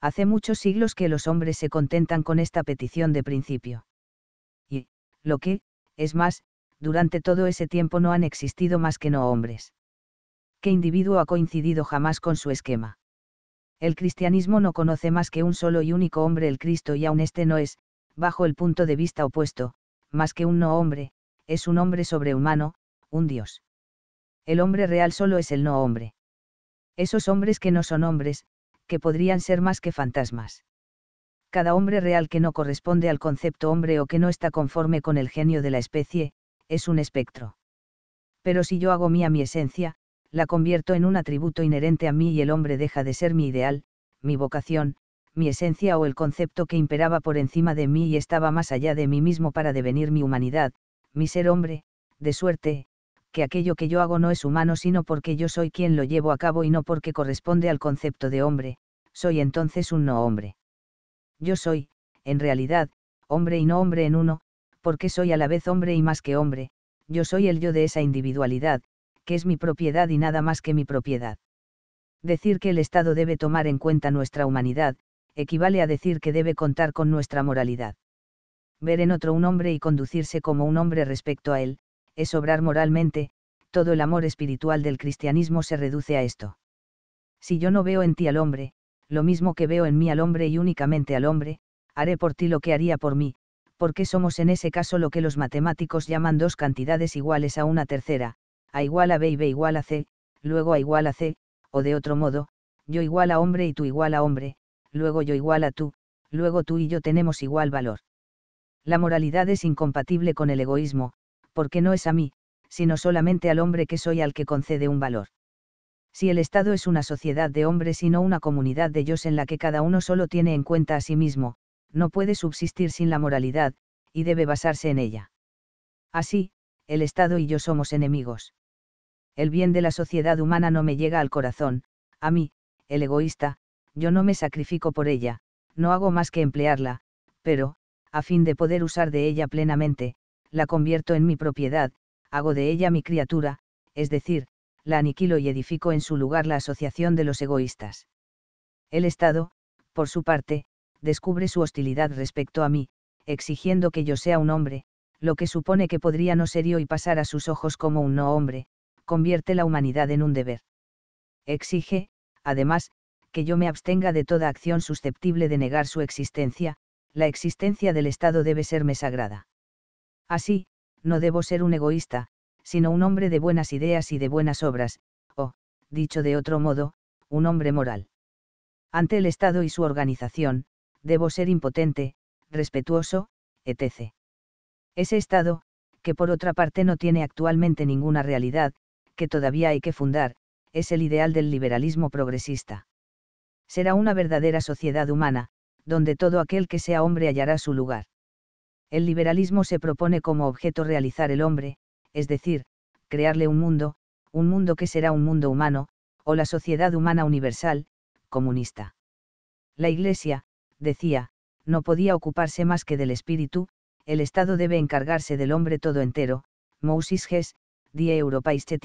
Hace muchos siglos que los hombres se contentan con esta petición de principio. Y, lo que, es más, durante todo ese tiempo no han existido más que no hombres. ¿Qué individuo ha coincidido jamás con su esquema? El cristianismo no conoce más que un solo y único hombre el Cristo y aun este no es, bajo el punto de vista opuesto, más que un no hombre, es un hombre sobrehumano, un dios. El hombre real solo es el no hombre. Esos hombres que no son hombres, que podrían ser más que fantasmas. Cada hombre real que no corresponde al concepto hombre o que no está conforme con el genio de la especie, es un espectro. Pero si yo hago mía mi esencia, la convierto en un atributo inherente a mí y el hombre deja de ser mi ideal, mi vocación, mi esencia o el concepto que imperaba por encima de mí y estaba más allá de mí mismo para devenir mi humanidad, mi ser hombre, de suerte, que aquello que yo hago no es humano sino porque yo soy quien lo llevo a cabo y no porque corresponde al concepto de hombre, soy entonces un no hombre. Yo soy, en realidad, hombre y no hombre en uno, porque soy a la vez hombre y más que hombre, yo soy el yo de esa individualidad, que es mi propiedad y nada más que mi propiedad. Decir que el Estado debe tomar en cuenta nuestra humanidad, equivale a decir que debe contar con nuestra moralidad. Ver en otro un hombre y conducirse como un hombre respecto a él, es obrar moralmente, todo el amor espiritual del cristianismo se reduce a esto. Si yo no veo en ti al hombre, lo mismo que veo en mí al hombre y únicamente al hombre, haré por ti lo que haría por mí, porque somos en ese caso lo que los matemáticos llaman dos cantidades iguales a una tercera, a igual a b y b igual a c, luego a igual a c, o de otro modo, yo igual a hombre y tú igual a hombre, luego yo igual a tú, luego tú y yo tenemos igual valor. La moralidad es incompatible con el egoísmo, porque no es a mí, sino solamente al hombre que soy al que concede un valor. Si el Estado es una sociedad de hombres y no una comunidad de ellos en la que cada uno solo tiene en cuenta a sí mismo, no puede subsistir sin la moralidad, y debe basarse en ella. Así, el Estado y yo somos enemigos. El bien de la sociedad humana no me llega al corazón, a mí, el egoísta, yo no me sacrifico por ella, no hago más que emplearla, pero, a fin de poder usar de ella plenamente, la convierto en mi propiedad, hago de ella mi criatura, es decir, la aniquilo y edifico en su lugar la asociación de los egoístas. El Estado, por su parte, descubre su hostilidad respecto a mí, exigiendo que yo sea un hombre, lo que supone que podría no ser yo y pasar a sus ojos como un no hombre, convierte la humanidad en un deber. Exige, además, que yo me abstenga de toda acción susceptible de negar su existencia, la existencia del Estado debe serme sagrada. Así, no debo ser un egoísta, sino un hombre de buenas ideas y de buenas obras, o, dicho de otro modo, un hombre moral. Ante el Estado y su organización, debo ser impotente, respetuoso, etc. Ese Estado, que por otra parte no tiene actualmente ninguna realidad, que todavía hay que fundar, es el ideal del liberalismo progresista será una verdadera sociedad humana, donde todo aquel que sea hombre hallará su lugar. El liberalismo se propone como objeto realizar el hombre, es decir, crearle un mundo, un mundo que será un mundo humano, o la sociedad humana universal, comunista. La Iglesia, decía, no podía ocuparse más que del espíritu, el Estado debe encargarse del hombre todo entero, Moses Hess, Die Europaische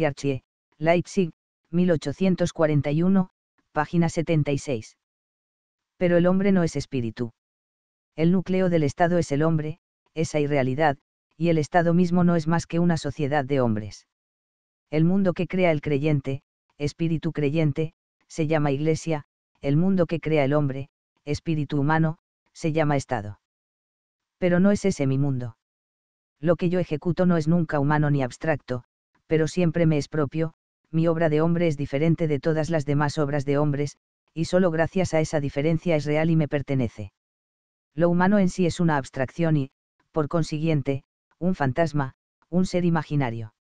Leipzig, 1841, página 76. Pero el hombre no es espíritu. El núcleo del Estado es el hombre, esa irrealidad, y el Estado mismo no es más que una sociedad de hombres. El mundo que crea el creyente, espíritu creyente, se llama iglesia, el mundo que crea el hombre, espíritu humano, se llama Estado. Pero no es ese mi mundo. Lo que yo ejecuto no es nunca humano ni abstracto, pero siempre me es propio, mi obra de hombre es diferente de todas las demás obras de hombres, y solo gracias a esa diferencia es real y me pertenece. Lo humano en sí es una abstracción y, por consiguiente, un fantasma, un ser imaginario.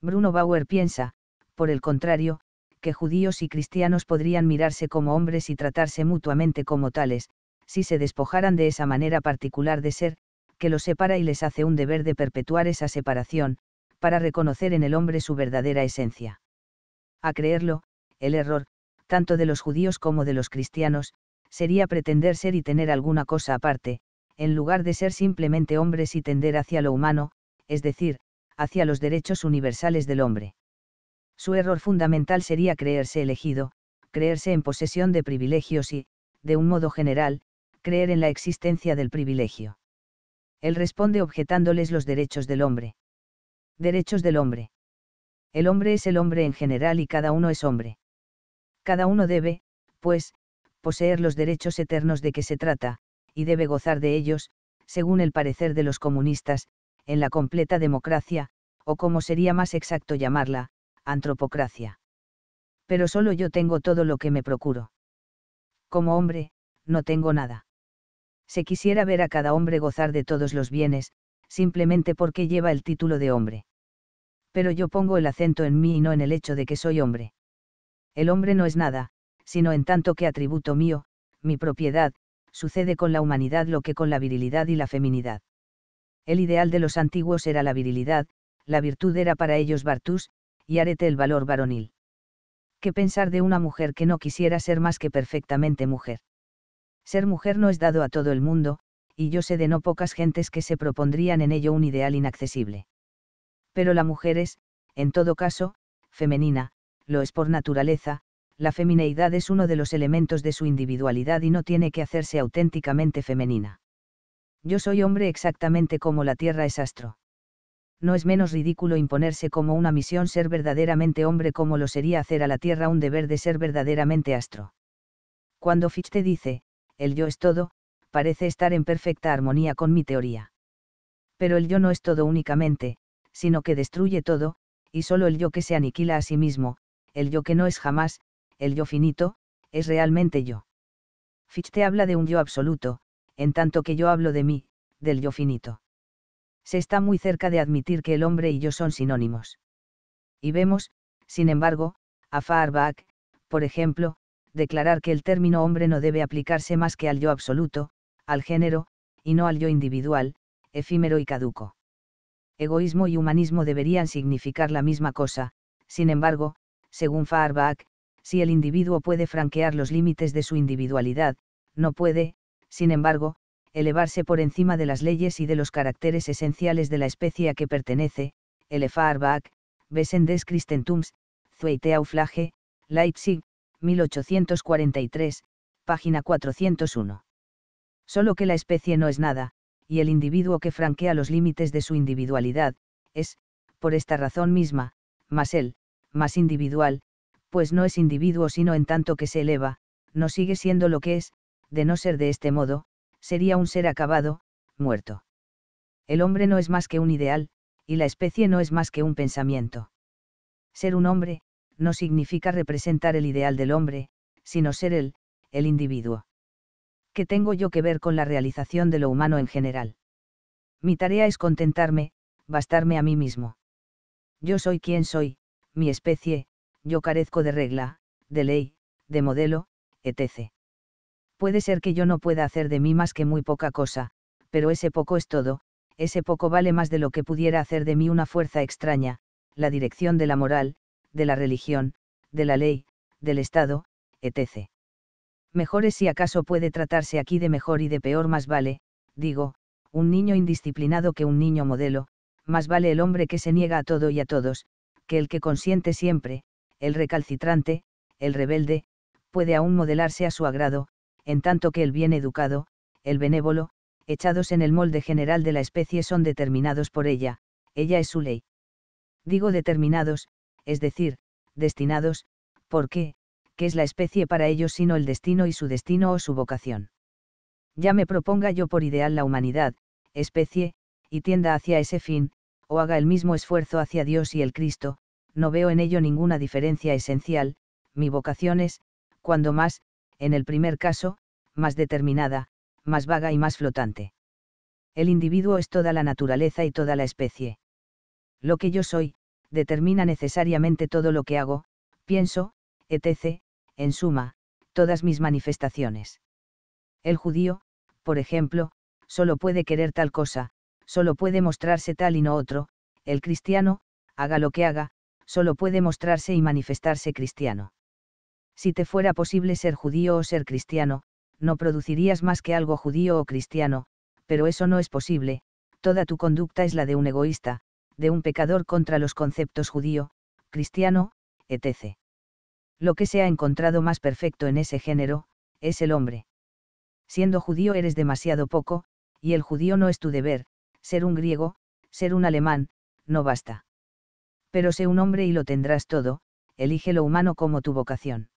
Bruno Bauer piensa, por el contrario, que judíos y cristianos podrían mirarse como hombres y tratarse mutuamente como tales, si se despojaran de esa manera particular de ser, que los separa y les hace un deber de perpetuar esa separación, para reconocer en el hombre su verdadera esencia. A creerlo, el error, tanto de los judíos como de los cristianos, sería pretender ser y tener alguna cosa aparte, en lugar de ser simplemente hombres y tender hacia lo humano, es decir, hacia los derechos universales del hombre. Su error fundamental sería creerse elegido, creerse en posesión de privilegios y, de un modo general, creer en la existencia del privilegio. Él responde objetándoles los derechos del hombre. Derechos del hombre el hombre es el hombre en general y cada uno es hombre. Cada uno debe, pues, poseer los derechos eternos de que se trata, y debe gozar de ellos, según el parecer de los comunistas, en la completa democracia, o como sería más exacto llamarla, antropocracia. Pero solo yo tengo todo lo que me procuro. Como hombre, no tengo nada. Se quisiera ver a cada hombre gozar de todos los bienes, simplemente porque lleva el título de hombre pero yo pongo el acento en mí y no en el hecho de que soy hombre. El hombre no es nada, sino en tanto que atributo mío, mi propiedad, sucede con la humanidad lo que con la virilidad y la feminidad. El ideal de los antiguos era la virilidad, la virtud era para ellos Bartus, y arete el valor varonil. ¿Qué pensar de una mujer que no quisiera ser más que perfectamente mujer? Ser mujer no es dado a todo el mundo, y yo sé de no pocas gentes que se propondrían en ello un ideal inaccesible pero la mujer es, en todo caso, femenina, lo es por naturaleza, la femineidad es uno de los elementos de su individualidad y no tiene que hacerse auténticamente femenina. Yo soy hombre exactamente como la Tierra es astro. No es menos ridículo imponerse como una misión ser verdaderamente hombre como lo sería hacer a la Tierra un deber de ser verdaderamente astro. Cuando Fichte dice, el yo es todo, parece estar en perfecta armonía con mi teoría. Pero el yo no es todo únicamente, sino que destruye todo, y solo el yo que se aniquila a sí mismo, el yo que no es jamás, el yo finito, es realmente yo. Fichte habla de un yo absoluto, en tanto que yo hablo de mí, del yo finito. Se está muy cerca de admitir que el hombre y yo son sinónimos. Y vemos, sin embargo, a fahrbach por ejemplo, declarar que el término hombre no debe aplicarse más que al yo absoluto, al género, y no al yo individual, efímero y caduco egoísmo y humanismo deberían significar la misma cosa, sin embargo, según Fahrbach, si el individuo puede franquear los límites de su individualidad, no puede, sin embargo, elevarse por encima de las leyes y de los caracteres esenciales de la especie a que pertenece, L. Farbach, Besendes Christentums, Zweite Auflage, Leipzig, 1843, página 401. Solo que la especie no es nada, y el individuo que franquea los límites de su individualidad, es, por esta razón misma, más él, más individual, pues no es individuo sino en tanto que se eleva, no sigue siendo lo que es, de no ser de este modo, sería un ser acabado, muerto. El hombre no es más que un ideal, y la especie no es más que un pensamiento. Ser un hombre, no significa representar el ideal del hombre, sino ser él, el individuo que tengo yo que ver con la realización de lo humano en general? Mi tarea es contentarme, bastarme a mí mismo. Yo soy quien soy, mi especie, yo carezco de regla, de ley, de modelo, etc. Puede ser que yo no pueda hacer de mí más que muy poca cosa, pero ese poco es todo, ese poco vale más de lo que pudiera hacer de mí una fuerza extraña, la dirección de la moral, de la religión, de la ley, del Estado, etc mejores si acaso puede tratarse aquí de mejor y de peor más vale, digo, un niño indisciplinado que un niño modelo, más vale el hombre que se niega a todo y a todos, que el que consiente siempre, el recalcitrante, el rebelde, puede aún modelarse a su agrado, en tanto que el bien educado, el benévolo, echados en el molde general de la especie son determinados por ella, ella es su ley. Digo determinados, es decir, destinados, porque, que es la especie para ellos sino el destino y su destino o su vocación. Ya me proponga yo por ideal la humanidad, especie, y tienda hacia ese fin, o haga el mismo esfuerzo hacia Dios y el Cristo, no veo en ello ninguna diferencia esencial, mi vocación es, cuando más, en el primer caso, más determinada, más vaga y más flotante. El individuo es toda la naturaleza y toda la especie. Lo que yo soy, determina necesariamente todo lo que hago, pienso, etc., en suma, todas mis manifestaciones. El judío, por ejemplo, solo puede querer tal cosa, solo puede mostrarse tal y no otro, el cristiano, haga lo que haga, solo puede mostrarse y manifestarse cristiano. Si te fuera posible ser judío o ser cristiano, no producirías más que algo judío o cristiano, pero eso no es posible, toda tu conducta es la de un egoísta, de un pecador contra los conceptos judío, cristiano, etc. Lo que se ha encontrado más perfecto en ese género, es el hombre. Siendo judío eres demasiado poco, y el judío no es tu deber, ser un griego, ser un alemán, no basta. Pero sé un hombre y lo tendrás todo, elige lo humano como tu vocación.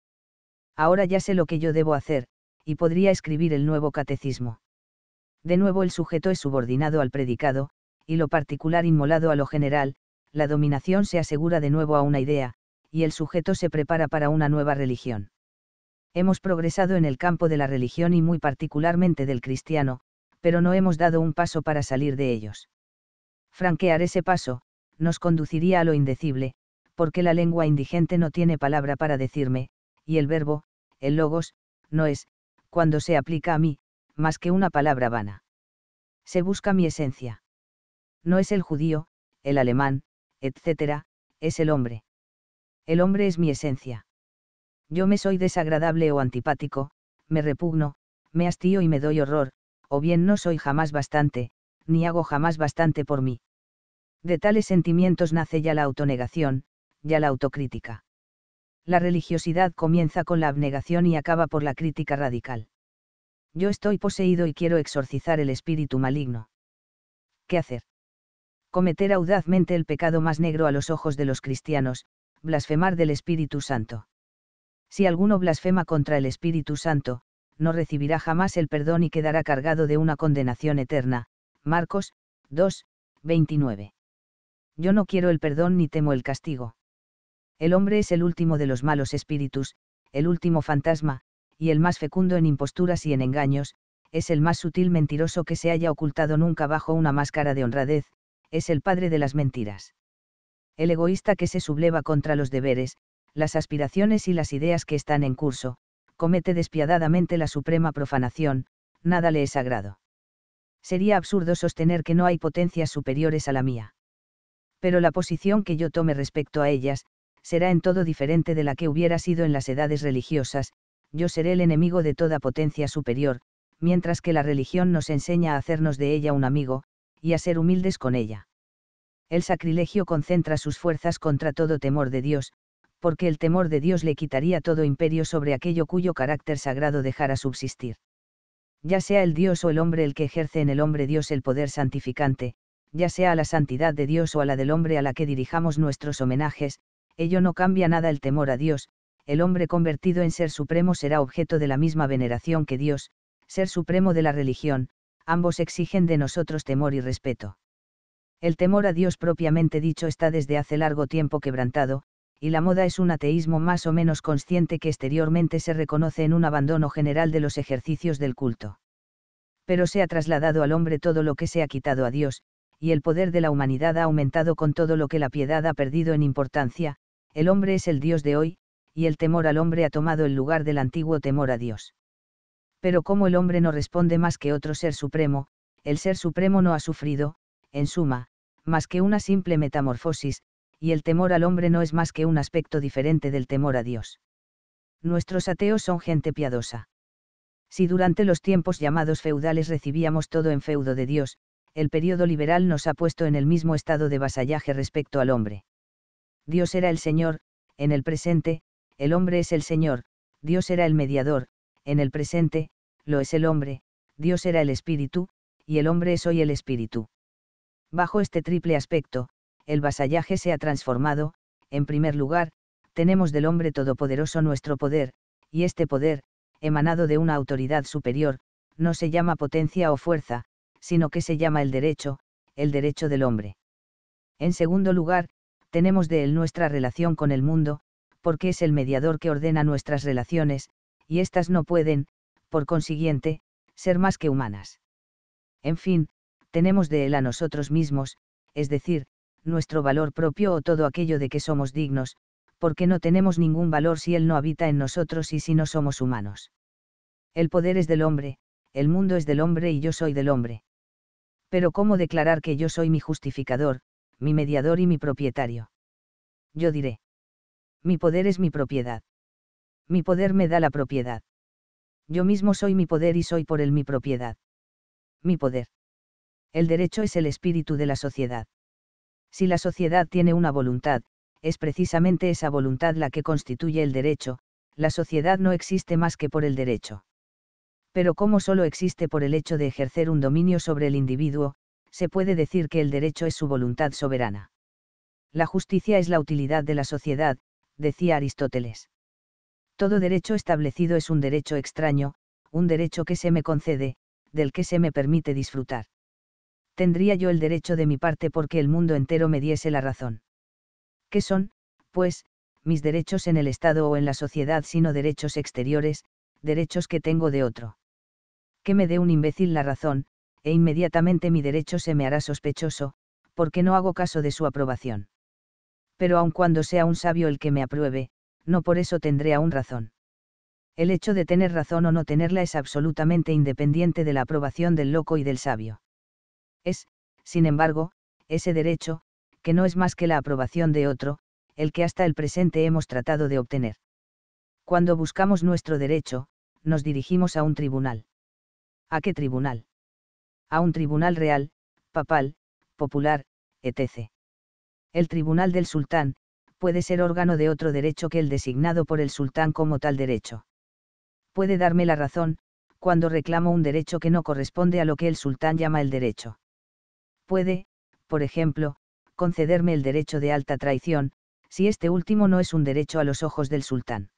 Ahora ya sé lo que yo debo hacer, y podría escribir el nuevo catecismo. De nuevo el sujeto es subordinado al predicado, y lo particular inmolado a lo general, la dominación se asegura de nuevo a una idea, y el sujeto se prepara para una nueva religión. Hemos progresado en el campo de la religión y muy particularmente del cristiano, pero no hemos dado un paso para salir de ellos. Franquear ese paso, nos conduciría a lo indecible, porque la lengua indigente no tiene palabra para decirme, y el verbo, el logos, no es, cuando se aplica a mí, más que una palabra vana. Se busca mi esencia. No es el judío, el alemán, etc., es el hombre. El hombre es mi esencia. Yo me soy desagradable o antipático, me repugno, me hastío y me doy horror, o bien no soy jamás bastante, ni hago jamás bastante por mí. De tales sentimientos nace ya la autonegación, ya la autocrítica. La religiosidad comienza con la abnegación y acaba por la crítica radical. Yo estoy poseído y quiero exorcizar el espíritu maligno. ¿Qué hacer? Cometer audazmente el pecado más negro a los ojos de los cristianos, blasfemar del Espíritu Santo. Si alguno blasfema contra el Espíritu Santo, no recibirá jamás el perdón y quedará cargado de una condenación eterna. Marcos 2, 29. Yo no quiero el perdón ni temo el castigo. El hombre es el último de los malos espíritus, el último fantasma, y el más fecundo en imposturas y en engaños, es el más sutil mentiroso que se haya ocultado nunca bajo una máscara de honradez, es el padre de las mentiras el egoísta que se subleva contra los deberes, las aspiraciones y las ideas que están en curso, comete despiadadamente la suprema profanación, nada le es sagrado. Sería absurdo sostener que no hay potencias superiores a la mía. Pero la posición que yo tome respecto a ellas, será en todo diferente de la que hubiera sido en las edades religiosas, yo seré el enemigo de toda potencia superior, mientras que la religión nos enseña a hacernos de ella un amigo, y a ser humildes con ella el sacrilegio concentra sus fuerzas contra todo temor de Dios, porque el temor de Dios le quitaría todo imperio sobre aquello cuyo carácter sagrado dejara subsistir. Ya sea el Dios o el hombre el que ejerce en el hombre Dios el poder santificante, ya sea a la santidad de Dios o a la del hombre a la que dirijamos nuestros homenajes, ello no cambia nada el temor a Dios, el hombre convertido en ser supremo será objeto de la misma veneración que Dios, ser supremo de la religión, ambos exigen de nosotros temor y respeto. El temor a Dios propiamente dicho está desde hace largo tiempo quebrantado, y la moda es un ateísmo más o menos consciente que exteriormente se reconoce en un abandono general de los ejercicios del culto. Pero se ha trasladado al hombre todo lo que se ha quitado a Dios, y el poder de la humanidad ha aumentado con todo lo que la piedad ha perdido en importancia, el hombre es el Dios de hoy, y el temor al hombre ha tomado el lugar del antiguo temor a Dios. Pero como el hombre no responde más que otro ser supremo, el ser supremo no ha sufrido, en suma, más que una simple metamorfosis, y el temor al hombre no es más que un aspecto diferente del temor a Dios. Nuestros ateos son gente piadosa. Si durante los tiempos llamados feudales recibíamos todo en feudo de Dios, el periodo liberal nos ha puesto en el mismo estado de vasallaje respecto al hombre. Dios era el Señor, en el presente, el hombre es el Señor, Dios era el mediador, en el presente, lo es el hombre, Dios era el Espíritu, y el hombre es hoy el Espíritu. Bajo este triple aspecto, el vasallaje se ha transformado, en primer lugar, tenemos del hombre todopoderoso nuestro poder, y este poder, emanado de una autoridad superior, no se llama potencia o fuerza, sino que se llama el derecho, el derecho del hombre. En segundo lugar, tenemos de él nuestra relación con el mundo, porque es el mediador que ordena nuestras relaciones, y éstas no pueden, por consiguiente, ser más que humanas. En fin, tenemos de él a nosotros mismos, es decir, nuestro valor propio o todo aquello de que somos dignos, porque no tenemos ningún valor si él no habita en nosotros y si no somos humanos. El poder es del hombre, el mundo es del hombre y yo soy del hombre. Pero ¿cómo declarar que yo soy mi justificador, mi mediador y mi propietario? Yo diré. Mi poder es mi propiedad. Mi poder me da la propiedad. Yo mismo soy mi poder y soy por él mi propiedad. Mi poder. El derecho es el espíritu de la sociedad. Si la sociedad tiene una voluntad, es precisamente esa voluntad la que constituye el derecho, la sociedad no existe más que por el derecho. Pero como solo existe por el hecho de ejercer un dominio sobre el individuo, se puede decir que el derecho es su voluntad soberana. La justicia es la utilidad de la sociedad, decía Aristóteles. Todo derecho establecido es un derecho extraño, un derecho que se me concede, del que se me permite disfrutar tendría yo el derecho de mi parte porque el mundo entero me diese la razón. ¿Qué son, pues, mis derechos en el Estado o en la sociedad sino derechos exteriores, derechos que tengo de otro? Que me dé un imbécil la razón, e inmediatamente mi derecho se me hará sospechoso, porque no hago caso de su aprobación. Pero aun cuando sea un sabio el que me apruebe, no por eso tendré aún razón. El hecho de tener razón o no tenerla es absolutamente independiente de la aprobación del loco y del sabio. Es, sin embargo, ese derecho, que no es más que la aprobación de otro, el que hasta el presente hemos tratado de obtener. Cuando buscamos nuestro derecho, nos dirigimos a un tribunal. ¿A qué tribunal? A un tribunal real, papal, popular, etc. El tribunal del sultán, puede ser órgano de otro derecho que el designado por el sultán como tal derecho. Puede darme la razón, cuando reclamo un derecho que no corresponde a lo que el sultán llama el derecho puede, por ejemplo, concederme el derecho de alta traición, si este último no es un derecho a los ojos del sultán.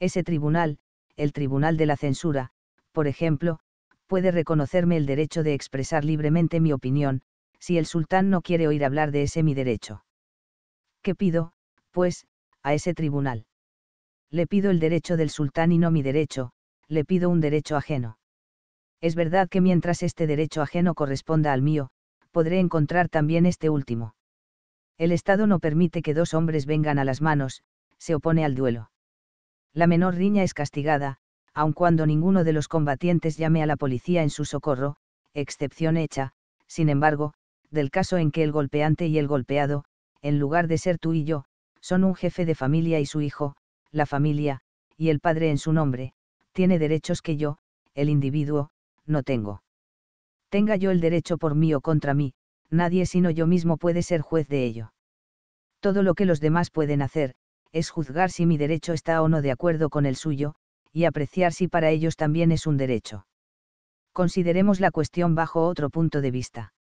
Ese tribunal, el Tribunal de la Censura, por ejemplo, puede reconocerme el derecho de expresar libremente mi opinión, si el sultán no quiere oír hablar de ese mi derecho. ¿Qué pido, pues, a ese tribunal? Le pido el derecho del sultán y no mi derecho, le pido un derecho ajeno. Es verdad que mientras este derecho ajeno corresponda al mío, podré encontrar también este último. El Estado no permite que dos hombres vengan a las manos, se opone al duelo. La menor riña es castigada, aun cuando ninguno de los combatientes llame a la policía en su socorro, excepción hecha, sin embargo, del caso en que el golpeante y el golpeado, en lugar de ser tú y yo, son un jefe de familia y su hijo, la familia, y el padre en su nombre, tiene derechos que yo, el individuo, no tengo tenga yo el derecho por mí o contra mí, nadie sino yo mismo puede ser juez de ello. Todo lo que los demás pueden hacer, es juzgar si mi derecho está o no de acuerdo con el suyo, y apreciar si para ellos también es un derecho. Consideremos la cuestión bajo otro punto de vista.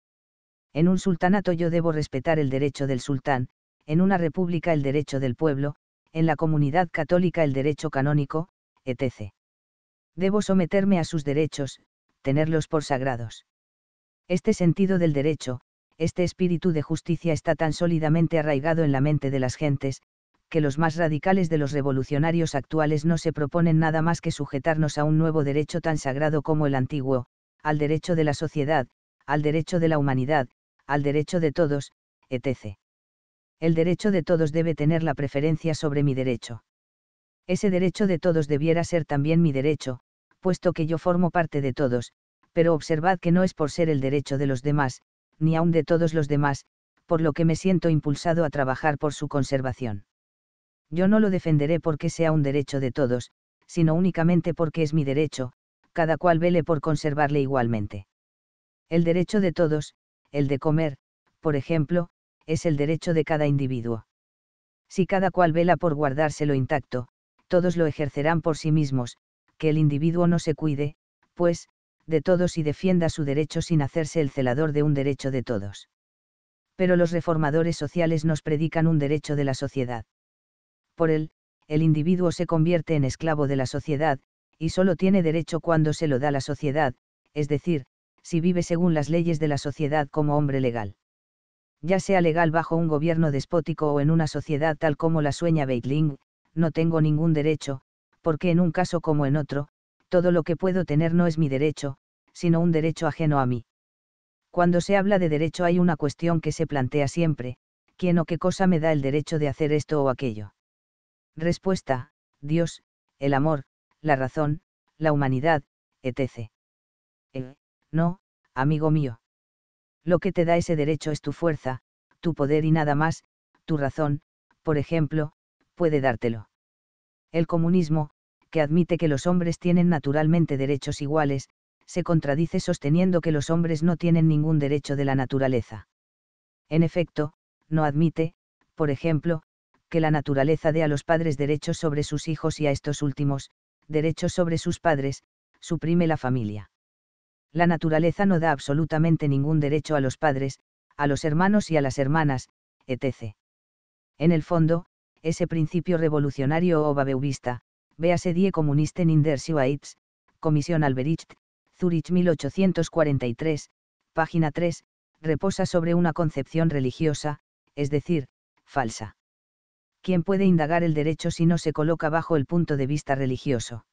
En un sultanato yo debo respetar el derecho del sultán, en una república el derecho del pueblo, en la comunidad católica el derecho canónico, etc. Debo someterme a sus derechos, tenerlos por sagrados. Este sentido del derecho, este espíritu de justicia está tan sólidamente arraigado en la mente de las gentes, que los más radicales de los revolucionarios actuales no se proponen nada más que sujetarnos a un nuevo derecho tan sagrado como el antiguo, al derecho de la sociedad, al derecho de la humanidad, al derecho de todos, etc. El derecho de todos debe tener la preferencia sobre mi derecho. Ese derecho de todos debiera ser también mi derecho, puesto que yo formo parte de todos, pero observad que no es por ser el derecho de los demás, ni aun de todos los demás, por lo que me siento impulsado a trabajar por su conservación. Yo no lo defenderé porque sea un derecho de todos, sino únicamente porque es mi derecho, cada cual vele por conservarle igualmente. El derecho de todos, el de comer, por ejemplo, es el derecho de cada individuo. Si cada cual vela por guardárselo intacto, todos lo ejercerán por sí mismos, que el individuo no se cuide, pues, de todos y defienda su derecho sin hacerse el celador de un derecho de todos. Pero los reformadores sociales nos predican un derecho de la sociedad. Por él, el individuo se convierte en esclavo de la sociedad, y solo tiene derecho cuando se lo da la sociedad, es decir, si vive según las leyes de la sociedad como hombre legal. Ya sea legal bajo un gobierno despótico o en una sociedad tal como la sueña Beitling, no tengo ningún derecho, porque en un caso como en otro, todo lo que puedo tener no es mi derecho, sino un derecho ajeno a mí. Cuando se habla de derecho hay una cuestión que se plantea siempre, ¿quién o qué cosa me da el derecho de hacer esto o aquello? Respuesta, Dios, el amor, la razón, la humanidad, etc. no, amigo mío. Lo que te da ese derecho es tu fuerza, tu poder y nada más, tu razón, por ejemplo, puede dártelo. El comunismo, que admite que los hombres tienen naturalmente derechos iguales, se contradice sosteniendo que los hombres no tienen ningún derecho de la naturaleza. En efecto, no admite, por ejemplo, que la naturaleza dé a los padres derechos sobre sus hijos y a estos últimos, derechos sobre sus padres, suprime la familia. La naturaleza no da absolutamente ningún derecho a los padres, a los hermanos y a las hermanas, etc. En el fondo, ese principio revolucionario o babeuvista, véase Die Kommunisten in der Schweiz, Comisión Albericht, Zurich 1843, página 3, reposa sobre una concepción religiosa, es decir, falsa. ¿Quién puede indagar el derecho si no se coloca bajo el punto de vista religioso?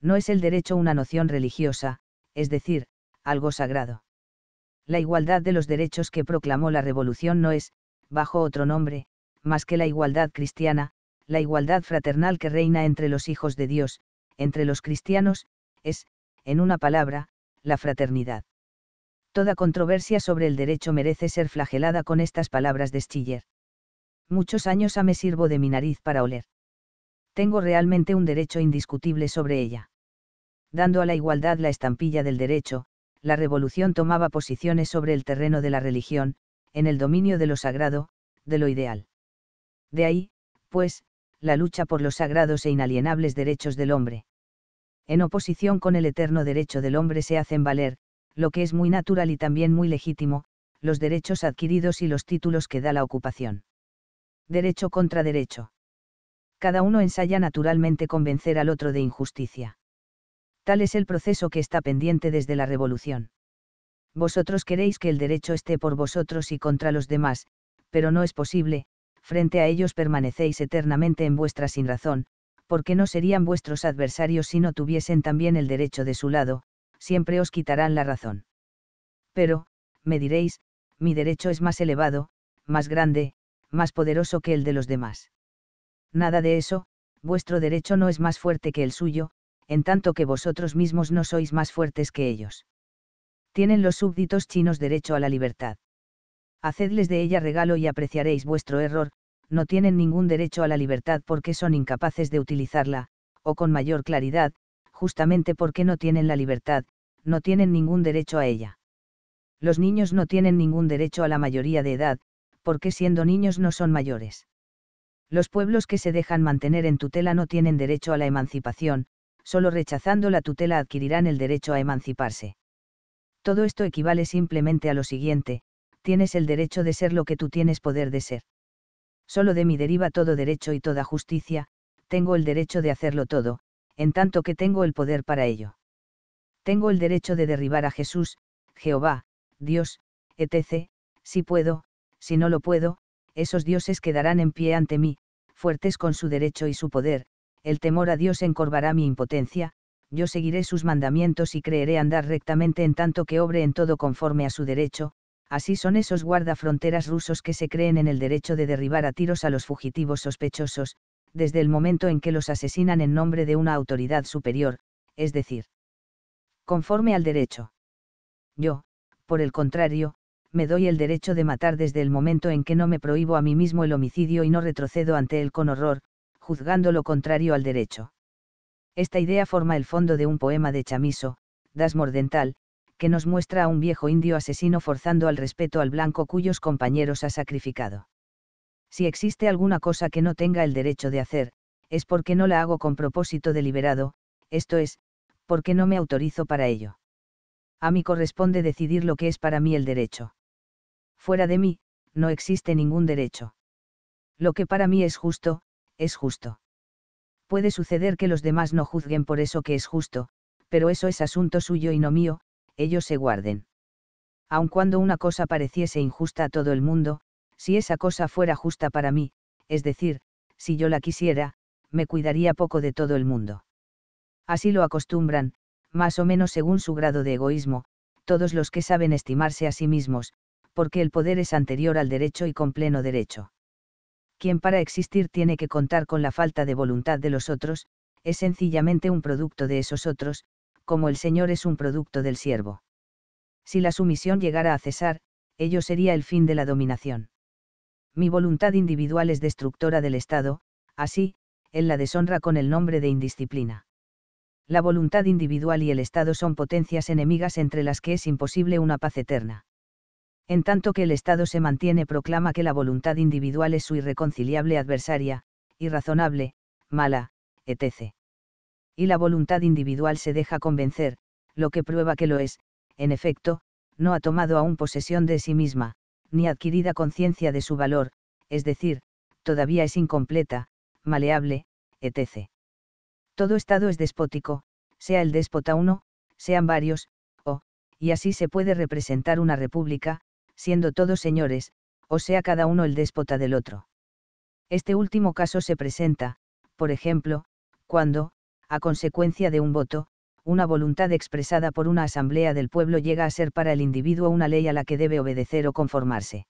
No es el derecho una noción religiosa, es decir, algo sagrado. La igualdad de los derechos que proclamó la Revolución no es, bajo otro nombre, más que la igualdad cristiana, la igualdad fraternal que reina entre los hijos de Dios, entre los cristianos, es, en una palabra, la fraternidad. Toda controversia sobre el derecho merece ser flagelada con estas palabras de Schiller. Muchos años a me sirvo de mi nariz para oler. Tengo realmente un derecho indiscutible sobre ella. Dando a la igualdad la estampilla del derecho, la revolución tomaba posiciones sobre el terreno de la religión, en el dominio de lo sagrado, de lo ideal. De ahí, pues, la lucha por los sagrados e inalienables derechos del hombre. En oposición con el eterno derecho del hombre se hacen valer, lo que es muy natural y también muy legítimo, los derechos adquiridos y los títulos que da la ocupación. Derecho contra derecho. Cada uno ensaya naturalmente convencer al otro de injusticia. Tal es el proceso que está pendiente desde la revolución. Vosotros queréis que el derecho esté por vosotros y contra los demás, pero no es posible, frente a ellos permanecéis eternamente en vuestra sinrazón, porque no serían vuestros adversarios si no tuviesen también el derecho de su lado, siempre os quitarán la razón. Pero, me diréis, mi derecho es más elevado, más grande, más poderoso que el de los demás. Nada de eso, vuestro derecho no es más fuerte que el suyo, en tanto que vosotros mismos no sois más fuertes que ellos. Tienen los súbditos chinos derecho a la libertad hacedles de ella regalo y apreciaréis vuestro error, no tienen ningún derecho a la libertad porque son incapaces de utilizarla, o con mayor claridad, justamente porque no tienen la libertad, no tienen ningún derecho a ella. Los niños no tienen ningún derecho a la mayoría de edad, porque siendo niños no son mayores. Los pueblos que se dejan mantener en tutela no tienen derecho a la emancipación, solo rechazando la tutela adquirirán el derecho a emanciparse. Todo esto equivale simplemente a lo siguiente, tienes el derecho de ser lo que tú tienes poder de ser. Solo de mí deriva todo derecho y toda justicia, tengo el derecho de hacerlo todo, en tanto que tengo el poder para ello. Tengo el derecho de derribar a Jesús, Jehová, Dios, etc., si puedo, si no lo puedo, esos dioses quedarán en pie ante mí, fuertes con su derecho y su poder, el temor a Dios encorvará mi impotencia, yo seguiré sus mandamientos y creeré andar rectamente en tanto que obre en todo conforme a su derecho, así son esos guardafronteras rusos que se creen en el derecho de derribar a tiros a los fugitivos sospechosos, desde el momento en que los asesinan en nombre de una autoridad superior, es decir, conforme al derecho. Yo, por el contrario, me doy el derecho de matar desde el momento en que no me prohíbo a mí mismo el homicidio y no retrocedo ante él con horror, juzgando lo contrario al derecho. Esta idea forma el fondo de un poema de Chamiso, Das Mordental, que nos muestra a un viejo indio asesino forzando al respeto al blanco cuyos compañeros ha sacrificado. Si existe alguna cosa que no tenga el derecho de hacer, es porque no la hago con propósito deliberado, esto es, porque no me autorizo para ello. A mí corresponde decidir lo que es para mí el derecho. Fuera de mí, no existe ningún derecho. Lo que para mí es justo, es justo. Puede suceder que los demás no juzguen por eso que es justo, pero eso es asunto suyo y no mío, ellos se guarden. Aun cuando una cosa pareciese injusta a todo el mundo, si esa cosa fuera justa para mí, es decir, si yo la quisiera, me cuidaría poco de todo el mundo. Así lo acostumbran, más o menos según su grado de egoísmo, todos los que saben estimarse a sí mismos, porque el poder es anterior al derecho y con pleno derecho. Quien para existir tiene que contar con la falta de voluntad de los otros, es sencillamente un producto de esos otros, como el Señor es un producto del siervo. Si la sumisión llegara a cesar, ello sería el fin de la dominación. Mi voluntad individual es destructora del Estado, así, él la deshonra con el nombre de indisciplina. La voluntad individual y el Estado son potencias enemigas entre las que es imposible una paz eterna. En tanto que el Estado se mantiene proclama que la voluntad individual es su irreconciliable adversaria, irrazonable, mala, etc y la voluntad individual se deja convencer, lo que prueba que lo es, en efecto, no ha tomado aún posesión de sí misma, ni adquirida conciencia de su valor, es decir, todavía es incompleta, maleable, etc. Todo estado es despótico, sea el déspota uno, sean varios, o, y así se puede representar una república, siendo todos señores, o sea cada uno el déspota del otro. Este último caso se presenta, por ejemplo, cuando, a consecuencia de un voto, una voluntad expresada por una asamblea del pueblo llega a ser para el individuo una ley a la que debe obedecer o conformarse.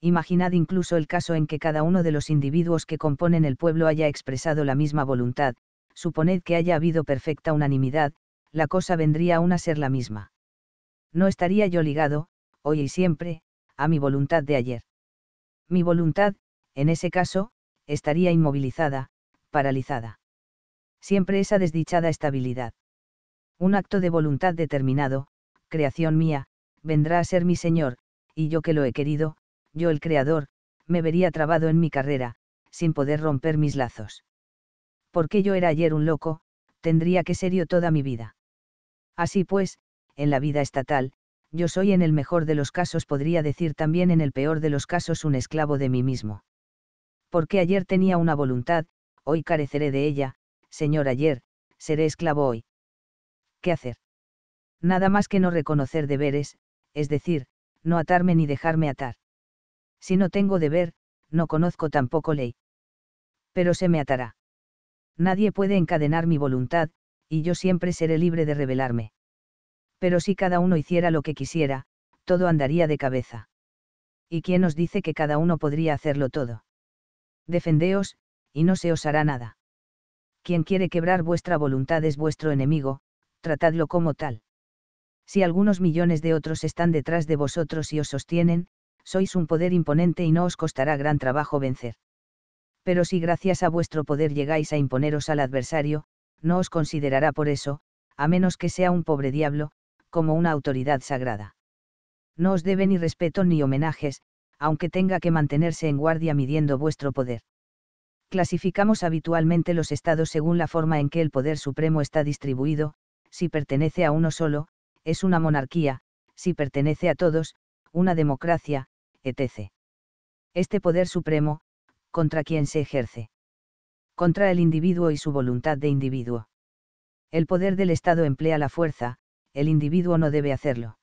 Imaginad incluso el caso en que cada uno de los individuos que componen el pueblo haya expresado la misma voluntad, suponed que haya habido perfecta unanimidad, la cosa vendría aún a ser la misma. No estaría yo ligado, hoy y siempre, a mi voluntad de ayer. Mi voluntad, en ese caso, estaría inmovilizada, paralizada siempre esa desdichada estabilidad. Un acto de voluntad determinado, creación mía, vendrá a ser mi Señor, y yo que lo he querido, yo el Creador, me vería trabado en mi carrera, sin poder romper mis lazos. Porque yo era ayer un loco, tendría que ser yo toda mi vida. Así pues, en la vida estatal, yo soy en el mejor de los casos, podría decir también en el peor de los casos, un esclavo de mí mismo. Porque ayer tenía una voluntad, hoy careceré de ella, señor ayer, seré esclavo hoy. ¿Qué hacer? Nada más que no reconocer deberes, es decir, no atarme ni dejarme atar. Si no tengo deber, no conozco tampoco ley. Pero se me atará. Nadie puede encadenar mi voluntad, y yo siempre seré libre de rebelarme. Pero si cada uno hiciera lo que quisiera, todo andaría de cabeza. ¿Y quién os dice que cada uno podría hacerlo todo? Defendeos, y no se os hará nada quien quiere quebrar vuestra voluntad es vuestro enemigo, tratadlo como tal. Si algunos millones de otros están detrás de vosotros y os sostienen, sois un poder imponente y no os costará gran trabajo vencer. Pero si gracias a vuestro poder llegáis a imponeros al adversario, no os considerará por eso, a menos que sea un pobre diablo, como una autoridad sagrada. No os debe ni respeto ni homenajes, aunque tenga que mantenerse en guardia midiendo vuestro poder clasificamos habitualmente los estados según la forma en que el poder supremo está distribuido, si pertenece a uno solo, es una monarquía, si pertenece a todos, una democracia, etc. Este poder supremo, contra quien se ejerce. Contra el individuo y su voluntad de individuo. El poder del Estado emplea la fuerza, el individuo no debe hacerlo.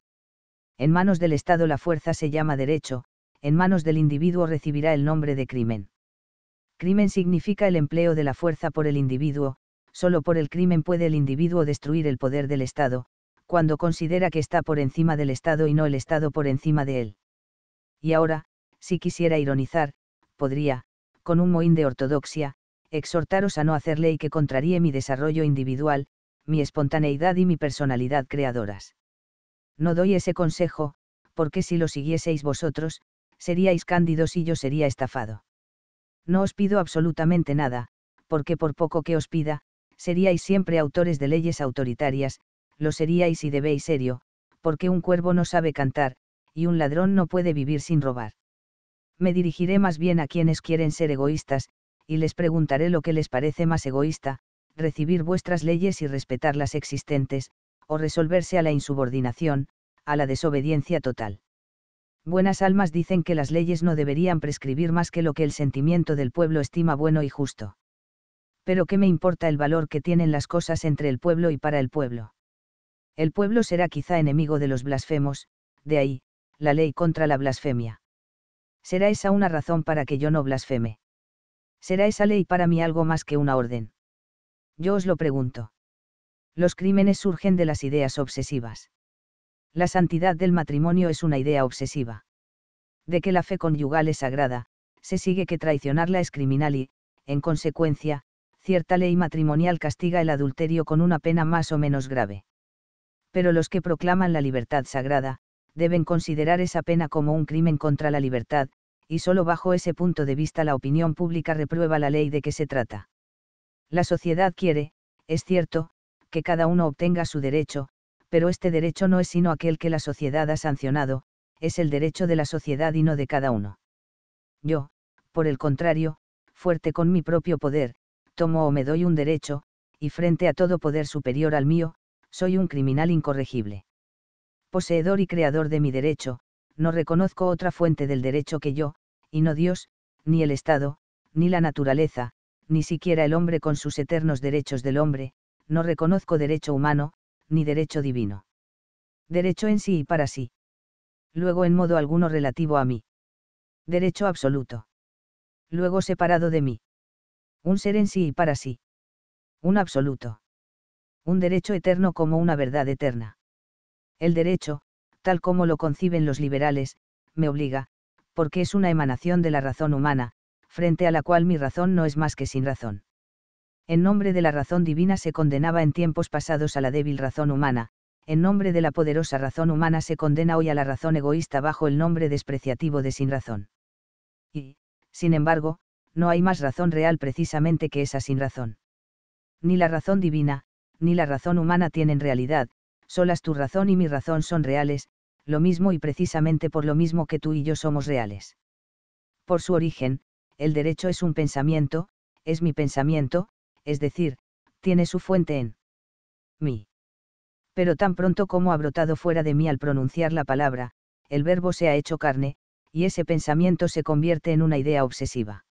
En manos del Estado la fuerza se llama derecho, en manos del individuo recibirá el nombre de crimen. Crimen significa el empleo de la fuerza por el individuo, solo por el crimen puede el individuo destruir el poder del Estado, cuando considera que está por encima del Estado y no el Estado por encima de él. Y ahora, si quisiera ironizar, podría, con un mohín de ortodoxia, exhortaros a no hacer ley que contraríe mi desarrollo individual, mi espontaneidad y mi personalidad creadoras. No doy ese consejo, porque si lo siguieseis vosotros, seríais cándidos y yo sería estafado. No os pido absolutamente nada, porque por poco que os pida, seríais siempre autores de leyes autoritarias, lo seríais y debéis serio, porque un cuervo no sabe cantar, y un ladrón no puede vivir sin robar. Me dirigiré más bien a quienes quieren ser egoístas, y les preguntaré lo que les parece más egoísta, recibir vuestras leyes y respetar las existentes, o resolverse a la insubordinación, a la desobediencia total buenas almas dicen que las leyes no deberían prescribir más que lo que el sentimiento del pueblo estima bueno y justo. Pero ¿qué me importa el valor que tienen las cosas entre el pueblo y para el pueblo? El pueblo será quizá enemigo de los blasfemos, de ahí, la ley contra la blasfemia. Será esa una razón para que yo no blasfeme. Será esa ley para mí algo más que una orden. Yo os lo pregunto. Los crímenes surgen de las ideas obsesivas la santidad del matrimonio es una idea obsesiva. De que la fe conyugal es sagrada, se sigue que traicionarla es criminal y, en consecuencia, cierta ley matrimonial castiga el adulterio con una pena más o menos grave. Pero los que proclaman la libertad sagrada, deben considerar esa pena como un crimen contra la libertad, y solo bajo ese punto de vista la opinión pública reprueba la ley de que se trata. La sociedad quiere, es cierto, que cada uno obtenga su derecho, pero este derecho no es sino aquel que la sociedad ha sancionado, es el derecho de la sociedad y no de cada uno. Yo, por el contrario, fuerte con mi propio poder, tomo o me doy un derecho, y frente a todo poder superior al mío, soy un criminal incorregible. Poseedor y creador de mi derecho, no reconozco otra fuente del derecho que yo, y no Dios, ni el Estado, ni la naturaleza, ni siquiera el hombre con sus eternos derechos del hombre, no reconozco derecho humano, ni derecho divino. Derecho en sí y para sí. Luego en modo alguno relativo a mí. Derecho absoluto. Luego separado de mí. Un ser en sí y para sí. Un absoluto. Un derecho eterno como una verdad eterna. El derecho, tal como lo conciben los liberales, me obliga, porque es una emanación de la razón humana, frente a la cual mi razón no es más que sin razón en nombre de la razón divina se condenaba en tiempos pasados a la débil razón humana, en nombre de la poderosa razón humana se condena hoy a la razón egoísta bajo el nombre despreciativo de sin razón. Y, sin embargo, no hay más razón real precisamente que esa sin razón. Ni la razón divina, ni la razón humana tienen realidad, solas tu razón y mi razón son reales, lo mismo y precisamente por lo mismo que tú y yo somos reales. Por su origen, el derecho es un pensamiento, es mi pensamiento, es decir, tiene su fuente en mí. Pero tan pronto como ha brotado fuera de mí al pronunciar la palabra, el verbo se ha hecho carne, y ese pensamiento se convierte en una idea obsesiva.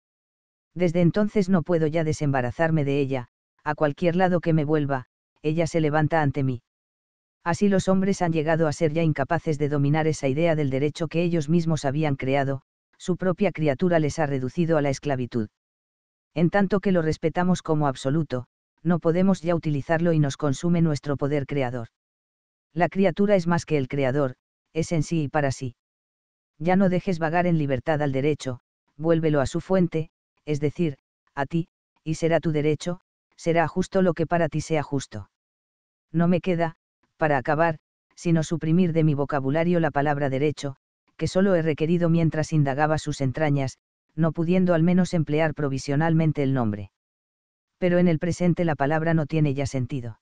Desde entonces no puedo ya desembarazarme de ella, a cualquier lado que me vuelva, ella se levanta ante mí. Así los hombres han llegado a ser ya incapaces de dominar esa idea del derecho que ellos mismos habían creado, su propia criatura les ha reducido a la esclavitud en tanto que lo respetamos como absoluto, no podemos ya utilizarlo y nos consume nuestro poder creador. La criatura es más que el creador, es en sí y para sí. Ya no dejes vagar en libertad al derecho, vuélvelo a su fuente, es decir, a ti, y será tu derecho, será justo lo que para ti sea justo. No me queda, para acabar, sino suprimir de mi vocabulario la palabra derecho, que solo he requerido mientras indagaba sus entrañas, no pudiendo al menos emplear provisionalmente el nombre. Pero en el presente la palabra no tiene ya sentido.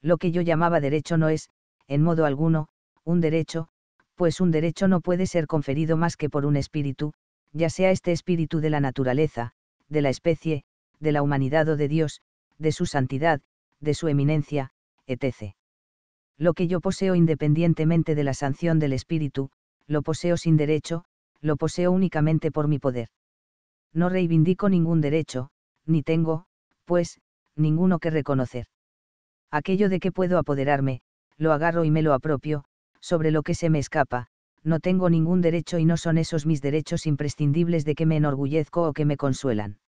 Lo que yo llamaba derecho no es, en modo alguno, un derecho, pues un derecho no puede ser conferido más que por un espíritu, ya sea este espíritu de la naturaleza, de la especie, de la humanidad o de Dios, de su santidad, de su eminencia, etc. Lo que yo poseo independientemente de la sanción del espíritu, lo poseo sin derecho, lo poseo únicamente por mi poder. No reivindico ningún derecho, ni tengo, pues, ninguno que reconocer. Aquello de que puedo apoderarme, lo agarro y me lo apropio, sobre lo que se me escapa, no tengo ningún derecho y no son esos mis derechos imprescindibles de que me enorgullezco o que me consuelan.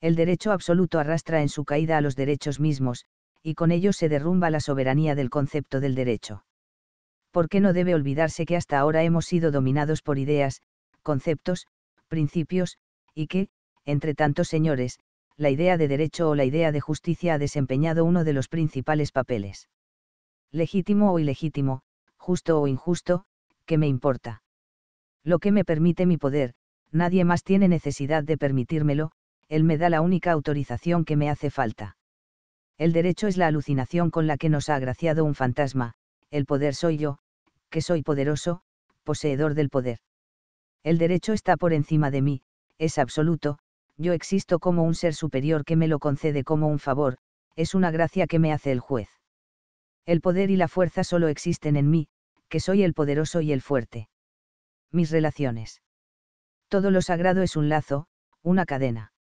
El derecho absoluto arrastra en su caída a los derechos mismos, y con ello se derrumba la soberanía del concepto del derecho. ¿Por qué no debe olvidarse que hasta ahora hemos sido dominados por ideas, conceptos, principios, y que, entre tantos señores, la idea de derecho o la idea de justicia ha desempeñado uno de los principales papeles. Legítimo o ilegítimo, justo o injusto, ¿qué me importa? Lo que me permite mi poder, nadie más tiene necesidad de permitírmelo, él me da la única autorización que me hace falta. El derecho es la alucinación con la que nos ha agraciado un fantasma, el poder soy yo, que soy poderoso, poseedor del poder. El derecho está por encima de mí, es absoluto, yo existo como un ser superior que me lo concede como un favor, es una gracia que me hace el juez. El poder y la fuerza solo existen en mí, que soy el poderoso y el fuerte. Mis relaciones. Todo lo sagrado es un lazo, una cadena.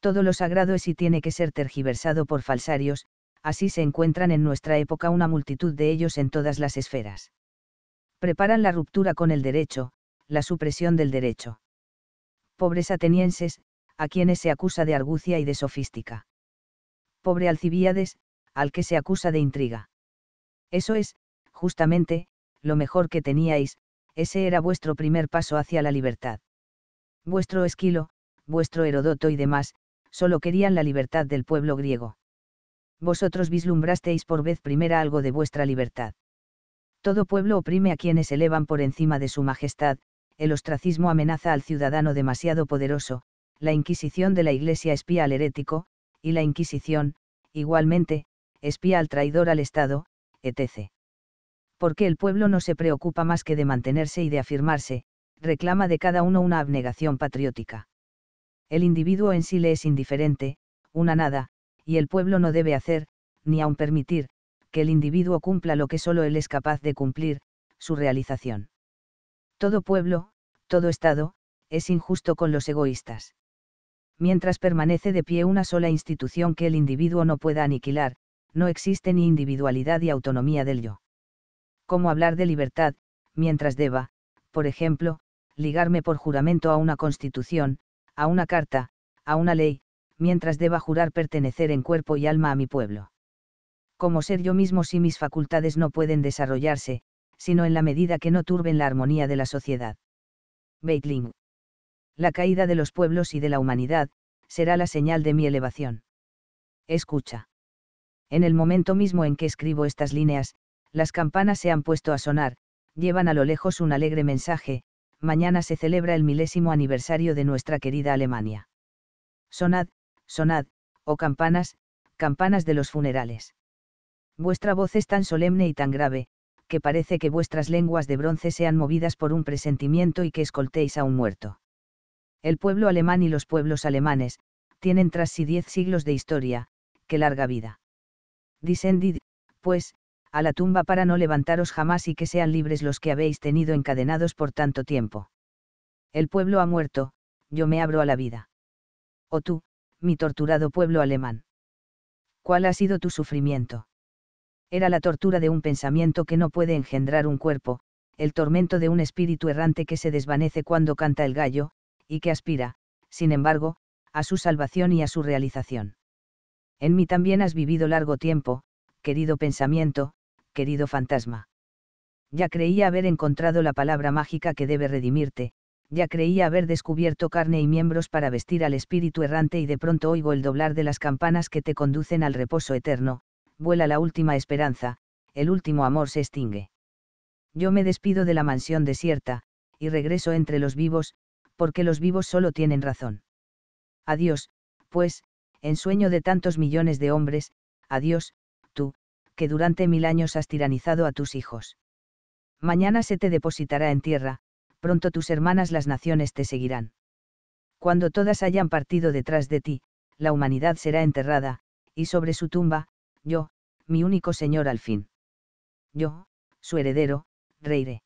Todo lo sagrado es y tiene que ser tergiversado por falsarios, así se encuentran en nuestra época una multitud de ellos en todas las esferas. Preparan la ruptura con el derecho, la supresión del derecho. Pobres atenienses, a quienes se acusa de argucia y de sofística. Pobre Alcibíades, al que se acusa de intriga. Eso es, justamente, lo mejor que teníais, ese era vuestro primer paso hacia la libertad. Vuestro Esquilo, vuestro Herodoto y demás, solo querían la libertad del pueblo griego. Vosotros vislumbrasteis por vez primera algo de vuestra libertad. Todo pueblo oprime a quienes elevan por encima de su majestad, el ostracismo amenaza al ciudadano demasiado poderoso, la Inquisición de la Iglesia espía al herético, y la Inquisición, igualmente, espía al traidor al Estado, etc. Porque el pueblo no se preocupa más que de mantenerse y de afirmarse, reclama de cada uno una abnegación patriótica. El individuo en sí le es indiferente, una nada, y el pueblo no debe hacer, ni aun permitir, que el individuo cumpla lo que solo él es capaz de cumplir, su realización. Todo pueblo, todo Estado, es injusto con los egoístas. Mientras permanece de pie una sola institución que el individuo no pueda aniquilar, no existe ni individualidad y autonomía del yo. ¿Cómo hablar de libertad, mientras deba, por ejemplo, ligarme por juramento a una constitución, a una carta, a una ley, mientras deba jurar pertenecer en cuerpo y alma a mi pueblo? ¿Cómo ser yo mismo si mis facultades no pueden desarrollarse, sino en la medida que no turben la armonía de la sociedad. Beitling. La caída de los pueblos y de la humanidad, será la señal de mi elevación. Escucha. En el momento mismo en que escribo estas líneas, las campanas se han puesto a sonar, llevan a lo lejos un alegre mensaje, mañana se celebra el milésimo aniversario de nuestra querida Alemania. Sonad, sonad, oh campanas, campanas de los funerales. Vuestra voz es tan solemne y tan grave, que parece que vuestras lenguas de bronce sean movidas por un presentimiento y que escoltéis a un muerto. El pueblo alemán y los pueblos alemanes, tienen tras sí diez siglos de historia, qué larga vida. Discendid, pues, a la tumba para no levantaros jamás y que sean libres los que habéis tenido encadenados por tanto tiempo. El pueblo ha muerto, yo me abro a la vida. Oh tú, mi torturado pueblo alemán. ¿Cuál ha sido tu sufrimiento? era la tortura de un pensamiento que no puede engendrar un cuerpo, el tormento de un espíritu errante que se desvanece cuando canta el gallo, y que aspira, sin embargo, a su salvación y a su realización. En mí también has vivido largo tiempo, querido pensamiento, querido fantasma. Ya creía haber encontrado la palabra mágica que debe redimirte, ya creía haber descubierto carne y miembros para vestir al espíritu errante y de pronto oigo el doblar de las campanas que te conducen al reposo eterno, vuela la última esperanza, el último amor se extingue. Yo me despido de la mansión desierta, y regreso entre los vivos, porque los vivos solo tienen razón. Adiós, pues, en sueño de tantos millones de hombres, adiós, tú, que durante mil años has tiranizado a tus hijos. Mañana se te depositará en tierra, pronto tus hermanas las naciones te seguirán. Cuando todas hayan partido detrás de ti, la humanidad será enterrada, y sobre su tumba, yo, mi único señor al fin. Yo, su heredero, reiré.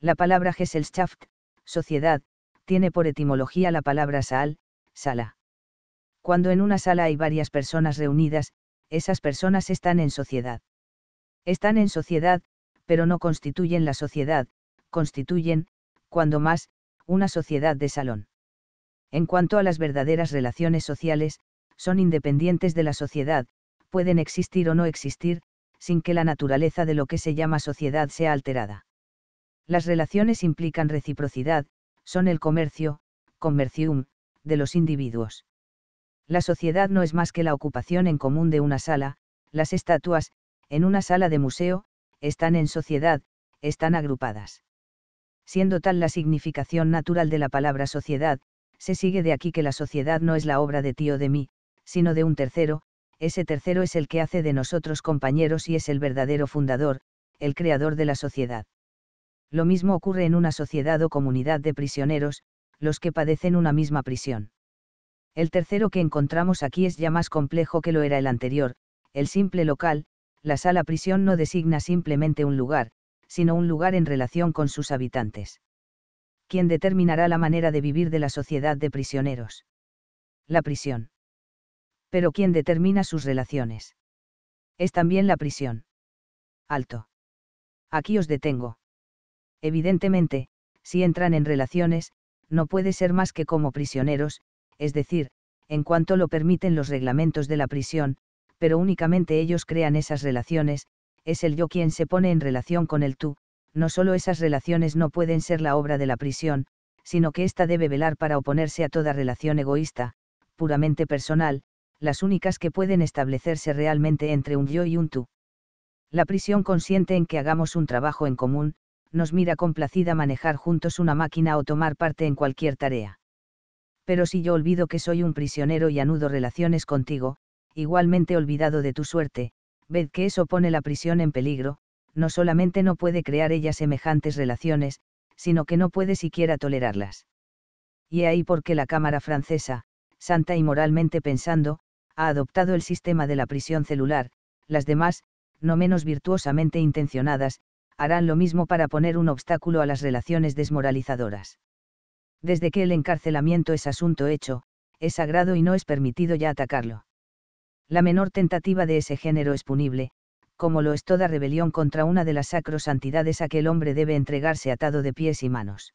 La palabra Gesellschaft, sociedad, tiene por etimología la palabra Saal, sala. Cuando en una sala hay varias personas reunidas, esas personas están en sociedad. Están en sociedad, pero no constituyen la sociedad, constituyen, cuando más, una sociedad de salón. En cuanto a las verdaderas relaciones sociales, son independientes de la sociedad, pueden existir o no existir, sin que la naturaleza de lo que se llama sociedad sea alterada. Las relaciones implican reciprocidad, son el comercio, comercium, de los individuos. La sociedad no es más que la ocupación en común de una sala, las estatuas, en una sala de museo, están en sociedad, están agrupadas. Siendo tal la significación natural de la palabra sociedad, se sigue de aquí que la sociedad no es la obra de ti o de mí, sino de un tercero, ese tercero es el que hace de nosotros compañeros y es el verdadero fundador, el creador de la sociedad. Lo mismo ocurre en una sociedad o comunidad de prisioneros, los que padecen una misma prisión. El tercero que encontramos aquí es ya más complejo que lo era el anterior, el simple local, la sala prisión no designa simplemente un lugar, sino un lugar en relación con sus habitantes. ¿Quién determinará la manera de vivir de la sociedad de prisioneros? La prisión pero quien determina sus relaciones. Es también la prisión. Alto. Aquí os detengo. Evidentemente, si entran en relaciones, no puede ser más que como prisioneros, es decir, en cuanto lo permiten los reglamentos de la prisión, pero únicamente ellos crean esas relaciones, es el yo quien se pone en relación con el tú, no solo esas relaciones no pueden ser la obra de la prisión, sino que ésta debe velar para oponerse a toda relación egoísta, puramente personal, las únicas que pueden establecerse realmente entre un yo y un tú. La prisión consciente en que hagamos un trabajo en común, nos mira complacida manejar juntos una máquina o tomar parte en cualquier tarea. Pero si yo olvido que soy un prisionero y anudo relaciones contigo, igualmente olvidado de tu suerte, ved que eso pone la prisión en peligro, no solamente no puede crear ella semejantes relaciones, sino que no puede siquiera tolerarlas. Y ahí porque la Cámara francesa, santa y moralmente pensando, ha adoptado el sistema de la prisión celular, las demás, no menos virtuosamente intencionadas, harán lo mismo para poner un obstáculo a las relaciones desmoralizadoras. Desde que el encarcelamiento es asunto hecho, es sagrado y no es permitido ya atacarlo. La menor tentativa de ese género es punible, como lo es toda rebelión contra una de las sacrosantidades a que el hombre debe entregarse atado de pies y manos.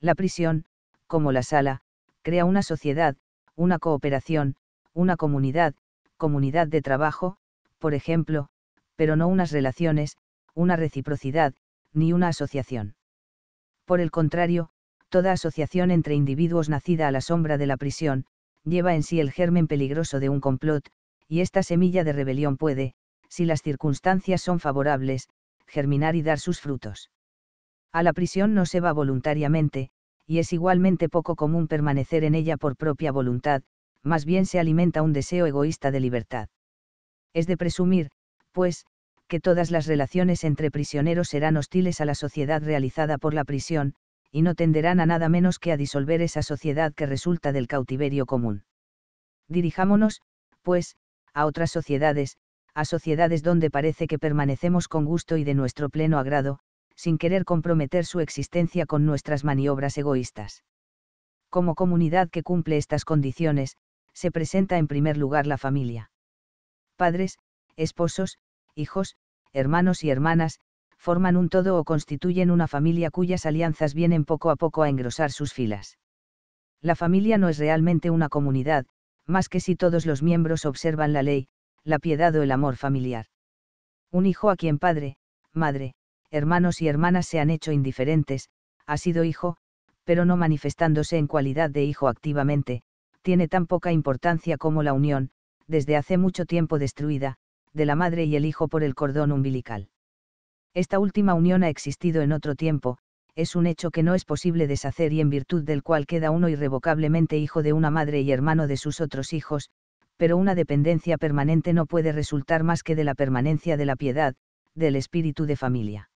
La prisión, como la sala, crea una sociedad, una cooperación, una comunidad, comunidad de trabajo, por ejemplo, pero no unas relaciones, una reciprocidad, ni una asociación. Por el contrario, toda asociación entre individuos nacida a la sombra de la prisión, lleva en sí el germen peligroso de un complot, y esta semilla de rebelión puede, si las circunstancias son favorables, germinar y dar sus frutos. A la prisión no se va voluntariamente, y es igualmente poco común permanecer en ella por propia voluntad, más bien se alimenta un deseo egoísta de libertad. Es de presumir, pues, que todas las relaciones entre prisioneros serán hostiles a la sociedad realizada por la prisión, y no tenderán a nada menos que a disolver esa sociedad que resulta del cautiverio común. Dirijámonos, pues, a otras sociedades, a sociedades donde parece que permanecemos con gusto y de nuestro pleno agrado, sin querer comprometer su existencia con nuestras maniobras egoístas. Como comunidad que cumple estas condiciones, se presenta en primer lugar la familia. Padres, esposos, hijos, hermanos y hermanas, forman un todo o constituyen una familia cuyas alianzas vienen poco a poco a engrosar sus filas. La familia no es realmente una comunidad, más que si todos los miembros observan la ley, la piedad o el amor familiar. Un hijo a quien padre, madre, hermanos y hermanas se han hecho indiferentes, ha sido hijo, pero no manifestándose en cualidad de hijo activamente, tiene tan poca importancia como la unión, desde hace mucho tiempo destruida, de la madre y el hijo por el cordón umbilical. Esta última unión ha existido en otro tiempo, es un hecho que no es posible deshacer y en virtud del cual queda uno irrevocablemente hijo de una madre y hermano de sus otros hijos, pero una dependencia permanente no puede resultar más que de la permanencia de la piedad, del espíritu de familia.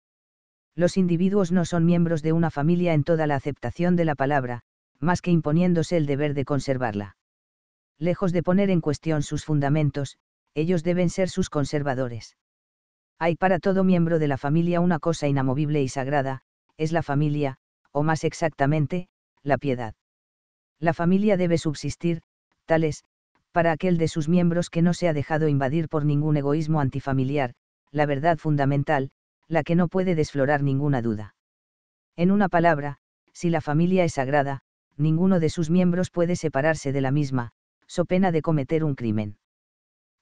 Los individuos no son miembros de una familia en toda la aceptación de la palabra, más que imponiéndose el deber de conservarla. Lejos de poner en cuestión sus fundamentos, ellos deben ser sus conservadores. Hay para todo miembro de la familia una cosa inamovible y sagrada, es la familia, o más exactamente, la piedad. La familia debe subsistir, tales, para aquel de sus miembros que no se ha dejado invadir por ningún egoísmo antifamiliar, la verdad fundamental, la que no puede desflorar ninguna duda. En una palabra, si la familia es sagrada, ninguno de sus miembros puede separarse de la misma, so pena de cometer un crimen.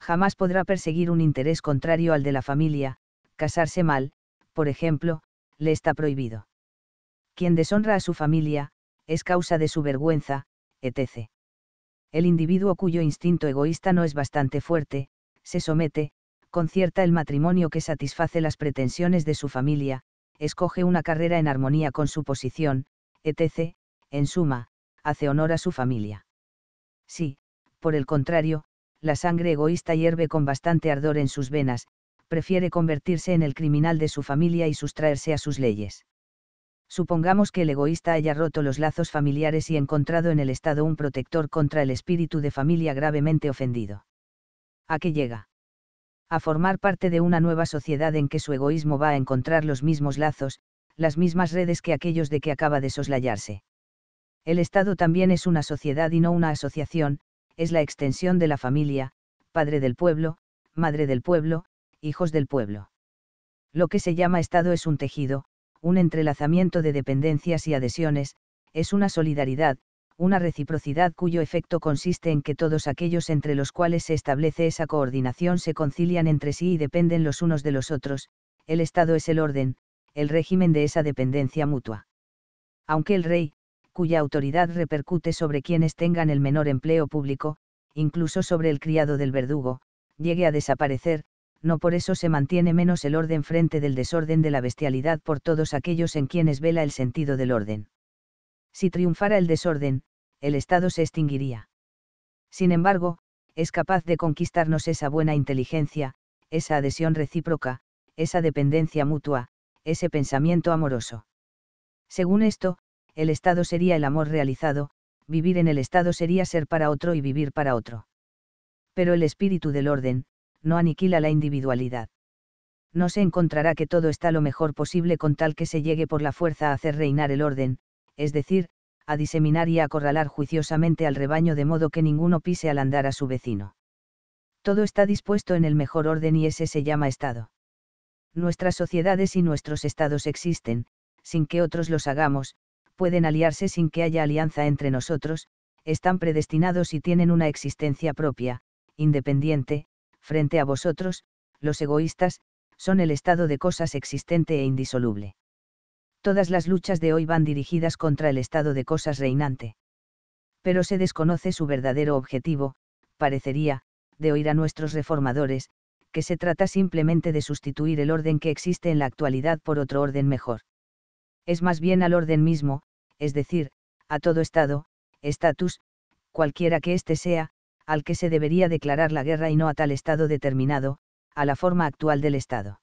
Jamás podrá perseguir un interés contrario al de la familia, casarse mal, por ejemplo, le está prohibido. Quien deshonra a su familia, es causa de su vergüenza, etc. El individuo cuyo instinto egoísta no es bastante fuerte, se somete, concierta el matrimonio que satisface las pretensiones de su familia, escoge una carrera en armonía con su posición, etc., en suma, hace honor a su familia. Sí, por el contrario, la sangre egoísta hierve con bastante ardor en sus venas, prefiere convertirse en el criminal de su familia y sustraerse a sus leyes. Supongamos que el egoísta haya roto los lazos familiares y encontrado en el Estado un protector contra el espíritu de familia gravemente ofendido. ¿A qué llega? A formar parte de una nueva sociedad en que su egoísmo va a encontrar los mismos lazos, las mismas redes que aquellos de que acaba de soslayarse. El Estado también es una sociedad y no una asociación, es la extensión de la familia, padre del pueblo, madre del pueblo, hijos del pueblo. Lo que se llama Estado es un tejido, un entrelazamiento de dependencias y adhesiones, es una solidaridad, una reciprocidad cuyo efecto consiste en que todos aquellos entre los cuales se establece esa coordinación se concilian entre sí y dependen los unos de los otros, el Estado es el orden, el régimen de esa dependencia mutua. Aunque el rey, cuya autoridad repercute sobre quienes tengan el menor empleo público, incluso sobre el criado del verdugo, llegue a desaparecer, no por eso se mantiene menos el orden frente del desorden de la bestialidad por todos aquellos en quienes vela el sentido del orden. Si triunfara el desorden, el Estado se extinguiría. Sin embargo, es capaz de conquistarnos esa buena inteligencia, esa adhesión recíproca, esa dependencia mutua, ese pensamiento amoroso. Según esto, el estado sería el amor realizado, vivir en el estado sería ser para otro y vivir para otro. Pero el espíritu del orden, no aniquila la individualidad. No se encontrará que todo está lo mejor posible con tal que se llegue por la fuerza a hacer reinar el orden, es decir, a diseminar y a acorralar juiciosamente al rebaño de modo que ninguno pise al andar a su vecino. Todo está dispuesto en el mejor orden y ese se llama Estado. Nuestras sociedades y nuestros estados existen, sin que otros los hagamos, pueden aliarse sin que haya alianza entre nosotros, están predestinados y tienen una existencia propia, independiente, frente a vosotros, los egoístas, son el estado de cosas existente e indisoluble. Todas las luchas de hoy van dirigidas contra el estado de cosas reinante. Pero se desconoce su verdadero objetivo, parecería, de oír a nuestros reformadores, que se trata simplemente de sustituir el orden que existe en la actualidad por otro orden mejor es más bien al orden mismo, es decir, a todo Estado, estatus, cualquiera que éste sea, al que se debería declarar la guerra y no a tal Estado determinado, a la forma actual del Estado.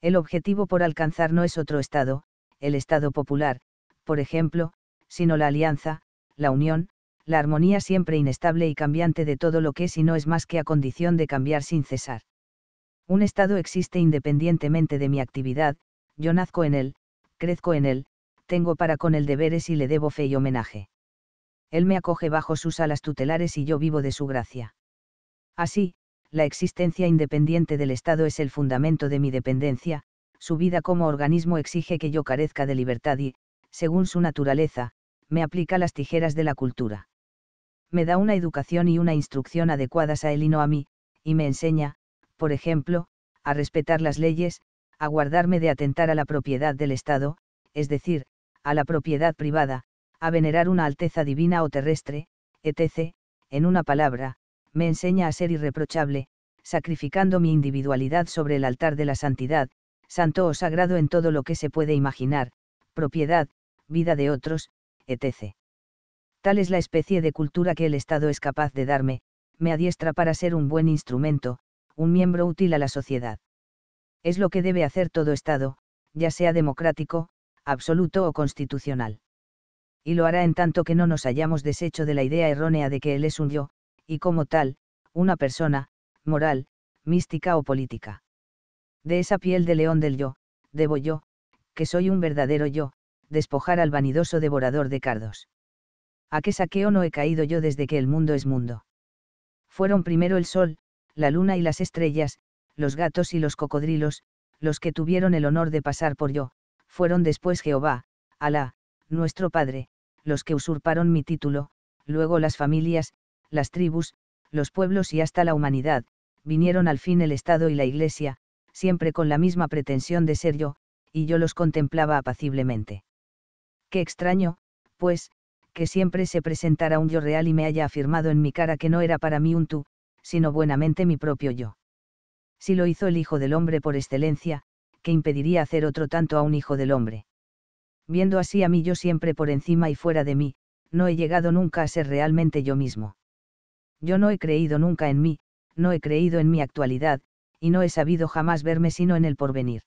El objetivo por alcanzar no es otro Estado, el Estado popular, por ejemplo, sino la alianza, la unión, la armonía siempre inestable y cambiante de todo lo que es y no es más que a condición de cambiar sin cesar. Un Estado existe independientemente de mi actividad, yo nazco en él, crezco en él, tengo para con él deberes y le debo fe y homenaje. Él me acoge bajo sus alas tutelares y yo vivo de su gracia. Así, la existencia independiente del Estado es el fundamento de mi dependencia, su vida como organismo exige que yo carezca de libertad y, según su naturaleza, me aplica las tijeras de la cultura. Me da una educación y una instrucción adecuadas a él y no a mí, y me enseña, por ejemplo, a respetar las leyes, a guardarme de atentar a la propiedad del Estado, es decir, a la propiedad privada, a venerar una alteza divina o terrestre, etc., en una palabra, me enseña a ser irreprochable, sacrificando mi individualidad sobre el altar de la santidad, santo o sagrado en todo lo que se puede imaginar, propiedad, vida de otros, etc. Tal es la especie de cultura que el Estado es capaz de darme, me adiestra para ser un buen instrumento, un miembro útil a la sociedad. Es lo que debe hacer todo Estado, ya sea democrático, absoluto o constitucional. Y lo hará en tanto que no nos hayamos deshecho de la idea errónea de que él es un yo, y como tal, una persona, moral, mística o política. De esa piel de león del yo, debo yo, que soy un verdadero yo, despojar al vanidoso devorador de cardos. ¿A qué saqueo no he caído yo desde que el mundo es mundo? Fueron primero el sol, la luna y las estrellas, los gatos y los cocodrilos, los que tuvieron el honor de pasar por yo, fueron después Jehová, Alá, nuestro Padre, los que usurparon mi título, luego las familias, las tribus, los pueblos y hasta la humanidad, vinieron al fin el Estado y la Iglesia, siempre con la misma pretensión de ser yo, y yo los contemplaba apaciblemente. Qué extraño, pues, que siempre se presentara un yo real y me haya afirmado en mi cara que no era para mí un tú, sino buenamente mi propio yo si lo hizo el Hijo del Hombre por excelencia, ¿qué impediría hacer otro tanto a un Hijo del Hombre. Viendo así a mí yo siempre por encima y fuera de mí, no he llegado nunca a ser realmente yo mismo. Yo no he creído nunca en mí, no he creído en mi actualidad, y no he sabido jamás verme sino en el porvenir.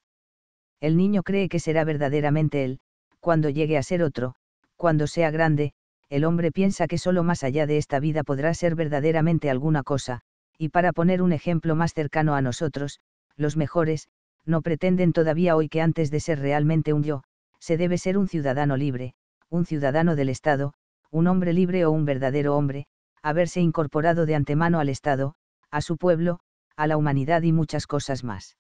El niño cree que será verdaderamente él, cuando llegue a ser otro, cuando sea grande, el hombre piensa que solo más allá de esta vida podrá ser verdaderamente alguna cosa, y para poner un ejemplo más cercano a nosotros, los mejores, no pretenden todavía hoy que antes de ser realmente un yo, se debe ser un ciudadano libre, un ciudadano del Estado, un hombre libre o un verdadero hombre, haberse incorporado de antemano al Estado, a su pueblo, a la humanidad y muchas cosas más.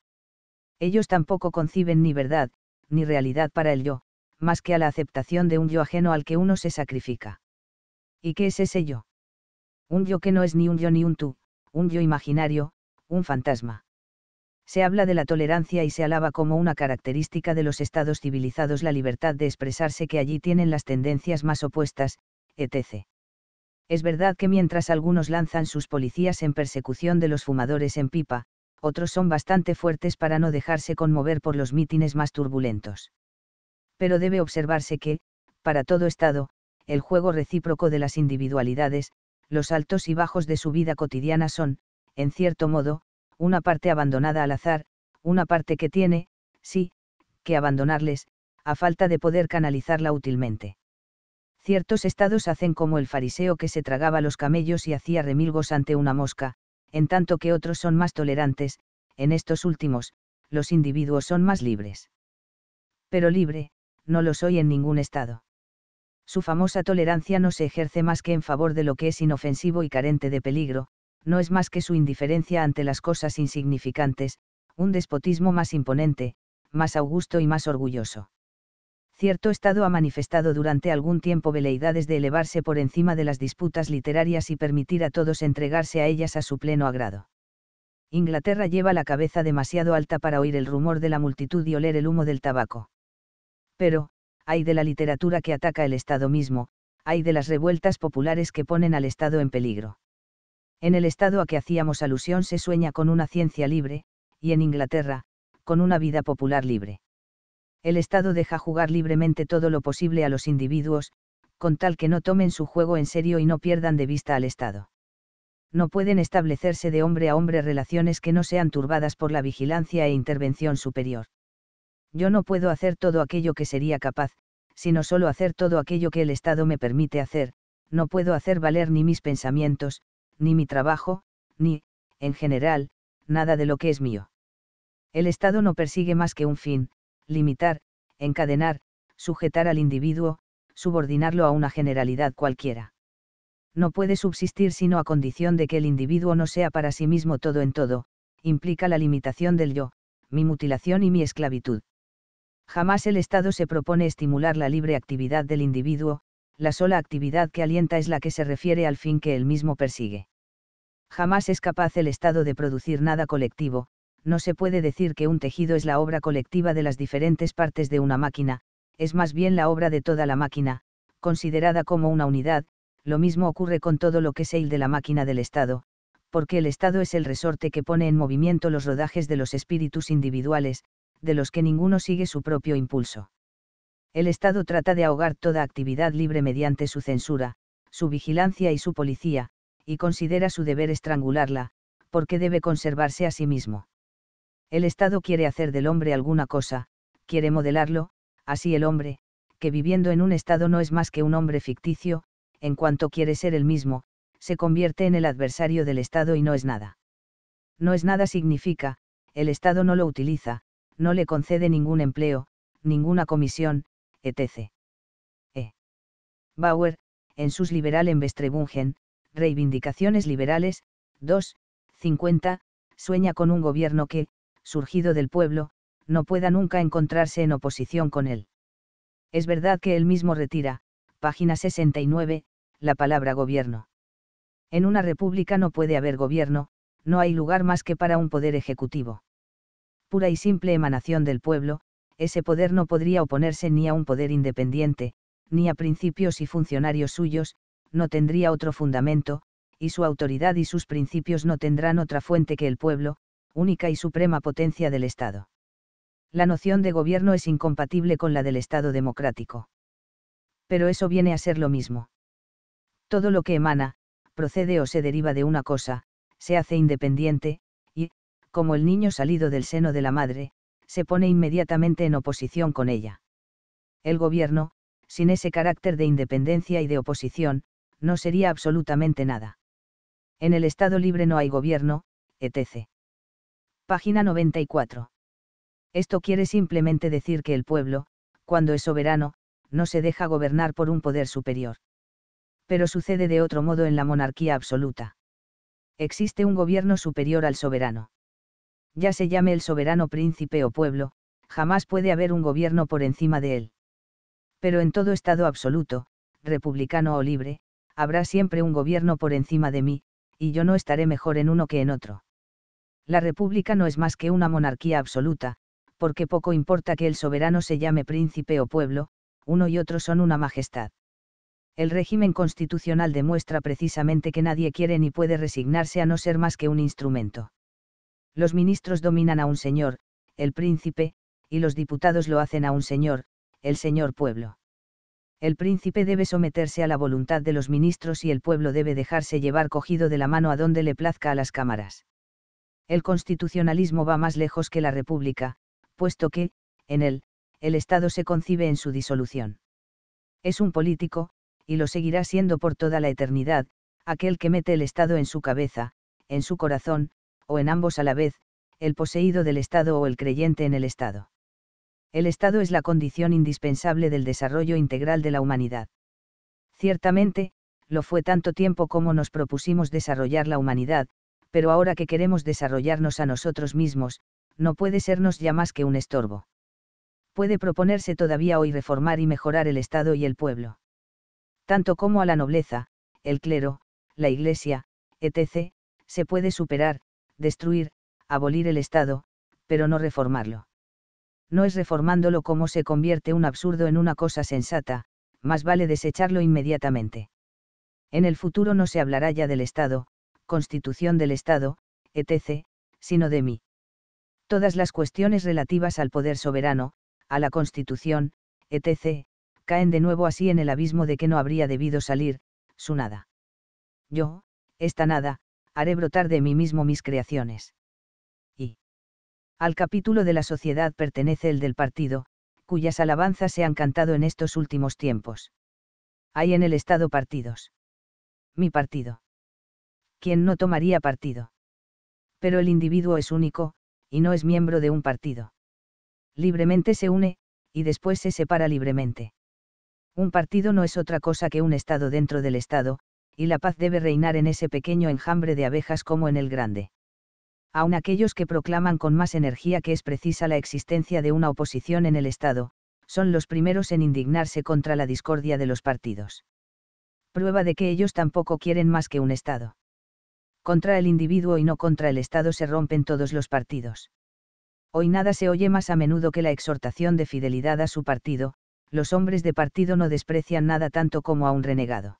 Ellos tampoco conciben ni verdad, ni realidad para el yo, más que a la aceptación de un yo ajeno al que uno se sacrifica. ¿Y qué es ese yo? Un yo que no es ni un yo ni un tú, un yo imaginario, un fantasma. Se habla de la tolerancia y se alaba como una característica de los estados civilizados la libertad de expresarse que allí tienen las tendencias más opuestas, etc. Es verdad que mientras algunos lanzan sus policías en persecución de los fumadores en pipa, otros son bastante fuertes para no dejarse conmover por los mítines más turbulentos. Pero debe observarse que, para todo Estado, el juego recíproco de las individualidades, los altos y bajos de su vida cotidiana son, en cierto modo, una parte abandonada al azar, una parte que tiene, sí, que abandonarles, a falta de poder canalizarla útilmente. Ciertos estados hacen como el fariseo que se tragaba los camellos y hacía remilgos ante una mosca, en tanto que otros son más tolerantes, en estos últimos, los individuos son más libres. Pero libre, no lo soy en ningún estado. Su famosa tolerancia no se ejerce más que en favor de lo que es inofensivo y carente de peligro, no es más que su indiferencia ante las cosas insignificantes, un despotismo más imponente, más augusto y más orgulloso. Cierto Estado ha manifestado durante algún tiempo veleidades de elevarse por encima de las disputas literarias y permitir a todos entregarse a ellas a su pleno agrado. Inglaterra lleva la cabeza demasiado alta para oír el rumor de la multitud y oler el humo del tabaco. Pero, hay de la literatura que ataca el Estado mismo, hay de las revueltas populares que ponen al Estado en peligro. En el Estado a que hacíamos alusión se sueña con una ciencia libre, y en Inglaterra, con una vida popular libre. El Estado deja jugar libremente todo lo posible a los individuos, con tal que no tomen su juego en serio y no pierdan de vista al Estado. No pueden establecerse de hombre a hombre relaciones que no sean turbadas por la vigilancia e intervención superior yo no puedo hacer todo aquello que sería capaz, sino solo hacer todo aquello que el Estado me permite hacer, no puedo hacer valer ni mis pensamientos, ni mi trabajo, ni, en general, nada de lo que es mío. El Estado no persigue más que un fin, limitar, encadenar, sujetar al individuo, subordinarlo a una generalidad cualquiera. No puede subsistir sino a condición de que el individuo no sea para sí mismo todo en todo, implica la limitación del yo, mi mutilación y mi esclavitud. Jamás el Estado se propone estimular la libre actividad del individuo, la sola actividad que alienta es la que se refiere al fin que él mismo persigue. Jamás es capaz el Estado de producir nada colectivo, no se puede decir que un tejido es la obra colectiva de las diferentes partes de una máquina, es más bien la obra de toda la máquina, considerada como una unidad, lo mismo ocurre con todo lo que el de la máquina del Estado, porque el Estado es el resorte que pone en movimiento los rodajes de los espíritus individuales, de los que ninguno sigue su propio impulso. El Estado trata de ahogar toda actividad libre mediante su censura, su vigilancia y su policía, y considera su deber estrangularla, porque debe conservarse a sí mismo. El Estado quiere hacer del hombre alguna cosa, quiere modelarlo, así el hombre, que viviendo en un Estado no es más que un hombre ficticio, en cuanto quiere ser el mismo, se convierte en el adversario del Estado y no es nada. No es nada significa, el Estado no lo utiliza, no le concede ningún empleo, ninguna comisión, etc. E. Bauer, en sus Liberal en Bestrebungen, Reivindicaciones Liberales, 2, 50, sueña con un gobierno que, surgido del pueblo, no pueda nunca encontrarse en oposición con él. Es verdad que él mismo retira, página 69, la palabra gobierno. En una república no puede haber gobierno, no hay lugar más que para un poder ejecutivo pura y simple emanación del pueblo, ese poder no podría oponerse ni a un poder independiente, ni a principios y funcionarios suyos, no tendría otro fundamento, y su autoridad y sus principios no tendrán otra fuente que el pueblo, única y suprema potencia del Estado. La noción de gobierno es incompatible con la del Estado democrático. Pero eso viene a ser lo mismo. Todo lo que emana, procede o se deriva de una cosa, se hace independiente, como el niño salido del seno de la madre, se pone inmediatamente en oposición con ella. El gobierno, sin ese carácter de independencia y de oposición, no sería absolutamente nada. En el Estado libre no hay gobierno, etc. Página 94. Esto quiere simplemente decir que el pueblo, cuando es soberano, no se deja gobernar por un poder superior. Pero sucede de otro modo en la monarquía absoluta. Existe un gobierno superior al soberano ya se llame el soberano príncipe o pueblo, jamás puede haber un gobierno por encima de él. Pero en todo Estado absoluto, republicano o libre, habrá siempre un gobierno por encima de mí, y yo no estaré mejor en uno que en otro. La república no es más que una monarquía absoluta, porque poco importa que el soberano se llame príncipe o pueblo, uno y otro son una majestad. El régimen constitucional demuestra precisamente que nadie quiere ni puede resignarse a no ser más que un instrumento. Los ministros dominan a un señor, el príncipe, y los diputados lo hacen a un señor, el señor pueblo. El príncipe debe someterse a la voluntad de los ministros y el pueblo debe dejarse llevar cogido de la mano a donde le plazca a las cámaras. El constitucionalismo va más lejos que la república, puesto que, en él, el Estado se concibe en su disolución. Es un político, y lo seguirá siendo por toda la eternidad, aquel que mete el Estado en su cabeza, en su corazón, o en ambos a la vez, el poseído del Estado o el creyente en el Estado. El Estado es la condición indispensable del desarrollo integral de la humanidad. Ciertamente, lo fue tanto tiempo como nos propusimos desarrollar la humanidad, pero ahora que queremos desarrollarnos a nosotros mismos, no puede sernos ya más que un estorbo. Puede proponerse todavía hoy reformar y mejorar el Estado y el pueblo. Tanto como a la nobleza, el clero, la Iglesia, etc., se puede superar, destruir, abolir el Estado, pero no reformarlo. No es reformándolo como se convierte un absurdo en una cosa sensata, más vale desecharlo inmediatamente. En el futuro no se hablará ya del Estado, constitución del Estado, etc., sino de mí. Todas las cuestiones relativas al poder soberano, a la constitución, etc., caen de nuevo así en el abismo de que no habría debido salir, su nada. Yo, esta nada, haré brotar de mí mismo mis creaciones. Y. Al capítulo de la sociedad pertenece el del partido, cuyas alabanzas se han cantado en estos últimos tiempos. Hay en el Estado partidos. Mi partido. ¿Quién no tomaría partido? Pero el individuo es único, y no es miembro de un partido. Libremente se une, y después se separa libremente. Un partido no es otra cosa que un Estado dentro del Estado, y la paz debe reinar en ese pequeño enjambre de abejas como en el grande. Aun aquellos que proclaman con más energía que es precisa la existencia de una oposición en el Estado, son los primeros en indignarse contra la discordia de los partidos. Prueba de que ellos tampoco quieren más que un Estado. Contra el individuo y no contra el Estado se rompen todos los partidos. Hoy nada se oye más a menudo que la exhortación de fidelidad a su partido, los hombres de partido no desprecian nada tanto como a un renegado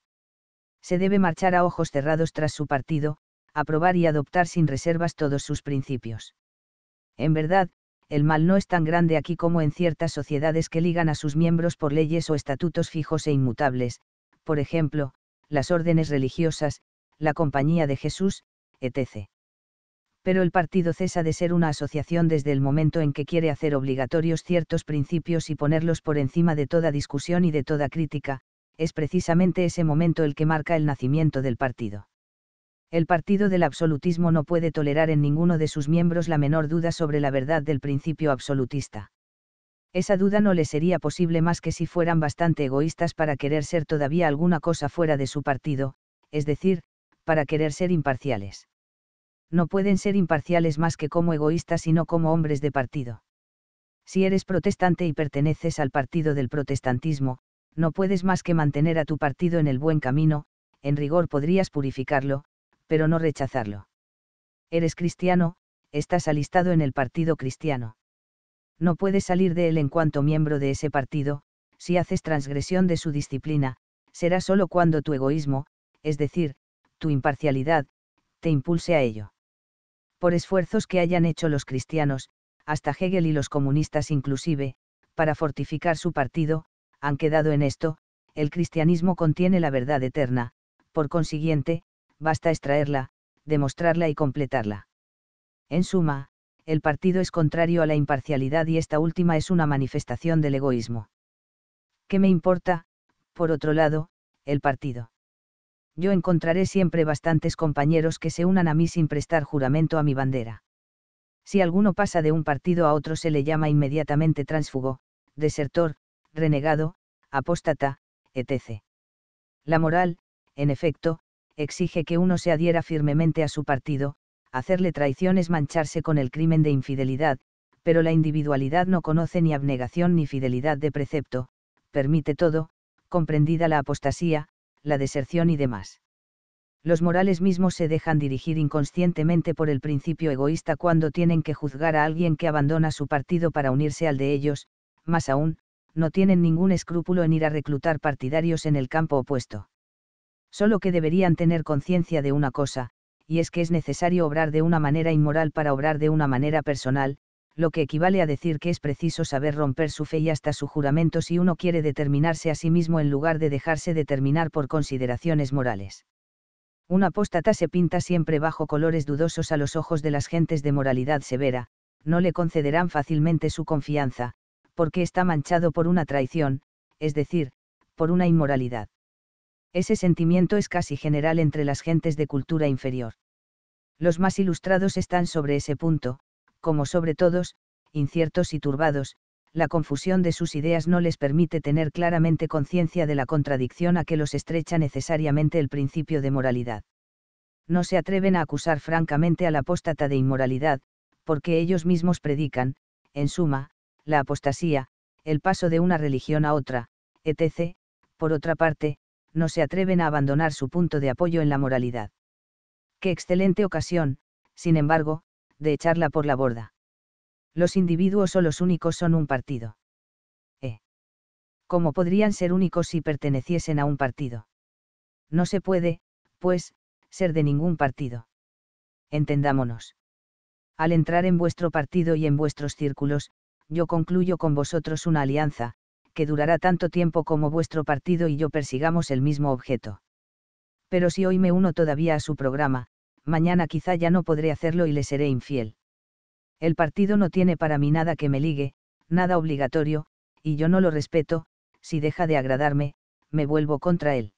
se debe marchar a ojos cerrados tras su partido, aprobar y adoptar sin reservas todos sus principios. En verdad, el mal no es tan grande aquí como en ciertas sociedades que ligan a sus miembros por leyes o estatutos fijos e inmutables, por ejemplo, las órdenes religiosas, la Compañía de Jesús, etc. Pero el partido cesa de ser una asociación desde el momento en que quiere hacer obligatorios ciertos principios y ponerlos por encima de toda discusión y de toda crítica, es precisamente ese momento el que marca el nacimiento del partido. El partido del absolutismo no puede tolerar en ninguno de sus miembros la menor duda sobre la verdad del principio absolutista. Esa duda no le sería posible más que si fueran bastante egoístas para querer ser todavía alguna cosa fuera de su partido, es decir, para querer ser imparciales. No pueden ser imparciales más que como egoístas y no como hombres de partido. Si eres protestante y perteneces al partido del protestantismo, no puedes más que mantener a tu partido en el buen camino, en rigor podrías purificarlo, pero no rechazarlo. Eres cristiano, estás alistado en el Partido Cristiano. No puedes salir de él en cuanto miembro de ese partido, si haces transgresión de su disciplina, será solo cuando tu egoísmo, es decir, tu imparcialidad, te impulse a ello. Por esfuerzos que hayan hecho los cristianos, hasta Hegel y los comunistas inclusive, para fortificar su partido, han quedado en esto, el cristianismo contiene la verdad eterna, por consiguiente, basta extraerla, demostrarla y completarla. En suma, el partido es contrario a la imparcialidad y esta última es una manifestación del egoísmo. ¿Qué me importa, por otro lado, el partido? Yo encontraré siempre bastantes compañeros que se unan a mí sin prestar juramento a mi bandera. Si alguno pasa de un partido a otro se le llama inmediatamente tránsfugo, desertor, renegado, apóstata, etc. La moral, en efecto, exige que uno se adhiera firmemente a su partido, hacerle traición es mancharse con el crimen de infidelidad, pero la individualidad no conoce ni abnegación ni fidelidad de precepto, permite todo, comprendida la apostasía, la deserción y demás. Los morales mismos se dejan dirigir inconscientemente por el principio egoísta cuando tienen que juzgar a alguien que abandona su partido para unirse al de ellos, más aún, no tienen ningún escrúpulo en ir a reclutar partidarios en el campo opuesto. Solo que deberían tener conciencia de una cosa, y es que es necesario obrar de una manera inmoral para obrar de una manera personal, lo que equivale a decir que es preciso saber romper su fe y hasta su juramento si uno quiere determinarse a sí mismo en lugar de dejarse determinar por consideraciones morales. Un apóstata se pinta siempre bajo colores dudosos a los ojos de las gentes de moralidad severa, no le concederán fácilmente su confianza, porque está manchado por una traición, es decir, por una inmoralidad. Ese sentimiento es casi general entre las gentes de cultura inferior. Los más ilustrados están sobre ese punto, como sobre todos, inciertos y turbados, la confusión de sus ideas no les permite tener claramente conciencia de la contradicción a que los estrecha necesariamente el principio de moralidad. No se atreven a acusar francamente al apóstata de inmoralidad, porque ellos mismos predican, en suma, la apostasía, el paso de una religión a otra, etc., por otra parte, no se atreven a abandonar su punto de apoyo en la moralidad. Qué excelente ocasión, sin embargo, de echarla por la borda. Los individuos o los únicos son un partido. ¿Eh? ¿Cómo podrían ser únicos si perteneciesen a un partido? No se puede, pues, ser de ningún partido. Entendámonos. Al entrar en vuestro partido y en vuestros círculos, yo concluyo con vosotros una alianza, que durará tanto tiempo como vuestro partido y yo persigamos el mismo objeto. Pero si hoy me uno todavía a su programa, mañana quizá ya no podré hacerlo y le seré infiel. El partido no tiene para mí nada que me ligue, nada obligatorio, y yo no lo respeto, si deja de agradarme, me vuelvo contra él.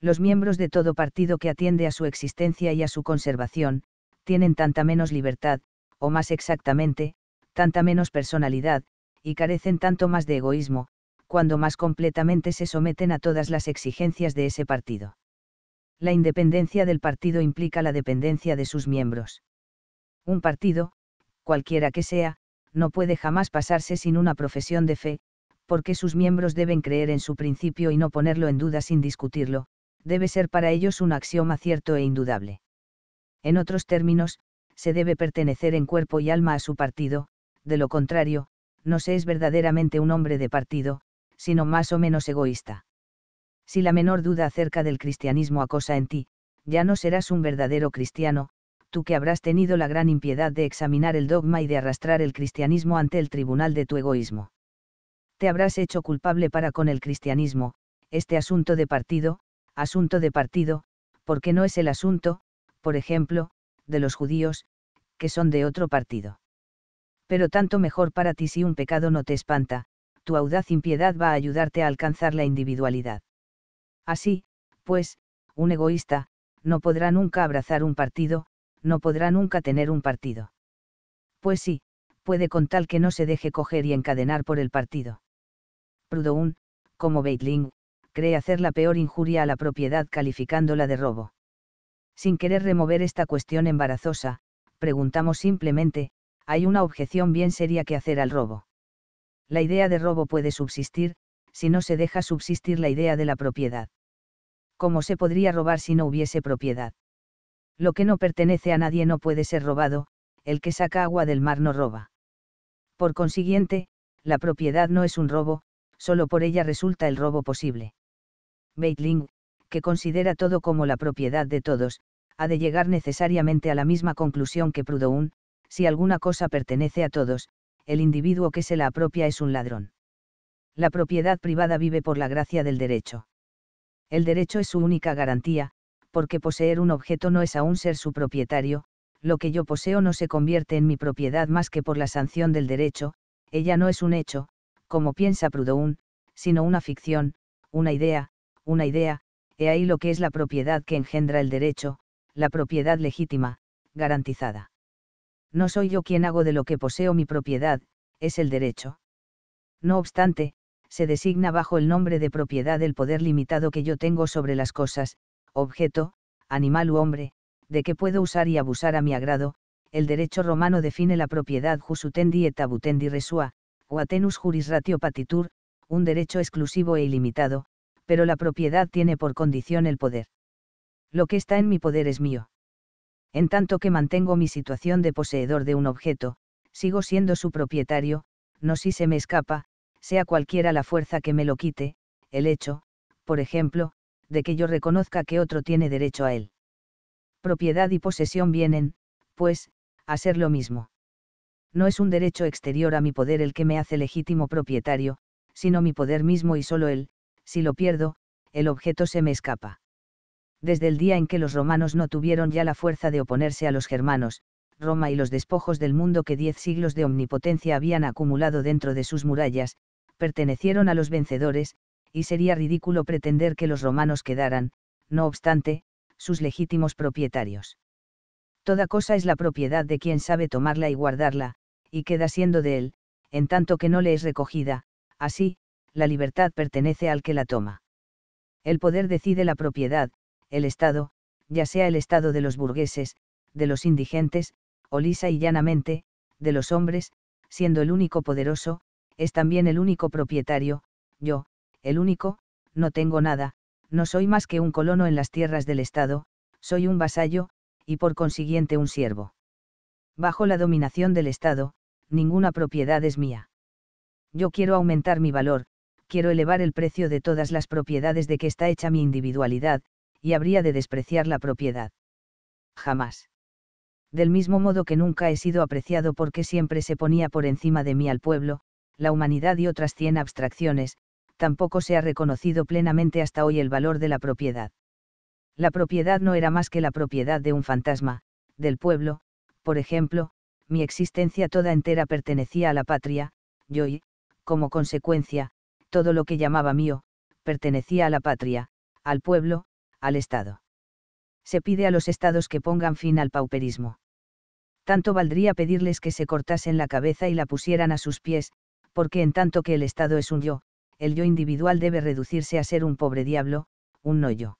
Los miembros de todo partido que atiende a su existencia y a su conservación, tienen tanta menos libertad, o más exactamente, tanta menos personalidad, y carecen tanto más de egoísmo, cuando más completamente se someten a todas las exigencias de ese partido. La independencia del partido implica la dependencia de sus miembros. Un partido, cualquiera que sea, no puede jamás pasarse sin una profesión de fe, porque sus miembros deben creer en su principio y no ponerlo en duda sin discutirlo, debe ser para ellos un axioma cierto e indudable. En otros términos, se debe pertenecer en cuerpo y alma a su partido, de lo contrario, no se es verdaderamente un hombre de partido, sino más o menos egoísta. Si la menor duda acerca del cristianismo acosa en ti, ya no serás un verdadero cristiano, tú que habrás tenido la gran impiedad de examinar el dogma y de arrastrar el cristianismo ante el tribunal de tu egoísmo. Te habrás hecho culpable para con el cristianismo, este asunto de partido, asunto de partido, porque no es el asunto, por ejemplo, de los judíos, que son de otro partido pero tanto mejor para ti si un pecado no te espanta, tu audaz impiedad va a ayudarte a alcanzar la individualidad. Así, pues, un egoísta, no podrá nunca abrazar un partido, no podrá nunca tener un partido. Pues sí, puede con tal que no se deje coger y encadenar por el partido. Proudhon, como Beitling, cree hacer la peor injuria a la propiedad calificándola de robo. Sin querer remover esta cuestión embarazosa, preguntamos simplemente, hay una objeción bien seria que hacer al robo. La idea de robo puede subsistir, si no se deja subsistir la idea de la propiedad. ¿Cómo se podría robar si no hubiese propiedad? Lo que no pertenece a nadie no puede ser robado, el que saca agua del mar no roba. Por consiguiente, la propiedad no es un robo, solo por ella resulta el robo posible. Beitling, que considera todo como la propiedad de todos, ha de llegar necesariamente a la misma conclusión que Proudhon, si alguna cosa pertenece a todos, el individuo que se la apropia es un ladrón. La propiedad privada vive por la gracia del derecho. El derecho es su única garantía, porque poseer un objeto no es aún ser su propietario, lo que yo poseo no se convierte en mi propiedad más que por la sanción del derecho, ella no es un hecho, como piensa Proudhon, sino una ficción, una idea, una idea, he ahí lo que es la propiedad que engendra el derecho, la propiedad legítima, garantizada. No soy yo quien hago de lo que poseo mi propiedad, es el derecho. No obstante, se designa bajo el nombre de propiedad el poder limitado que yo tengo sobre las cosas, objeto, animal u hombre, de que puedo usar y abusar a mi agrado, el derecho romano define la propiedad jus utendi et abutendi resua, atenus juris ratio patitur, un derecho exclusivo e ilimitado, pero la propiedad tiene por condición el poder. Lo que está en mi poder es mío en tanto que mantengo mi situación de poseedor de un objeto, sigo siendo su propietario, no si se me escapa, sea cualquiera la fuerza que me lo quite, el hecho, por ejemplo, de que yo reconozca que otro tiene derecho a él. Propiedad y posesión vienen, pues, a ser lo mismo. No es un derecho exterior a mi poder el que me hace legítimo propietario, sino mi poder mismo y solo él, si lo pierdo, el objeto se me escapa desde el día en que los romanos no tuvieron ya la fuerza de oponerse a los germanos, Roma y los despojos del mundo que diez siglos de omnipotencia habían acumulado dentro de sus murallas, pertenecieron a los vencedores, y sería ridículo pretender que los romanos quedaran, no obstante, sus legítimos propietarios. Toda cosa es la propiedad de quien sabe tomarla y guardarla, y queda siendo de él, en tanto que no le es recogida, así, la libertad pertenece al que la toma. El poder decide la propiedad, el Estado, ya sea el Estado de los burgueses, de los indigentes, o lisa y llanamente, de los hombres, siendo el único poderoso, es también el único propietario, yo, el único, no tengo nada, no soy más que un colono en las tierras del Estado, soy un vasallo, y por consiguiente un siervo. Bajo la dominación del Estado, ninguna propiedad es mía. Yo quiero aumentar mi valor, quiero elevar el precio de todas las propiedades de que está hecha mi individualidad, y habría de despreciar la propiedad. Jamás. Del mismo modo que nunca he sido apreciado porque siempre se ponía por encima de mí al pueblo, la humanidad y otras cien abstracciones, tampoco se ha reconocido plenamente hasta hoy el valor de la propiedad. La propiedad no era más que la propiedad de un fantasma, del pueblo, por ejemplo, mi existencia toda entera pertenecía a la patria, yo y, como consecuencia, todo lo que llamaba mío, pertenecía a la patria, al pueblo, al Estado. Se pide a los Estados que pongan fin al pauperismo. Tanto valdría pedirles que se cortasen la cabeza y la pusieran a sus pies, porque en tanto que el Estado es un yo, el yo individual debe reducirse a ser un pobre diablo, un no yo.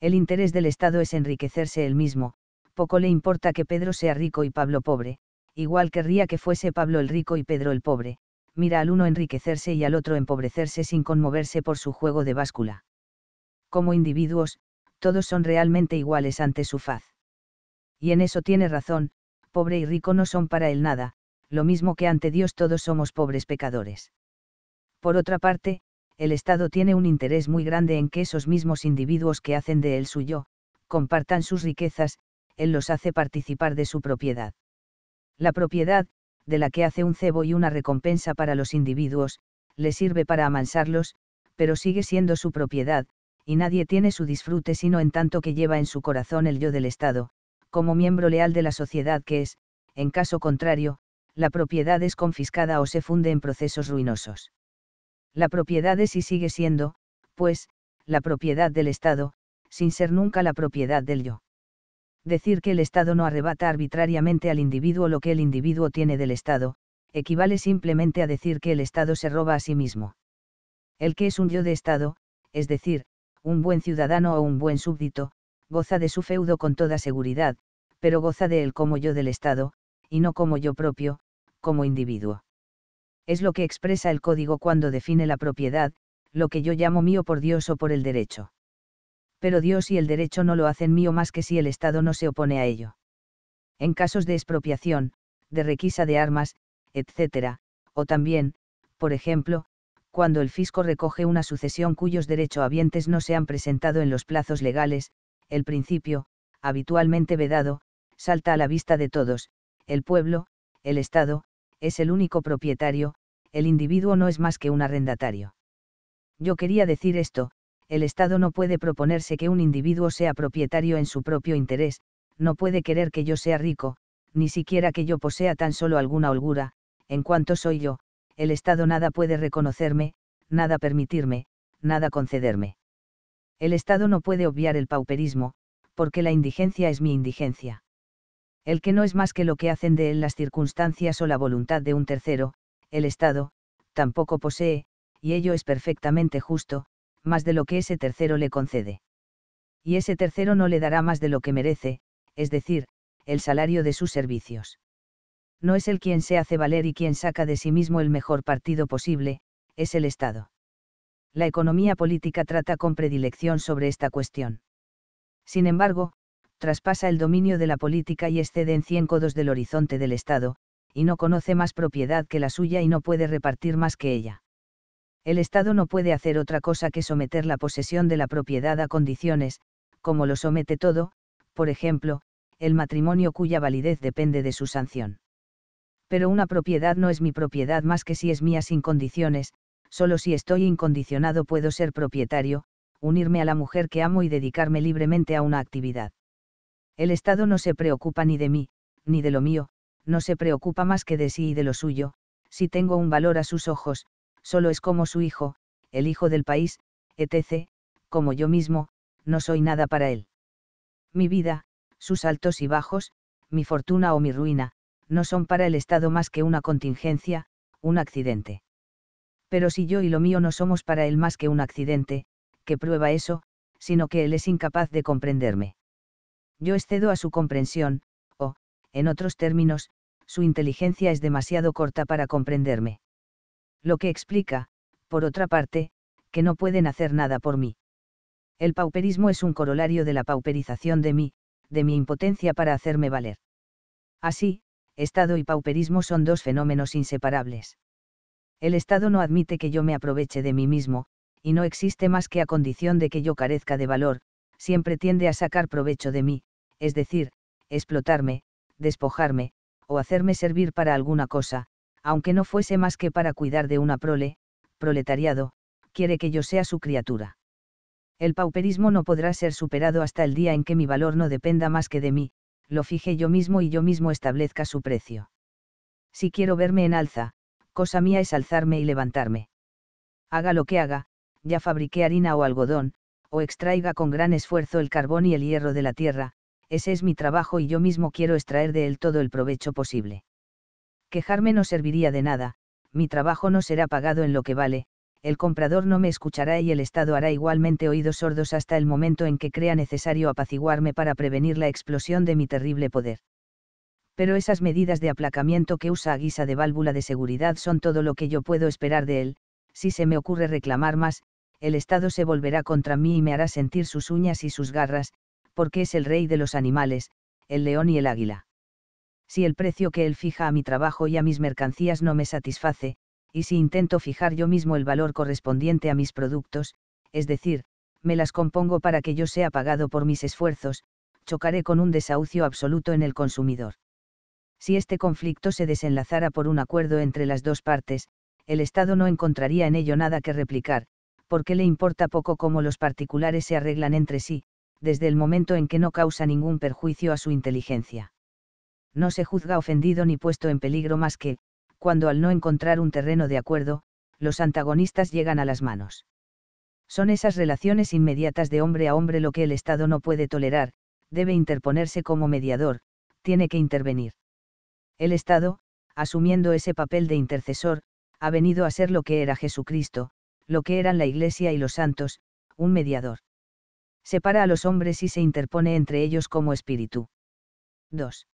El interés del Estado es enriquecerse él mismo, poco le importa que Pedro sea rico y Pablo pobre, igual querría que fuese Pablo el rico y Pedro el pobre, mira al uno enriquecerse y al otro empobrecerse sin conmoverse por su juego de báscula como individuos, todos son realmente iguales ante su faz. Y en eso tiene razón, pobre y rico no son para él nada, lo mismo que ante Dios todos somos pobres pecadores. Por otra parte, el Estado tiene un interés muy grande en que esos mismos individuos que hacen de él suyo, compartan sus riquezas, él los hace participar de su propiedad. La propiedad, de la que hace un cebo y una recompensa para los individuos, le sirve para amansarlos, pero sigue siendo su propiedad, y nadie tiene su disfrute sino en tanto que lleva en su corazón el yo del Estado, como miembro leal de la sociedad que es, en caso contrario, la propiedad es confiscada o se funde en procesos ruinosos. La propiedad es y sigue siendo, pues, la propiedad del Estado, sin ser nunca la propiedad del yo. Decir que el Estado no arrebata arbitrariamente al individuo lo que el individuo tiene del Estado, equivale simplemente a decir que el Estado se roba a sí mismo. El que es un yo de Estado, es decir, un buen ciudadano o un buen súbdito, goza de su feudo con toda seguridad, pero goza de él como yo del Estado, y no como yo propio, como individuo. Es lo que expresa el código cuando define la propiedad, lo que yo llamo mío por Dios o por el derecho. Pero Dios y el derecho no lo hacen mío más que si el Estado no se opone a ello. En casos de expropiación, de requisa de armas, etc., o también, por ejemplo, cuando el fisco recoge una sucesión cuyos derechohabientes no se han presentado en los plazos legales, el principio, habitualmente vedado, salta a la vista de todos, el pueblo, el Estado, es el único propietario, el individuo no es más que un arrendatario. Yo quería decir esto, el Estado no puede proponerse que un individuo sea propietario en su propio interés, no puede querer que yo sea rico, ni siquiera que yo posea tan solo alguna holgura, en cuanto soy yo, el Estado nada puede reconocerme, nada permitirme, nada concederme. El Estado no puede obviar el pauperismo, porque la indigencia es mi indigencia. El que no es más que lo que hacen de él las circunstancias o la voluntad de un tercero, el Estado, tampoco posee, y ello es perfectamente justo, más de lo que ese tercero le concede. Y ese tercero no le dará más de lo que merece, es decir, el salario de sus servicios no es el quien se hace valer y quien saca de sí mismo el mejor partido posible, es el Estado. La economía política trata con predilección sobre esta cuestión. Sin embargo, traspasa el dominio de la política y excede en cien codos del horizonte del Estado, y no conoce más propiedad que la suya y no puede repartir más que ella. El Estado no puede hacer otra cosa que someter la posesión de la propiedad a condiciones, como lo somete todo, por ejemplo, el matrimonio cuya validez depende de su sanción pero una propiedad no es mi propiedad más que si es mía sin condiciones, solo si estoy incondicionado puedo ser propietario, unirme a la mujer que amo y dedicarme libremente a una actividad. El Estado no se preocupa ni de mí, ni de lo mío, no se preocupa más que de sí y de lo suyo, si tengo un valor a sus ojos, solo es como su hijo, el hijo del país, etc., como yo mismo, no soy nada para él. Mi vida, sus altos y bajos, mi fortuna o mi ruina, no son para el Estado más que una contingencia, un accidente. Pero si yo y lo mío no somos para él más que un accidente, ¿qué prueba eso, sino que él es incapaz de comprenderme. Yo excedo a su comprensión, o, en otros términos, su inteligencia es demasiado corta para comprenderme. Lo que explica, por otra parte, que no pueden hacer nada por mí. El pauperismo es un corolario de la pauperización de mí, de mi impotencia para hacerme valer. Así, Estado y pauperismo son dos fenómenos inseparables. El Estado no admite que yo me aproveche de mí mismo, y no existe más que a condición de que yo carezca de valor, siempre tiende a sacar provecho de mí, es decir, explotarme, despojarme, o hacerme servir para alguna cosa, aunque no fuese más que para cuidar de una prole, proletariado, quiere que yo sea su criatura. El pauperismo no podrá ser superado hasta el día en que mi valor no dependa más que de mí, lo fije yo mismo y yo mismo establezca su precio. Si quiero verme en alza, cosa mía es alzarme y levantarme. Haga lo que haga, ya fabrique harina o algodón, o extraiga con gran esfuerzo el carbón y el hierro de la tierra, ese es mi trabajo y yo mismo quiero extraer de él todo el provecho posible. Quejarme no serviría de nada, mi trabajo no será pagado en lo que vale, el comprador no me escuchará y el Estado hará igualmente oídos sordos hasta el momento en que crea necesario apaciguarme para prevenir la explosión de mi terrible poder. Pero esas medidas de aplacamiento que usa a guisa de válvula de seguridad son todo lo que yo puedo esperar de él, si se me ocurre reclamar más, el Estado se volverá contra mí y me hará sentir sus uñas y sus garras, porque es el rey de los animales, el león y el águila. Si el precio que él fija a mi trabajo y a mis mercancías no me satisface, y si intento fijar yo mismo el valor correspondiente a mis productos, es decir, me las compongo para que yo sea pagado por mis esfuerzos, chocaré con un desahucio absoluto en el consumidor. Si este conflicto se desenlazara por un acuerdo entre las dos partes, el Estado no encontraría en ello nada que replicar, porque le importa poco cómo los particulares se arreglan entre sí, desde el momento en que no causa ningún perjuicio a su inteligencia. No se juzga ofendido ni puesto en peligro más que, cuando al no encontrar un terreno de acuerdo, los antagonistas llegan a las manos. Son esas relaciones inmediatas de hombre a hombre lo que el Estado no puede tolerar, debe interponerse como mediador, tiene que intervenir. El Estado, asumiendo ese papel de intercesor, ha venido a ser lo que era Jesucristo, lo que eran la Iglesia y los santos, un mediador. Separa a los hombres y se interpone entre ellos como espíritu. 2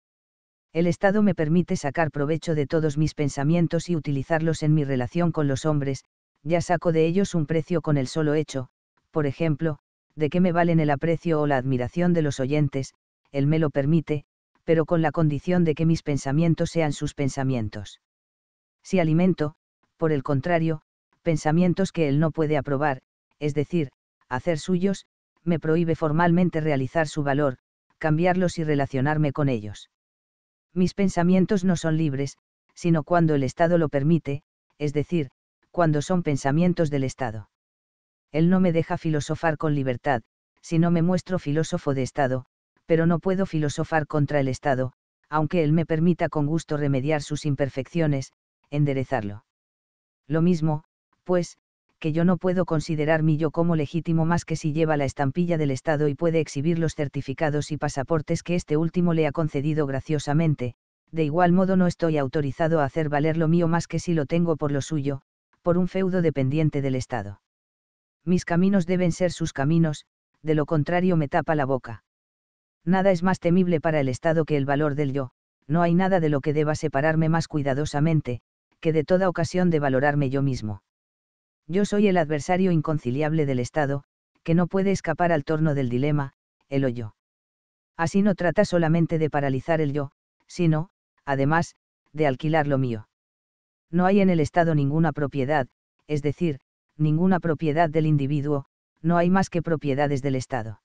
el Estado me permite sacar provecho de todos mis pensamientos y utilizarlos en mi relación con los hombres, ya saco de ellos un precio con el solo hecho, por ejemplo, de que me valen el aprecio o la admiración de los oyentes, él me lo permite, pero con la condición de que mis pensamientos sean sus pensamientos. Si alimento, por el contrario, pensamientos que él no puede aprobar, es decir, hacer suyos, me prohíbe formalmente realizar su valor, cambiarlos y relacionarme con ellos mis pensamientos no son libres, sino cuando el Estado lo permite, es decir, cuando son pensamientos del Estado. Él no me deja filosofar con libertad, si no me muestro filósofo de Estado, pero no puedo filosofar contra el Estado, aunque él me permita con gusto remediar sus imperfecciones, enderezarlo. Lo mismo, pues, que yo no puedo considerar mi yo como legítimo más que si lleva la estampilla del Estado y puede exhibir los certificados y pasaportes que este último le ha concedido graciosamente, de igual modo no estoy autorizado a hacer valer lo mío más que si lo tengo por lo suyo, por un feudo dependiente del Estado. Mis caminos deben ser sus caminos, de lo contrario me tapa la boca. Nada es más temible para el Estado que el valor del yo, no hay nada de lo que deba separarme más cuidadosamente, que de toda ocasión de valorarme yo mismo. Yo soy el adversario inconciliable del Estado, que no puede escapar al torno del dilema, el hoyo. Así no trata solamente de paralizar el yo, sino, además, de alquilar lo mío. No hay en el Estado ninguna propiedad, es decir, ninguna propiedad del individuo, no hay más que propiedades del Estado.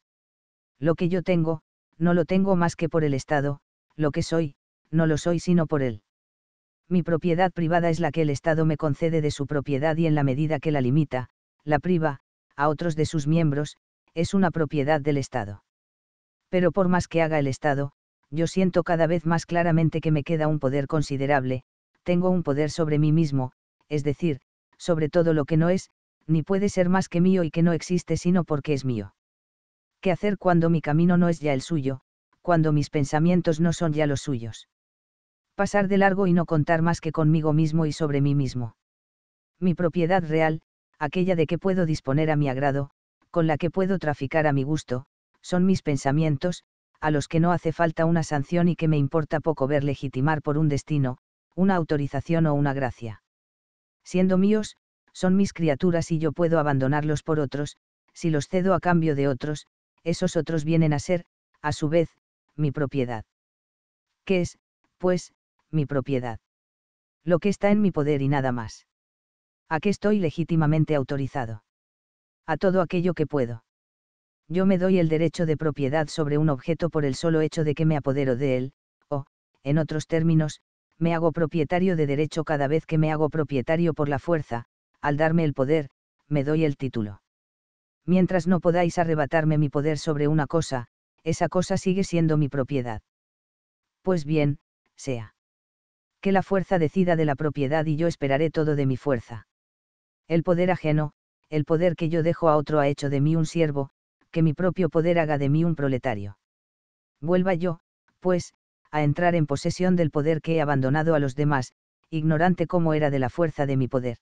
Lo que yo tengo, no lo tengo más que por el Estado, lo que soy, no lo soy sino por él mi propiedad privada es la que el Estado me concede de su propiedad y en la medida que la limita, la priva, a otros de sus miembros, es una propiedad del Estado. Pero por más que haga el Estado, yo siento cada vez más claramente que me queda un poder considerable, tengo un poder sobre mí mismo, es decir, sobre todo lo que no es, ni puede ser más que mío y que no existe sino porque es mío. ¿Qué hacer cuando mi camino no es ya el suyo, cuando mis pensamientos no son ya los suyos? pasar de largo y no contar más que conmigo mismo y sobre mí mismo. Mi propiedad real, aquella de que puedo disponer a mi agrado, con la que puedo traficar a mi gusto, son mis pensamientos, a los que no hace falta una sanción y que me importa poco ver legitimar por un destino, una autorización o una gracia. Siendo míos, son mis criaturas y yo puedo abandonarlos por otros, si los cedo a cambio de otros, esos otros vienen a ser, a su vez, mi propiedad. ¿Qué es, pues, mi propiedad. Lo que está en mi poder y nada más. ¿A qué estoy legítimamente autorizado? A todo aquello que puedo. Yo me doy el derecho de propiedad sobre un objeto por el solo hecho de que me apodero de él, o, en otros términos, me hago propietario de derecho cada vez que me hago propietario por la fuerza, al darme el poder, me doy el título. Mientras no podáis arrebatarme mi poder sobre una cosa, esa cosa sigue siendo mi propiedad. Pues bien, sea la fuerza decida de la propiedad y yo esperaré todo de mi fuerza. El poder ajeno, el poder que yo dejo a otro ha hecho de mí un siervo, que mi propio poder haga de mí un proletario. Vuelva yo, pues, a entrar en posesión del poder que he abandonado a los demás, ignorante como era de la fuerza de mi poder.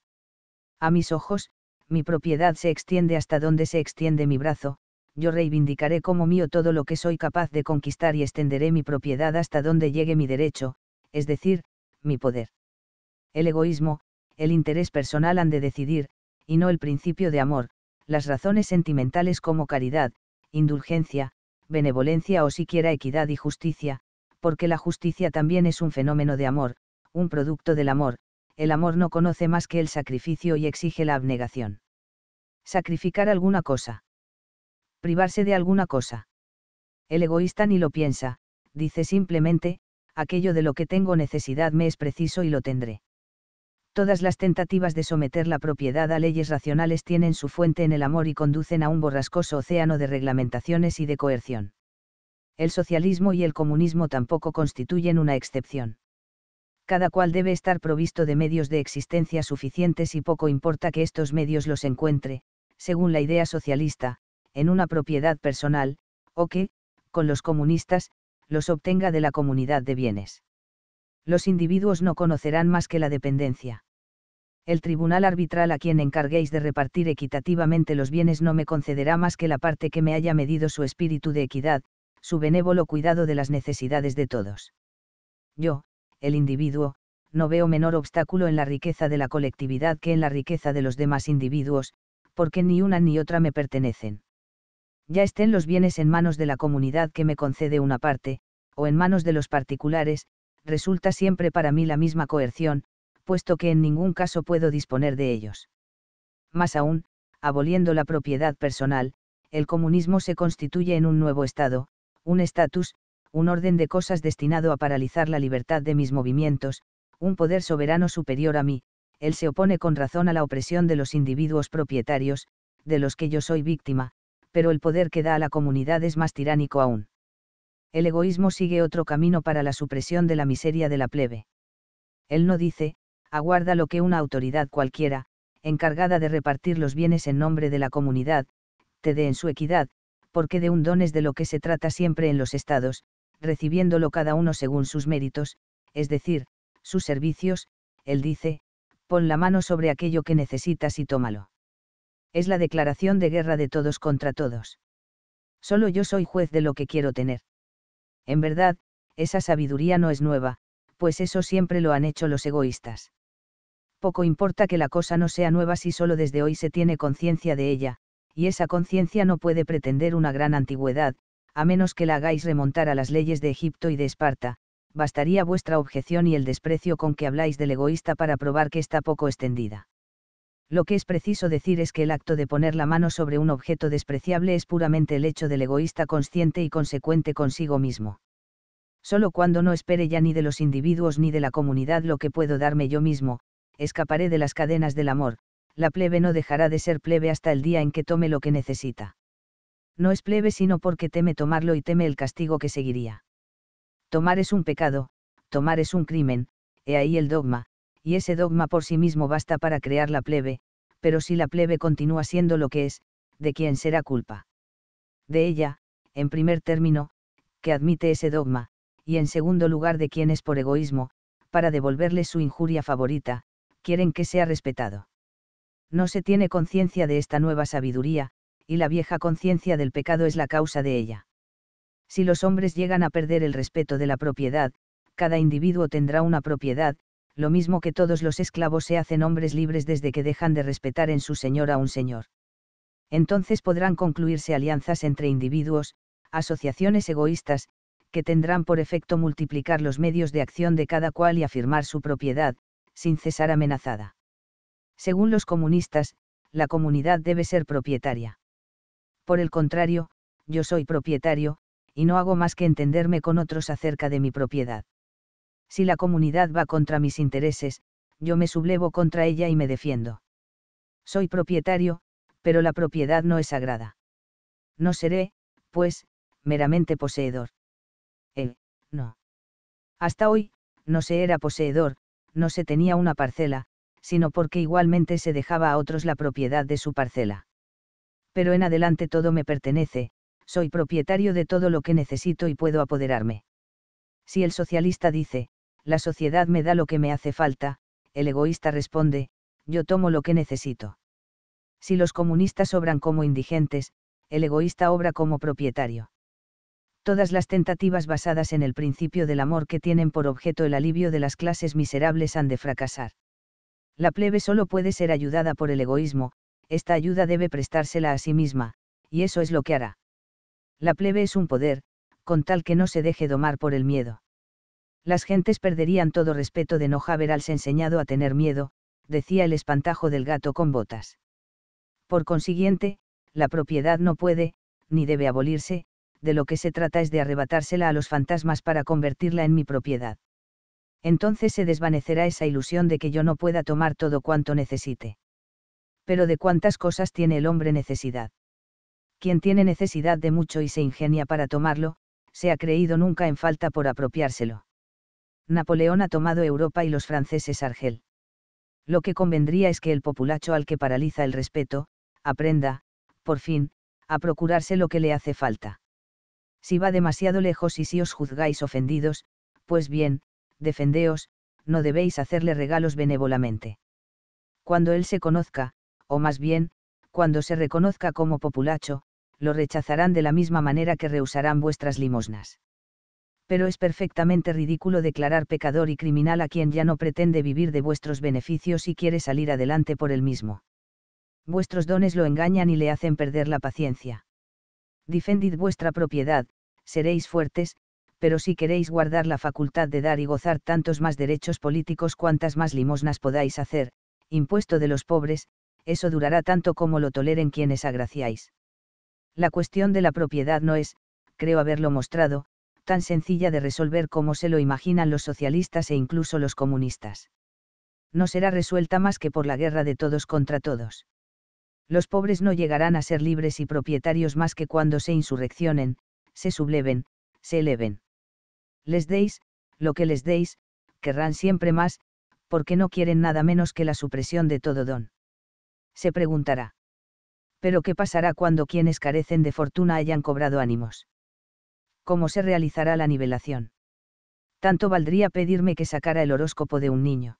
A mis ojos, mi propiedad se extiende hasta donde se extiende mi brazo, yo reivindicaré como mío todo lo que soy capaz de conquistar y extenderé mi propiedad hasta donde llegue mi derecho, es decir, mi poder. El egoísmo, el interés personal han de decidir, y no el principio de amor, las razones sentimentales como caridad, indulgencia, benevolencia o siquiera equidad y justicia, porque la justicia también es un fenómeno de amor, un producto del amor, el amor no conoce más que el sacrificio y exige la abnegación. Sacrificar alguna cosa. Privarse de alguna cosa. El egoísta ni lo piensa, dice simplemente, aquello de lo que tengo necesidad me es preciso y lo tendré. Todas las tentativas de someter la propiedad a leyes racionales tienen su fuente en el amor y conducen a un borrascoso océano de reglamentaciones y de coerción. El socialismo y el comunismo tampoco constituyen una excepción. Cada cual debe estar provisto de medios de existencia suficientes y poco importa que estos medios los encuentre, según la idea socialista, en una propiedad personal, o que, con los comunistas, los obtenga de la comunidad de bienes. Los individuos no conocerán más que la dependencia. El tribunal arbitral a quien encarguéis de repartir equitativamente los bienes no me concederá más que la parte que me haya medido su espíritu de equidad, su benévolo cuidado de las necesidades de todos. Yo, el individuo, no veo menor obstáculo en la riqueza de la colectividad que en la riqueza de los demás individuos, porque ni una ni otra me pertenecen ya estén los bienes en manos de la comunidad que me concede una parte, o en manos de los particulares, resulta siempre para mí la misma coerción, puesto que en ningún caso puedo disponer de ellos. Más aún, aboliendo la propiedad personal, el comunismo se constituye en un nuevo Estado, un estatus, un orden de cosas destinado a paralizar la libertad de mis movimientos, un poder soberano superior a mí, él se opone con razón a la opresión de los individuos propietarios, de los que yo soy víctima, pero el poder que da a la comunidad es más tiránico aún. El egoísmo sigue otro camino para la supresión de la miseria de la plebe. Él no dice, aguarda lo que una autoridad cualquiera, encargada de repartir los bienes en nombre de la comunidad, te dé en su equidad, porque de un don es de lo que se trata siempre en los estados, recibiéndolo cada uno según sus méritos, es decir, sus servicios, él dice, pon la mano sobre aquello que necesitas y tómalo es la declaración de guerra de todos contra todos. Solo yo soy juez de lo que quiero tener. En verdad, esa sabiduría no es nueva, pues eso siempre lo han hecho los egoístas. Poco importa que la cosa no sea nueva si solo desde hoy se tiene conciencia de ella, y esa conciencia no puede pretender una gran antigüedad, a menos que la hagáis remontar a las leyes de Egipto y de Esparta, bastaría vuestra objeción y el desprecio con que habláis del egoísta para probar que está poco extendida. Lo que es preciso decir es que el acto de poner la mano sobre un objeto despreciable es puramente el hecho del egoísta consciente y consecuente consigo mismo. Solo cuando no espere ya ni de los individuos ni de la comunidad lo que puedo darme yo mismo, escaparé de las cadenas del amor, la plebe no dejará de ser plebe hasta el día en que tome lo que necesita. No es plebe sino porque teme tomarlo y teme el castigo que seguiría. Tomar es un pecado, tomar es un crimen, he ahí el dogma, y ese dogma por sí mismo basta para crear la plebe, pero si la plebe continúa siendo lo que es, ¿de quién será culpa? De ella, en primer término, que admite ese dogma, y en segundo lugar de quienes por egoísmo, para devolverle su injuria favorita, quieren que sea respetado. No se tiene conciencia de esta nueva sabiduría, y la vieja conciencia del pecado es la causa de ella. Si los hombres llegan a perder el respeto de la propiedad, cada individuo tendrá una propiedad, lo mismo que todos los esclavos se hacen hombres libres desde que dejan de respetar en su señor a un señor. Entonces podrán concluirse alianzas entre individuos, asociaciones egoístas, que tendrán por efecto multiplicar los medios de acción de cada cual y afirmar su propiedad, sin cesar amenazada. Según los comunistas, la comunidad debe ser propietaria. Por el contrario, yo soy propietario, y no hago más que entenderme con otros acerca de mi propiedad. Si la comunidad va contra mis intereses, yo me sublevo contra ella y me defiendo. Soy propietario, pero la propiedad no es sagrada. No seré, pues, meramente poseedor. Eh, no. Hasta hoy, no se era poseedor, no se tenía una parcela, sino porque igualmente se dejaba a otros la propiedad de su parcela. Pero en adelante todo me pertenece, soy propietario de todo lo que necesito y puedo apoderarme. Si el socialista dice, la sociedad me da lo que me hace falta, el egoísta responde, yo tomo lo que necesito. Si los comunistas obran como indigentes, el egoísta obra como propietario. Todas las tentativas basadas en el principio del amor que tienen por objeto el alivio de las clases miserables han de fracasar. La plebe solo puede ser ayudada por el egoísmo, esta ayuda debe prestársela a sí misma, y eso es lo que hará. La plebe es un poder, con tal que no se deje domar por el miedo. Las gentes perderían todo respeto de no haberles enseñado a tener miedo, decía el espantajo del gato con botas. Por consiguiente, la propiedad no puede, ni debe abolirse, de lo que se trata es de arrebatársela a los fantasmas para convertirla en mi propiedad. Entonces se desvanecerá esa ilusión de que yo no pueda tomar todo cuanto necesite. Pero de cuántas cosas tiene el hombre necesidad. Quien tiene necesidad de mucho y se ingenia para tomarlo, se ha creído nunca en falta por apropiárselo. Napoleón ha tomado Europa y los franceses Argel. Lo que convendría es que el populacho al que paraliza el respeto, aprenda, por fin, a procurarse lo que le hace falta. Si va demasiado lejos y si os juzgáis ofendidos, pues bien, defendeos, no debéis hacerle regalos benévolamente. Cuando él se conozca, o más bien, cuando se reconozca como populacho, lo rechazarán de la misma manera que rehusarán vuestras limosnas pero es perfectamente ridículo declarar pecador y criminal a quien ya no pretende vivir de vuestros beneficios y quiere salir adelante por él mismo. Vuestros dones lo engañan y le hacen perder la paciencia. Defendid vuestra propiedad, seréis fuertes, pero si queréis guardar la facultad de dar y gozar tantos más derechos políticos cuantas más limosnas podáis hacer, impuesto de los pobres, eso durará tanto como lo toleren quienes agraciáis. La cuestión de la propiedad no es, creo haberlo mostrado, tan sencilla de resolver como se lo imaginan los socialistas e incluso los comunistas. No será resuelta más que por la guerra de todos contra todos. Los pobres no llegarán a ser libres y propietarios más que cuando se insurreccionen, se subleven, se eleven. Les deis, lo que les deis, querrán siempre más, porque no quieren nada menos que la supresión de todo don. Se preguntará. ¿Pero qué pasará cuando quienes carecen de fortuna hayan cobrado ánimos? cómo se realizará la nivelación. Tanto valdría pedirme que sacara el horóscopo de un niño.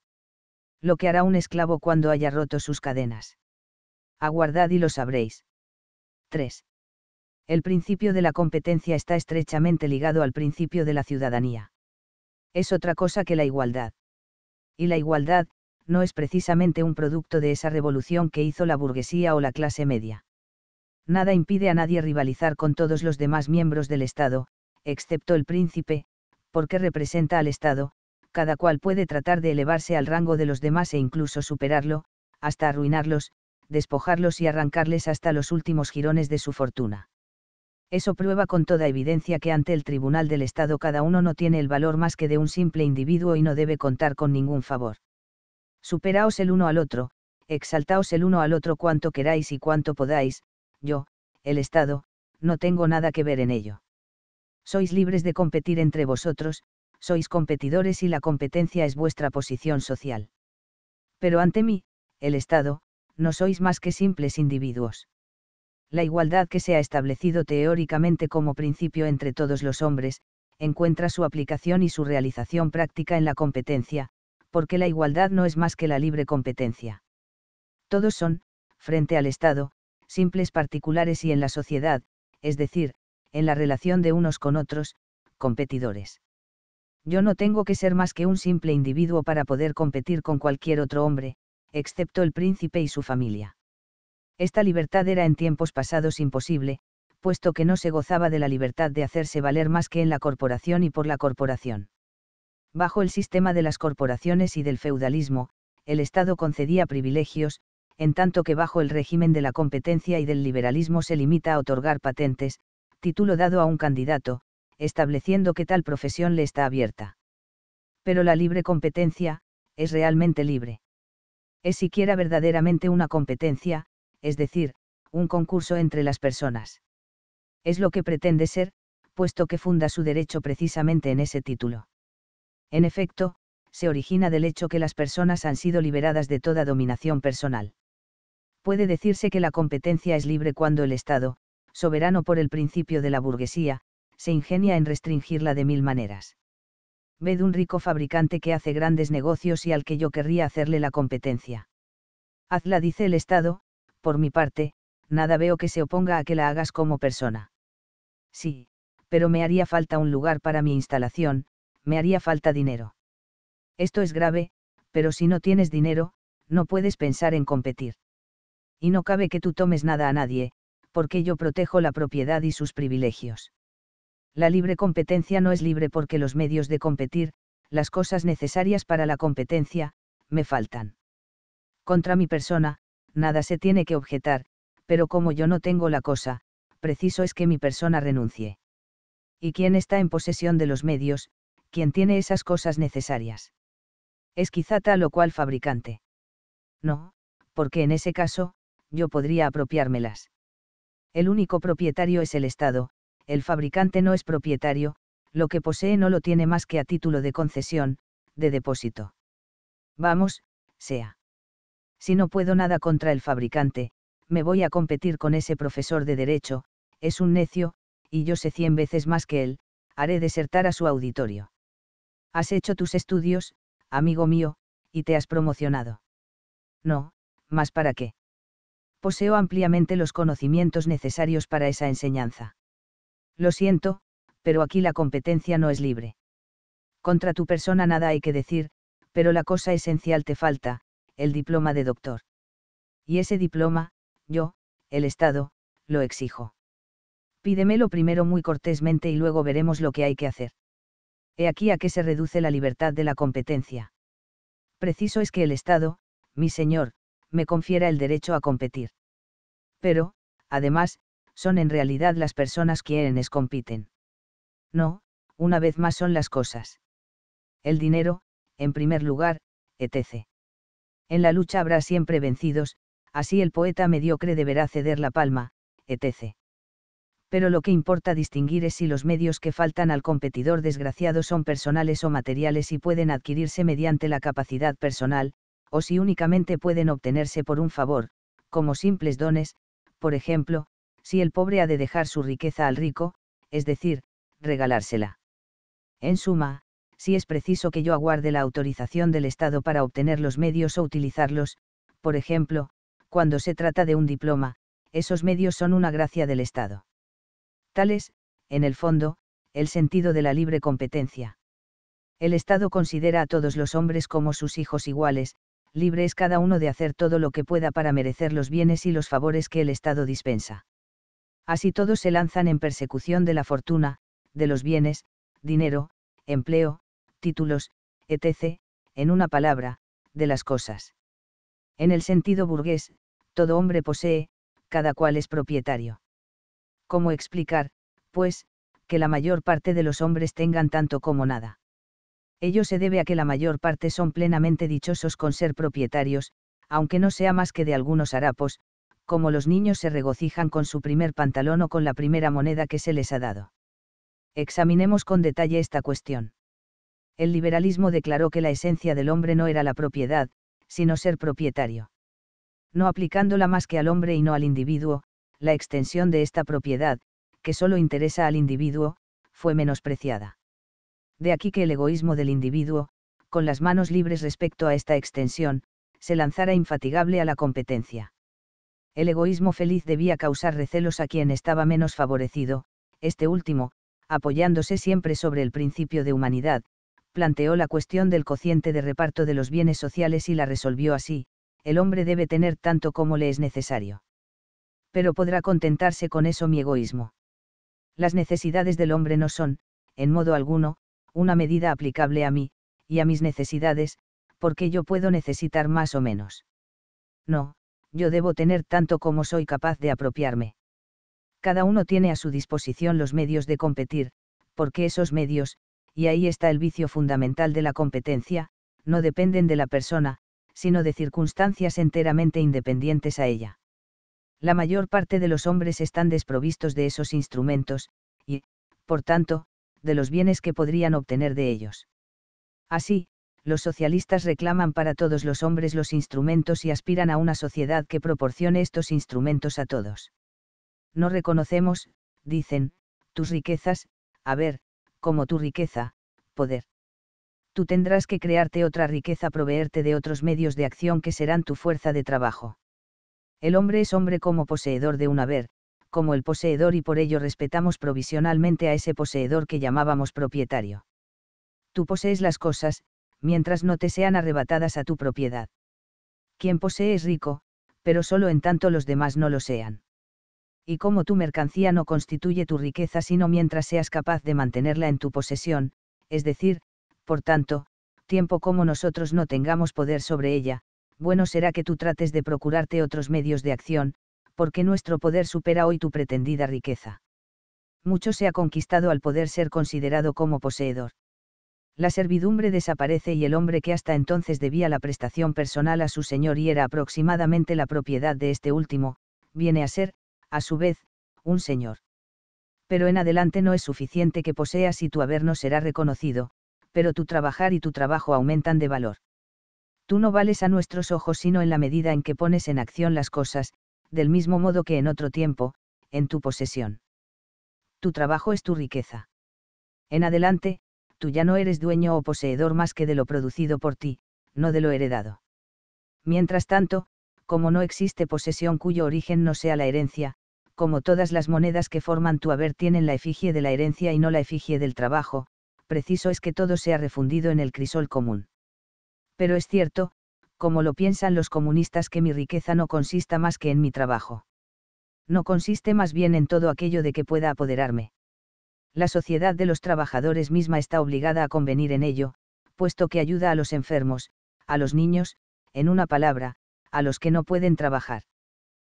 Lo que hará un esclavo cuando haya roto sus cadenas. Aguardad y lo sabréis. 3. El principio de la competencia está estrechamente ligado al principio de la ciudadanía. Es otra cosa que la igualdad. Y la igualdad, no es precisamente un producto de esa revolución que hizo la burguesía o la clase media. Nada impide a nadie rivalizar con todos los demás miembros del Estado, excepto el príncipe, porque representa al Estado, cada cual puede tratar de elevarse al rango de los demás e incluso superarlo, hasta arruinarlos, despojarlos y arrancarles hasta los últimos jirones de su fortuna. Eso prueba con toda evidencia que ante el Tribunal del Estado cada uno no tiene el valor más que de un simple individuo y no debe contar con ningún favor. Superaos el uno al otro, exaltaos el uno al otro cuanto queráis y cuanto podáis, yo, el Estado, no tengo nada que ver en ello sois libres de competir entre vosotros, sois competidores y la competencia es vuestra posición social. Pero ante mí, el Estado, no sois más que simples individuos. La igualdad que se ha establecido teóricamente como principio entre todos los hombres, encuentra su aplicación y su realización práctica en la competencia, porque la igualdad no es más que la libre competencia. Todos son, frente al Estado, simples particulares y en la sociedad, es decir, en la relación de unos con otros, competidores. Yo no tengo que ser más que un simple individuo para poder competir con cualquier otro hombre, excepto el príncipe y su familia. Esta libertad era en tiempos pasados imposible, puesto que no se gozaba de la libertad de hacerse valer más que en la corporación y por la corporación. Bajo el sistema de las corporaciones y del feudalismo, el Estado concedía privilegios, en tanto que bajo el régimen de la competencia y del liberalismo se limita a otorgar patentes, título dado a un candidato, estableciendo que tal profesión le está abierta. Pero la libre competencia, es realmente libre. Es siquiera verdaderamente una competencia, es decir, un concurso entre las personas. Es lo que pretende ser, puesto que funda su derecho precisamente en ese título. En efecto, se origina del hecho que las personas han sido liberadas de toda dominación personal. Puede decirse que la competencia es libre cuando el Estado, soberano por el principio de la burguesía, se ingenia en restringirla de mil maneras. Ved un rico fabricante que hace grandes negocios y al que yo querría hacerle la competencia. Hazla, dice el Estado, por mi parte, nada veo que se oponga a que la hagas como persona. Sí, pero me haría falta un lugar para mi instalación, me haría falta dinero. Esto es grave, pero si no tienes dinero, no puedes pensar en competir. Y no cabe que tú tomes nada a nadie, porque yo protejo la propiedad y sus privilegios. La libre competencia no es libre porque los medios de competir, las cosas necesarias para la competencia, me faltan. Contra mi persona, nada se tiene que objetar, pero como yo no tengo la cosa, preciso es que mi persona renuncie. ¿Y quién está en posesión de los medios, quién tiene esas cosas necesarias? Es quizá tal o cual fabricante. No, porque en ese caso, yo podría apropiármelas el único propietario es el Estado, el fabricante no es propietario, lo que posee no lo tiene más que a título de concesión, de depósito. Vamos, sea. Si no puedo nada contra el fabricante, me voy a competir con ese profesor de derecho, es un necio, y yo sé cien veces más que él, haré desertar a su auditorio. Has hecho tus estudios, amigo mío, y te has promocionado. No, más para qué poseo ampliamente los conocimientos necesarios para esa enseñanza. Lo siento, pero aquí la competencia no es libre. Contra tu persona nada hay que decir, pero la cosa esencial te falta, el diploma de doctor. Y ese diploma, yo, el Estado, lo exijo. Pídemelo primero muy cortésmente y luego veremos lo que hay que hacer. He aquí a qué se reduce la libertad de la competencia. Preciso es que el Estado, mi señor, me confiera el derecho a competir. Pero, además, son en realidad las personas quienes compiten. No, una vez más son las cosas. El dinero, en primer lugar, etc. En la lucha habrá siempre vencidos, así el poeta mediocre deberá ceder la palma, etc. Pero lo que importa distinguir es si los medios que faltan al competidor desgraciado son personales o materiales y pueden adquirirse mediante la capacidad personal, o si únicamente pueden obtenerse por un favor, como simples dones, por ejemplo, si el pobre ha de dejar su riqueza al rico, es decir, regalársela. En suma, si es preciso que yo aguarde la autorización del Estado para obtener los medios o utilizarlos, por ejemplo, cuando se trata de un diploma, esos medios son una gracia del Estado. Tales, en el fondo, el sentido de la libre competencia. El Estado considera a todos los hombres como sus hijos iguales, libre es cada uno de hacer todo lo que pueda para merecer los bienes y los favores que el Estado dispensa. Así todos se lanzan en persecución de la fortuna, de los bienes, dinero, empleo, títulos, etc., en una palabra, de las cosas. En el sentido burgués, todo hombre posee, cada cual es propietario. ¿Cómo explicar, pues, que la mayor parte de los hombres tengan tanto como nada? Ello se debe a que la mayor parte son plenamente dichosos con ser propietarios, aunque no sea más que de algunos harapos, como los niños se regocijan con su primer pantalón o con la primera moneda que se les ha dado. Examinemos con detalle esta cuestión. El liberalismo declaró que la esencia del hombre no era la propiedad, sino ser propietario. No aplicándola más que al hombre y no al individuo, la extensión de esta propiedad, que solo interesa al individuo, fue menospreciada. De aquí que el egoísmo del individuo, con las manos libres respecto a esta extensión, se lanzara infatigable a la competencia. El egoísmo feliz debía causar recelos a quien estaba menos favorecido, este último, apoyándose siempre sobre el principio de humanidad, planteó la cuestión del cociente de reparto de los bienes sociales y la resolvió así, el hombre debe tener tanto como le es necesario. Pero podrá contentarse con eso mi egoísmo. Las necesidades del hombre no son, en modo alguno, una medida aplicable a mí, y a mis necesidades, porque yo puedo necesitar más o menos. No, yo debo tener tanto como soy capaz de apropiarme. Cada uno tiene a su disposición los medios de competir, porque esos medios, y ahí está el vicio fundamental de la competencia, no dependen de la persona, sino de circunstancias enteramente independientes a ella. La mayor parte de los hombres están desprovistos de esos instrumentos, y, por tanto, de los bienes que podrían obtener de ellos. Así, los socialistas reclaman para todos los hombres los instrumentos y aspiran a una sociedad que proporcione estos instrumentos a todos. No reconocemos, dicen, tus riquezas, a ver, como tu riqueza, poder. Tú tendrás que crearte otra riqueza, proveerte de otros medios de acción que serán tu fuerza de trabajo. El hombre es hombre como poseedor de un haber, como el poseedor y por ello respetamos provisionalmente a ese poseedor que llamábamos propietario. Tú posees las cosas, mientras no te sean arrebatadas a tu propiedad. Quien posee es rico, pero solo en tanto los demás no lo sean. Y como tu mercancía no constituye tu riqueza sino mientras seas capaz de mantenerla en tu posesión, es decir, por tanto, tiempo como nosotros no tengamos poder sobre ella, bueno será que tú trates de procurarte otros medios de acción, porque nuestro poder supera hoy tu pretendida riqueza. Mucho se ha conquistado al poder ser considerado como poseedor. La servidumbre desaparece y el hombre que hasta entonces debía la prestación personal a su señor y era aproximadamente la propiedad de este último, viene a ser, a su vez, un señor. Pero en adelante no es suficiente que poseas y tu haber no será reconocido, pero tu trabajar y tu trabajo aumentan de valor. Tú no vales a nuestros ojos sino en la medida en que pones en acción las cosas, del mismo modo que en otro tiempo, en tu posesión. Tu trabajo es tu riqueza. En adelante, tú ya no eres dueño o poseedor más que de lo producido por ti, no de lo heredado. Mientras tanto, como no existe posesión cuyo origen no sea la herencia, como todas las monedas que forman tu haber tienen la efigie de la herencia y no la efigie del trabajo, preciso es que todo sea refundido en el crisol común. Pero es cierto, como lo piensan los comunistas que mi riqueza no consista más que en mi trabajo. No consiste más bien en todo aquello de que pueda apoderarme. La sociedad de los trabajadores misma está obligada a convenir en ello, puesto que ayuda a los enfermos, a los niños, en una palabra, a los que no pueden trabajar.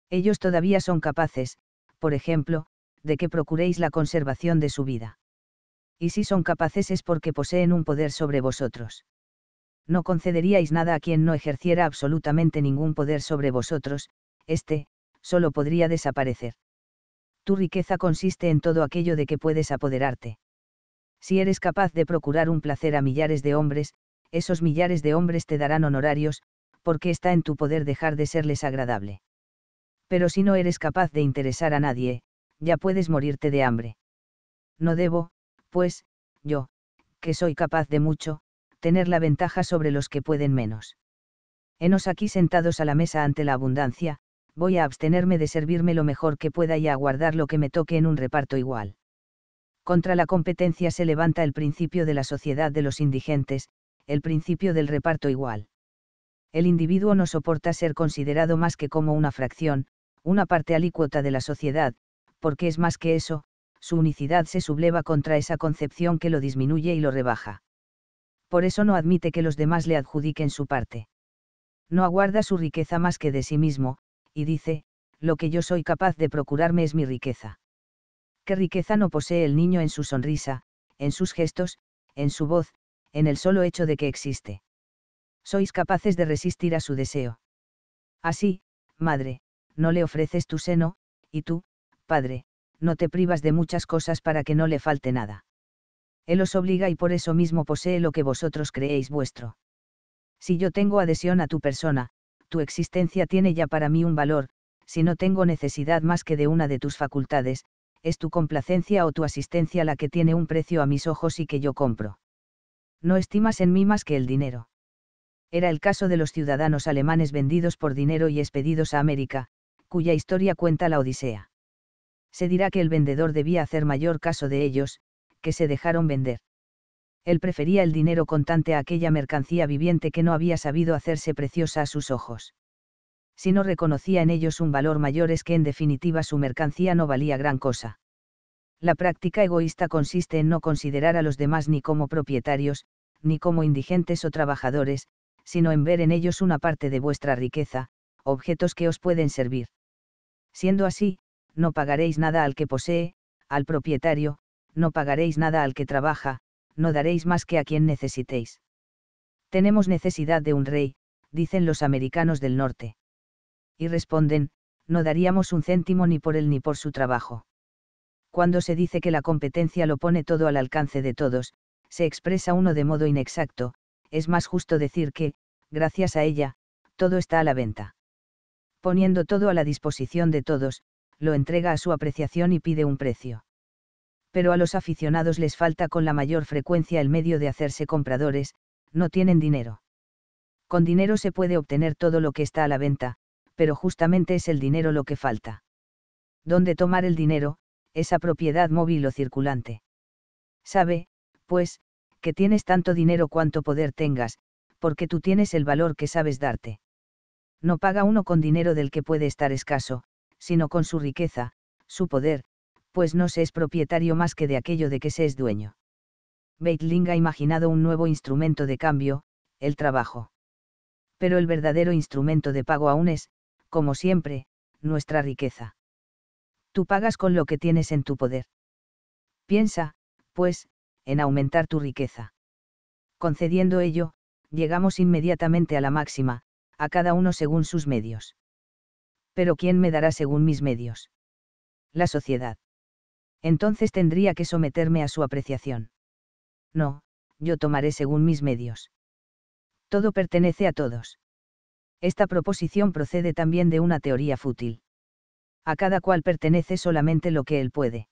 Ellos todavía son capaces, por ejemplo, de que procuréis la conservación de su vida. Y si son capaces es porque poseen un poder sobre vosotros no concederíais nada a quien no ejerciera absolutamente ningún poder sobre vosotros, éste, solo podría desaparecer. Tu riqueza consiste en todo aquello de que puedes apoderarte. Si eres capaz de procurar un placer a millares de hombres, esos millares de hombres te darán honorarios, porque está en tu poder dejar de serles agradable. Pero si no eres capaz de interesar a nadie, ya puedes morirte de hambre. No debo, pues, yo, que soy capaz de mucho, tener la ventaja sobre los que pueden menos. Enos aquí sentados a la mesa ante la abundancia, voy a abstenerme de servirme lo mejor que pueda y a guardar lo que me toque en un reparto igual. Contra la competencia se levanta el principio de la sociedad de los indigentes, el principio del reparto igual. El individuo no soporta ser considerado más que como una fracción, una parte alícuota de la sociedad, porque es más que eso, su unicidad se subleva contra esa concepción que lo disminuye y lo rebaja por eso no admite que los demás le adjudiquen su parte. No aguarda su riqueza más que de sí mismo, y dice, lo que yo soy capaz de procurarme es mi riqueza. ¿Qué riqueza no posee el niño en su sonrisa, en sus gestos, en su voz, en el solo hecho de que existe? Sois capaces de resistir a su deseo. Así, madre, no le ofreces tu seno, y tú, padre, no te privas de muchas cosas para que no le falte nada. Él os obliga y por eso mismo posee lo que vosotros creéis vuestro. Si yo tengo adhesión a tu persona, tu existencia tiene ya para mí un valor, si no tengo necesidad más que de una de tus facultades, es tu complacencia o tu asistencia la que tiene un precio a mis ojos y que yo compro. No estimas en mí más que el dinero. Era el caso de los ciudadanos alemanes vendidos por dinero y expedidos a América, cuya historia cuenta la Odisea. Se dirá que el vendedor debía hacer mayor caso de ellos, que se dejaron vender. Él prefería el dinero contante a aquella mercancía viviente que no había sabido hacerse preciosa a sus ojos. Si no reconocía en ellos un valor mayor es que en definitiva su mercancía no valía gran cosa. La práctica egoísta consiste en no considerar a los demás ni como propietarios, ni como indigentes o trabajadores, sino en ver en ellos una parte de vuestra riqueza, objetos que os pueden servir. Siendo así, no pagaréis nada al que posee, al propietario, no pagaréis nada al que trabaja, no daréis más que a quien necesitéis. Tenemos necesidad de un rey, dicen los americanos del norte. Y responden, no daríamos un céntimo ni por él ni por su trabajo. Cuando se dice que la competencia lo pone todo al alcance de todos, se expresa uno de modo inexacto, es más justo decir que, gracias a ella, todo está a la venta. Poniendo todo a la disposición de todos, lo entrega a su apreciación y pide un precio pero a los aficionados les falta con la mayor frecuencia el medio de hacerse compradores, no tienen dinero. Con dinero se puede obtener todo lo que está a la venta, pero justamente es el dinero lo que falta. ¿Dónde tomar el dinero? Esa propiedad móvil o circulante. Sabe, pues, que tienes tanto dinero cuanto poder tengas, porque tú tienes el valor que sabes darte. No paga uno con dinero del que puede estar escaso, sino con su riqueza, su poder, pues no se es propietario más que de aquello de que se es dueño. Beitling ha imaginado un nuevo instrumento de cambio, el trabajo. Pero el verdadero instrumento de pago aún es, como siempre, nuestra riqueza. Tú pagas con lo que tienes en tu poder. Piensa, pues, en aumentar tu riqueza. Concediendo ello, llegamos inmediatamente a la máxima, a cada uno según sus medios. Pero ¿quién me dará según mis medios? La sociedad entonces tendría que someterme a su apreciación. No, yo tomaré según mis medios. Todo pertenece a todos. Esta proposición procede también de una teoría fútil. A cada cual pertenece solamente lo que él puede.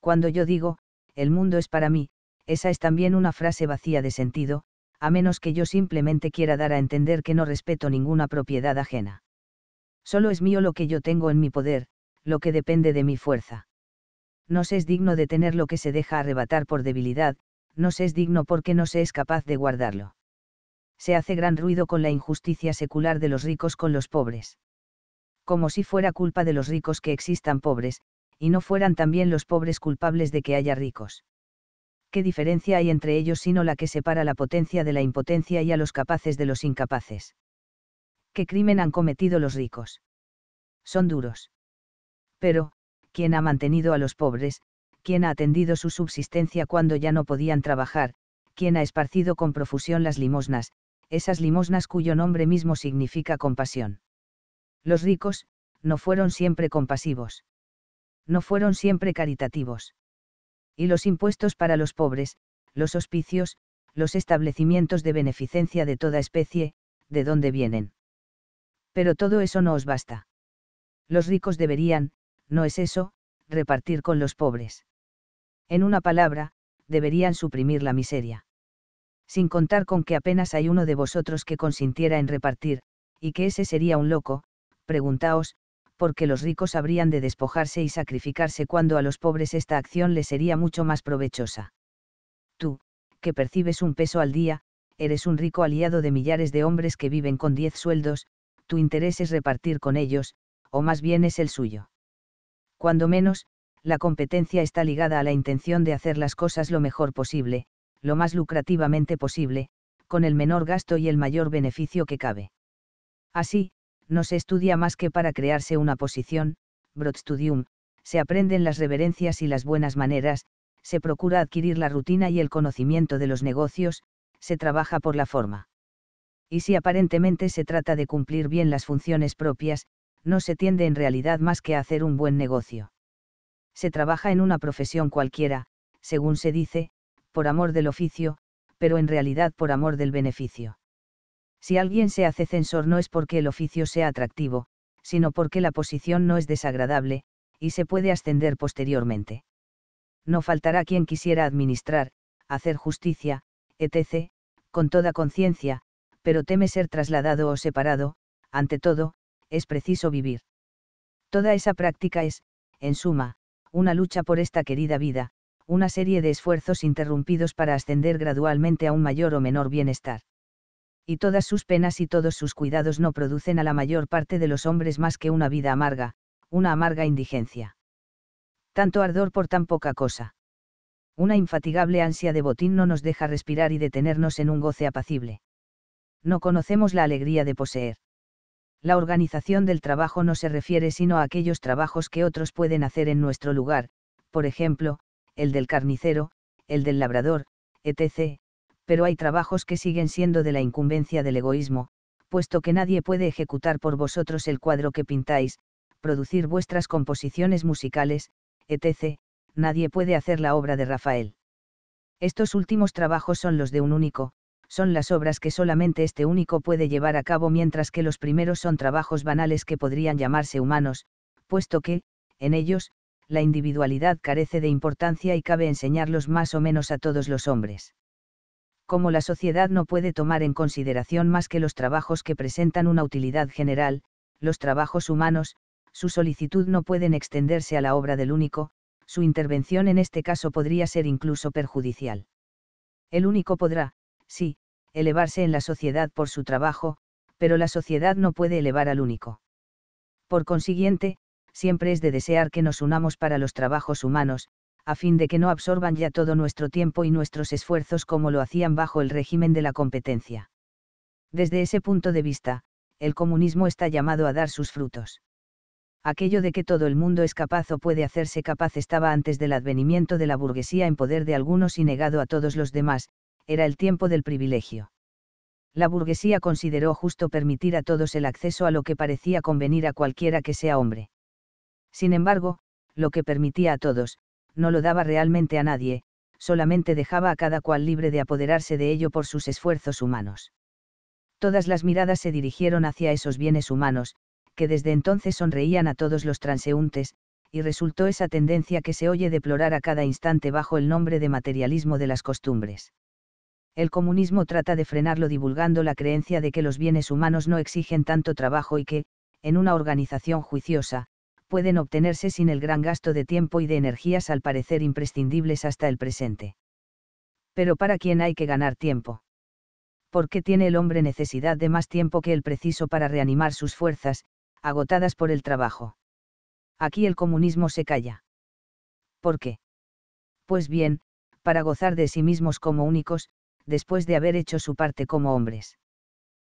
Cuando yo digo, el mundo es para mí, esa es también una frase vacía de sentido, a menos que yo simplemente quiera dar a entender que no respeto ninguna propiedad ajena. Solo es mío lo que yo tengo en mi poder, lo que depende de mi fuerza no se es digno de tener lo que se deja arrebatar por debilidad, no se es digno porque no se es capaz de guardarlo. Se hace gran ruido con la injusticia secular de los ricos con los pobres. Como si fuera culpa de los ricos que existan pobres, y no fueran también los pobres culpables de que haya ricos. ¿Qué diferencia hay entre ellos sino la que separa la potencia de la impotencia y a los capaces de los incapaces? ¿Qué crimen han cometido los ricos? Son duros. Pero, quien ha mantenido a los pobres, quien ha atendido su subsistencia cuando ya no podían trabajar, quien ha esparcido con profusión las limosnas, esas limosnas cuyo nombre mismo significa compasión. Los ricos, no fueron siempre compasivos. No fueron siempre caritativos. Y los impuestos para los pobres, los hospicios, los establecimientos de beneficencia de toda especie, de dónde vienen. Pero todo eso no os basta. Los ricos deberían, no es eso, repartir con los pobres. En una palabra, deberían suprimir la miseria. Sin contar con que apenas hay uno de vosotros que consintiera en repartir, y que ese sería un loco, preguntaos, qué los ricos habrían de despojarse y sacrificarse cuando a los pobres esta acción les sería mucho más provechosa. Tú, que percibes un peso al día, eres un rico aliado de millares de hombres que viven con diez sueldos, tu interés es repartir con ellos, o más bien es el suyo cuando menos, la competencia está ligada a la intención de hacer las cosas lo mejor posible, lo más lucrativamente posible, con el menor gasto y el mayor beneficio que cabe. Así, no se estudia más que para crearse una posición, Broadstudium, se aprenden las reverencias y las buenas maneras, se procura adquirir la rutina y el conocimiento de los negocios, se trabaja por la forma. Y si aparentemente se trata de cumplir bien las funciones propias, no se tiende en realidad más que a hacer un buen negocio. Se trabaja en una profesión cualquiera, según se dice, por amor del oficio, pero en realidad por amor del beneficio. Si alguien se hace censor no es porque el oficio sea atractivo, sino porque la posición no es desagradable, y se puede ascender posteriormente. No faltará quien quisiera administrar, hacer justicia, etc., con toda conciencia, pero teme ser trasladado o separado, ante todo, es preciso vivir. Toda esa práctica es, en suma, una lucha por esta querida vida, una serie de esfuerzos interrumpidos para ascender gradualmente a un mayor o menor bienestar. Y todas sus penas y todos sus cuidados no producen a la mayor parte de los hombres más que una vida amarga, una amarga indigencia. Tanto ardor por tan poca cosa. Una infatigable ansia de botín no nos deja respirar y detenernos en un goce apacible. No conocemos la alegría de poseer la organización del trabajo no se refiere sino a aquellos trabajos que otros pueden hacer en nuestro lugar, por ejemplo, el del carnicero, el del labrador, etc., pero hay trabajos que siguen siendo de la incumbencia del egoísmo, puesto que nadie puede ejecutar por vosotros el cuadro que pintáis, producir vuestras composiciones musicales, etc., nadie puede hacer la obra de Rafael. Estos últimos trabajos son los de un único, son las obras que solamente este único puede llevar a cabo mientras que los primeros son trabajos banales que podrían llamarse humanos, puesto que, en ellos, la individualidad carece de importancia y cabe enseñarlos más o menos a todos los hombres. Como la sociedad no puede tomar en consideración más que los trabajos que presentan una utilidad general, los trabajos humanos, su solicitud no pueden extenderse a la obra del único, su intervención en este caso podría ser incluso perjudicial. El único podrá, sí, elevarse en la sociedad por su trabajo, pero la sociedad no puede elevar al único. Por consiguiente, siempre es de desear que nos unamos para los trabajos humanos, a fin de que no absorban ya todo nuestro tiempo y nuestros esfuerzos como lo hacían bajo el régimen de la competencia. Desde ese punto de vista, el comunismo está llamado a dar sus frutos. Aquello de que todo el mundo es capaz o puede hacerse capaz estaba antes del advenimiento de la burguesía en poder de algunos y negado a todos los demás, era el tiempo del privilegio. La burguesía consideró justo permitir a todos el acceso a lo que parecía convenir a cualquiera que sea hombre. Sin embargo, lo que permitía a todos, no lo daba realmente a nadie, solamente dejaba a cada cual libre de apoderarse de ello por sus esfuerzos humanos. Todas las miradas se dirigieron hacia esos bienes humanos, que desde entonces sonreían a todos los transeúntes, y resultó esa tendencia que se oye deplorar a cada instante bajo el nombre de materialismo de las costumbres el comunismo trata de frenarlo divulgando la creencia de que los bienes humanos no exigen tanto trabajo y que, en una organización juiciosa, pueden obtenerse sin el gran gasto de tiempo y de energías al parecer imprescindibles hasta el presente. Pero ¿para quién hay que ganar tiempo? ¿Por qué tiene el hombre necesidad de más tiempo que el preciso para reanimar sus fuerzas, agotadas por el trabajo? Aquí el comunismo se calla. ¿Por qué? Pues bien, para gozar de sí mismos como únicos, después de haber hecho su parte como hombres.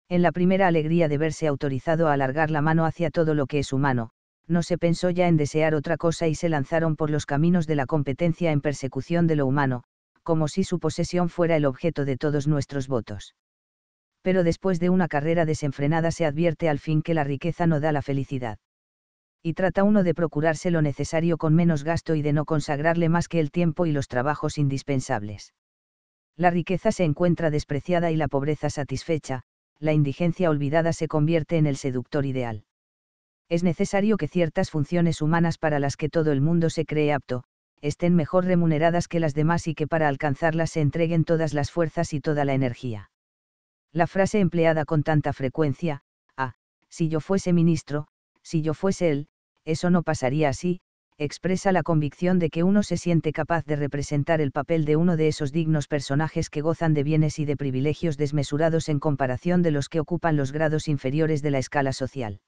En la primera alegría de verse autorizado a alargar la mano hacia todo lo que es humano, no se pensó ya en desear otra cosa y se lanzaron por los caminos de la competencia en persecución de lo humano, como si su posesión fuera el objeto de todos nuestros votos. Pero después de una carrera desenfrenada se advierte al fin que la riqueza no da la felicidad. Y trata uno de procurarse lo necesario con menos gasto y de no consagrarle más que el tiempo y los trabajos indispensables. La riqueza se encuentra despreciada y la pobreza satisfecha, la indigencia olvidada se convierte en el seductor ideal. Es necesario que ciertas funciones humanas para las que todo el mundo se cree apto, estén mejor remuneradas que las demás y que para alcanzarlas se entreguen todas las fuerzas y toda la energía. La frase empleada con tanta frecuencia, ah, si yo fuese ministro, si yo fuese él, eso no pasaría así, expresa la convicción de que uno se siente capaz de representar el papel de uno de esos dignos personajes que gozan de bienes y de privilegios desmesurados en comparación de los que ocupan los grados inferiores de la escala social.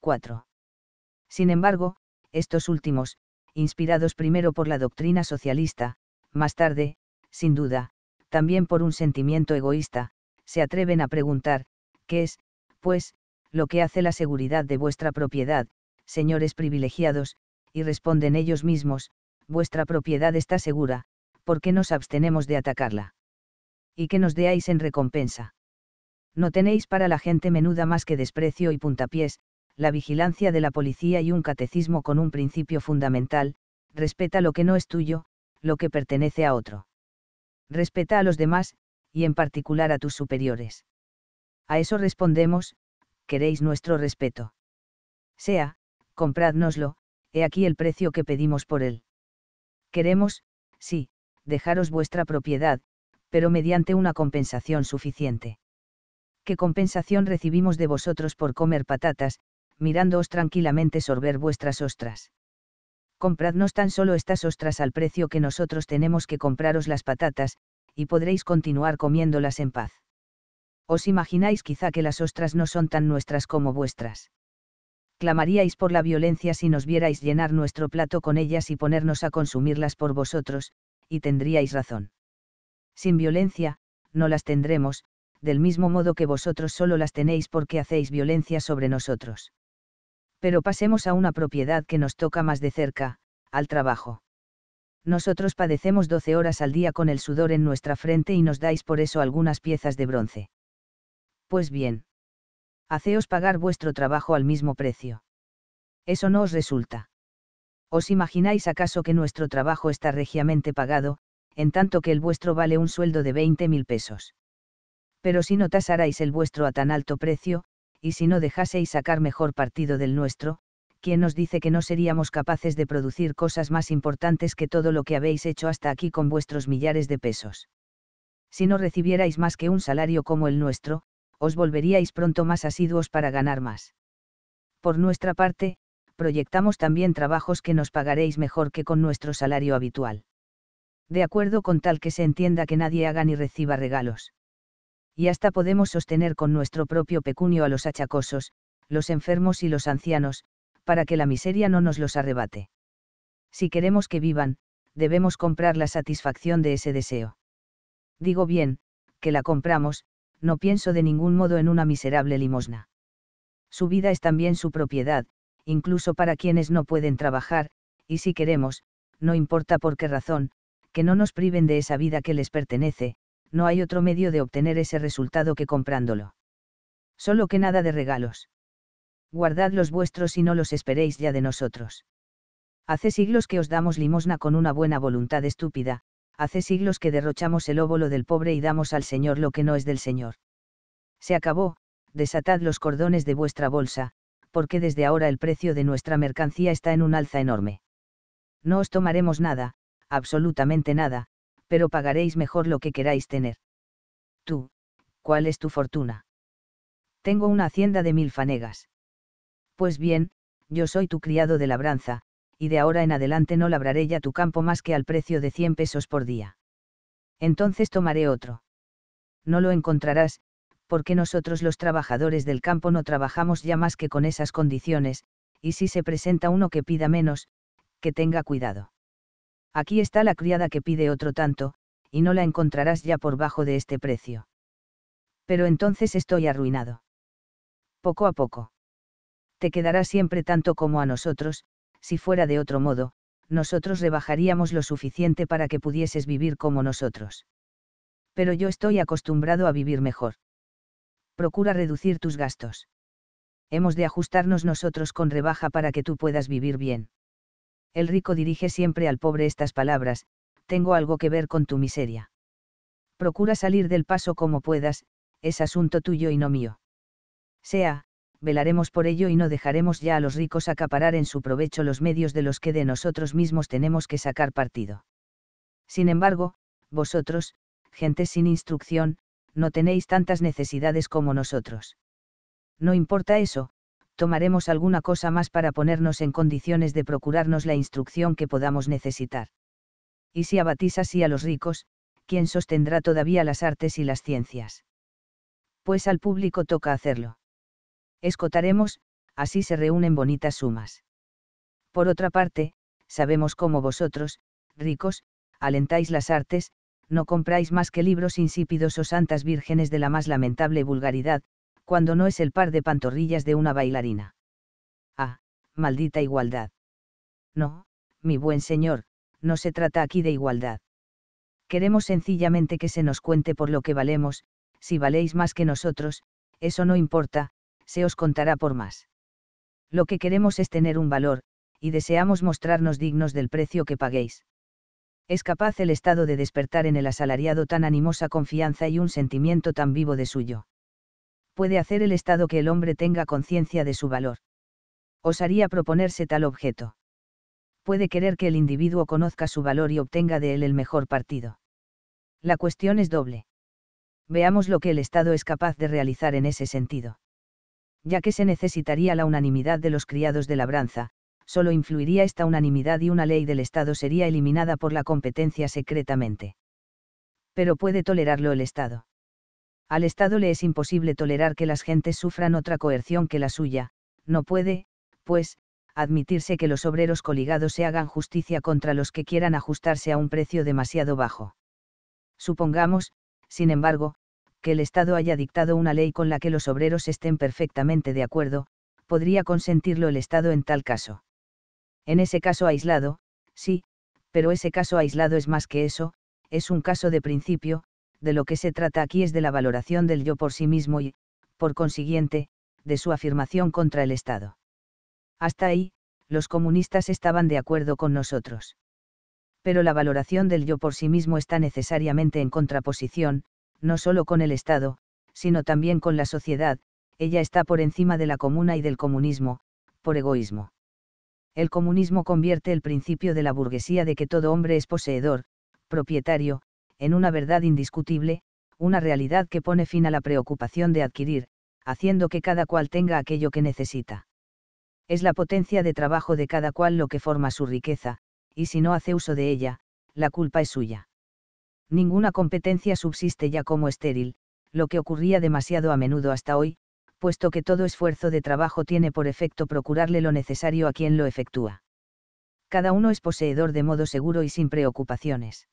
4. Sin embargo, estos últimos, inspirados primero por la doctrina socialista, más tarde, sin duda, también por un sentimiento egoísta, se atreven a preguntar, ¿qué es, pues, lo que hace la seguridad de vuestra propiedad, señores privilegiados, y responden ellos mismos, vuestra propiedad está segura, porque nos abstenemos de atacarla? ¿Y que nos deáis en recompensa? No tenéis para la gente menuda más que desprecio y puntapiés, la vigilancia de la policía y un catecismo con un principio fundamental, respeta lo que no es tuyo, lo que pertenece a otro. Respeta a los demás, y en particular a tus superiores. A eso respondemos, queréis nuestro respeto. Sea, compradnoslo he aquí el precio que pedimos por él. Queremos, sí, dejaros vuestra propiedad, pero mediante una compensación suficiente. ¿Qué compensación recibimos de vosotros por comer patatas, mirándoos tranquilamente sorber vuestras ostras? Compradnos tan solo estas ostras al precio que nosotros tenemos que compraros las patatas, y podréis continuar comiéndolas en paz. ¿Os imagináis quizá que las ostras no son tan nuestras como vuestras? clamaríais por la violencia si nos vierais llenar nuestro plato con ellas y ponernos a consumirlas por vosotros, y tendríais razón. Sin violencia, no las tendremos, del mismo modo que vosotros solo las tenéis porque hacéis violencia sobre nosotros. Pero pasemos a una propiedad que nos toca más de cerca, al trabajo. Nosotros padecemos 12 horas al día con el sudor en nuestra frente y nos dais por eso algunas piezas de bronce. Pues bien haceos pagar vuestro trabajo al mismo precio. Eso no os resulta. ¿Os imagináis acaso que nuestro trabajo está regiamente pagado, en tanto que el vuestro vale un sueldo de 20.000 mil pesos? Pero si no tasarais el vuestro a tan alto precio, y si no dejaseis sacar mejor partido del nuestro, ¿quién nos dice que no seríamos capaces de producir cosas más importantes que todo lo que habéis hecho hasta aquí con vuestros millares de pesos? Si no recibierais más que un salario como el nuestro, os volveríais pronto más asiduos para ganar más. Por nuestra parte, proyectamos también trabajos que nos pagaréis mejor que con nuestro salario habitual. De acuerdo con tal que se entienda que nadie haga ni reciba regalos. Y hasta podemos sostener con nuestro propio pecunio a los achacosos, los enfermos y los ancianos, para que la miseria no nos los arrebate. Si queremos que vivan, debemos comprar la satisfacción de ese deseo. Digo bien, que la compramos, no pienso de ningún modo en una miserable limosna. Su vida es también su propiedad, incluso para quienes no pueden trabajar, y si queremos, no importa por qué razón, que no nos priven de esa vida que les pertenece, no hay otro medio de obtener ese resultado que comprándolo. Solo que nada de regalos. Guardad los vuestros y no los esperéis ya de nosotros. Hace siglos que os damos limosna con una buena voluntad estúpida, hace siglos que derrochamos el óvulo del pobre y damos al Señor lo que no es del Señor. Se acabó, desatad los cordones de vuestra bolsa, porque desde ahora el precio de nuestra mercancía está en un alza enorme. No os tomaremos nada, absolutamente nada, pero pagaréis mejor lo que queráis tener. Tú, ¿cuál es tu fortuna? Tengo una hacienda de mil fanegas. Pues bien, yo soy tu criado de labranza, y de ahora en adelante no labraré ya tu campo más que al precio de 100 pesos por día. Entonces tomaré otro. No lo encontrarás, porque nosotros los trabajadores del campo no trabajamos ya más que con esas condiciones, y si se presenta uno que pida menos, que tenga cuidado. Aquí está la criada que pide otro tanto, y no la encontrarás ya por bajo de este precio. Pero entonces estoy arruinado. Poco a poco. Te quedará siempre tanto como a nosotros, si fuera de otro modo, nosotros rebajaríamos lo suficiente para que pudieses vivir como nosotros. Pero yo estoy acostumbrado a vivir mejor. Procura reducir tus gastos. Hemos de ajustarnos nosotros con rebaja para que tú puedas vivir bien. El rico dirige siempre al pobre estas palabras, tengo algo que ver con tu miseria. Procura salir del paso como puedas, es asunto tuyo y no mío. Sea, velaremos por ello y no dejaremos ya a los ricos acaparar en su provecho los medios de los que de nosotros mismos tenemos que sacar partido. Sin embargo, vosotros, gente sin instrucción, no tenéis tantas necesidades como nosotros. No importa eso, tomaremos alguna cosa más para ponernos en condiciones de procurarnos la instrucción que podamos necesitar. Y si abatís así a los ricos, ¿quién sostendrá todavía las artes y las ciencias? Pues al público toca hacerlo escotaremos, así se reúnen bonitas sumas. Por otra parte, sabemos cómo vosotros, ricos, alentáis las artes, no compráis más que libros insípidos o santas vírgenes de la más lamentable vulgaridad, cuando no es el par de pantorrillas de una bailarina. Ah, maldita igualdad. No, mi buen señor, no se trata aquí de igualdad. Queremos sencillamente que se nos cuente por lo que valemos, si valéis más que nosotros, eso no importa, se os contará por más. Lo que queremos es tener un valor, y deseamos mostrarnos dignos del precio que paguéis. Es capaz el Estado de despertar en el asalariado tan animosa confianza y un sentimiento tan vivo de suyo. Puede hacer el Estado que el hombre tenga conciencia de su valor. Os haría proponerse tal objeto. Puede querer que el individuo conozca su valor y obtenga de él el mejor partido. La cuestión es doble. Veamos lo que el Estado es capaz de realizar en ese sentido ya que se necesitaría la unanimidad de los criados de labranza, solo influiría esta unanimidad y una ley del Estado sería eliminada por la competencia secretamente. Pero puede tolerarlo el Estado. Al Estado le es imposible tolerar que las gentes sufran otra coerción que la suya, no puede, pues, admitirse que los obreros coligados se hagan justicia contra los que quieran ajustarse a un precio demasiado bajo. Supongamos, sin embargo, que el Estado haya dictado una ley con la que los obreros estén perfectamente de acuerdo, podría consentirlo el Estado en tal caso. En ese caso aislado, sí, pero ese caso aislado es más que eso, es un caso de principio, de lo que se trata aquí es de la valoración del yo por sí mismo y, por consiguiente, de su afirmación contra el Estado. Hasta ahí, los comunistas estaban de acuerdo con nosotros. Pero la valoración del yo por sí mismo está necesariamente en contraposición, no solo con el Estado, sino también con la sociedad, ella está por encima de la comuna y del comunismo, por egoísmo. El comunismo convierte el principio de la burguesía de que todo hombre es poseedor, propietario, en una verdad indiscutible, una realidad que pone fin a la preocupación de adquirir, haciendo que cada cual tenga aquello que necesita. Es la potencia de trabajo de cada cual lo que forma su riqueza, y si no hace uso de ella, la culpa es suya ninguna competencia subsiste ya como estéril, lo que ocurría demasiado a menudo hasta hoy, puesto que todo esfuerzo de trabajo tiene por efecto procurarle lo necesario a quien lo efectúa. Cada uno es poseedor de modo seguro y sin preocupaciones.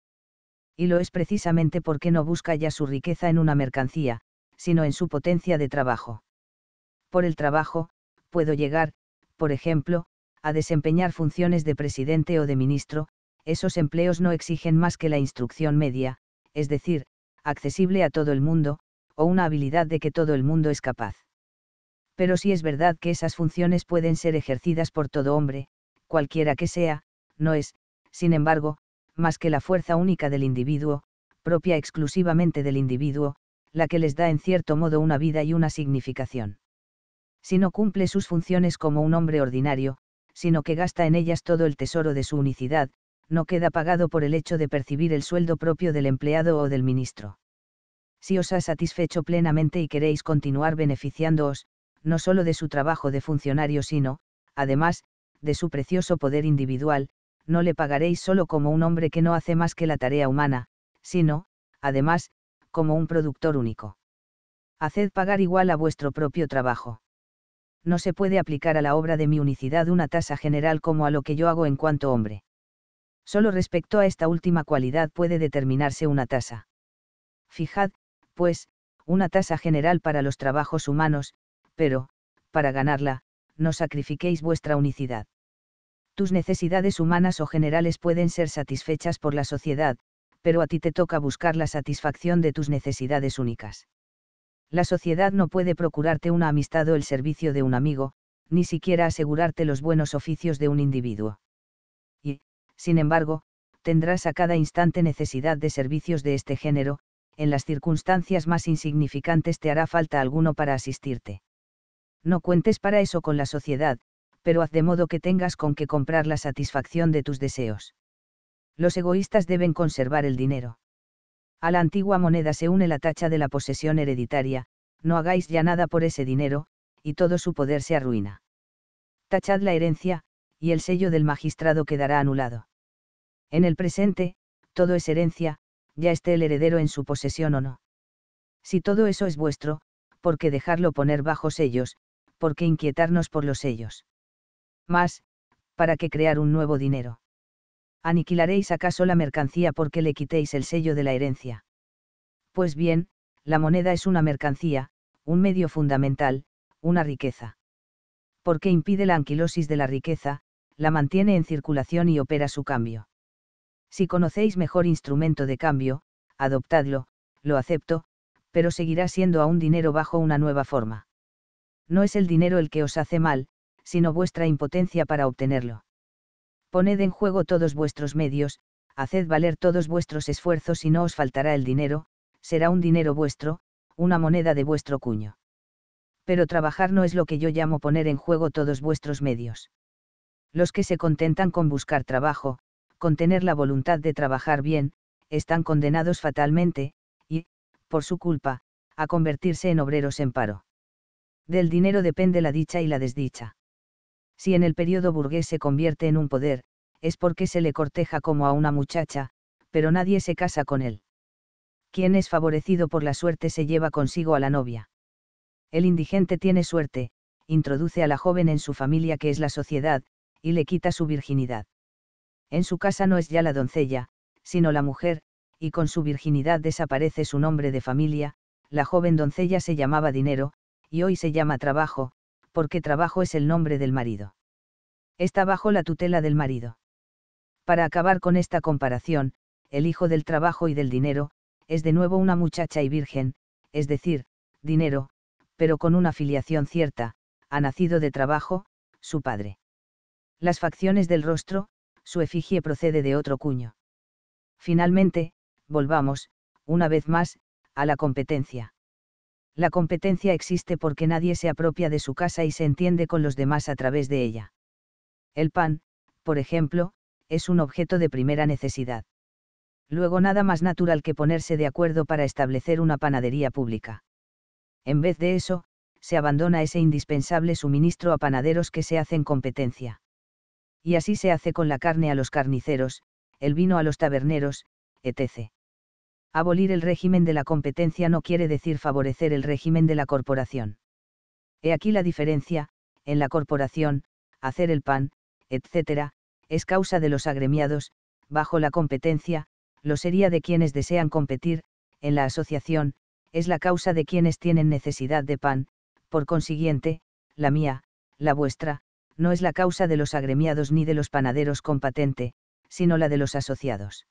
Y lo es precisamente porque no busca ya su riqueza en una mercancía, sino en su potencia de trabajo. Por el trabajo, puedo llegar, por ejemplo, a desempeñar funciones de presidente o de ministro, esos empleos no exigen más que la instrucción media, es decir, accesible a todo el mundo, o una habilidad de que todo el mundo es capaz. Pero si es verdad que esas funciones pueden ser ejercidas por todo hombre, cualquiera que sea, no es, sin embargo, más que la fuerza única del individuo, propia exclusivamente del individuo, la que les da en cierto modo una vida y una significación. Si no cumple sus funciones como un hombre ordinario, sino que gasta en ellas todo el tesoro de su unicidad, no queda pagado por el hecho de percibir el sueldo propio del empleado o del ministro. Si os ha satisfecho plenamente y queréis continuar beneficiándoos, no solo de su trabajo de funcionario, sino, además, de su precioso poder individual, no le pagaréis solo como un hombre que no hace más que la tarea humana, sino, además, como un productor único. Haced pagar igual a vuestro propio trabajo. No se puede aplicar a la obra de mi unicidad una tasa general como a lo que yo hago en cuanto hombre. Solo respecto a esta última cualidad puede determinarse una tasa. Fijad, pues, una tasa general para los trabajos humanos, pero, para ganarla, no sacrifiquéis vuestra unicidad. Tus necesidades humanas o generales pueden ser satisfechas por la sociedad, pero a ti te toca buscar la satisfacción de tus necesidades únicas. La sociedad no puede procurarte una amistad o el servicio de un amigo, ni siquiera asegurarte los buenos oficios de un individuo sin embargo, tendrás a cada instante necesidad de servicios de este género, en las circunstancias más insignificantes te hará falta alguno para asistirte. No cuentes para eso con la sociedad, pero haz de modo que tengas con qué comprar la satisfacción de tus deseos. Los egoístas deben conservar el dinero. A la antigua moneda se une la tacha de la posesión hereditaria, no hagáis ya nada por ese dinero, y todo su poder se arruina. Tachad la herencia, y el sello del magistrado quedará anulado. En el presente, todo es herencia, ya esté el heredero en su posesión o no. Si todo eso es vuestro, ¿por qué dejarlo poner bajo sellos? ¿Por qué inquietarnos por los sellos? Más, ¿para qué crear un nuevo dinero? ¿Aniquilaréis acaso la mercancía porque le quitéis el sello de la herencia? Pues bien, la moneda es una mercancía, un medio fundamental, una riqueza. Porque impide la anquilosis de la riqueza, la mantiene en circulación y opera su cambio. Si conocéis mejor instrumento de cambio, adoptadlo, lo acepto, pero seguirá siendo aún dinero bajo una nueva forma. No es el dinero el que os hace mal, sino vuestra impotencia para obtenerlo. Poned en juego todos vuestros medios, haced valer todos vuestros esfuerzos y no os faltará el dinero, será un dinero vuestro, una moneda de vuestro cuño. Pero trabajar no es lo que yo llamo poner en juego todos vuestros medios. Los que se contentan con buscar trabajo, con tener la voluntad de trabajar bien, están condenados fatalmente, y, por su culpa, a convertirse en obreros en paro. Del dinero depende la dicha y la desdicha. Si en el periodo burgués se convierte en un poder, es porque se le corteja como a una muchacha, pero nadie se casa con él. Quien es favorecido por la suerte se lleva consigo a la novia. El indigente tiene suerte, introduce a la joven en su familia que es la sociedad, y le quita su virginidad. En su casa no es ya la doncella, sino la mujer, y con su virginidad desaparece su nombre de familia, la joven doncella se llamaba dinero, y hoy se llama trabajo, porque trabajo es el nombre del marido. Está bajo la tutela del marido. Para acabar con esta comparación, el hijo del trabajo y del dinero, es de nuevo una muchacha y virgen, es decir, dinero, pero con una filiación cierta, ha nacido de trabajo, su padre. Las facciones del rostro, su efigie procede de otro cuño. Finalmente, volvamos, una vez más, a la competencia. La competencia existe porque nadie se apropia de su casa y se entiende con los demás a través de ella. El pan, por ejemplo, es un objeto de primera necesidad. Luego nada más natural que ponerse de acuerdo para establecer una panadería pública. En vez de eso, se abandona ese indispensable suministro a panaderos que se hacen competencia y así se hace con la carne a los carniceros, el vino a los taberneros, etc. Abolir el régimen de la competencia no quiere decir favorecer el régimen de la corporación. He aquí la diferencia, en la corporación, hacer el pan, etc., es causa de los agremiados, bajo la competencia, lo sería de quienes desean competir, en la asociación, es la causa de quienes tienen necesidad de pan, por consiguiente, la mía, la vuestra, no es la causa de los agremiados ni de los panaderos con patente, sino la de los asociados.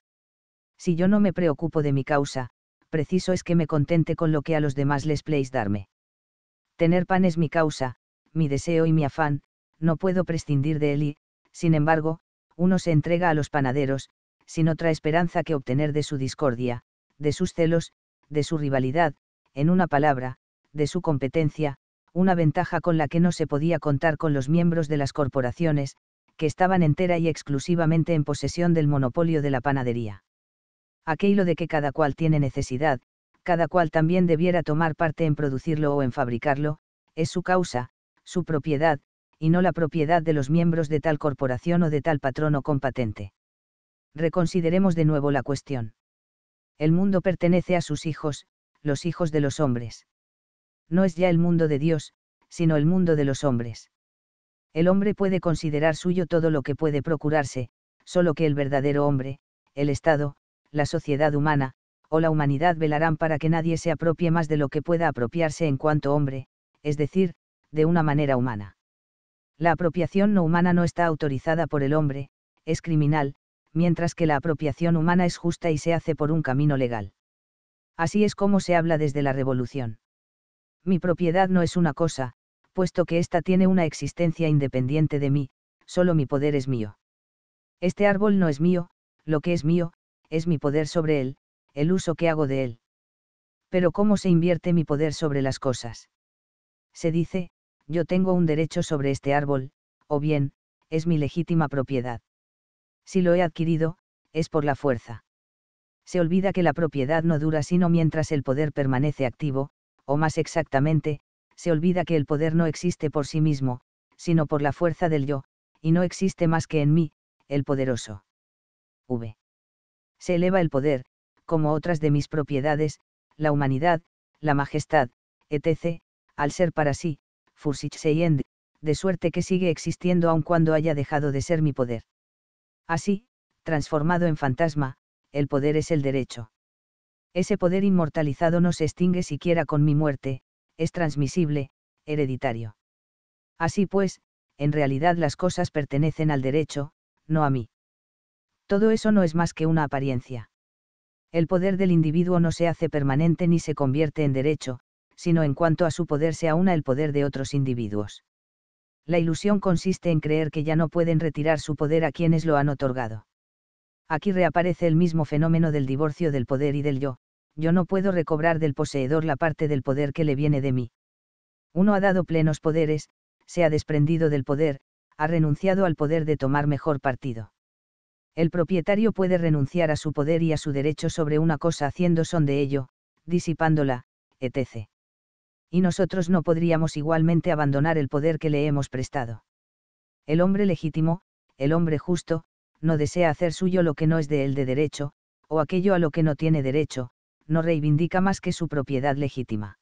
Si yo no me preocupo de mi causa, preciso es que me contente con lo que a los demás les pleis darme. Tener pan es mi causa, mi deseo y mi afán, no puedo prescindir de él y, sin embargo, uno se entrega a los panaderos, sin otra esperanza que obtener de su discordia, de sus celos, de su rivalidad, en una palabra, de su competencia, una ventaja con la que no se podía contar con los miembros de las corporaciones, que estaban entera y exclusivamente en posesión del monopolio de la panadería. Aquello de que cada cual tiene necesidad, cada cual también debiera tomar parte en producirlo o en fabricarlo, es su causa, su propiedad, y no la propiedad de los miembros de tal corporación o de tal patrono o compatente. Reconsideremos de nuevo la cuestión. El mundo pertenece a sus hijos, los hijos de los hombres no es ya el mundo de Dios, sino el mundo de los hombres. El hombre puede considerar suyo todo lo que puede procurarse, solo que el verdadero hombre, el Estado, la sociedad humana, o la humanidad velarán para que nadie se apropie más de lo que pueda apropiarse en cuanto hombre, es decir, de una manera humana. La apropiación no humana no está autorizada por el hombre, es criminal, mientras que la apropiación humana es justa y se hace por un camino legal. Así es como se habla desde la revolución. Mi propiedad no es una cosa, puesto que ésta tiene una existencia independiente de mí, solo mi poder es mío. Este árbol no es mío, lo que es mío, es mi poder sobre él, el uso que hago de él. Pero ¿cómo se invierte mi poder sobre las cosas? Se dice, yo tengo un derecho sobre este árbol, o bien, es mi legítima propiedad. Si lo he adquirido, es por la fuerza. Se olvida que la propiedad no dura sino mientras el poder permanece activo, o más exactamente, se olvida que el poder no existe por sí mismo, sino por la fuerza del yo, y no existe más que en mí, el poderoso. V. Se eleva el poder, como otras de mis propiedades, la humanidad, la majestad, etc., al ser para sí, Fursichseyend, de suerte que sigue existiendo aun cuando haya dejado de ser mi poder. Así, transformado en fantasma, el poder es el derecho. Ese poder inmortalizado no se extingue siquiera con mi muerte, es transmisible, hereditario. Así pues, en realidad las cosas pertenecen al derecho, no a mí. Todo eso no es más que una apariencia. El poder del individuo no se hace permanente ni se convierte en derecho, sino en cuanto a su poder se aúna el poder de otros individuos. La ilusión consiste en creer que ya no pueden retirar su poder a quienes lo han otorgado. Aquí reaparece el mismo fenómeno del divorcio del poder y del yo, yo no puedo recobrar del poseedor la parte del poder que le viene de mí. Uno ha dado plenos poderes, se ha desprendido del poder, ha renunciado al poder de tomar mejor partido. El propietario puede renunciar a su poder y a su derecho sobre una cosa haciendo son de ello, disipándola, etc. Y nosotros no podríamos igualmente abandonar el poder que le hemos prestado. El hombre legítimo, el hombre justo, no desea hacer suyo lo que no es de él de derecho, o aquello a lo que no tiene derecho, no reivindica más que su propiedad legítima.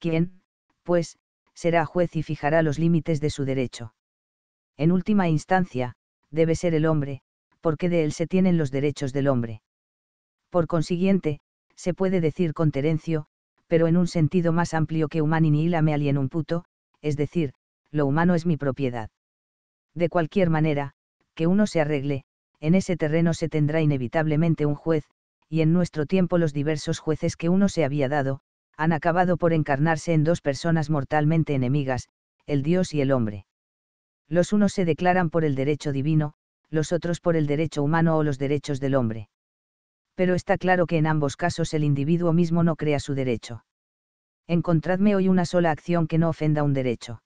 ¿Quién, pues, será juez y fijará los límites de su derecho? En última instancia, debe ser el hombre, porque de él se tienen los derechos del hombre. Por consiguiente, se puede decir con Terencio, pero en un sentido más amplio que humani nihila me un puto, es decir, lo humano es mi propiedad. De cualquier manera, que uno se arregle, en ese terreno se tendrá inevitablemente un juez, y en nuestro tiempo los diversos jueces que uno se había dado, han acabado por encarnarse en dos personas mortalmente enemigas, el Dios y el hombre. Los unos se declaran por el derecho divino, los otros por el derecho humano o los derechos del hombre. Pero está claro que en ambos casos el individuo mismo no crea su derecho. Encontradme hoy una sola acción que no ofenda un derecho.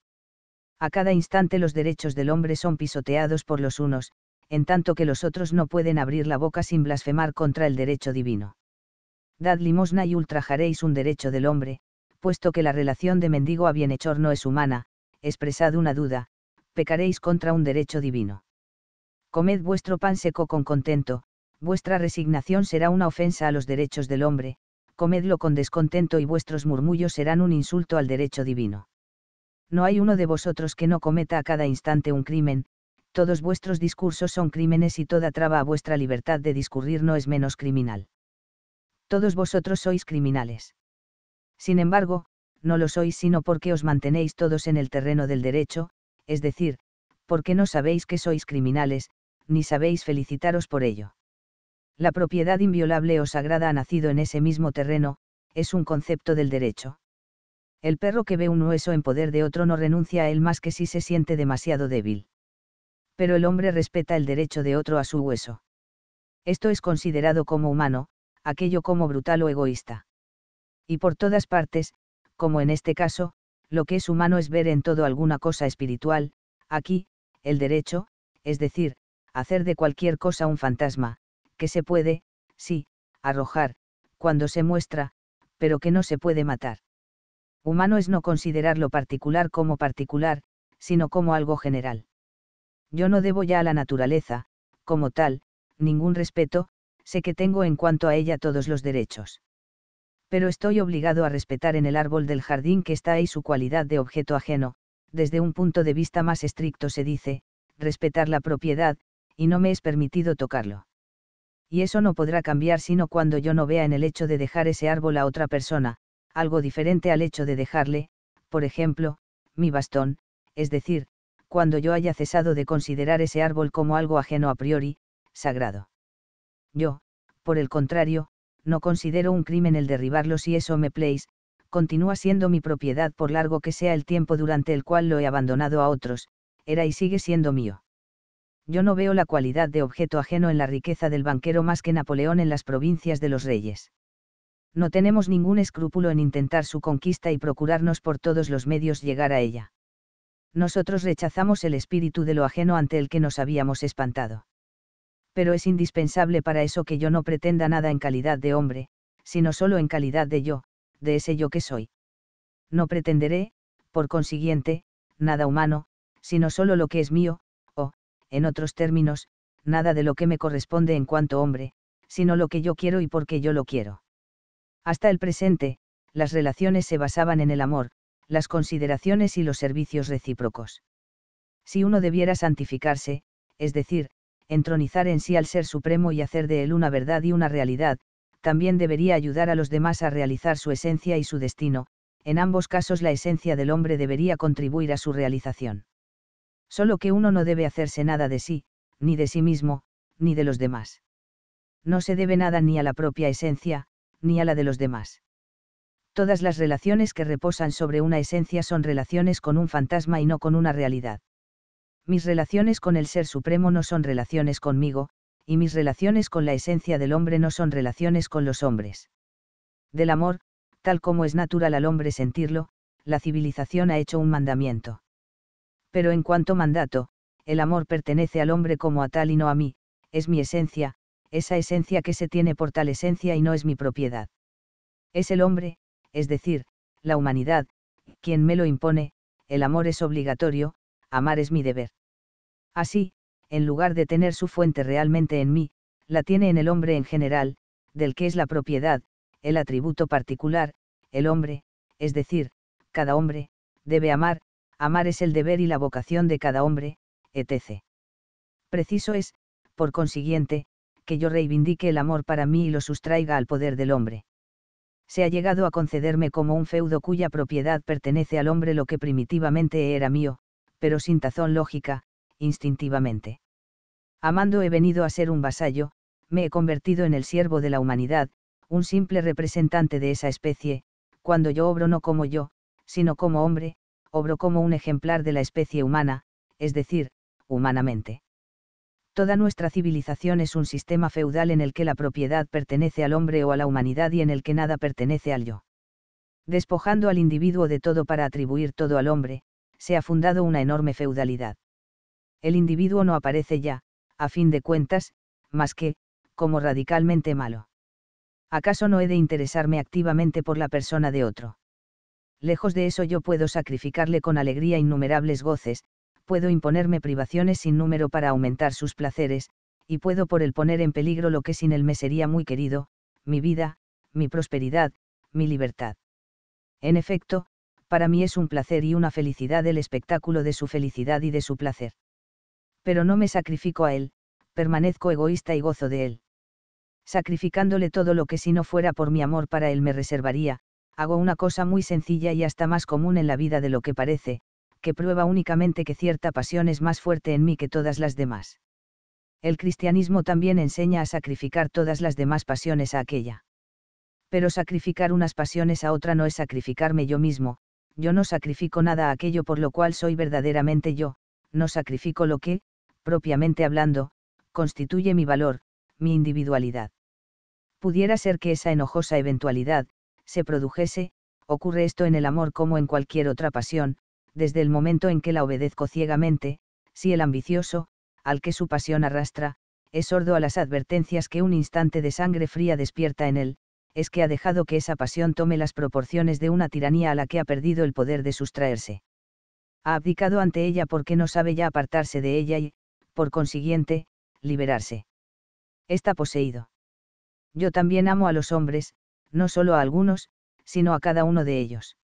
A cada instante los derechos del hombre son pisoteados por los unos, en tanto que los otros no pueden abrir la boca sin blasfemar contra el derecho divino. Dad limosna y ultrajaréis un derecho del hombre, puesto que la relación de mendigo a bienhechor no es humana, expresad una duda, pecaréis contra un derecho divino. Comed vuestro pan seco con contento, vuestra resignación será una ofensa a los derechos del hombre, comedlo con descontento y vuestros murmullos serán un insulto al derecho divino. No hay uno de vosotros que no cometa a cada instante un crimen, todos vuestros discursos son crímenes y toda traba a vuestra libertad de discurrir no es menos criminal. Todos vosotros sois criminales. Sin embargo, no lo sois sino porque os mantenéis todos en el terreno del derecho, es decir, porque no sabéis que sois criminales, ni sabéis felicitaros por ello. La propiedad inviolable o sagrada ha nacido en ese mismo terreno, es un concepto del derecho. El perro que ve un hueso en poder de otro no renuncia a él más que si se siente demasiado débil pero el hombre respeta el derecho de otro a su hueso. Esto es considerado como humano, aquello como brutal o egoísta. Y por todas partes, como en este caso, lo que es humano es ver en todo alguna cosa espiritual, aquí, el derecho, es decir, hacer de cualquier cosa un fantasma, que se puede, sí, arrojar, cuando se muestra, pero que no se puede matar. Humano es no considerar lo particular como particular, sino como algo general yo no debo ya a la naturaleza, como tal, ningún respeto, sé que tengo en cuanto a ella todos los derechos. Pero estoy obligado a respetar en el árbol del jardín que está ahí su cualidad de objeto ajeno, desde un punto de vista más estricto se dice, respetar la propiedad, y no me es permitido tocarlo. Y eso no podrá cambiar sino cuando yo no vea en el hecho de dejar ese árbol a otra persona, algo diferente al hecho de dejarle, por ejemplo, mi bastón, es decir, cuando yo haya cesado de considerar ese árbol como algo ajeno a priori, sagrado. Yo, por el contrario, no considero un crimen el derribarlo si eso me place, continúa siendo mi propiedad por largo que sea el tiempo durante el cual lo he abandonado a otros, era y sigue siendo mío. Yo no veo la cualidad de objeto ajeno en la riqueza del banquero más que Napoleón en las provincias de los reyes. No tenemos ningún escrúpulo en intentar su conquista y procurarnos por todos los medios llegar a ella nosotros rechazamos el espíritu de lo ajeno ante el que nos habíamos espantado. Pero es indispensable para eso que yo no pretenda nada en calidad de hombre, sino solo en calidad de yo, de ese yo que soy. No pretenderé, por consiguiente, nada humano, sino solo lo que es mío, o, en otros términos, nada de lo que me corresponde en cuanto hombre, sino lo que yo quiero y porque yo lo quiero. Hasta el presente, las relaciones se basaban en el amor, las consideraciones y los servicios recíprocos. Si uno debiera santificarse, es decir, entronizar en sí al Ser Supremo y hacer de él una verdad y una realidad, también debería ayudar a los demás a realizar su esencia y su destino, en ambos casos la esencia del hombre debería contribuir a su realización. Solo que uno no debe hacerse nada de sí, ni de sí mismo, ni de los demás. No se debe nada ni a la propia esencia, ni a la de los demás todas las relaciones que reposan sobre una esencia son relaciones con un fantasma y no con una realidad. Mis relaciones con el Ser Supremo no son relaciones conmigo, y mis relaciones con la esencia del hombre no son relaciones con los hombres. Del amor, tal como es natural al hombre sentirlo, la civilización ha hecho un mandamiento. Pero en cuanto mandato, el amor pertenece al hombre como a tal y no a mí, es mi esencia, esa esencia que se tiene por tal esencia y no es mi propiedad. Es el hombre, es decir, la humanidad, quien me lo impone, el amor es obligatorio, amar es mi deber. Así, en lugar de tener su fuente realmente en mí, la tiene en el hombre en general, del que es la propiedad, el atributo particular, el hombre, es decir, cada hombre, debe amar, amar es el deber y la vocación de cada hombre, etc. Preciso es, por consiguiente, que yo reivindique el amor para mí y lo sustraiga al poder del hombre se ha llegado a concederme como un feudo cuya propiedad pertenece al hombre lo que primitivamente era mío, pero sin tazón lógica, instintivamente. Amando he venido a ser un vasallo, me he convertido en el siervo de la humanidad, un simple representante de esa especie, cuando yo obro no como yo, sino como hombre, obro como un ejemplar de la especie humana, es decir, humanamente. Toda nuestra civilización es un sistema feudal en el que la propiedad pertenece al hombre o a la humanidad y en el que nada pertenece al yo. Despojando al individuo de todo para atribuir todo al hombre, se ha fundado una enorme feudalidad. El individuo no aparece ya, a fin de cuentas, más que, como radicalmente malo. ¿Acaso no he de interesarme activamente por la persona de otro? Lejos de eso yo puedo sacrificarle con alegría innumerables goces, puedo imponerme privaciones sin número para aumentar sus placeres, y puedo por él poner en peligro lo que sin él me sería muy querido, mi vida, mi prosperidad, mi libertad. En efecto, para mí es un placer y una felicidad el espectáculo de su felicidad y de su placer. Pero no me sacrifico a él, permanezco egoísta y gozo de él. Sacrificándole todo lo que si no fuera por mi amor para él me reservaría, hago una cosa muy sencilla y hasta más común en la vida de lo que parece, que prueba únicamente que cierta pasión es más fuerte en mí que todas las demás. El cristianismo también enseña a sacrificar todas las demás pasiones a aquella. Pero sacrificar unas pasiones a otra no es sacrificarme yo mismo, yo no sacrifico nada a aquello por lo cual soy verdaderamente yo, no sacrifico lo que, propiamente hablando, constituye mi valor, mi individualidad. Pudiera ser que esa enojosa eventualidad, se produjese, ocurre esto en el amor como en cualquier otra pasión, desde el momento en que la obedezco ciegamente, si el ambicioso, al que su pasión arrastra, es sordo a las advertencias que un instante de sangre fría despierta en él, es que ha dejado que esa pasión tome las proporciones de una tiranía a la que ha perdido el poder de sustraerse. Ha abdicado ante ella porque no sabe ya apartarse de ella y, por consiguiente, liberarse. Está poseído. Yo también amo a los hombres, no solo a algunos, sino a cada uno de ellos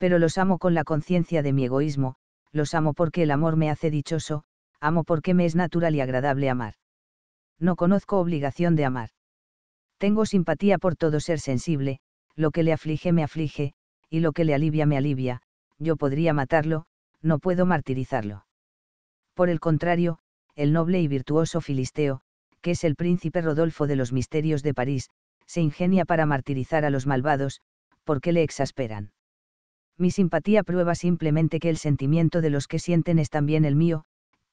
pero los amo con la conciencia de mi egoísmo, los amo porque el amor me hace dichoso, amo porque me es natural y agradable amar. No conozco obligación de amar. Tengo simpatía por todo ser sensible, lo que le aflige me aflige, y lo que le alivia me alivia, yo podría matarlo, no puedo martirizarlo. Por el contrario, el noble y virtuoso Filisteo, que es el príncipe Rodolfo de los misterios de París, se ingenia para martirizar a los malvados, porque le exasperan mi simpatía prueba simplemente que el sentimiento de los que sienten es también el mío,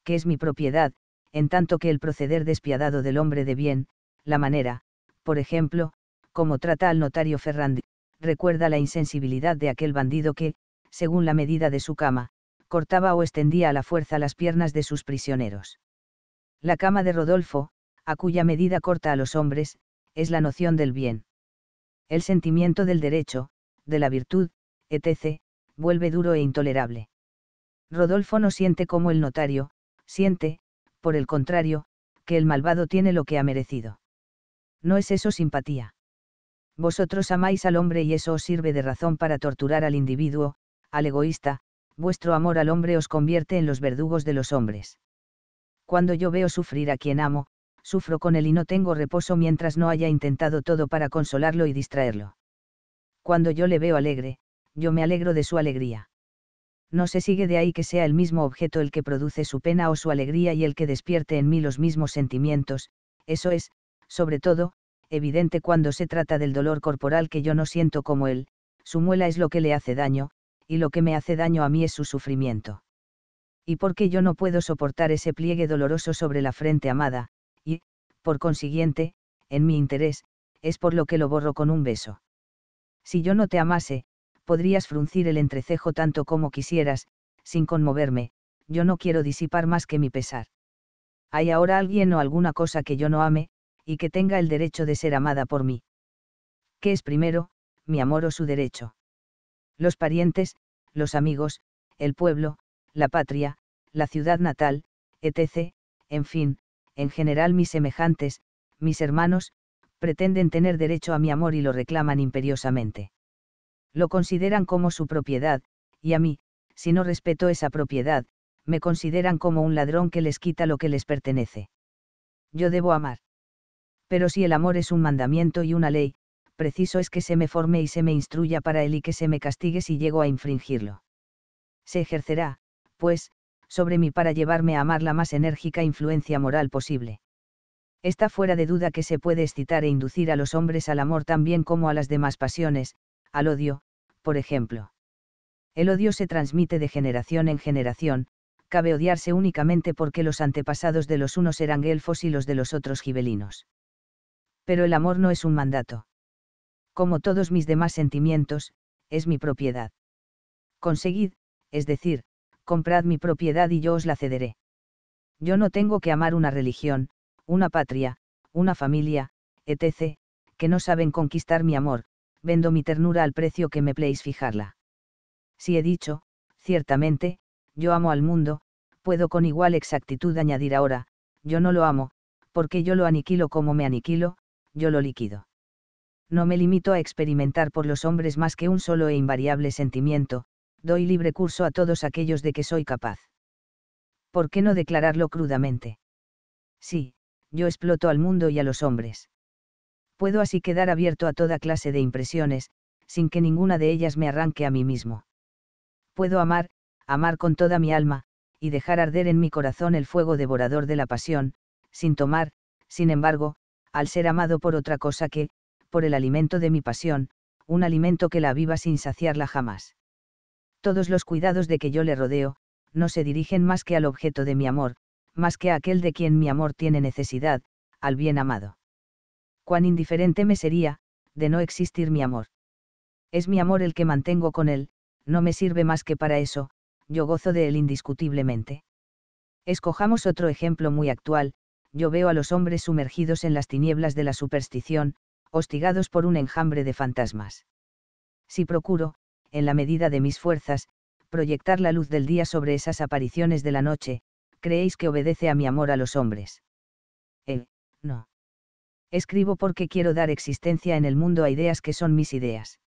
que es mi propiedad, en tanto que el proceder despiadado del hombre de bien, la manera, por ejemplo, como trata al notario Ferrandi, recuerda la insensibilidad de aquel bandido que, según la medida de su cama, cortaba o extendía a la fuerza las piernas de sus prisioneros. La cama de Rodolfo, a cuya medida corta a los hombres, es la noción del bien. El sentimiento del derecho, de la virtud, etc., vuelve duro e intolerable. Rodolfo no siente como el notario, siente, por el contrario, que el malvado tiene lo que ha merecido. ¿No es eso simpatía? Vosotros amáis al hombre y eso os sirve de razón para torturar al individuo, al egoísta, vuestro amor al hombre os convierte en los verdugos de los hombres. Cuando yo veo sufrir a quien amo, sufro con él y no tengo reposo mientras no haya intentado todo para consolarlo y distraerlo. Cuando yo le veo alegre, yo me alegro de su alegría. No se sigue de ahí que sea el mismo objeto el que produce su pena o su alegría y el que despierte en mí los mismos sentimientos, eso es, sobre todo, evidente cuando se trata del dolor corporal que yo no siento como él, su muela es lo que le hace daño, y lo que me hace daño a mí es su sufrimiento. Y porque yo no puedo soportar ese pliegue doloroso sobre la frente amada, y, por consiguiente, en mi interés, es por lo que lo borro con un beso. Si yo no te amase, podrías fruncir el entrecejo tanto como quisieras, sin conmoverme, yo no quiero disipar más que mi pesar. Hay ahora alguien o alguna cosa que yo no ame, y que tenga el derecho de ser amada por mí. ¿Qué es primero, mi amor o su derecho? Los parientes, los amigos, el pueblo, la patria, la ciudad natal, etc., en fin, en general mis semejantes, mis hermanos, pretenden tener derecho a mi amor y lo reclaman imperiosamente lo consideran como su propiedad, y a mí, si no respeto esa propiedad, me consideran como un ladrón que les quita lo que les pertenece. Yo debo amar. Pero si el amor es un mandamiento y una ley, preciso es que se me forme y se me instruya para él y que se me castigue si llego a infringirlo. Se ejercerá, pues, sobre mí para llevarme a amar la más enérgica influencia moral posible. Está fuera de duda que se puede excitar e inducir a los hombres al amor tan bien como a las demás pasiones, al odio, por ejemplo. El odio se transmite de generación en generación, cabe odiarse únicamente porque los antepasados de los unos eran elfos y los de los otros gibelinos. Pero el amor no es un mandato. Como todos mis demás sentimientos, es mi propiedad. Conseguid, es decir, comprad mi propiedad y yo os la cederé. Yo no tengo que amar una religión, una patria, una familia, etc., que no saben conquistar mi amor, vendo mi ternura al precio que me pleis fijarla. Si he dicho, ciertamente, yo amo al mundo, puedo con igual exactitud añadir ahora, yo no lo amo, porque yo lo aniquilo como me aniquilo, yo lo liquido. No me limito a experimentar por los hombres más que un solo e invariable sentimiento, doy libre curso a todos aquellos de que soy capaz. ¿Por qué no declararlo crudamente? Sí, yo exploto al mundo y a los hombres puedo así quedar abierto a toda clase de impresiones, sin que ninguna de ellas me arranque a mí mismo. Puedo amar, amar con toda mi alma, y dejar arder en mi corazón el fuego devorador de la pasión, sin tomar, sin embargo, al ser amado por otra cosa que, por el alimento de mi pasión, un alimento que la viva sin saciarla jamás. Todos los cuidados de que yo le rodeo, no se dirigen más que al objeto de mi amor, más que a aquel de quien mi amor tiene necesidad, al bien amado cuán indiferente me sería, de no existir mi amor. Es mi amor el que mantengo con él, no me sirve más que para eso, yo gozo de él indiscutiblemente. Escojamos otro ejemplo muy actual, yo veo a los hombres sumergidos en las tinieblas de la superstición, hostigados por un enjambre de fantasmas. Si procuro, en la medida de mis fuerzas, proyectar la luz del día sobre esas apariciones de la noche, creéis que obedece a mi amor a los hombres. Eh, no. Escribo porque quiero dar existencia en el mundo a ideas que son mis ideas.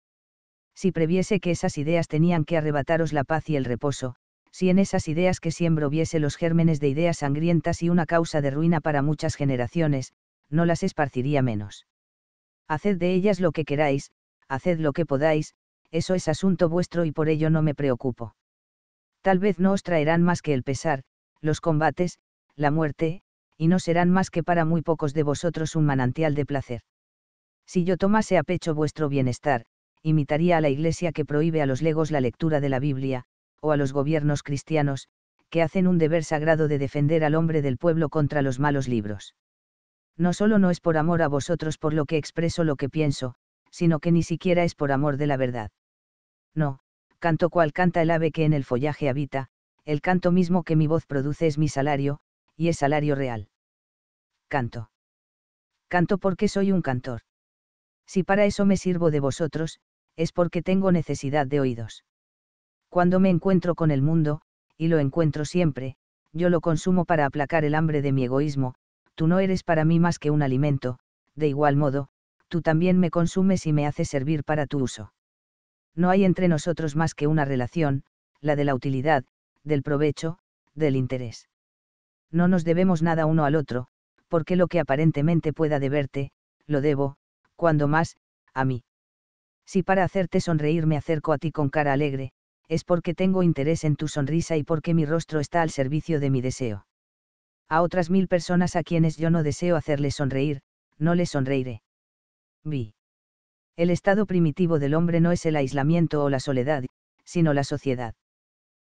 Si previese que esas ideas tenían que arrebataros la paz y el reposo, si en esas ideas que siembro viese los gérmenes de ideas sangrientas y una causa de ruina para muchas generaciones, no las esparciría menos. Haced de ellas lo que queráis, haced lo que podáis, eso es asunto vuestro y por ello no me preocupo. Tal vez no os traerán más que el pesar, los combates, la muerte, y no serán más que para muy pocos de vosotros un manantial de placer. Si yo tomase a pecho vuestro bienestar, imitaría a la Iglesia que prohíbe a los legos la lectura de la Biblia, o a los gobiernos cristianos, que hacen un deber sagrado de defender al hombre del pueblo contra los malos libros. No solo no es por amor a vosotros por lo que expreso lo que pienso, sino que ni siquiera es por amor de la verdad. No, canto cual canta el ave que en el follaje habita, el canto mismo que mi voz produce es mi salario, y es salario real. Canto. Canto porque soy un cantor. Si para eso me sirvo de vosotros, es porque tengo necesidad de oídos. Cuando me encuentro con el mundo, y lo encuentro siempre, yo lo consumo para aplacar el hambre de mi egoísmo, tú no eres para mí más que un alimento, de igual modo, tú también me consumes y me haces servir para tu uso. No hay entre nosotros más que una relación, la de la utilidad, del provecho, del interés no nos debemos nada uno al otro, porque lo que aparentemente pueda deberte, lo debo, cuando más, a mí. Si para hacerte sonreír me acerco a ti con cara alegre, es porque tengo interés en tu sonrisa y porque mi rostro está al servicio de mi deseo. A otras mil personas a quienes yo no deseo hacerles sonreír, no les sonreiré. Vi. El estado primitivo del hombre no es el aislamiento o la soledad, sino la sociedad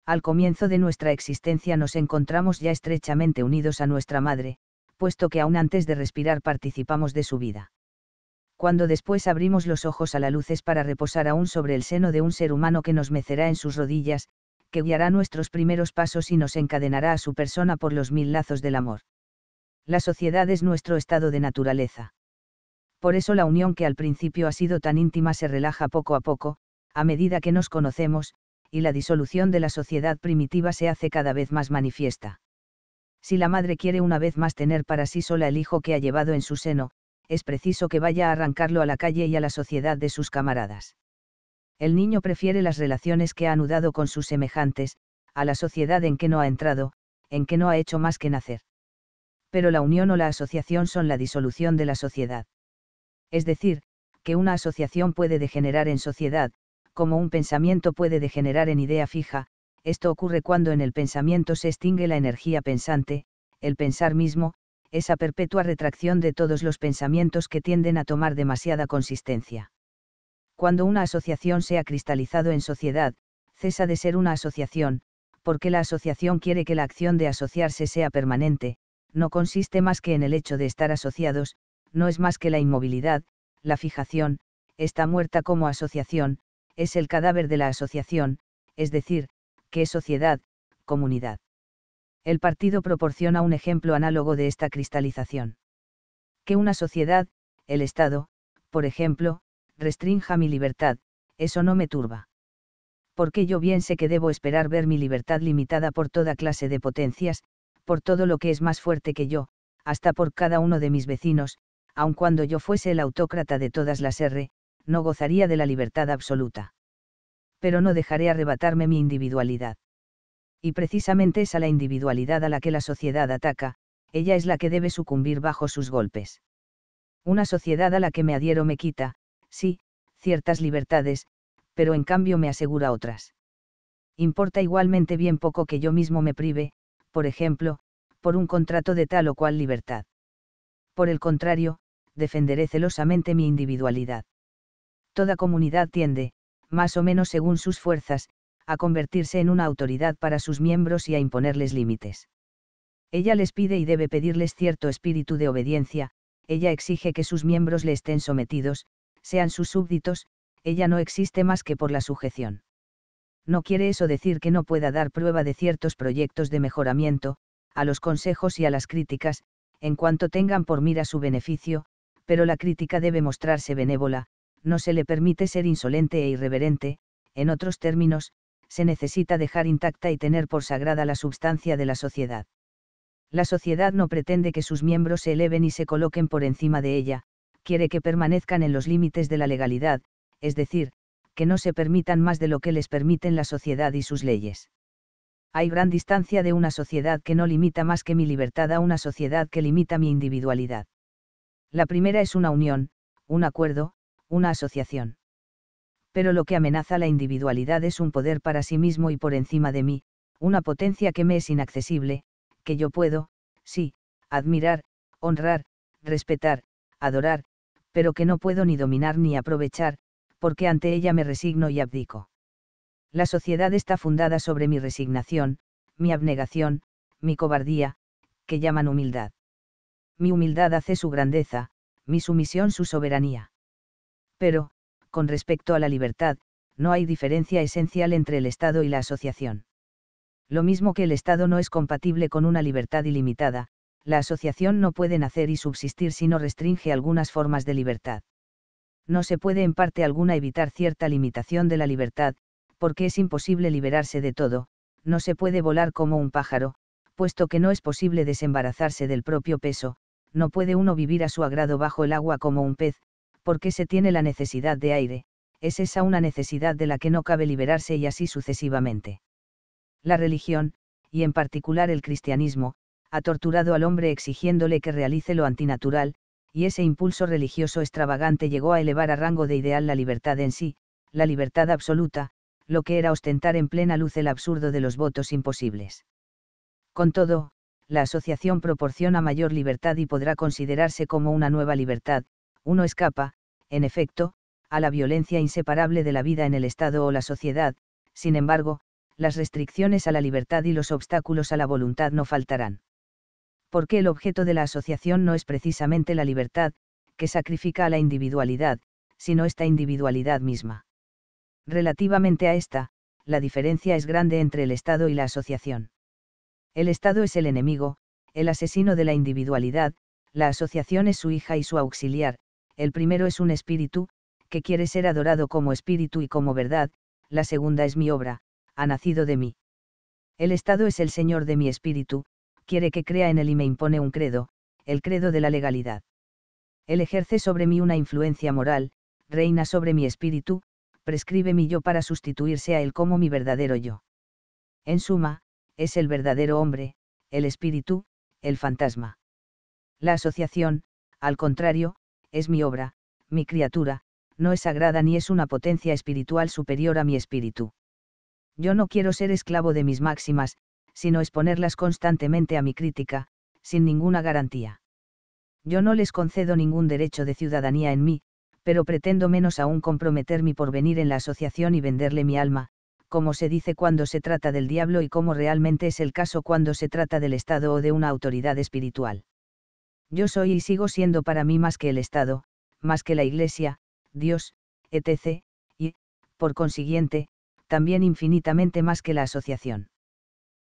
al comienzo de nuestra existencia nos encontramos ya estrechamente unidos a nuestra madre, puesto que aún antes de respirar participamos de su vida. Cuando después abrimos los ojos a la luz es para reposar aún sobre el seno de un ser humano que nos mecerá en sus rodillas, que guiará nuestros primeros pasos y nos encadenará a su persona por los mil lazos del amor. La sociedad es nuestro estado de naturaleza. Por eso la unión que al principio ha sido tan íntima se relaja poco a poco, a medida que nos conocemos, y la disolución de la sociedad primitiva se hace cada vez más manifiesta. Si la madre quiere una vez más tener para sí sola el hijo que ha llevado en su seno, es preciso que vaya a arrancarlo a la calle y a la sociedad de sus camaradas. El niño prefiere las relaciones que ha anudado con sus semejantes, a la sociedad en que no ha entrado, en que no ha hecho más que nacer. Pero la unión o la asociación son la disolución de la sociedad. Es decir, que una asociación puede degenerar en sociedad, como un pensamiento puede degenerar en idea fija, esto ocurre cuando en el pensamiento se extingue la energía pensante, el pensar mismo, esa perpetua retracción de todos los pensamientos que tienden a tomar demasiada consistencia. Cuando una asociación se ha cristalizado en sociedad, cesa de ser una asociación, porque la asociación quiere que la acción de asociarse sea permanente, no consiste más que en el hecho de estar asociados, no es más que la inmovilidad, la fijación, está muerta como asociación, es el cadáver de la asociación, es decir, que es sociedad, comunidad. El partido proporciona un ejemplo análogo de esta cristalización. Que una sociedad, el Estado, por ejemplo, restrinja mi libertad, eso no me turba. Porque yo bien sé que debo esperar ver mi libertad limitada por toda clase de potencias, por todo lo que es más fuerte que yo, hasta por cada uno de mis vecinos, aun cuando yo fuese el autócrata de todas las R, no gozaría de la libertad absoluta. Pero no dejaré arrebatarme mi individualidad. Y precisamente es a la individualidad a la que la sociedad ataca, ella es la que debe sucumbir bajo sus golpes. Una sociedad a la que me adhiero me quita, sí, ciertas libertades, pero en cambio me asegura otras. Importa igualmente bien poco que yo mismo me prive, por ejemplo, por un contrato de tal o cual libertad. Por el contrario, defenderé celosamente mi individualidad toda comunidad tiende, más o menos según sus fuerzas, a convertirse en una autoridad para sus miembros y a imponerles límites. Ella les pide y debe pedirles cierto espíritu de obediencia, ella exige que sus miembros le estén sometidos, sean sus súbditos, ella no existe más que por la sujeción. No quiere eso decir que no pueda dar prueba de ciertos proyectos de mejoramiento, a los consejos y a las críticas, en cuanto tengan por mira su beneficio, pero la crítica debe mostrarse benévola, no se le permite ser insolente e irreverente, en otros términos, se necesita dejar intacta y tener por sagrada la substancia de la sociedad. La sociedad no pretende que sus miembros se eleven y se coloquen por encima de ella, quiere que permanezcan en los límites de la legalidad, es decir, que no se permitan más de lo que les permiten la sociedad y sus leyes. Hay gran distancia de una sociedad que no limita más que mi libertad a una sociedad que limita mi individualidad. La primera es una unión, un acuerdo, una asociación. Pero lo que amenaza la individualidad es un poder para sí mismo y por encima de mí, una potencia que me es inaccesible, que yo puedo, sí, admirar, honrar, respetar, adorar, pero que no puedo ni dominar ni aprovechar, porque ante ella me resigno y abdico. La sociedad está fundada sobre mi resignación, mi abnegación, mi cobardía, que llaman humildad. Mi humildad hace su grandeza, mi sumisión su soberanía pero, con respecto a la libertad, no hay diferencia esencial entre el Estado y la asociación. Lo mismo que el Estado no es compatible con una libertad ilimitada, la asociación no puede nacer y subsistir si no restringe algunas formas de libertad. No se puede en parte alguna evitar cierta limitación de la libertad, porque es imposible liberarse de todo, no se puede volar como un pájaro, puesto que no es posible desembarazarse del propio peso, no puede uno vivir a su agrado bajo el agua como un pez, ¿por se tiene la necesidad de aire? Es esa una necesidad de la que no cabe liberarse y así sucesivamente. La religión, y en particular el cristianismo, ha torturado al hombre exigiéndole que realice lo antinatural, y ese impulso religioso extravagante llegó a elevar a rango de ideal la libertad en sí, la libertad absoluta, lo que era ostentar en plena luz el absurdo de los votos imposibles. Con todo, la asociación proporciona mayor libertad y podrá considerarse como una nueva libertad, uno escapa, en efecto, a la violencia inseparable de la vida en el Estado o la sociedad, sin embargo, las restricciones a la libertad y los obstáculos a la voluntad no faltarán. Porque el objeto de la asociación no es precisamente la libertad, que sacrifica a la individualidad, sino esta individualidad misma. Relativamente a esta, la diferencia es grande entre el Estado y la asociación. El Estado es el enemigo, el asesino de la individualidad, la asociación es su hija y su auxiliar, el primero es un espíritu, que quiere ser adorado como espíritu y como verdad, la segunda es mi obra, ha nacido de mí. El Estado es el Señor de mi espíritu, quiere que crea en él y me impone un credo, el credo de la legalidad. Él ejerce sobre mí una influencia moral, reina sobre mi espíritu, prescribe mi yo para sustituirse a él como mi verdadero yo. En suma, es el verdadero hombre, el espíritu, el fantasma. La asociación, al contrario, es mi obra, mi criatura, no es sagrada ni es una potencia espiritual superior a mi espíritu. Yo no quiero ser esclavo de mis máximas, sino exponerlas constantemente a mi crítica, sin ninguna garantía. Yo no les concedo ningún derecho de ciudadanía en mí, pero pretendo menos aún comprometer mi porvenir en la asociación y venderle mi alma, como se dice cuando se trata del diablo y como realmente es el caso cuando se trata del Estado o de una autoridad espiritual. Yo soy y sigo siendo para mí más que el Estado, más que la Iglesia, Dios, etc., y, por consiguiente, también infinitamente más que la asociación.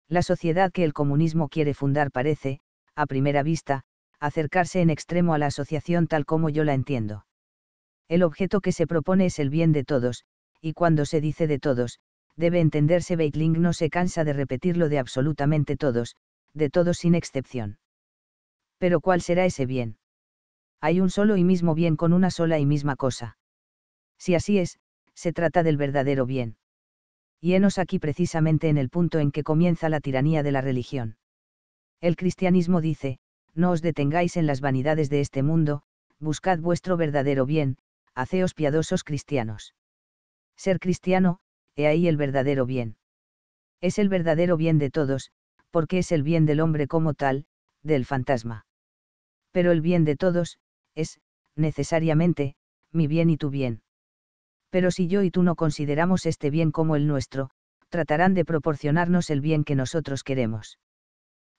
La sociedad que el comunismo quiere fundar parece, a primera vista, acercarse en extremo a la asociación tal como yo la entiendo. El objeto que se propone es el bien de todos, y cuando se dice de todos, debe entenderse Beitling no se cansa de repetirlo de absolutamente todos, de todos sin excepción. Pero ¿cuál será ese bien? Hay un solo y mismo bien con una sola y misma cosa. Si así es, se trata del verdadero bien. Y enos aquí precisamente en el punto en que comienza la tiranía de la religión. El cristianismo dice, no os detengáis en las vanidades de este mundo, buscad vuestro verdadero bien, haceos piadosos cristianos. Ser cristiano, he ahí el verdadero bien. Es el verdadero bien de todos, porque es el bien del hombre como tal, del fantasma pero el bien de todos, es, necesariamente, mi bien y tu bien. Pero si yo y tú no consideramos este bien como el nuestro, tratarán de proporcionarnos el bien que nosotros queremos.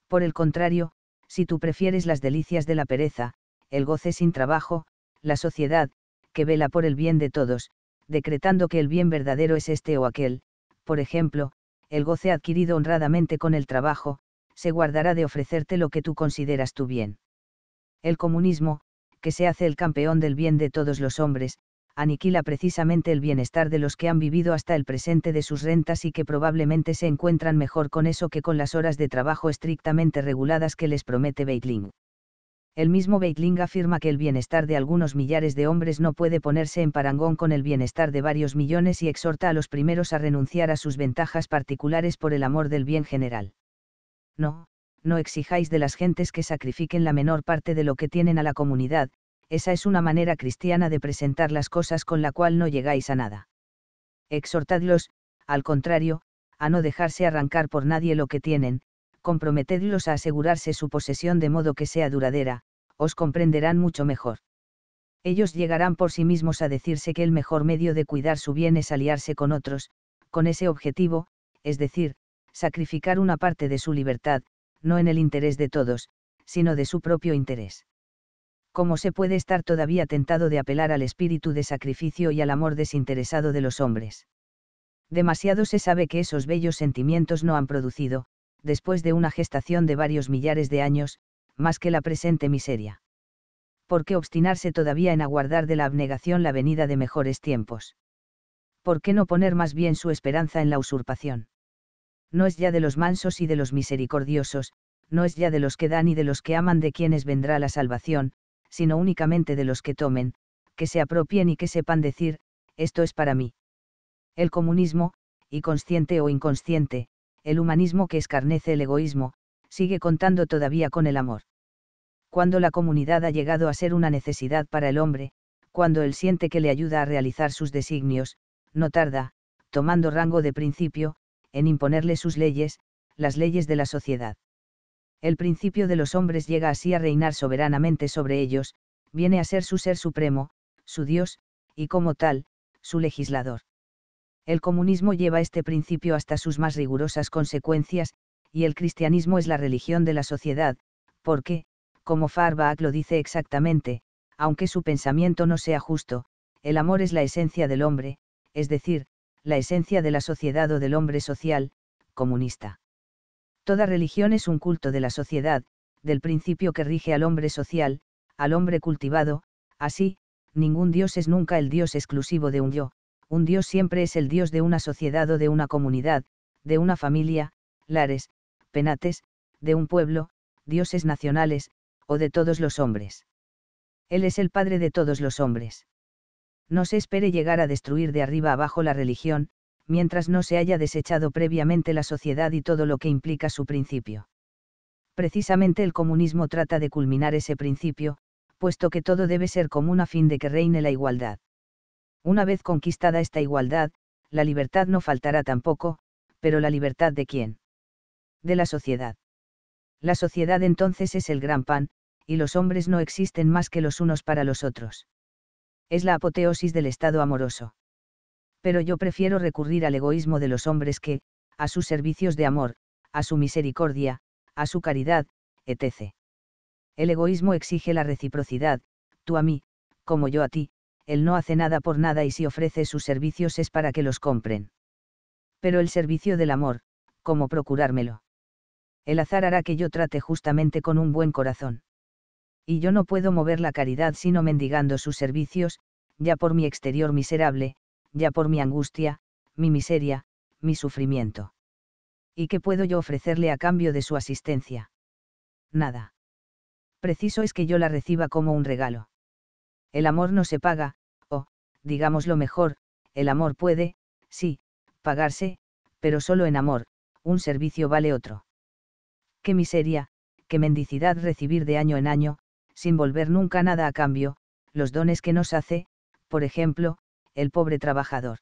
Por el contrario, si tú prefieres las delicias de la pereza, el goce sin trabajo, la sociedad, que vela por el bien de todos, decretando que el bien verdadero es este o aquel, por ejemplo, el goce adquirido honradamente con el trabajo, se guardará de ofrecerte lo que tú consideras tu bien. El comunismo, que se hace el campeón del bien de todos los hombres, aniquila precisamente el bienestar de los que han vivido hasta el presente de sus rentas y que probablemente se encuentran mejor con eso que con las horas de trabajo estrictamente reguladas que les promete Beitling. El mismo Beitling afirma que el bienestar de algunos millares de hombres no puede ponerse en parangón con el bienestar de varios millones y exhorta a los primeros a renunciar a sus ventajas particulares por el amor del bien general. No, no exijáis de las gentes que sacrifiquen la menor parte de lo que tienen a la comunidad, esa es una manera cristiana de presentar las cosas con la cual no llegáis a nada. Exhortadlos, al contrario, a no dejarse arrancar por nadie lo que tienen, comprometedlos a asegurarse su posesión de modo que sea duradera, os comprenderán mucho mejor. Ellos llegarán por sí mismos a decirse que el mejor medio de cuidar su bien es aliarse con otros, con ese objetivo, es decir, sacrificar una parte de su libertad, no en el interés de todos, sino de su propio interés. ¿Cómo se puede estar todavía tentado de apelar al espíritu de sacrificio y al amor desinteresado de los hombres? Demasiado se sabe que esos bellos sentimientos no han producido, después de una gestación de varios millares de años, más que la presente miseria. ¿Por qué obstinarse todavía en aguardar de la abnegación la venida de mejores tiempos? ¿Por qué no poner más bien su esperanza en la usurpación? no es ya de los mansos y de los misericordiosos, no es ya de los que dan y de los que aman de quienes vendrá la salvación, sino únicamente de los que tomen, que se apropien y que sepan decir, esto es para mí. El comunismo, y consciente o inconsciente, el humanismo que escarnece el egoísmo, sigue contando todavía con el amor. Cuando la comunidad ha llegado a ser una necesidad para el hombre, cuando él siente que le ayuda a realizar sus designios, no tarda, tomando rango de principio, en imponerle sus leyes, las leyes de la sociedad. El principio de los hombres llega así a reinar soberanamente sobre ellos, viene a ser su ser supremo, su Dios, y como tal, su legislador. El comunismo lleva este principio hasta sus más rigurosas consecuencias, y el cristianismo es la religión de la sociedad, porque, como Farbach lo dice exactamente, aunque su pensamiento no sea justo, el amor es la esencia del hombre, es decir, la esencia de la sociedad o del hombre social, comunista. Toda religión es un culto de la sociedad, del principio que rige al hombre social, al hombre cultivado, así, ningún dios es nunca el dios exclusivo de un yo, un dios siempre es el dios de una sociedad o de una comunidad, de una familia, lares, penates, de un pueblo, dioses nacionales, o de todos los hombres. Él es el padre de todos los hombres no se espere llegar a destruir de arriba abajo la religión, mientras no se haya desechado previamente la sociedad y todo lo que implica su principio. Precisamente el comunismo trata de culminar ese principio, puesto que todo debe ser común a fin de que reine la igualdad. Una vez conquistada esta igualdad, la libertad no faltará tampoco, pero la libertad de quién? De la sociedad. La sociedad entonces es el gran pan, y los hombres no existen más que los unos para los otros es la apoteosis del estado amoroso. Pero yo prefiero recurrir al egoísmo de los hombres que, a sus servicios de amor, a su misericordia, a su caridad, etc. El egoísmo exige la reciprocidad, tú a mí, como yo a ti, él no hace nada por nada y si ofrece sus servicios es para que los compren. Pero el servicio del amor, ¿cómo procurármelo? El azar hará que yo trate justamente con un buen corazón y yo no puedo mover la caridad sino mendigando sus servicios, ya por mi exterior miserable, ya por mi angustia, mi miseria, mi sufrimiento. ¿Y qué puedo yo ofrecerle a cambio de su asistencia? Nada. Preciso es que yo la reciba como un regalo. El amor no se paga, o, digámoslo mejor, el amor puede, sí, pagarse, pero solo en amor, un servicio vale otro. Qué miseria, qué mendicidad recibir de año en año, sin volver nunca nada a cambio, los dones que nos hace, por ejemplo, el pobre trabajador.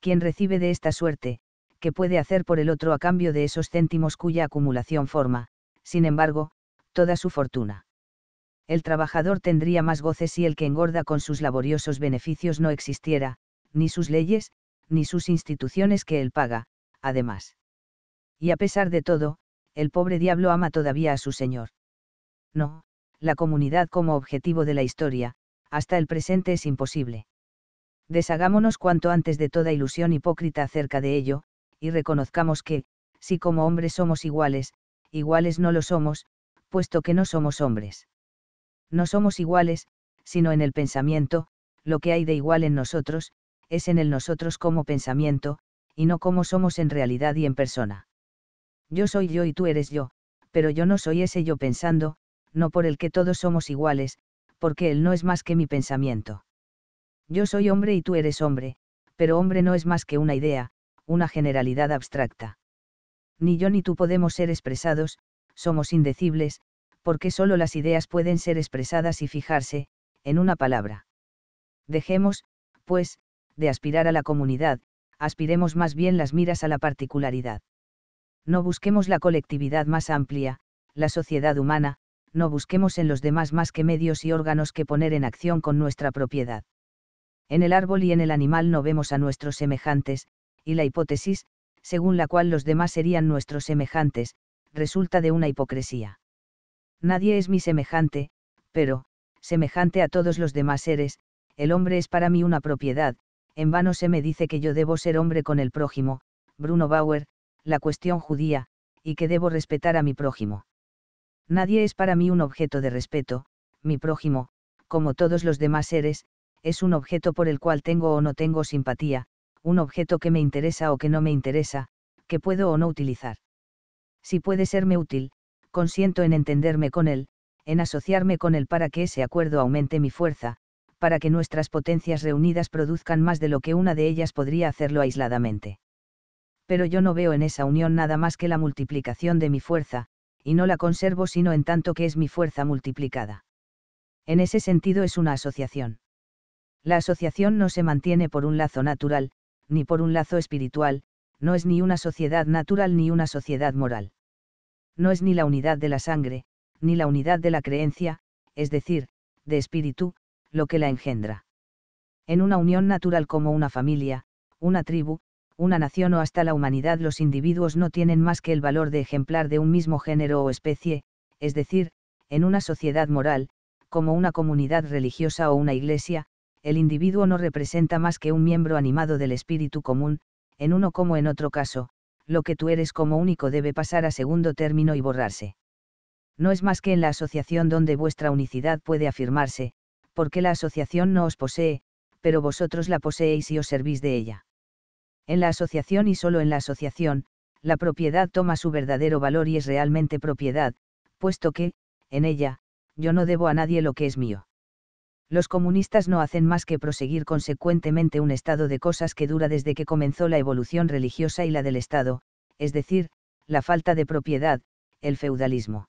Quien recibe de esta suerte, qué puede hacer por el otro a cambio de esos céntimos cuya acumulación forma, sin embargo, toda su fortuna? El trabajador tendría más goces si el que engorda con sus laboriosos beneficios no existiera, ni sus leyes, ni sus instituciones que él paga, además. Y a pesar de todo, el pobre diablo ama todavía a su señor. No, la comunidad como objetivo de la historia, hasta el presente es imposible. Deshagámonos cuanto antes de toda ilusión hipócrita acerca de ello, y reconozcamos que, si como hombres somos iguales, iguales no lo somos, puesto que no somos hombres. No somos iguales, sino en el pensamiento, lo que hay de igual en nosotros, es en el nosotros como pensamiento, y no como somos en realidad y en persona. Yo soy yo y tú eres yo, pero yo no soy ese yo pensando, no por el que todos somos iguales, porque él no es más que mi pensamiento. Yo soy hombre y tú eres hombre, pero hombre no es más que una idea, una generalidad abstracta. Ni yo ni tú podemos ser expresados, somos indecibles, porque solo las ideas pueden ser expresadas y fijarse, en una palabra. Dejemos, pues, de aspirar a la comunidad, aspiremos más bien las miras a la particularidad. No busquemos la colectividad más amplia, la sociedad humana, no busquemos en los demás más que medios y órganos que poner en acción con nuestra propiedad. En el árbol y en el animal no vemos a nuestros semejantes, y la hipótesis, según la cual los demás serían nuestros semejantes, resulta de una hipocresía. Nadie es mi semejante, pero, semejante a todos los demás seres, el hombre es para mí una propiedad, en vano se me dice que yo debo ser hombre con el prójimo, Bruno Bauer, la cuestión judía, y que debo respetar a mi prójimo. Nadie es para mí un objeto de respeto, mi prójimo, como todos los demás seres, es un objeto por el cual tengo o no tengo simpatía, un objeto que me interesa o que no me interesa, que puedo o no utilizar. Si puede serme útil, consiento en entenderme con él, en asociarme con él para que ese acuerdo aumente mi fuerza, para que nuestras potencias reunidas produzcan más de lo que una de ellas podría hacerlo aisladamente. Pero yo no veo en esa unión nada más que la multiplicación de mi fuerza, y no la conservo sino en tanto que es mi fuerza multiplicada. En ese sentido es una asociación. La asociación no se mantiene por un lazo natural, ni por un lazo espiritual, no es ni una sociedad natural ni una sociedad moral. No es ni la unidad de la sangre, ni la unidad de la creencia, es decir, de espíritu, lo que la engendra. En una unión natural como una familia, una tribu, una nación o hasta la humanidad los individuos no tienen más que el valor de ejemplar de un mismo género o especie, es decir, en una sociedad moral, como una comunidad religiosa o una iglesia, el individuo no representa más que un miembro animado del espíritu común, en uno como en otro caso, lo que tú eres como único debe pasar a segundo término y borrarse. No es más que en la asociación donde vuestra unicidad puede afirmarse, porque la asociación no os posee, pero vosotros la poseéis y os servís de ella. En la asociación y solo en la asociación, la propiedad toma su verdadero valor y es realmente propiedad, puesto que, en ella, yo no debo a nadie lo que es mío. Los comunistas no hacen más que proseguir consecuentemente un estado de cosas que dura desde que comenzó la evolución religiosa y la del Estado, es decir, la falta de propiedad, el feudalismo.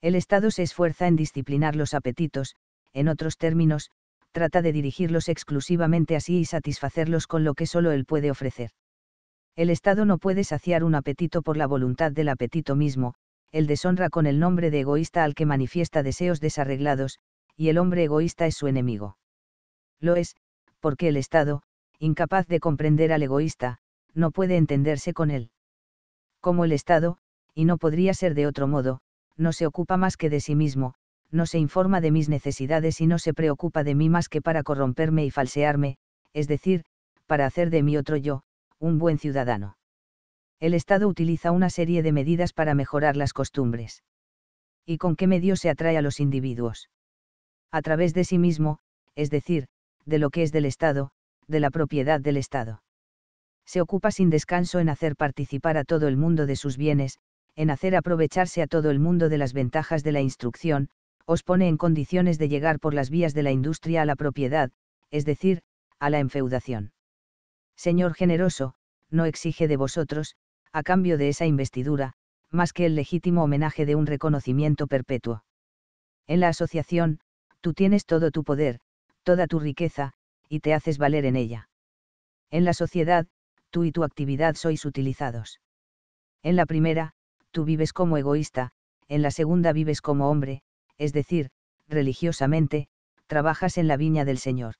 El Estado se esfuerza en disciplinar los apetitos, en otros términos, trata de dirigirlos exclusivamente a sí y satisfacerlos con lo que solo él puede ofrecer. El Estado no puede saciar un apetito por la voluntad del apetito mismo, el deshonra con el nombre de egoísta al que manifiesta deseos desarreglados, y el hombre egoísta es su enemigo. Lo es, porque el Estado, incapaz de comprender al egoísta, no puede entenderse con él. Como el Estado, y no podría ser de otro modo, no se ocupa más que de sí mismo, no se informa de mis necesidades y no se preocupa de mí más que para corromperme y falsearme, es decir, para hacer de mí otro yo, un buen ciudadano. El Estado utiliza una serie de medidas para mejorar las costumbres. ¿Y con qué medio se atrae a los individuos? A través de sí mismo, es decir, de lo que es del Estado, de la propiedad del Estado. Se ocupa sin descanso en hacer participar a todo el mundo de sus bienes, en hacer aprovecharse a todo el mundo de las ventajas de la instrucción, os pone en condiciones de llegar por las vías de la industria a la propiedad, es decir, a la enfeudación. Señor generoso, no exige de vosotros, a cambio de esa investidura, más que el legítimo homenaje de un reconocimiento perpetuo. En la asociación, tú tienes todo tu poder, toda tu riqueza, y te haces valer en ella. En la sociedad, tú y tu actividad sois utilizados. En la primera, tú vives como egoísta, en la segunda vives como hombre, es decir, religiosamente, trabajas en la viña del Señor.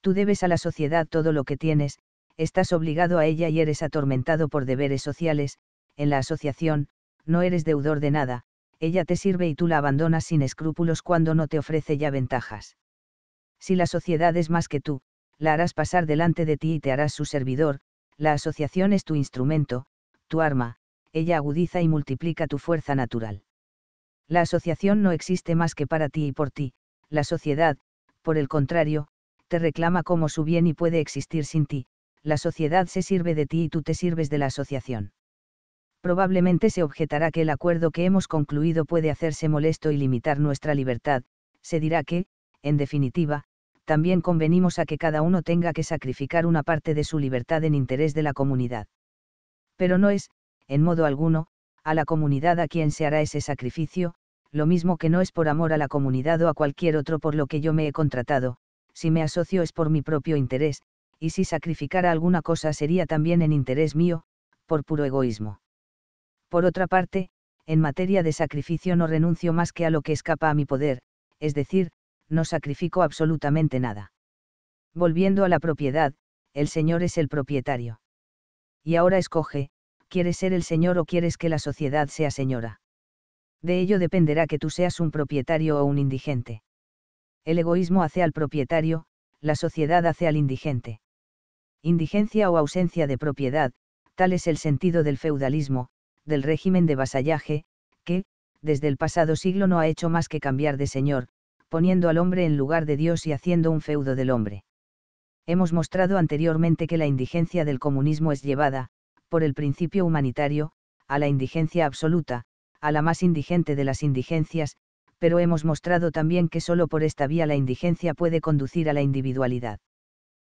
Tú debes a la sociedad todo lo que tienes, estás obligado a ella y eres atormentado por deberes sociales, en la asociación, no eres deudor de nada, ella te sirve y tú la abandonas sin escrúpulos cuando no te ofrece ya ventajas. Si la sociedad es más que tú, la harás pasar delante de ti y te harás su servidor, la asociación es tu instrumento, tu arma, ella agudiza y multiplica tu fuerza natural. La asociación no existe más que para ti y por ti, la sociedad, por el contrario, te reclama como su bien y puede existir sin ti, la sociedad se sirve de ti y tú te sirves de la asociación. Probablemente se objetará que el acuerdo que hemos concluido puede hacerse molesto y limitar nuestra libertad, se dirá que, en definitiva, también convenimos a que cada uno tenga que sacrificar una parte de su libertad en interés de la comunidad. Pero no es, en modo alguno, a la comunidad a quien se hará ese sacrificio, lo mismo que no es por amor a la comunidad o a cualquier otro por lo que yo me he contratado, si me asocio es por mi propio interés, y si sacrificara alguna cosa sería también en interés mío, por puro egoísmo. Por otra parte, en materia de sacrificio no renuncio más que a lo que escapa a mi poder, es decir, no sacrifico absolutamente nada. Volviendo a la propiedad, el Señor es el propietario. Y ahora escoge, quieres ser el señor o quieres que la sociedad sea señora. De ello dependerá que tú seas un propietario o un indigente. El egoísmo hace al propietario, la sociedad hace al indigente. Indigencia o ausencia de propiedad, tal es el sentido del feudalismo, del régimen de vasallaje, que, desde el pasado siglo no ha hecho más que cambiar de señor, poniendo al hombre en lugar de Dios y haciendo un feudo del hombre. Hemos mostrado anteriormente que la indigencia del comunismo es llevada, por el principio humanitario, a la indigencia absoluta, a la más indigente de las indigencias, pero hemos mostrado también que solo por esta vía la indigencia puede conducir a la individualidad.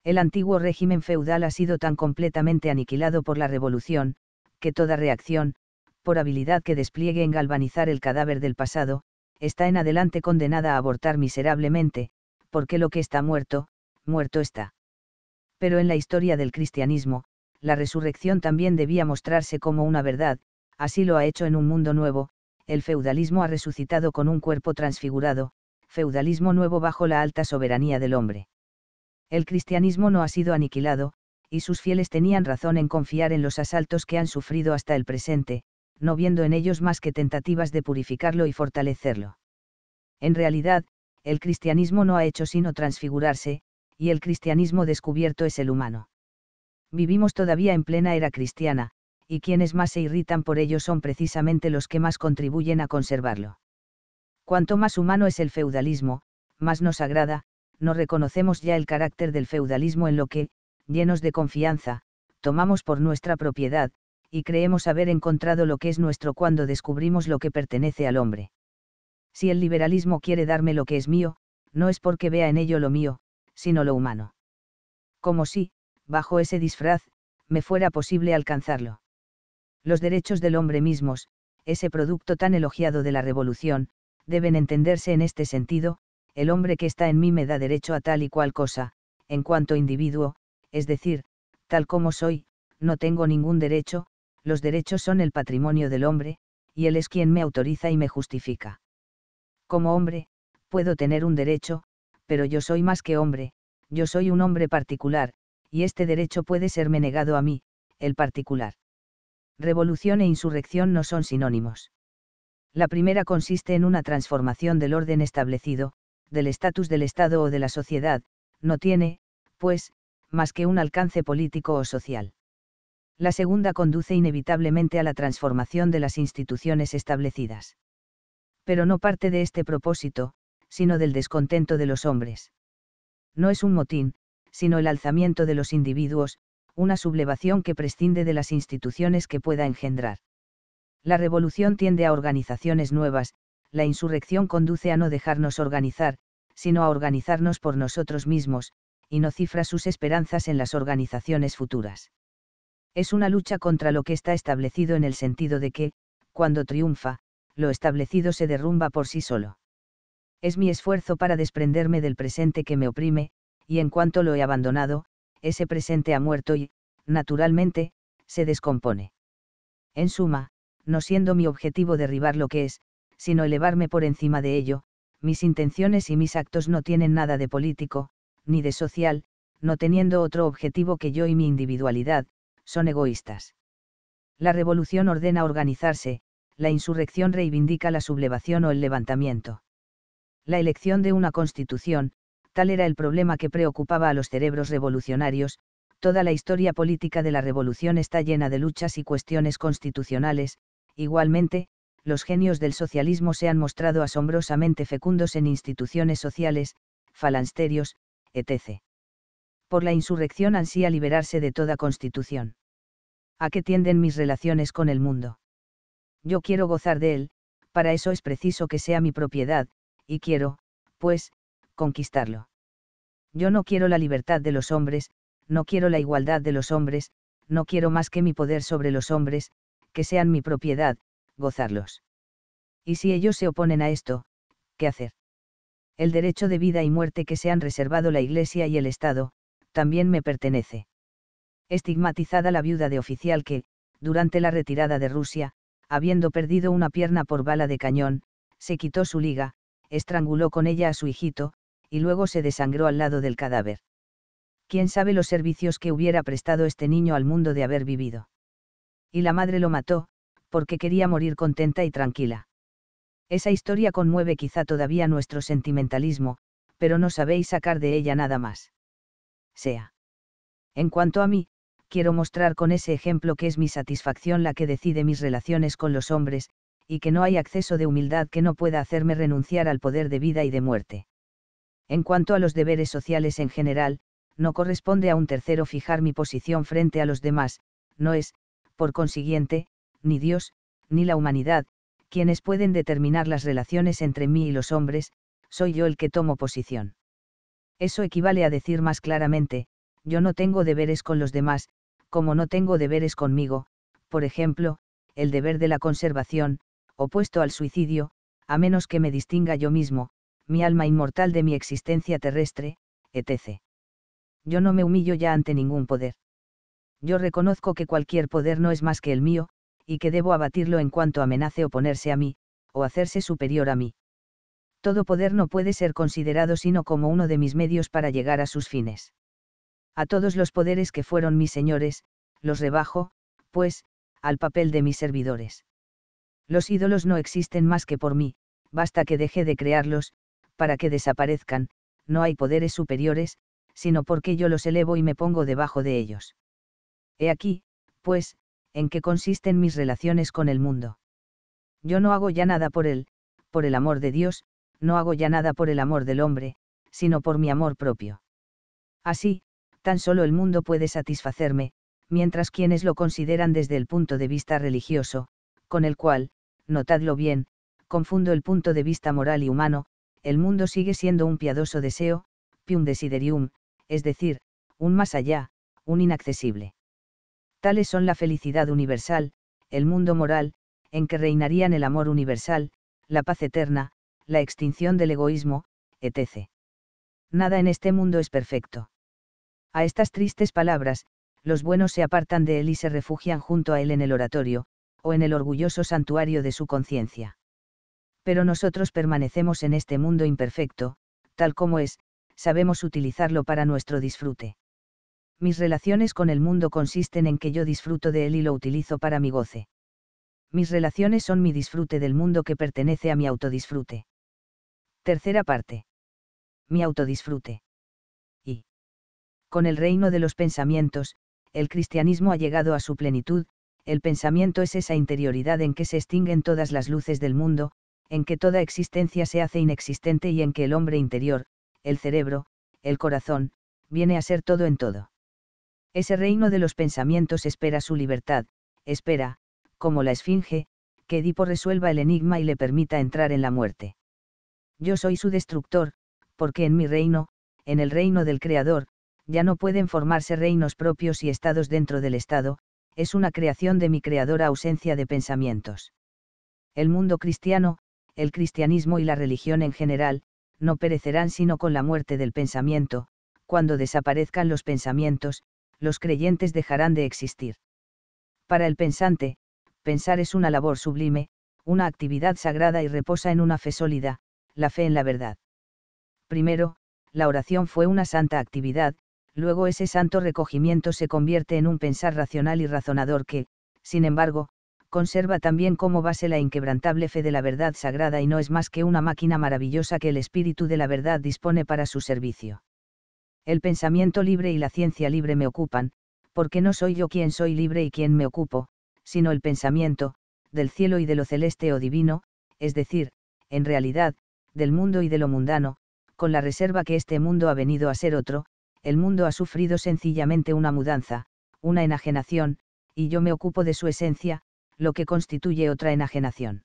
El antiguo régimen feudal ha sido tan completamente aniquilado por la revolución, que toda reacción, por habilidad que despliegue en galvanizar el cadáver del pasado, está en adelante condenada a abortar miserablemente, porque lo que está muerto, muerto está. Pero en la historia del cristianismo, la resurrección también debía mostrarse como una verdad, así lo ha hecho en un mundo nuevo, el feudalismo ha resucitado con un cuerpo transfigurado, feudalismo nuevo bajo la alta soberanía del hombre. El cristianismo no ha sido aniquilado, y sus fieles tenían razón en confiar en los asaltos que han sufrido hasta el presente, no viendo en ellos más que tentativas de purificarlo y fortalecerlo. En realidad, el cristianismo no ha hecho sino transfigurarse, y el cristianismo descubierto es el humano vivimos todavía en plena era cristiana, y quienes más se irritan por ello son precisamente los que más contribuyen a conservarlo. Cuanto más humano es el feudalismo, más nos agrada, no reconocemos ya el carácter del feudalismo en lo que, llenos de confianza, tomamos por nuestra propiedad, y creemos haber encontrado lo que es nuestro cuando descubrimos lo que pertenece al hombre. Si el liberalismo quiere darme lo que es mío, no es porque vea en ello lo mío, sino lo humano. Como si, bajo ese disfraz, me fuera posible alcanzarlo. Los derechos del hombre mismos, ese producto tan elogiado de la revolución, deben entenderse en este sentido, el hombre que está en mí me da derecho a tal y cual cosa, en cuanto individuo, es decir, tal como soy, no tengo ningún derecho, los derechos son el patrimonio del hombre, y él es quien me autoriza y me justifica. Como hombre, puedo tener un derecho, pero yo soy más que hombre, yo soy un hombre particular, y este derecho puede serme negado a mí, el particular. Revolución e insurrección no son sinónimos. La primera consiste en una transformación del orden establecido, del estatus del Estado o de la sociedad, no tiene, pues, más que un alcance político o social. La segunda conduce inevitablemente a la transformación de las instituciones establecidas. Pero no parte de este propósito, sino del descontento de los hombres. No es un motín, sino el alzamiento de los individuos, una sublevación que prescinde de las instituciones que pueda engendrar. La revolución tiende a organizaciones nuevas, la insurrección conduce a no dejarnos organizar, sino a organizarnos por nosotros mismos, y no cifra sus esperanzas en las organizaciones futuras. Es una lucha contra lo que está establecido en el sentido de que, cuando triunfa, lo establecido se derrumba por sí solo. Es mi esfuerzo para desprenderme del presente que me oprime, y en cuanto lo he abandonado, ese presente ha muerto y, naturalmente, se descompone. En suma, no siendo mi objetivo derribar lo que es, sino elevarme por encima de ello, mis intenciones y mis actos no tienen nada de político, ni de social, no teniendo otro objetivo que yo y mi individualidad, son egoístas. La revolución ordena organizarse, la insurrección reivindica la sublevación o el levantamiento. La elección de una constitución, tal era el problema que preocupaba a los cerebros revolucionarios, toda la historia política de la revolución está llena de luchas y cuestiones constitucionales, igualmente, los genios del socialismo se han mostrado asombrosamente fecundos en instituciones sociales, falansterios, etc. Por la insurrección ansía liberarse de toda constitución. ¿A qué tienden mis relaciones con el mundo? Yo quiero gozar de él, para eso es preciso que sea mi propiedad, y quiero, pues, conquistarlo. Yo no quiero la libertad de los hombres, no quiero la igualdad de los hombres, no quiero más que mi poder sobre los hombres, que sean mi propiedad, gozarlos. Y si ellos se oponen a esto, ¿qué hacer? El derecho de vida y muerte que se han reservado la Iglesia y el Estado, también me pertenece. Estigmatizada la viuda de oficial que, durante la retirada de Rusia, habiendo perdido una pierna por bala de cañón, se quitó su liga, estranguló con ella a su hijito, y luego se desangró al lado del cadáver. Quién sabe los servicios que hubiera prestado este niño al mundo de haber vivido. Y la madre lo mató, porque quería morir contenta y tranquila. Esa historia conmueve quizá todavía nuestro sentimentalismo, pero no sabéis sacar de ella nada más. Sea. En cuanto a mí, quiero mostrar con ese ejemplo que es mi satisfacción la que decide mis relaciones con los hombres, y que no hay acceso de humildad que no pueda hacerme renunciar al poder de vida y de muerte. En cuanto a los deberes sociales en general, no corresponde a un tercero fijar mi posición frente a los demás, no es, por consiguiente, ni Dios, ni la humanidad, quienes pueden determinar las relaciones entre mí y los hombres, soy yo el que tomo posición. Eso equivale a decir más claramente, yo no tengo deberes con los demás, como no tengo deberes conmigo, por ejemplo, el deber de la conservación, opuesto al suicidio, a menos que me distinga yo mismo, mi alma inmortal de mi existencia terrestre, etc. Yo no me humillo ya ante ningún poder. Yo reconozco que cualquier poder no es más que el mío, y que debo abatirlo en cuanto amenace oponerse a mí, o hacerse superior a mí. Todo poder no puede ser considerado sino como uno de mis medios para llegar a sus fines. A todos los poderes que fueron mis señores, los rebajo, pues, al papel de mis servidores. Los ídolos no existen más que por mí, basta que deje de crearlos, para que desaparezcan, no hay poderes superiores, sino porque yo los elevo y me pongo debajo de ellos. He aquí, pues, en qué consisten mis relaciones con el mundo. Yo no hago ya nada por él, por el amor de Dios, no hago ya nada por el amor del hombre, sino por mi amor propio. Así, tan solo el mundo puede satisfacerme, mientras quienes lo consideran desde el punto de vista religioso, con el cual, notadlo bien, confundo el punto de vista moral y humano, el mundo sigue siendo un piadoso deseo, pium desiderium, es decir, un más allá, un inaccesible. Tales son la felicidad universal, el mundo moral, en que reinarían el amor universal, la paz eterna, la extinción del egoísmo, etc. Nada en este mundo es perfecto. A estas tristes palabras, los buenos se apartan de él y se refugian junto a él en el oratorio, o en el orgulloso santuario de su conciencia pero nosotros permanecemos en este mundo imperfecto, tal como es, sabemos utilizarlo para nuestro disfrute. Mis relaciones con el mundo consisten en que yo disfruto de él y lo utilizo para mi goce. Mis relaciones son mi disfrute del mundo que pertenece a mi autodisfrute. Tercera parte. Mi autodisfrute. Y. Con el reino de los pensamientos, el cristianismo ha llegado a su plenitud, el pensamiento es esa interioridad en que se extinguen todas las luces del mundo, en que toda existencia se hace inexistente y en que el hombre interior, el cerebro, el corazón, viene a ser todo en todo. Ese reino de los pensamientos espera su libertad, espera, como la esfinge, que Edipo resuelva el enigma y le permita entrar en la muerte. Yo soy su destructor, porque en mi reino, en el reino del Creador, ya no pueden formarse reinos propios y estados dentro del Estado, es una creación de mi creadora ausencia de pensamientos. El mundo cristiano, el cristianismo y la religión en general, no perecerán sino con la muerte del pensamiento, cuando desaparezcan los pensamientos, los creyentes dejarán de existir. Para el pensante, pensar es una labor sublime, una actividad sagrada y reposa en una fe sólida, la fe en la verdad. Primero, la oración fue una santa actividad, luego ese santo recogimiento se convierte en un pensar racional y razonador que, sin embargo, conserva también como base la inquebrantable fe de la verdad sagrada y no es más que una máquina maravillosa que el espíritu de la verdad dispone para su servicio. El pensamiento libre y la ciencia libre me ocupan, porque no soy yo quien soy libre y quien me ocupo, sino el pensamiento, del cielo y de lo celeste o divino, es decir, en realidad, del mundo y de lo mundano, con la reserva que este mundo ha venido a ser otro, el mundo ha sufrido sencillamente una mudanza, una enajenación, y yo me ocupo de su esencia, lo que constituye otra enajenación.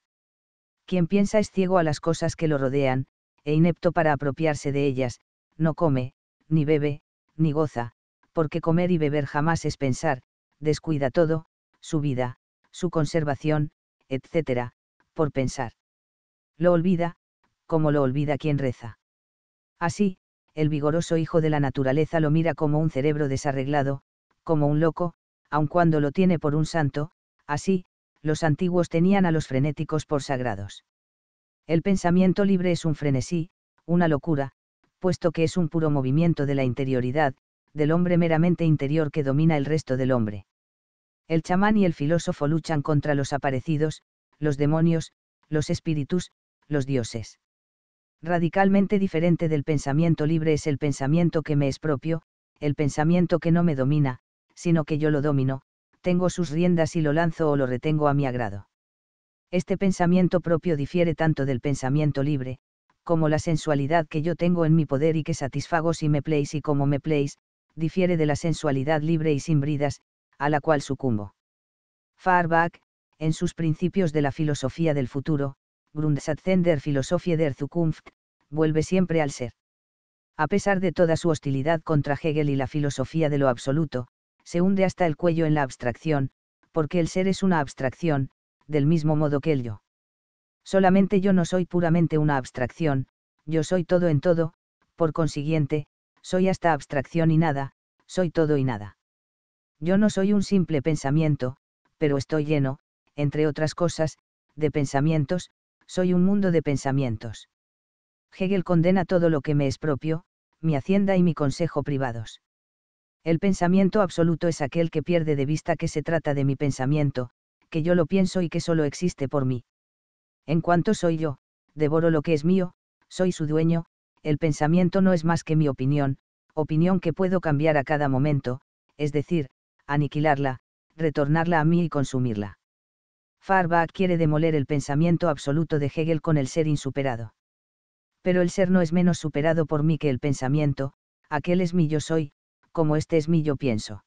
Quien piensa es ciego a las cosas que lo rodean, e inepto para apropiarse de ellas, no come, ni bebe, ni goza, porque comer y beber jamás es pensar, descuida todo, su vida, su conservación, etc., por pensar. Lo olvida, como lo olvida quien reza. Así, el vigoroso hijo de la naturaleza lo mira como un cerebro desarreglado, como un loco, aun cuando lo tiene por un santo, así, los antiguos tenían a los frenéticos por sagrados. El pensamiento libre es un frenesí, una locura, puesto que es un puro movimiento de la interioridad, del hombre meramente interior que domina el resto del hombre. El chamán y el filósofo luchan contra los aparecidos, los demonios, los espíritus, los dioses. Radicalmente diferente del pensamiento libre es el pensamiento que me es propio, el pensamiento que no me domina, sino que yo lo domino, tengo sus riendas y lo lanzo o lo retengo a mi agrado. Este pensamiento propio difiere tanto del pensamiento libre, como la sensualidad que yo tengo en mi poder y que satisfago si me place y como me place, difiere de la sensualidad libre y sin bridas, a la cual sucumbo. Farbach, en sus Principios de la Filosofía del Futuro, Grundsatzender Philosophie der Zukunft, vuelve siempre al ser. A pesar de toda su hostilidad contra Hegel y la filosofía de lo absoluto, se hunde hasta el cuello en la abstracción, porque el ser es una abstracción, del mismo modo que el yo. Solamente yo no soy puramente una abstracción, yo soy todo en todo, por consiguiente, soy hasta abstracción y nada, soy todo y nada. Yo no soy un simple pensamiento, pero estoy lleno, entre otras cosas, de pensamientos, soy un mundo de pensamientos. Hegel condena todo lo que me es propio, mi hacienda y mi consejo privados. El pensamiento absoluto es aquel que pierde de vista que se trata de mi pensamiento, que yo lo pienso y que solo existe por mí. En cuanto soy yo, devoro lo que es mío, soy su dueño, el pensamiento no es más que mi opinión, opinión que puedo cambiar a cada momento, es decir, aniquilarla, retornarla a mí y consumirla. Farbach quiere demoler el pensamiento absoluto de Hegel con el ser insuperado. Pero el ser no es menos superado por mí que el pensamiento, aquel es mi yo soy, como este es mi yo pienso.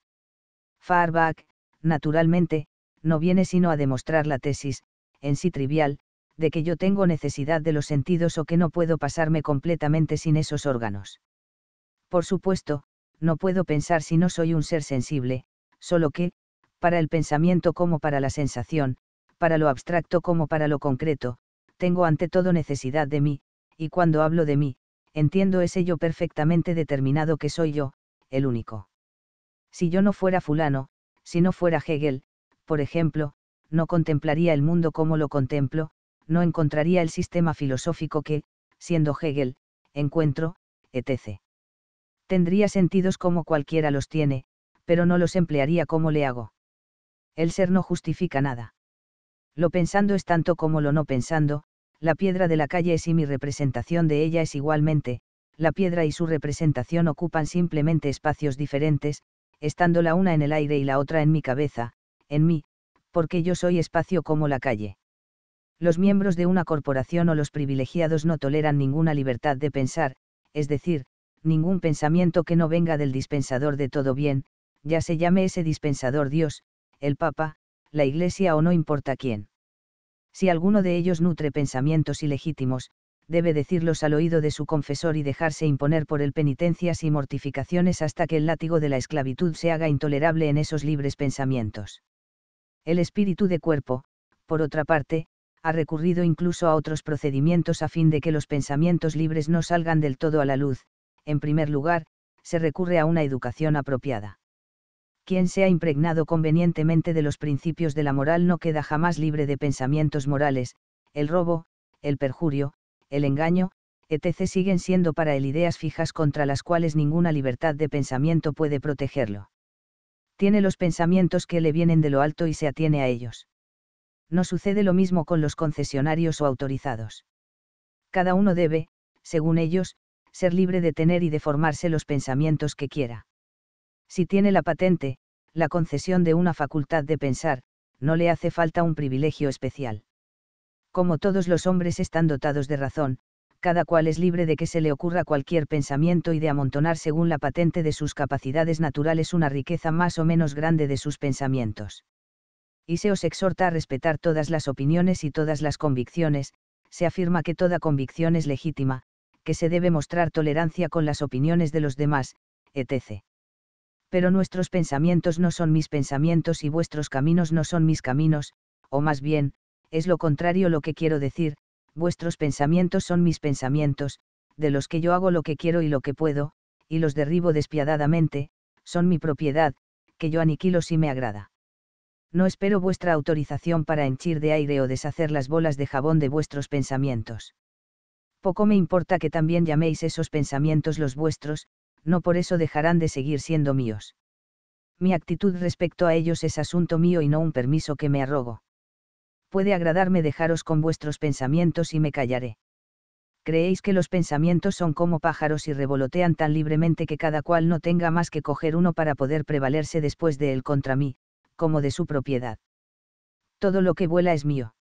Farbach, naturalmente, no viene sino a demostrar la tesis, en sí trivial, de que yo tengo necesidad de los sentidos o que no puedo pasarme completamente sin esos órganos. Por supuesto, no puedo pensar si no soy un ser sensible, solo que, para el pensamiento como para la sensación, para lo abstracto como para lo concreto, tengo ante todo necesidad de mí, y cuando hablo de mí, entiendo ese yo perfectamente determinado que soy yo, el único. Si yo no fuera fulano, si no fuera Hegel, por ejemplo, no contemplaría el mundo como lo contemplo, no encontraría el sistema filosófico que, siendo Hegel, encuentro, etc. Tendría sentidos como cualquiera los tiene, pero no los emplearía como le hago. El ser no justifica nada. Lo pensando es tanto como lo no pensando, la piedra de la calle es y mi representación de ella es igualmente, la piedra y su representación ocupan simplemente espacios diferentes, estando la una en el aire y la otra en mi cabeza, en mí, porque yo soy espacio como la calle. Los miembros de una corporación o los privilegiados no toleran ninguna libertad de pensar, es decir, ningún pensamiento que no venga del dispensador de todo bien, ya se llame ese dispensador Dios, el Papa, la Iglesia o no importa quién. Si alguno de ellos nutre pensamientos ilegítimos, debe decirlos al oído de su confesor y dejarse imponer por él penitencias y mortificaciones hasta que el látigo de la esclavitud se haga intolerable en esos libres pensamientos. El espíritu de cuerpo, por otra parte, ha recurrido incluso a otros procedimientos a fin de que los pensamientos libres no salgan del todo a la luz, en primer lugar, se recurre a una educación apropiada. Quien sea ha impregnado convenientemente de los principios de la moral no queda jamás libre de pensamientos morales, el robo, el perjurio, el engaño, etc. siguen siendo para él ideas fijas contra las cuales ninguna libertad de pensamiento puede protegerlo. Tiene los pensamientos que le vienen de lo alto y se atiene a ellos. No sucede lo mismo con los concesionarios o autorizados. Cada uno debe, según ellos, ser libre de tener y de formarse los pensamientos que quiera. Si tiene la patente, la concesión de una facultad de pensar, no le hace falta un privilegio especial como todos los hombres están dotados de razón, cada cual es libre de que se le ocurra cualquier pensamiento y de amontonar según la patente de sus capacidades naturales una riqueza más o menos grande de sus pensamientos. Y se os exhorta a respetar todas las opiniones y todas las convicciones, se afirma que toda convicción es legítima, que se debe mostrar tolerancia con las opiniones de los demás, etc. Pero nuestros pensamientos no son mis pensamientos y vuestros caminos no son mis caminos, o más bien, es lo contrario lo que quiero decir, vuestros pensamientos son mis pensamientos, de los que yo hago lo que quiero y lo que puedo, y los derribo despiadadamente, son mi propiedad, que yo aniquilo si me agrada. No espero vuestra autorización para henchir de aire o deshacer las bolas de jabón de vuestros pensamientos. Poco me importa que también llaméis esos pensamientos los vuestros, no por eso dejarán de seguir siendo míos. Mi actitud respecto a ellos es asunto mío y no un permiso que me arrogo puede agradarme dejaros con vuestros pensamientos y me callaré. Creéis que los pensamientos son como pájaros y revolotean tan libremente que cada cual no tenga más que coger uno para poder prevalerse después de él contra mí, como de su propiedad. Todo lo que vuela es mío.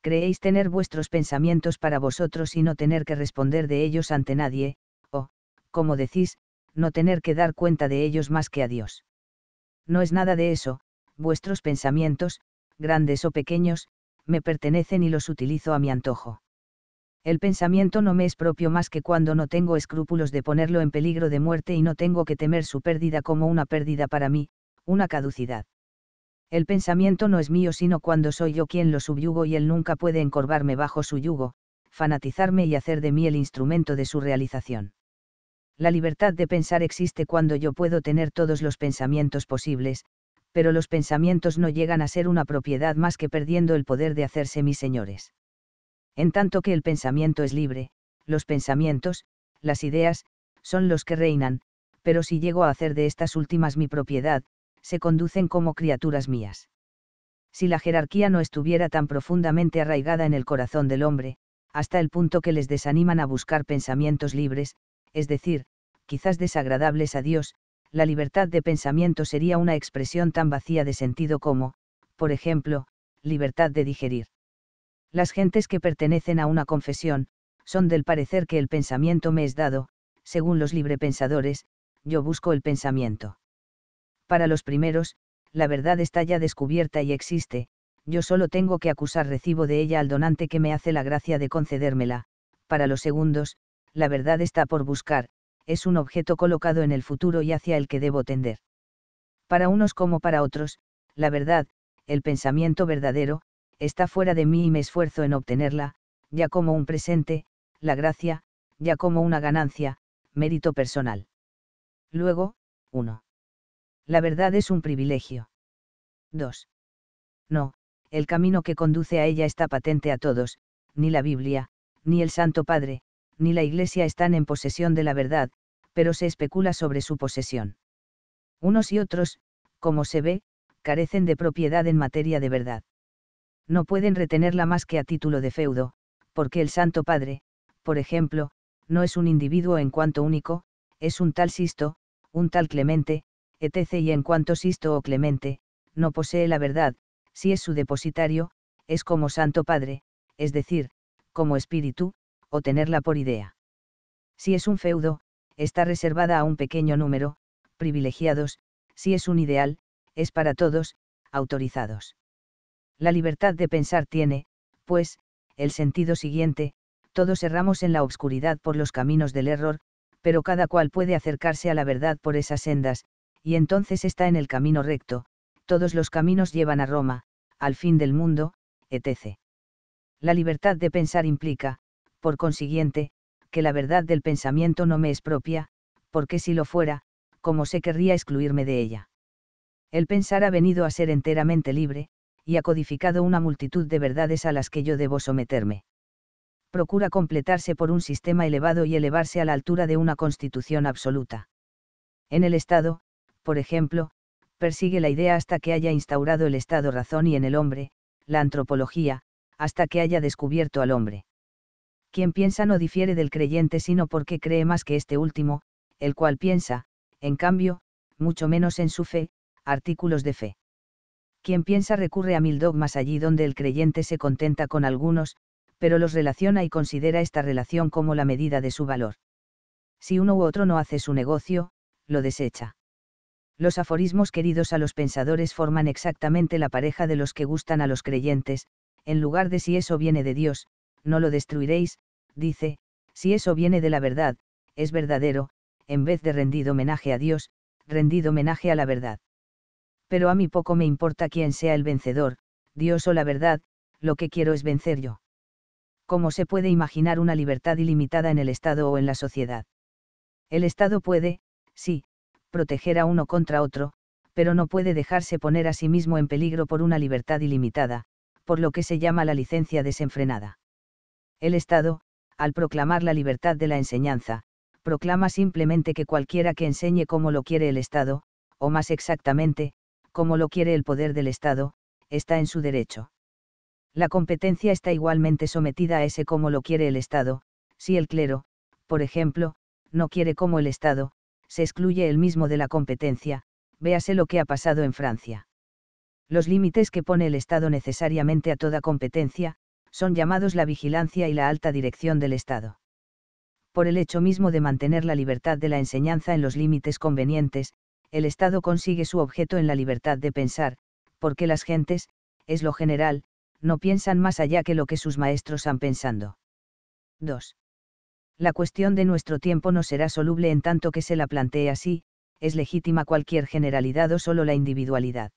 Creéis tener vuestros pensamientos para vosotros y no tener que responder de ellos ante nadie, o, como decís, no tener que dar cuenta de ellos más que a Dios. No es nada de eso, vuestros pensamientos, grandes o pequeños, me pertenecen y los utilizo a mi antojo. El pensamiento no me es propio más que cuando no tengo escrúpulos de ponerlo en peligro de muerte y no tengo que temer su pérdida como una pérdida para mí, una caducidad. El pensamiento no es mío sino cuando soy yo quien lo subyugo y él nunca puede encorvarme bajo su yugo, fanatizarme y hacer de mí el instrumento de su realización. La libertad de pensar existe cuando yo puedo tener todos los pensamientos posibles, pero los pensamientos no llegan a ser una propiedad más que perdiendo el poder de hacerse mis señores. En tanto que el pensamiento es libre, los pensamientos, las ideas, son los que reinan, pero si llego a hacer de estas últimas mi propiedad, se conducen como criaturas mías. Si la jerarquía no estuviera tan profundamente arraigada en el corazón del hombre, hasta el punto que les desaniman a buscar pensamientos libres, es decir, quizás desagradables a Dios, la libertad de pensamiento sería una expresión tan vacía de sentido como, por ejemplo, libertad de digerir. Las gentes que pertenecen a una confesión, son del parecer que el pensamiento me es dado, según los librepensadores, yo busco el pensamiento. Para los primeros, la verdad está ya descubierta y existe, yo solo tengo que acusar recibo de ella al donante que me hace la gracia de concedérmela, para los segundos, la verdad está por buscar, es un objeto colocado en el futuro y hacia el que debo tender. Para unos como para otros, la verdad, el pensamiento verdadero, está fuera de mí y me esfuerzo en obtenerla, ya como un presente, la gracia, ya como una ganancia, mérito personal. Luego, 1. La verdad es un privilegio. 2. No, el camino que conduce a ella está patente a todos, ni la Biblia, ni el Santo Padre, ni la Iglesia están en posesión de la verdad, pero se especula sobre su posesión. Unos y otros, como se ve, carecen de propiedad en materia de verdad. No pueden retenerla más que a título de feudo, porque el Santo Padre, por ejemplo, no es un individuo en cuanto único, es un tal Sisto, un tal Clemente, etc. y en cuanto Sisto o Clemente, no posee la verdad, si es su depositario, es como Santo Padre, es decir, como espíritu, o tenerla por idea. Si es un feudo, está reservada a un pequeño número, privilegiados, si es un ideal, es para todos, autorizados. La libertad de pensar tiene, pues, el sentido siguiente, todos erramos en la obscuridad por los caminos del error, pero cada cual puede acercarse a la verdad por esas sendas, y entonces está en el camino recto, todos los caminos llevan a Roma, al fin del mundo, etc. La libertad de pensar implica, por consiguiente, que la verdad del pensamiento no me es propia, porque si lo fuera, como se querría excluirme de ella? El pensar ha venido a ser enteramente libre, y ha codificado una multitud de verdades a las que yo debo someterme. Procura completarse por un sistema elevado y elevarse a la altura de una constitución absoluta. En el Estado, por ejemplo, persigue la idea hasta que haya instaurado el Estado razón y en el hombre, la antropología, hasta que haya descubierto al hombre quien piensa no difiere del creyente sino porque cree más que este último, el cual piensa, en cambio, mucho menos en su fe, artículos de fe. Quien piensa recurre a mil dogmas allí donde el creyente se contenta con algunos, pero los relaciona y considera esta relación como la medida de su valor. Si uno u otro no hace su negocio, lo desecha. Los aforismos queridos a los pensadores forman exactamente la pareja de los que gustan a los creyentes, en lugar de si eso viene de Dios, no lo destruiréis, dice, si eso viene de la verdad, es verdadero, en vez de rendido homenaje a Dios, rendido homenaje a la verdad. Pero a mí poco me importa quién sea el vencedor, Dios o la verdad, lo que quiero es vencer yo. ¿Cómo se puede imaginar una libertad ilimitada en el Estado o en la sociedad? El Estado puede, sí, proteger a uno contra otro, pero no puede dejarse poner a sí mismo en peligro por una libertad ilimitada, por lo que se llama la licencia desenfrenada. El Estado, al proclamar la libertad de la enseñanza, proclama simplemente que cualquiera que enseñe como lo quiere el Estado, o más exactamente, como lo quiere el poder del Estado, está en su derecho. La competencia está igualmente sometida a ese como lo quiere el Estado, si el clero, por ejemplo, no quiere como el Estado, se excluye el mismo de la competencia, véase lo que ha pasado en Francia. Los límites que pone el Estado necesariamente a toda competencia, son llamados la vigilancia y la alta dirección del Estado. Por el hecho mismo de mantener la libertad de la enseñanza en los límites convenientes, el Estado consigue su objeto en la libertad de pensar, porque las gentes, es lo general, no piensan más allá que lo que sus maestros han pensando. 2. La cuestión de nuestro tiempo no será soluble en tanto que se la plantee así, es legítima cualquier generalidad o solo la individualidad.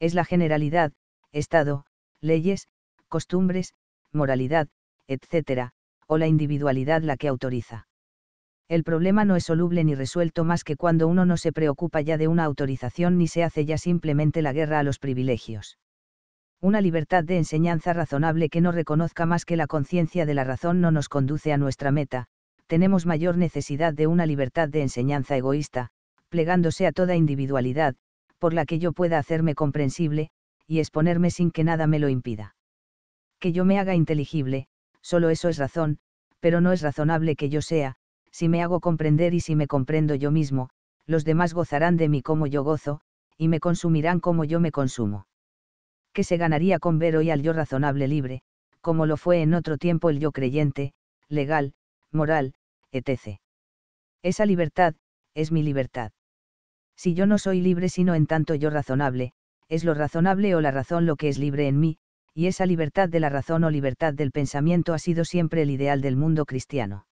Es la generalidad, Estado, leyes, costumbres, moralidad, etc., o la individualidad la que autoriza. El problema no es soluble ni resuelto más que cuando uno no se preocupa ya de una autorización ni se hace ya simplemente la guerra a los privilegios. Una libertad de enseñanza razonable que no reconozca más que la conciencia de la razón no nos conduce a nuestra meta, tenemos mayor necesidad de una libertad de enseñanza egoísta, plegándose a toda individualidad, por la que yo pueda hacerme comprensible, y exponerme sin que nada me lo impida que yo me haga inteligible, solo eso es razón, pero no es razonable que yo sea, si me hago comprender y si me comprendo yo mismo, los demás gozarán de mí como yo gozo, y me consumirán como yo me consumo. ¿Qué se ganaría con ver hoy al yo razonable libre, como lo fue en otro tiempo el yo creyente, legal, moral, etc. Esa libertad, es mi libertad. Si yo no soy libre sino en tanto yo razonable, es lo razonable o la razón lo que es libre en mí, y esa libertad de la razón o libertad del pensamiento ha sido siempre el ideal del mundo cristiano.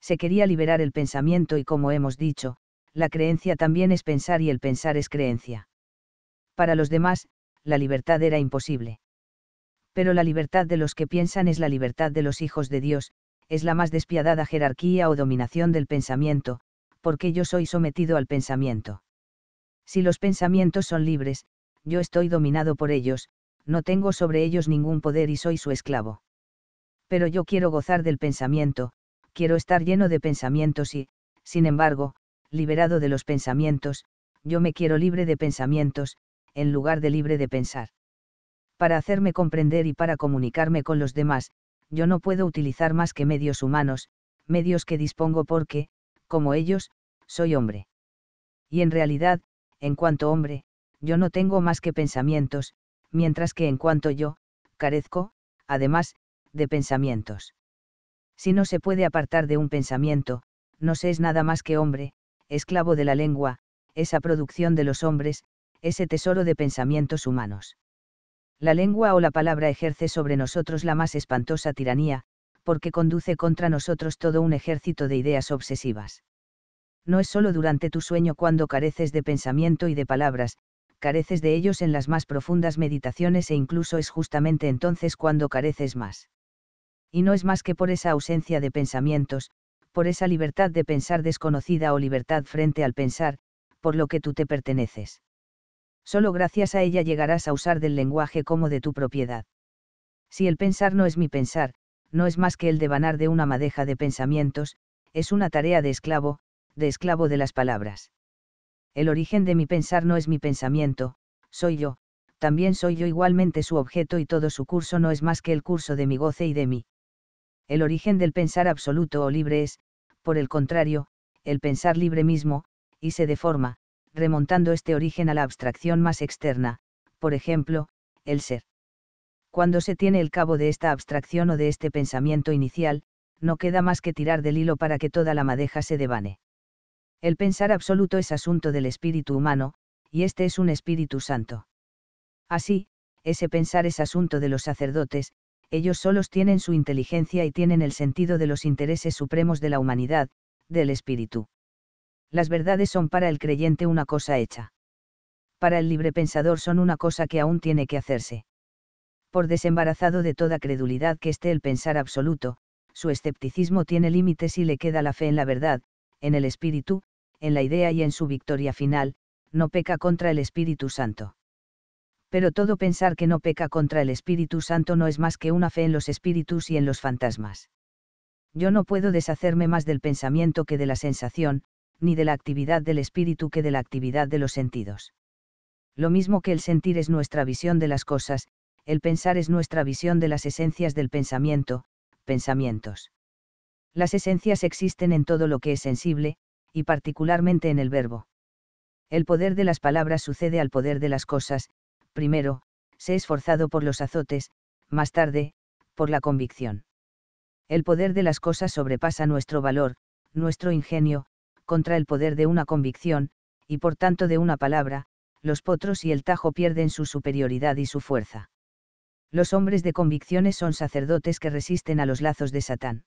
Se quería liberar el pensamiento y como hemos dicho, la creencia también es pensar y el pensar es creencia. Para los demás, la libertad era imposible. Pero la libertad de los que piensan es la libertad de los hijos de Dios, es la más despiadada jerarquía o dominación del pensamiento, porque yo soy sometido al pensamiento. Si los pensamientos son libres, yo estoy dominado por ellos, no tengo sobre ellos ningún poder y soy su esclavo. Pero yo quiero gozar del pensamiento, quiero estar lleno de pensamientos y, sin embargo, liberado de los pensamientos, yo me quiero libre de pensamientos, en lugar de libre de pensar. Para hacerme comprender y para comunicarme con los demás, yo no puedo utilizar más que medios humanos, medios que dispongo porque, como ellos, soy hombre. Y en realidad, en cuanto hombre, yo no tengo más que pensamientos, mientras que en cuanto yo, carezco, además, de pensamientos. Si no se puede apartar de un pensamiento, no se es nada más que hombre, esclavo de la lengua, esa producción de los hombres, ese tesoro de pensamientos humanos. La lengua o la palabra ejerce sobre nosotros la más espantosa tiranía, porque conduce contra nosotros todo un ejército de ideas obsesivas. No es solo durante tu sueño cuando careces de pensamiento y de palabras, careces de ellos en las más profundas meditaciones e incluso es justamente entonces cuando careces más. Y no es más que por esa ausencia de pensamientos, por esa libertad de pensar desconocida o libertad frente al pensar, por lo que tú te perteneces. Solo gracias a ella llegarás a usar del lenguaje como de tu propiedad. Si el pensar no es mi pensar, no es más que el devanar de una madeja de pensamientos, es una tarea de esclavo, de esclavo de las palabras el origen de mi pensar no es mi pensamiento, soy yo, también soy yo igualmente su objeto y todo su curso no es más que el curso de mi goce y de mí. El origen del pensar absoluto o libre es, por el contrario, el pensar libre mismo, y se deforma, remontando este origen a la abstracción más externa, por ejemplo, el ser. Cuando se tiene el cabo de esta abstracción o de este pensamiento inicial, no queda más que tirar del hilo para que toda la madeja se devane. El pensar absoluto es asunto del espíritu humano, y este es un espíritu santo. Así, ese pensar es asunto de los sacerdotes, ellos solos tienen su inteligencia y tienen el sentido de los intereses supremos de la humanidad, del espíritu. Las verdades son para el creyente una cosa hecha. Para el libre pensador son una cosa que aún tiene que hacerse. Por desembarazado de toda credulidad que esté el pensar absoluto, su escepticismo tiene límites y le queda la fe en la verdad, en el espíritu, en la idea y en su victoria final, no peca contra el Espíritu Santo. Pero todo pensar que no peca contra el Espíritu Santo no es más que una fe en los espíritus y en los fantasmas. Yo no puedo deshacerme más del pensamiento que de la sensación, ni de la actividad del espíritu que de la actividad de los sentidos. Lo mismo que el sentir es nuestra visión de las cosas, el pensar es nuestra visión de las esencias del pensamiento, pensamientos. Las esencias existen en todo lo que es sensible, y particularmente en el verbo. El poder de las palabras sucede al poder de las cosas, primero, se esforzado por los azotes, más tarde, por la convicción. El poder de las cosas sobrepasa nuestro valor, nuestro ingenio, contra el poder de una convicción, y por tanto de una palabra, los potros y el tajo pierden su superioridad y su fuerza. Los hombres de convicciones son sacerdotes que resisten a los lazos de Satán.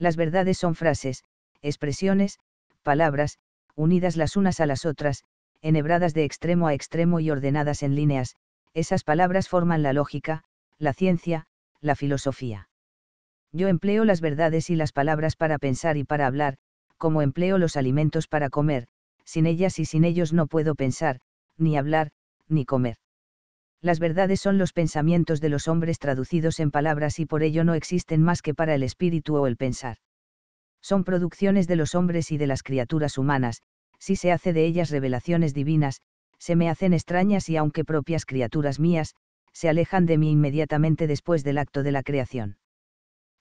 Las verdades son frases, expresiones, palabras, unidas las unas a las otras, enhebradas de extremo a extremo y ordenadas en líneas, esas palabras forman la lógica, la ciencia, la filosofía. Yo empleo las verdades y las palabras para pensar y para hablar, como empleo los alimentos para comer, sin ellas y sin ellos no puedo pensar, ni hablar, ni comer las verdades son los pensamientos de los hombres traducidos en palabras y por ello no existen más que para el espíritu o el pensar. Son producciones de los hombres y de las criaturas humanas, si se hace de ellas revelaciones divinas, se me hacen extrañas y aunque propias criaturas mías, se alejan de mí inmediatamente después del acto de la creación.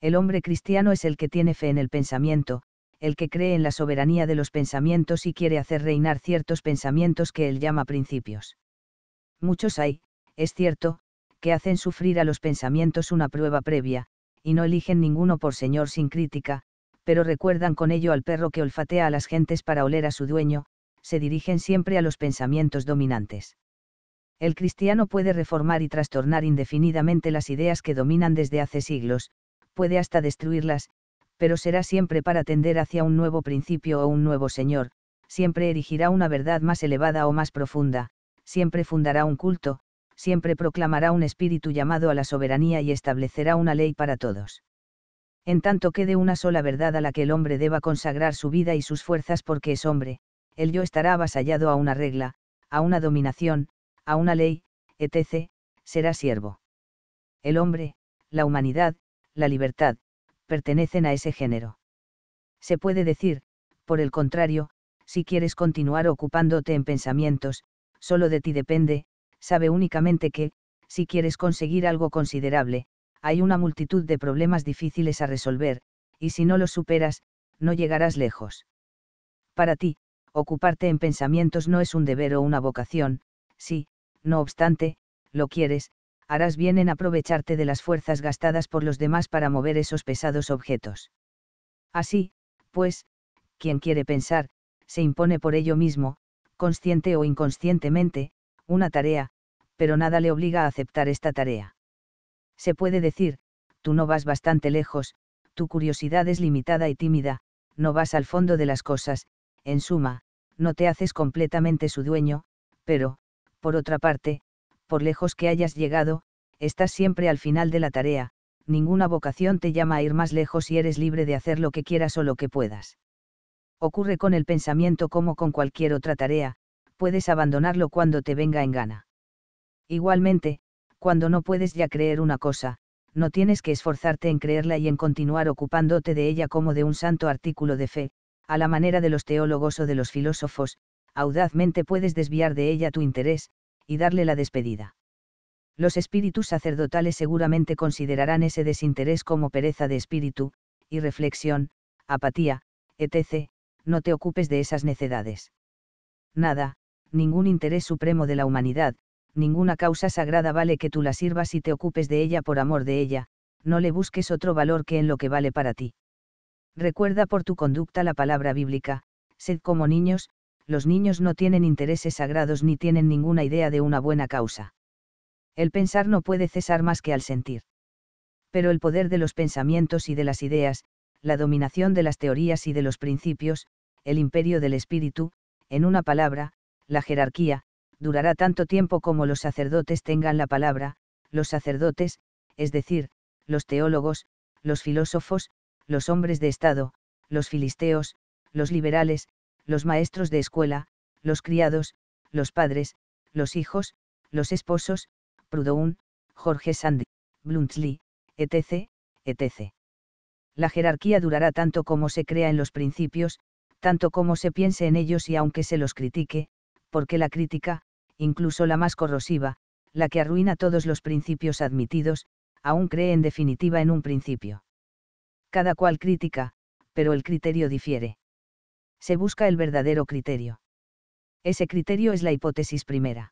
El hombre cristiano es el que tiene fe en el pensamiento, el que cree en la soberanía de los pensamientos y quiere hacer reinar ciertos pensamientos que él llama principios. Muchos hay, es cierto, que hacen sufrir a los pensamientos una prueba previa, y no eligen ninguno por señor sin crítica, pero recuerdan con ello al perro que olfatea a las gentes para oler a su dueño, se dirigen siempre a los pensamientos dominantes. El cristiano puede reformar y trastornar indefinidamente las ideas que dominan desde hace siglos, puede hasta destruirlas, pero será siempre para tender hacia un nuevo principio o un nuevo Señor, siempre erigirá una verdad más elevada o más profunda, siempre fundará un culto, siempre proclamará un espíritu llamado a la soberanía y establecerá una ley para todos. En tanto quede una sola verdad a la que el hombre deba consagrar su vida y sus fuerzas porque es hombre, el yo estará avasallado a una regla, a una dominación, a una ley, etc., será siervo. El hombre, la humanidad, la libertad, pertenecen a ese género. Se puede decir, por el contrario, si quieres continuar ocupándote en pensamientos, solo de ti depende, sabe únicamente que, si quieres conseguir algo considerable, hay una multitud de problemas difíciles a resolver, y si no los superas, no llegarás lejos. Para ti, ocuparte en pensamientos no es un deber o una vocación, si, no obstante, lo quieres, harás bien en aprovecharte de las fuerzas gastadas por los demás para mover esos pesados objetos. Así, pues, quien quiere pensar, se impone por ello mismo, consciente o inconscientemente, una tarea, pero nada le obliga a aceptar esta tarea. Se puede decir, tú no vas bastante lejos, tu curiosidad es limitada y tímida, no vas al fondo de las cosas, en suma, no te haces completamente su dueño, pero, por otra parte, por lejos que hayas llegado, estás siempre al final de la tarea, ninguna vocación te llama a ir más lejos y eres libre de hacer lo que quieras o lo que puedas. Ocurre con el pensamiento como con cualquier otra tarea, puedes abandonarlo cuando te venga en gana. Igualmente, cuando no puedes ya creer una cosa, no tienes que esforzarte en creerla y en continuar ocupándote de ella como de un santo artículo de fe, a la manera de los teólogos o de los filósofos, audazmente puedes desviar de ella tu interés, y darle la despedida. Los espíritus sacerdotales seguramente considerarán ese desinterés como pereza de espíritu, y reflexión, apatía, etc., no te ocupes de esas necedades. Nada, ningún interés supremo de la humanidad, ninguna causa sagrada vale que tú la sirvas y te ocupes de ella por amor de ella, no le busques otro valor que en lo que vale para ti. Recuerda por tu conducta la palabra bíblica, sed como niños, los niños no tienen intereses sagrados ni tienen ninguna idea de una buena causa. El pensar no puede cesar más que al sentir. Pero el poder de los pensamientos y de las ideas, la dominación de las teorías y de los principios, el imperio del espíritu, en una palabra, la jerarquía, durará tanto tiempo como los sacerdotes tengan la palabra, los sacerdotes, es decir, los teólogos, los filósofos, los hombres de Estado, los filisteos, los liberales, los maestros de escuela, los criados, los padres, los hijos, los esposos, Proudhon, Jorge Sandy, Bluntsley, etc., etc. La jerarquía durará tanto como se crea en los principios, tanto como se piense en ellos y aunque se los critique, porque la crítica, incluso la más corrosiva, la que arruina todos los principios admitidos, aún cree en definitiva en un principio. Cada cual critica, pero el criterio difiere. Se busca el verdadero criterio. Ese criterio es la hipótesis primera.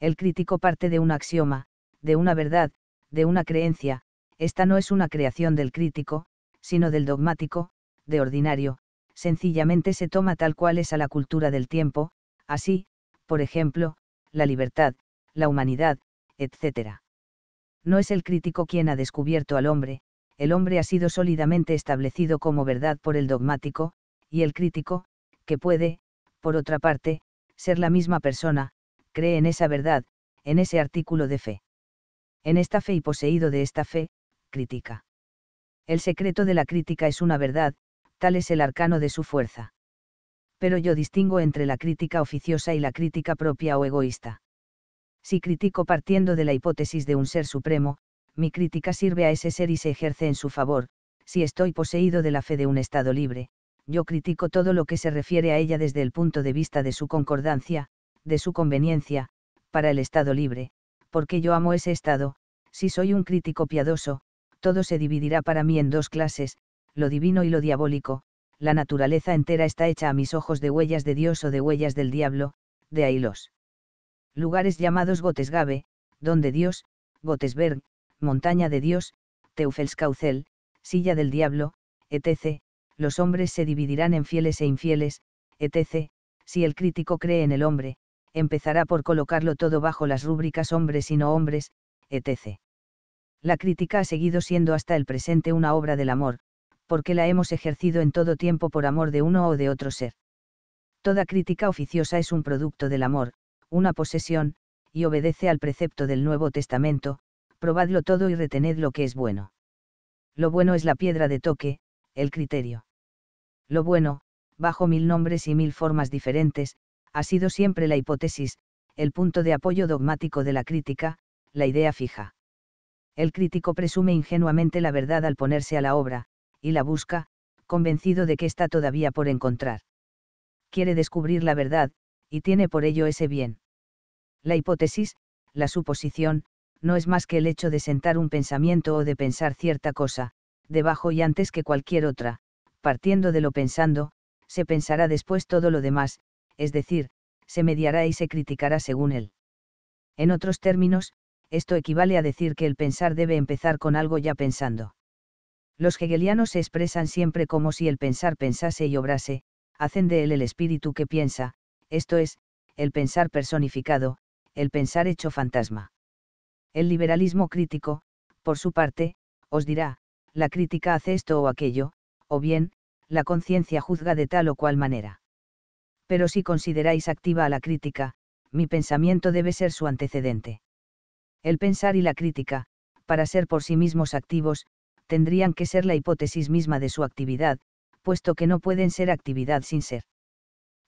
El crítico parte de un axioma, de una verdad, de una creencia, esta no es una creación del crítico, sino del dogmático, de ordinario, sencillamente se toma tal cual es a la cultura del tiempo, así, por ejemplo, la libertad, la humanidad, etc. No es el crítico quien ha descubierto al hombre, el hombre ha sido sólidamente establecido como verdad por el dogmático, y el crítico, que puede, por otra parte, ser la misma persona, cree en esa verdad, en ese artículo de fe. En esta fe y poseído de esta fe, critica. El secreto de la crítica es una verdad, tal es el arcano de su fuerza pero yo distingo entre la crítica oficiosa y la crítica propia o egoísta. Si critico partiendo de la hipótesis de un ser supremo, mi crítica sirve a ese ser y se ejerce en su favor, si estoy poseído de la fe de un Estado libre, yo critico todo lo que se refiere a ella desde el punto de vista de su concordancia, de su conveniencia, para el Estado libre, porque yo amo ese Estado, si soy un crítico piadoso, todo se dividirá para mí en dos clases, lo divino y lo diabólico, la naturaleza entera está hecha a mis ojos de huellas de Dios o de huellas del diablo, de ahí los lugares llamados Gotesgabe, donde Dios, Gotesberg, montaña de Dios, Teufelskauzel, silla del diablo, etc., los hombres se dividirán en fieles e infieles, etc., si el crítico cree en el hombre, empezará por colocarlo todo bajo las rúbricas hombres y no hombres, etc. La crítica ha seguido siendo hasta el presente una obra del amor, porque la hemos ejercido en todo tiempo por amor de uno o de otro ser. Toda crítica oficiosa es un producto del amor, una posesión, y obedece al precepto del Nuevo Testamento, probadlo todo y retened lo que es bueno. Lo bueno es la piedra de toque, el criterio. Lo bueno, bajo mil nombres y mil formas diferentes, ha sido siempre la hipótesis, el punto de apoyo dogmático de la crítica, la idea fija. El crítico presume ingenuamente la verdad al ponerse a la obra, y la busca, convencido de que está todavía por encontrar. Quiere descubrir la verdad, y tiene por ello ese bien. La hipótesis, la suposición, no es más que el hecho de sentar un pensamiento o de pensar cierta cosa, debajo y antes que cualquier otra, partiendo de lo pensando, se pensará después todo lo demás, es decir, se mediará y se criticará según él. En otros términos, esto equivale a decir que el pensar debe empezar con algo ya pensando. Los hegelianos se expresan siempre como si el pensar pensase y obrase, hacen de él el espíritu que piensa, esto es, el pensar personificado, el pensar hecho fantasma. El liberalismo crítico, por su parte, os dirá, la crítica hace esto o aquello, o bien, la conciencia juzga de tal o cual manera. Pero si consideráis activa a la crítica, mi pensamiento debe ser su antecedente. El pensar y la crítica, para ser por sí mismos activos, tendrían que ser la hipótesis misma de su actividad, puesto que no pueden ser actividad sin ser.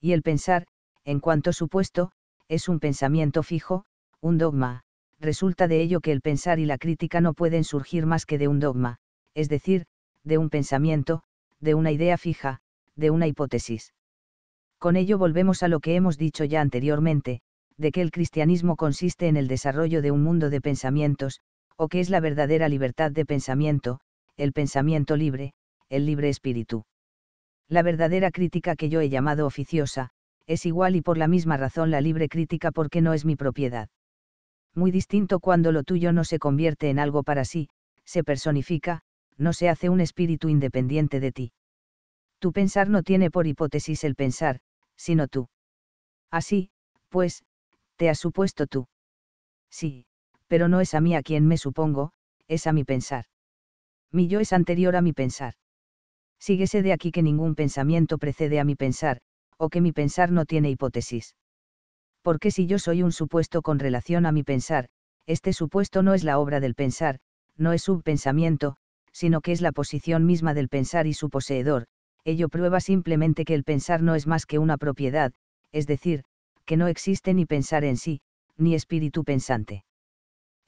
Y el pensar, en cuanto supuesto, es un pensamiento fijo, un dogma, resulta de ello que el pensar y la crítica no pueden surgir más que de un dogma, es decir, de un pensamiento, de una idea fija, de una hipótesis. Con ello volvemos a lo que hemos dicho ya anteriormente, de que el cristianismo consiste en el desarrollo de un mundo de pensamientos, o que es la verdadera libertad de pensamiento, el pensamiento libre, el libre espíritu. La verdadera crítica que yo he llamado oficiosa, es igual y por la misma razón la libre crítica porque no es mi propiedad. Muy distinto cuando lo tuyo no se convierte en algo para sí, se personifica, no se hace un espíritu independiente de ti. Tu pensar no tiene por hipótesis el pensar, sino tú. Así, pues, te has supuesto tú. Sí, pero no es a mí a quien me supongo, es a mi pensar mi yo es anterior a mi pensar. Síguese de aquí que ningún pensamiento precede a mi pensar, o que mi pensar no tiene hipótesis. Porque si yo soy un supuesto con relación a mi pensar, este supuesto no es la obra del pensar, no es subpensamiento, pensamiento, sino que es la posición misma del pensar y su poseedor, ello prueba simplemente que el pensar no es más que una propiedad, es decir, que no existe ni pensar en sí, ni espíritu pensante.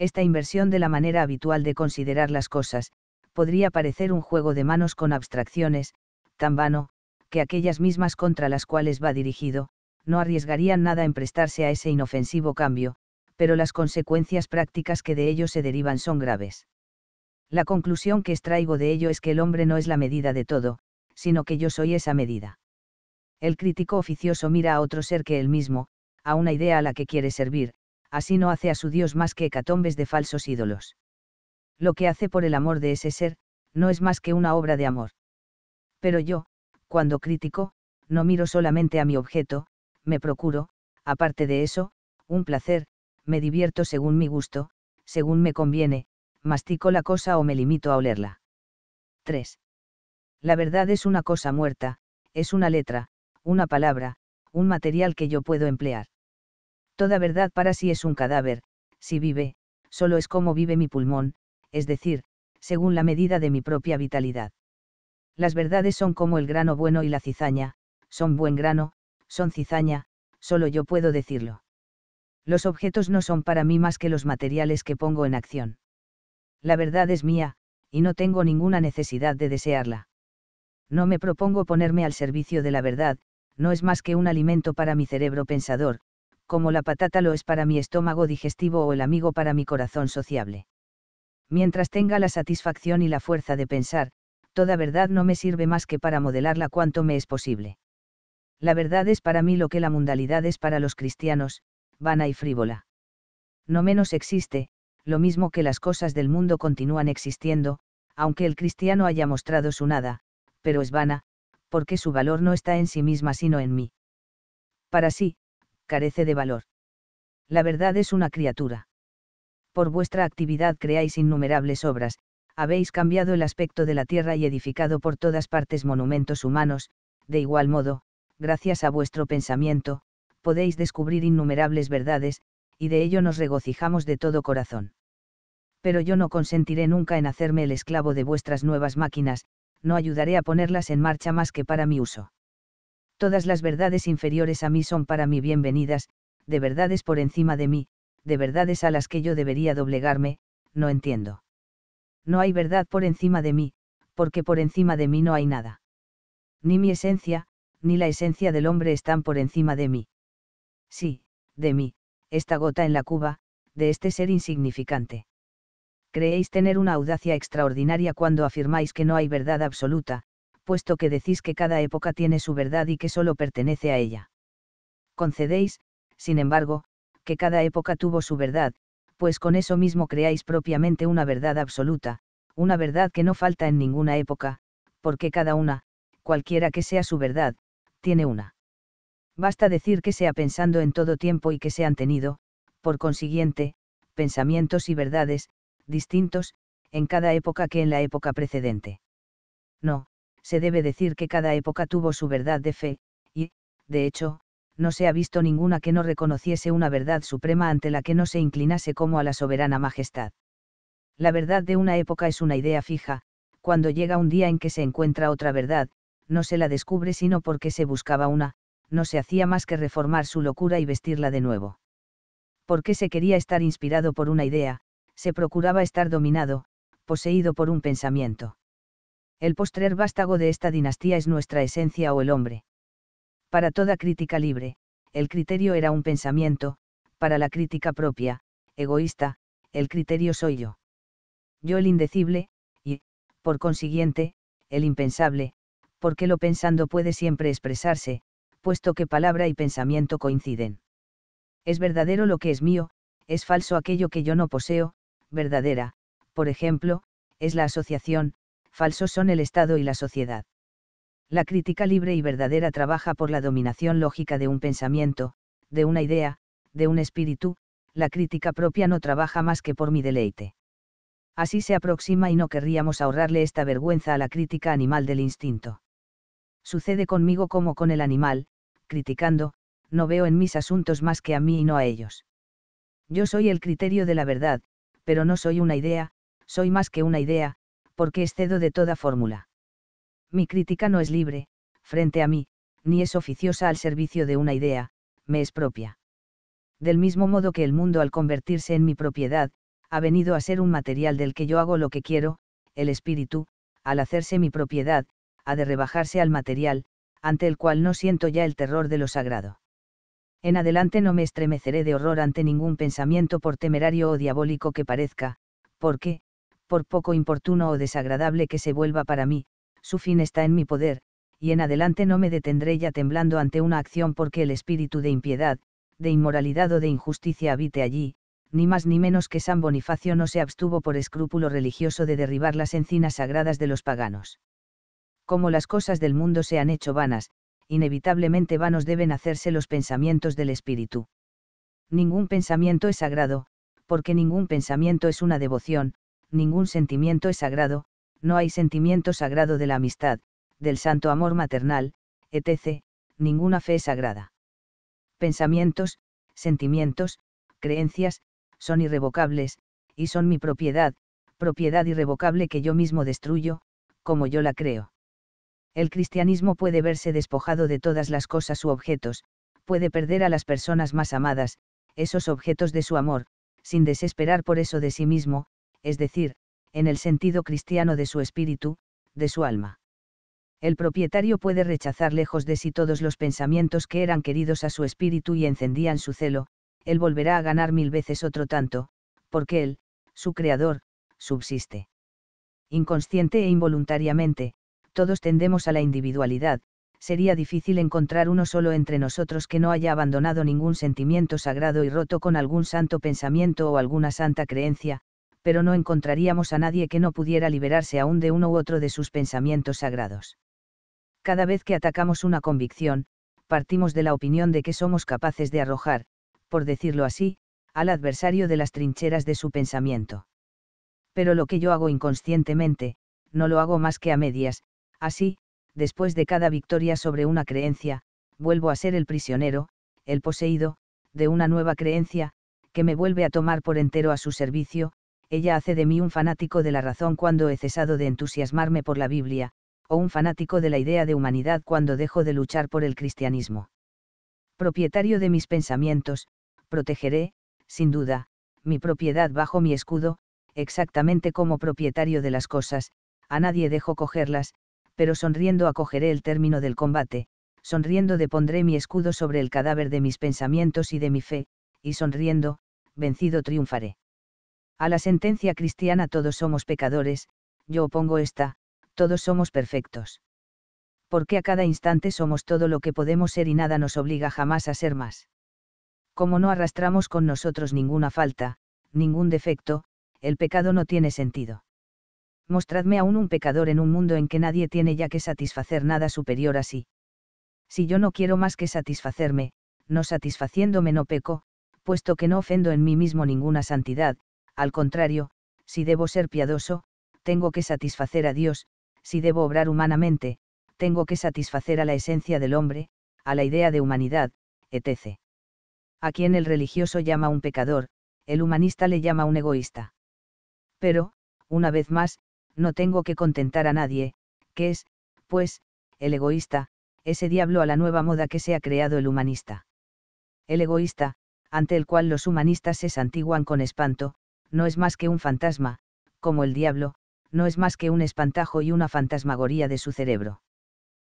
Esta inversión de la manera habitual de considerar las cosas, podría parecer un juego de manos con abstracciones, tan vano, que aquellas mismas contra las cuales va dirigido, no arriesgarían nada en prestarse a ese inofensivo cambio, pero las consecuencias prácticas que de ello se derivan son graves. La conclusión que extraigo de ello es que el hombre no es la medida de todo, sino que yo soy esa medida. El crítico oficioso mira a otro ser que él mismo, a una idea a la que quiere servir, así no hace a su Dios más que hecatombes de falsos ídolos lo que hace por el amor de ese ser, no es más que una obra de amor. Pero yo, cuando crítico, no miro solamente a mi objeto, me procuro, aparte de eso, un placer, me divierto según mi gusto, según me conviene, mastico la cosa o me limito a olerla. 3. La verdad es una cosa muerta, es una letra, una palabra, un material que yo puedo emplear. Toda verdad para sí es un cadáver, si vive, solo es como vive mi pulmón, es decir, según la medida de mi propia vitalidad. Las verdades son como el grano bueno y la cizaña, son buen grano, son cizaña, solo yo puedo decirlo. Los objetos no son para mí más que los materiales que pongo en acción. La verdad es mía, y no tengo ninguna necesidad de desearla. No me propongo ponerme al servicio de la verdad, no es más que un alimento para mi cerebro pensador, como la patata lo es para mi estómago digestivo o el amigo para mi corazón sociable mientras tenga la satisfacción y la fuerza de pensar, toda verdad no me sirve más que para modelarla cuanto me es posible. La verdad es para mí lo que la mundalidad es para los cristianos, vana y frívola. No menos existe, lo mismo que las cosas del mundo continúan existiendo, aunque el cristiano haya mostrado su nada, pero es vana, porque su valor no está en sí misma sino en mí. Para sí, carece de valor. La verdad es una criatura por vuestra actividad creáis innumerables obras, habéis cambiado el aspecto de la tierra y edificado por todas partes monumentos humanos, de igual modo, gracias a vuestro pensamiento, podéis descubrir innumerables verdades, y de ello nos regocijamos de todo corazón. Pero yo no consentiré nunca en hacerme el esclavo de vuestras nuevas máquinas, no ayudaré a ponerlas en marcha más que para mi uso. Todas las verdades inferiores a mí son para mí bienvenidas, de verdades por encima de mí, de verdades a las que yo debería doblegarme, no entiendo. No hay verdad por encima de mí, porque por encima de mí no hay nada. Ni mi esencia, ni la esencia del hombre están por encima de mí. Sí, de mí, esta gota en la cuba, de este ser insignificante. Creéis tener una audacia extraordinaria cuando afirmáis que no hay verdad absoluta, puesto que decís que cada época tiene su verdad y que solo pertenece a ella. Concedéis, sin embargo, que cada época tuvo su verdad, pues con eso mismo creáis propiamente una verdad absoluta, una verdad que no falta en ninguna época, porque cada una, cualquiera que sea su verdad, tiene una. Basta decir que sea pensando en todo tiempo y que se han tenido, por consiguiente, pensamientos y verdades, distintos, en cada época que en la época precedente. No, se debe decir que cada época tuvo su verdad de fe, y, de hecho, no se ha visto ninguna que no reconociese una verdad suprema ante la que no se inclinase como a la soberana majestad. La verdad de una época es una idea fija, cuando llega un día en que se encuentra otra verdad, no se la descubre sino porque se buscaba una, no se hacía más que reformar su locura y vestirla de nuevo. Porque se quería estar inspirado por una idea, se procuraba estar dominado, poseído por un pensamiento. El postrer vástago de esta dinastía es nuestra esencia o el hombre. Para toda crítica libre, el criterio era un pensamiento, para la crítica propia, egoísta, el criterio soy yo. Yo el indecible, y, por consiguiente, el impensable, porque lo pensando puede siempre expresarse, puesto que palabra y pensamiento coinciden. Es verdadero lo que es mío, es falso aquello que yo no poseo, verdadera, por ejemplo, es la asociación, falsos son el Estado y la sociedad. La crítica libre y verdadera trabaja por la dominación lógica de un pensamiento, de una idea, de un espíritu, la crítica propia no trabaja más que por mi deleite. Así se aproxima y no querríamos ahorrarle esta vergüenza a la crítica animal del instinto. Sucede conmigo como con el animal, criticando, no veo en mis asuntos más que a mí y no a ellos. Yo soy el criterio de la verdad, pero no soy una idea, soy más que una idea, porque excedo de toda fórmula. Mi crítica no es libre, frente a mí, ni es oficiosa al servicio de una idea, me es propia. Del mismo modo que el mundo al convertirse en mi propiedad, ha venido a ser un material del que yo hago lo que quiero, el espíritu, al hacerse mi propiedad, ha de rebajarse al material, ante el cual no siento ya el terror de lo sagrado. En adelante no me estremeceré de horror ante ningún pensamiento por temerario o diabólico que parezca, porque, por poco importuno o desagradable que se vuelva para mí, su fin está en mi poder, y en adelante no me detendré ya temblando ante una acción porque el espíritu de impiedad, de inmoralidad o de injusticia habite allí, ni más ni menos que San Bonifacio no se abstuvo por escrúpulo religioso de derribar las encinas sagradas de los paganos. Como las cosas del mundo se han hecho vanas, inevitablemente vanos deben hacerse los pensamientos del espíritu. Ningún pensamiento es sagrado, porque ningún pensamiento es una devoción, ningún sentimiento es sagrado, no hay sentimiento sagrado de la amistad, del santo amor maternal, etc., ninguna fe sagrada. Pensamientos, sentimientos, creencias, son irrevocables, y son mi propiedad, propiedad irrevocable que yo mismo destruyo, como yo la creo. El cristianismo puede verse despojado de todas las cosas u objetos, puede perder a las personas más amadas, esos objetos de su amor, sin desesperar por eso de sí mismo, es decir, en el sentido cristiano de su espíritu, de su alma. El propietario puede rechazar lejos de sí todos los pensamientos que eran queridos a su espíritu y encendían su celo, él volverá a ganar mil veces otro tanto, porque él, su creador, subsiste. Inconsciente e involuntariamente, todos tendemos a la individualidad, sería difícil encontrar uno solo entre nosotros que no haya abandonado ningún sentimiento sagrado y roto con algún santo pensamiento o alguna santa creencia, pero no encontraríamos a nadie que no pudiera liberarse aún de uno u otro de sus pensamientos sagrados. Cada vez que atacamos una convicción, partimos de la opinión de que somos capaces de arrojar, por decirlo así, al adversario de las trincheras de su pensamiento. Pero lo que yo hago inconscientemente, no lo hago más que a medias, así, después de cada victoria sobre una creencia, vuelvo a ser el prisionero, el poseído, de una nueva creencia, que me vuelve a tomar por entero a su servicio, ella hace de mí un fanático de la razón cuando he cesado de entusiasmarme por la Biblia, o un fanático de la idea de humanidad cuando dejo de luchar por el cristianismo. Propietario de mis pensamientos, protegeré, sin duda, mi propiedad bajo mi escudo, exactamente como propietario de las cosas, a nadie dejo cogerlas, pero sonriendo acogeré el término del combate, sonriendo depondré mi escudo sobre el cadáver de mis pensamientos y de mi fe, y sonriendo, vencido triunfaré. A la sentencia cristiana todos somos pecadores, yo opongo esta, todos somos perfectos. Porque a cada instante somos todo lo que podemos ser y nada nos obliga jamás a ser más. Como no arrastramos con nosotros ninguna falta, ningún defecto, el pecado no tiene sentido. Mostradme aún un pecador en un mundo en que nadie tiene ya que satisfacer nada superior a sí. Si yo no quiero más que satisfacerme, no satisfaciéndome no peco, puesto que no ofendo en mí mismo ninguna santidad, al contrario, si debo ser piadoso, tengo que satisfacer a Dios, si debo obrar humanamente, tengo que satisfacer a la esencia del hombre, a la idea de humanidad, etc. A quien el religioso llama un pecador, el humanista le llama un egoísta. Pero, una vez más, no tengo que contentar a nadie, que es, pues, el egoísta, ese diablo a la nueva moda que se ha creado el humanista. El egoísta, ante el cual los humanistas se santiguan con espanto, no es más que un fantasma, como el diablo, no es más que un espantajo y una fantasmagoría de su cerebro.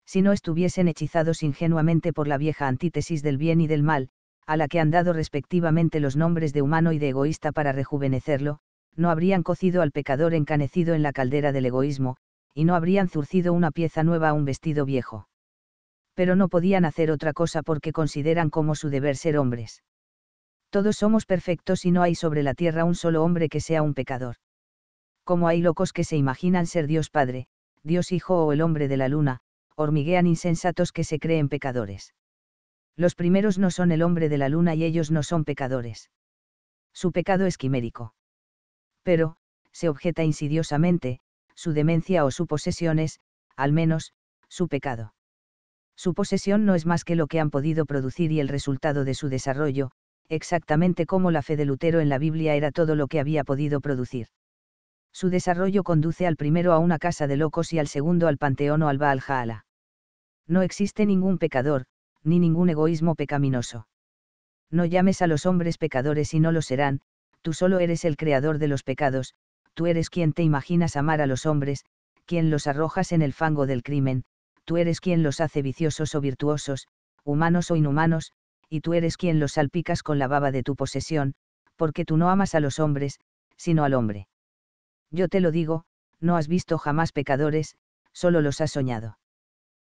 Si no estuviesen hechizados ingenuamente por la vieja antítesis del bien y del mal, a la que han dado respectivamente los nombres de humano y de egoísta para rejuvenecerlo, no habrían cocido al pecador encanecido en la caldera del egoísmo, y no habrían zurcido una pieza nueva a un vestido viejo. Pero no podían hacer otra cosa porque consideran como su deber ser hombres todos somos perfectos y no hay sobre la tierra un solo hombre que sea un pecador. Como hay locos que se imaginan ser Dios Padre, Dios Hijo o el hombre de la luna, hormiguean insensatos que se creen pecadores. Los primeros no son el hombre de la luna y ellos no son pecadores. Su pecado es quimérico. Pero, se objeta insidiosamente, su demencia o su posesión es, al menos, su pecado. Su posesión no es más que lo que han podido producir y el resultado de su desarrollo, exactamente como la fe de Lutero en la Biblia era todo lo que había podido producir. Su desarrollo conduce al primero a una casa de locos y al segundo al panteón o al Baal No existe ningún pecador, ni ningún egoísmo pecaminoso. No llames a los hombres pecadores y no lo serán, tú solo eres el creador de los pecados, tú eres quien te imaginas amar a los hombres, quien los arrojas en el fango del crimen, tú eres quien los hace viciosos o virtuosos, humanos o inhumanos, y tú eres quien los salpicas con la baba de tu posesión, porque tú no amas a los hombres, sino al hombre. Yo te lo digo, no has visto jamás pecadores, solo los has soñado.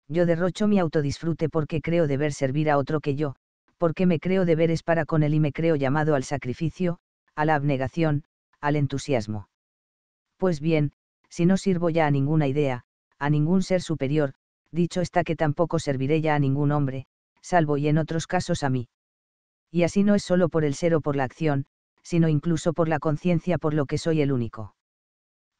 Yo derrocho mi autodisfrute porque creo deber servir a otro que yo, porque me creo deberes para con él y me creo llamado al sacrificio, a la abnegación, al entusiasmo. Pues bien, si no sirvo ya a ninguna idea, a ningún ser superior, dicho está que tampoco serviré ya a ningún hombre, salvo y en otros casos a mí. Y así no es solo por el ser o por la acción, sino incluso por la conciencia por lo que soy el único.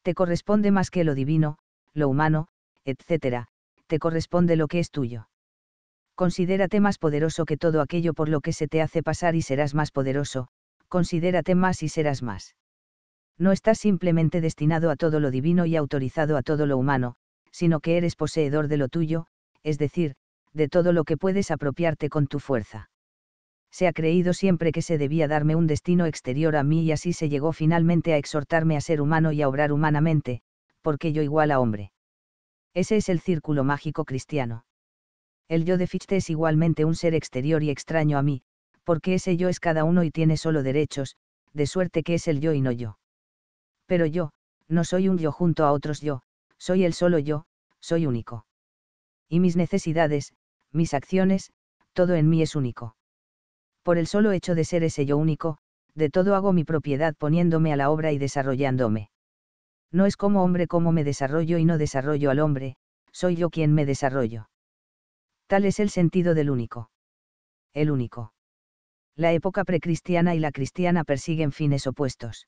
Te corresponde más que lo divino, lo humano, etc., te corresponde lo que es tuyo. Considérate más poderoso que todo aquello por lo que se te hace pasar y serás más poderoso, considérate más y serás más. No estás simplemente destinado a todo lo divino y autorizado a todo lo humano, sino que eres poseedor de lo tuyo, es decir, de todo lo que puedes apropiarte con tu fuerza. Se ha creído siempre que se debía darme un destino exterior a mí y así se llegó finalmente a exhortarme a ser humano y a obrar humanamente, porque yo igual a hombre. Ese es el círculo mágico cristiano. El yo de Fichte es igualmente un ser exterior y extraño a mí, porque ese yo es cada uno y tiene solo derechos, de suerte que es el yo y no yo. Pero yo, no soy un yo junto a otros yo, soy el solo yo, soy único. Y mis necesidades, mis acciones, todo en mí es único. Por el solo hecho de ser ese yo único, de todo hago mi propiedad poniéndome a la obra y desarrollándome. No es como hombre como me desarrollo y no desarrollo al hombre, soy yo quien me desarrollo. Tal es el sentido del único. El único. La época precristiana y la cristiana persiguen fines opuestos.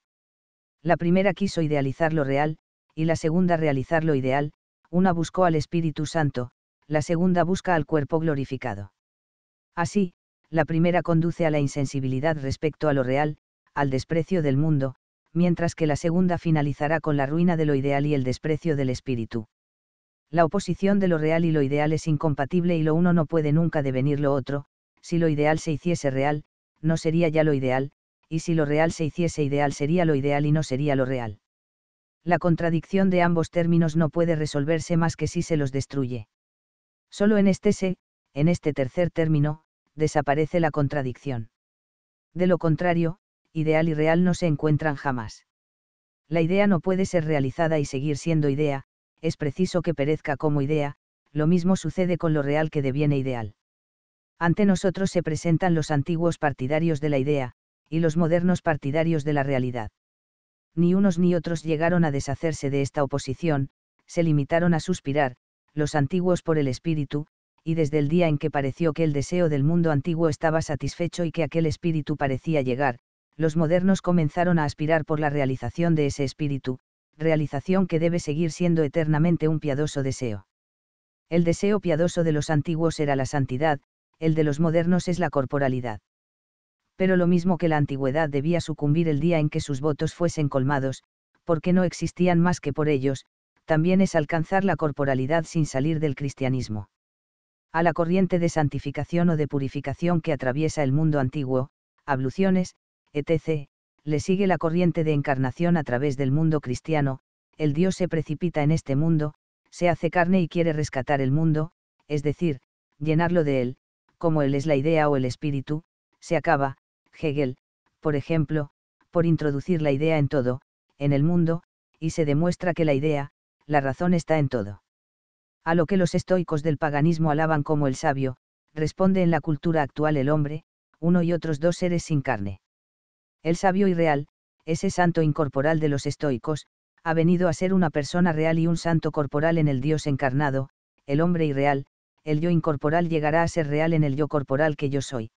La primera quiso idealizar lo real, y la segunda realizar lo ideal, una buscó al Espíritu Santo, la segunda busca al cuerpo glorificado. Así, la primera conduce a la insensibilidad respecto a lo real, al desprecio del mundo, mientras que la segunda finalizará con la ruina de lo ideal y el desprecio del espíritu. La oposición de lo real y lo ideal es incompatible y lo uno no puede nunca devenir lo otro, si lo ideal se hiciese real, no sería ya lo ideal, y si lo real se hiciese ideal sería lo ideal y no sería lo real. La contradicción de ambos términos no puede resolverse más que si se los destruye. Solo en este se, en este tercer término, desaparece la contradicción. De lo contrario, ideal y real no se encuentran jamás. La idea no puede ser realizada y seguir siendo idea, es preciso que perezca como idea, lo mismo sucede con lo real que deviene ideal. Ante nosotros se presentan los antiguos partidarios de la idea, y los modernos partidarios de la realidad. Ni unos ni otros llegaron a deshacerse de esta oposición, se limitaron a suspirar, los antiguos por el espíritu, y desde el día en que pareció que el deseo del mundo antiguo estaba satisfecho y que aquel espíritu parecía llegar, los modernos comenzaron a aspirar por la realización de ese espíritu, realización que debe seguir siendo eternamente un piadoso deseo. El deseo piadoso de los antiguos era la santidad, el de los modernos es la corporalidad. Pero lo mismo que la antigüedad debía sucumbir el día en que sus votos fuesen colmados, porque no existían más que por ellos, también es alcanzar la corporalidad sin salir del cristianismo. A la corriente de santificación o de purificación que atraviesa el mundo antiguo, abluciones, etc., le sigue la corriente de encarnación a través del mundo cristiano, el Dios se precipita en este mundo, se hace carne y quiere rescatar el mundo, es decir, llenarlo de él, como él es la idea o el espíritu, se acaba, Hegel, por ejemplo, por introducir la idea en todo, en el mundo, y se demuestra que la idea, la razón está en todo. A lo que los estoicos del paganismo alaban como el sabio, responde en la cultura actual el hombre, uno y otros dos seres sin carne. El sabio y real, ese santo incorporal de los estoicos, ha venido a ser una persona real y un santo corporal en el Dios encarnado, el hombre irreal, el yo incorporal llegará a ser real en el yo corporal que yo soy.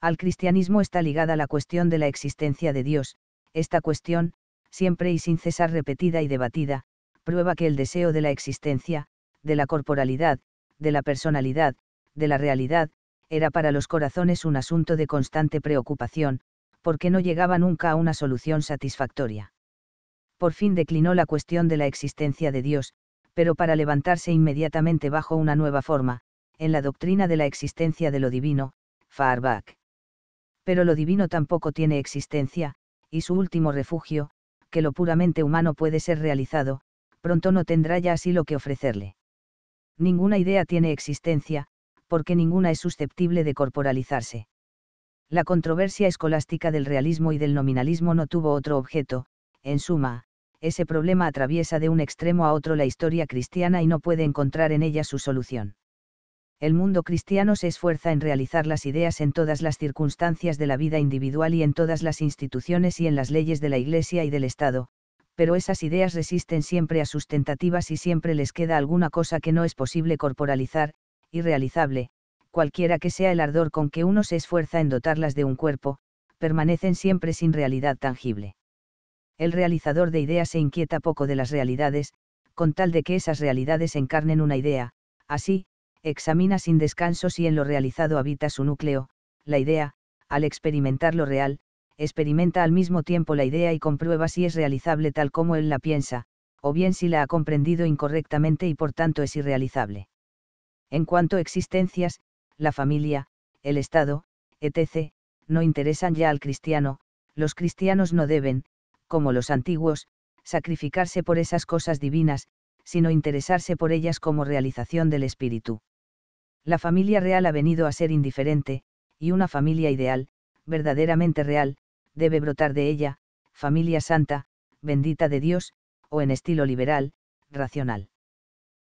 Al cristianismo está ligada la cuestión de la existencia de Dios, esta cuestión, siempre y sin cesar repetida y debatida, prueba que el deseo de la existencia, de la corporalidad, de la personalidad, de la realidad, era para los corazones un asunto de constante preocupación, porque no llegaba nunca a una solución satisfactoria. Por fin declinó la cuestión de la existencia de Dios, pero para levantarse inmediatamente bajo una nueva forma, en la doctrina de la existencia de lo divino, back. Pero lo divino tampoco tiene existencia, y su último refugio, que lo puramente humano puede ser realizado, pronto no tendrá ya así lo que ofrecerle. Ninguna idea tiene existencia, porque ninguna es susceptible de corporalizarse. La controversia escolástica del realismo y del nominalismo no tuvo otro objeto, en suma, ese problema atraviesa de un extremo a otro la historia cristiana y no puede encontrar en ella su solución. El mundo cristiano se esfuerza en realizar las ideas en todas las circunstancias de la vida individual y en todas las instituciones y en las leyes de la Iglesia y del Estado, pero esas ideas resisten siempre a sus tentativas y siempre les queda alguna cosa que no es posible corporalizar, irrealizable, cualquiera que sea el ardor con que uno se esfuerza en dotarlas de un cuerpo, permanecen siempre sin realidad tangible. El realizador de ideas se inquieta poco de las realidades, con tal de que esas realidades encarnen una idea, así, examina sin descanso si en lo realizado habita su núcleo, la idea, al experimentar lo real, experimenta al mismo tiempo la idea y comprueba si es realizable tal como él la piensa, o bien si la ha comprendido incorrectamente y por tanto es irrealizable. En cuanto a existencias, la familia, el Estado, etc., no interesan ya al cristiano, los cristianos no deben, como los antiguos, sacrificarse por esas cosas divinas, sino interesarse por ellas como realización del espíritu. La familia real ha venido a ser indiferente, y una familia ideal, verdaderamente real, debe brotar de ella, familia santa, bendita de Dios, o en estilo liberal, racional.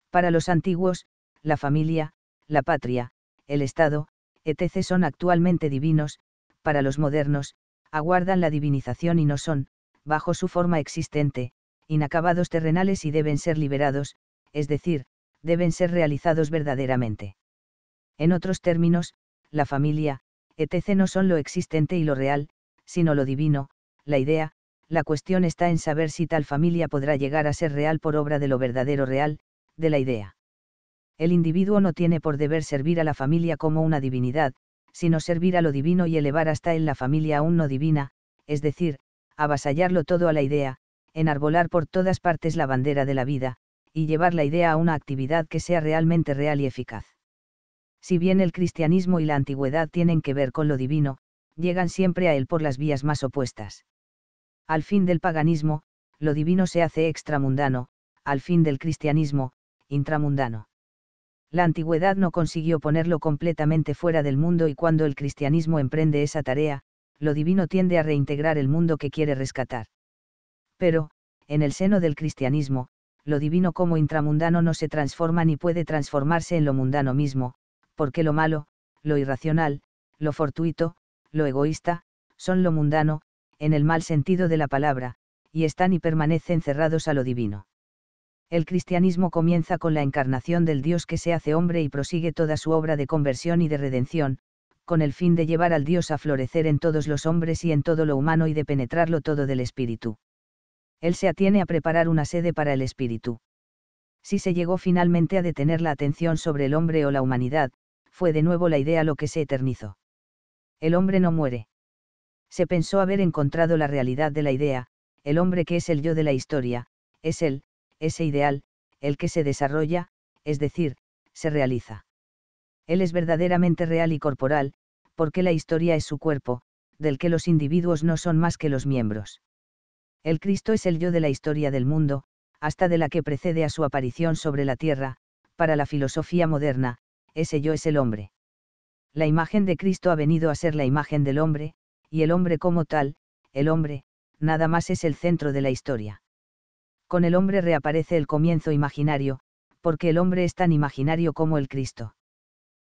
Para los antiguos, la familia, la patria, el Estado, etc. son actualmente divinos, para los modernos, aguardan la divinización y no son, bajo su forma existente, inacabados terrenales y deben ser liberados, es decir, deben ser realizados verdaderamente. En otros términos, la familia, etc. no son lo existente y lo real, sino lo divino, la idea, la cuestión está en saber si tal familia podrá llegar a ser real por obra de lo verdadero real, de la idea. El individuo no tiene por deber servir a la familia como una divinidad, sino servir a lo divino y elevar hasta él la familia aún no divina, es decir, avasallarlo todo a la idea, enarbolar por todas partes la bandera de la vida, y llevar la idea a una actividad que sea realmente real y eficaz. Si bien el cristianismo y la antigüedad tienen que ver con lo divino, llegan siempre a él por las vías más opuestas. Al fin del paganismo, lo divino se hace extramundano, al fin del cristianismo, intramundano. La antigüedad no consiguió ponerlo completamente fuera del mundo y cuando el cristianismo emprende esa tarea, lo divino tiende a reintegrar el mundo que quiere rescatar. Pero, en el seno del cristianismo, lo divino como intramundano no se transforma ni puede transformarse en lo mundano mismo, porque lo malo, lo irracional, lo fortuito, lo egoísta, son lo mundano, en el mal sentido de la palabra, y están y permanecen cerrados a lo divino. El cristianismo comienza con la encarnación del Dios que se hace hombre y prosigue toda su obra de conversión y de redención, con el fin de llevar al Dios a florecer en todos los hombres y en todo lo humano y de penetrarlo todo del Espíritu. Él se atiene a preparar una sede para el Espíritu. Si se llegó finalmente a detener la atención sobre el hombre o la humanidad, fue de nuevo la idea lo que se eternizó el hombre no muere. Se pensó haber encontrado la realidad de la idea, el hombre que es el yo de la historia, es él, ese ideal, el que se desarrolla, es decir, se realiza. Él es verdaderamente real y corporal, porque la historia es su cuerpo, del que los individuos no son más que los miembros. El Cristo es el yo de la historia del mundo, hasta de la que precede a su aparición sobre la tierra, para la filosofía moderna, ese yo es el hombre la imagen de Cristo ha venido a ser la imagen del hombre, y el hombre como tal, el hombre, nada más es el centro de la historia. Con el hombre reaparece el comienzo imaginario, porque el hombre es tan imaginario como el Cristo.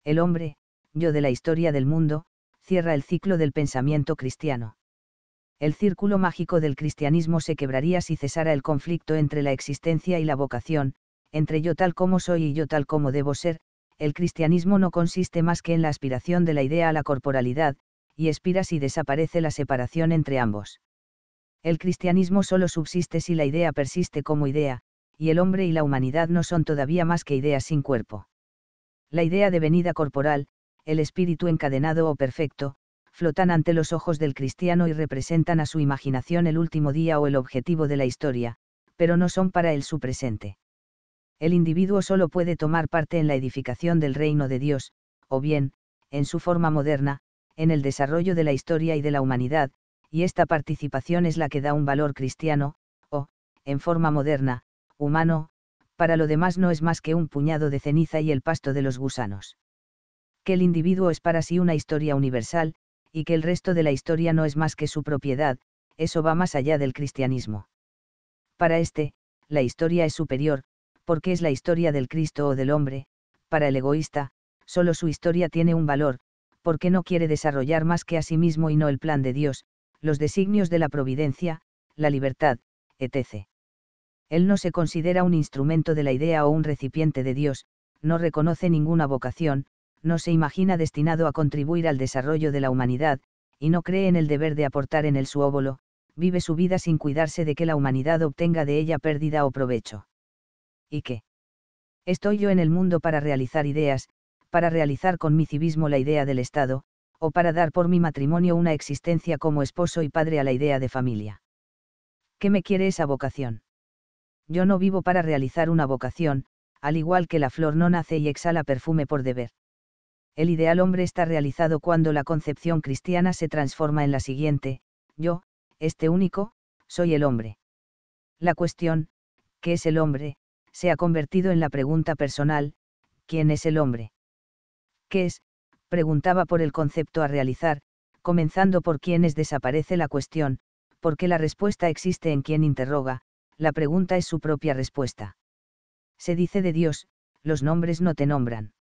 El hombre, yo de la historia del mundo, cierra el ciclo del pensamiento cristiano. El círculo mágico del cristianismo se quebraría si cesara el conflicto entre la existencia y la vocación, entre yo tal como soy y yo tal como debo ser, el cristianismo no consiste más que en la aspiración de la idea a la corporalidad, y expira si desaparece la separación entre ambos. El cristianismo solo subsiste si la idea persiste como idea, y el hombre y la humanidad no son todavía más que ideas sin cuerpo. La idea de venida corporal, el espíritu encadenado o perfecto, flotan ante los ojos del cristiano y representan a su imaginación el último día o el objetivo de la historia, pero no son para él su presente el individuo solo puede tomar parte en la edificación del reino de Dios, o bien, en su forma moderna, en el desarrollo de la historia y de la humanidad, y esta participación es la que da un valor cristiano, o, en forma moderna, humano, para lo demás no es más que un puñado de ceniza y el pasto de los gusanos. Que el individuo es para sí una historia universal, y que el resto de la historia no es más que su propiedad, eso va más allá del cristianismo. Para este, la historia es superior, porque es la historia del Cristo o del hombre, para el egoísta, solo su historia tiene un valor, porque no quiere desarrollar más que a sí mismo y no el plan de Dios, los designios de la providencia, la libertad, etc. Él no se considera un instrumento de la idea o un recipiente de Dios, no reconoce ninguna vocación, no se imagina destinado a contribuir al desarrollo de la humanidad, y no cree en el deber de aportar en el su óvulo, vive su vida sin cuidarse de que la humanidad obtenga de ella pérdida o provecho que estoy yo en el mundo para realizar ideas, para realizar con mi civismo la idea del Estado, o para dar por mi matrimonio una existencia como esposo y padre a la idea de familia. ¿Qué me quiere esa vocación? Yo no vivo para realizar una vocación, al igual que la flor no nace y exhala perfume por deber. El ideal hombre está realizado cuando la concepción cristiana se transforma en la siguiente, yo, este único, soy el hombre. La cuestión, ¿qué es el hombre? se ha convertido en la pregunta personal, ¿quién es el hombre? ¿Qué es? preguntaba por el concepto a realizar, comenzando por quienes desaparece la cuestión, porque la respuesta existe en quien interroga, la pregunta es su propia respuesta. Se dice de Dios, los nombres no te nombran.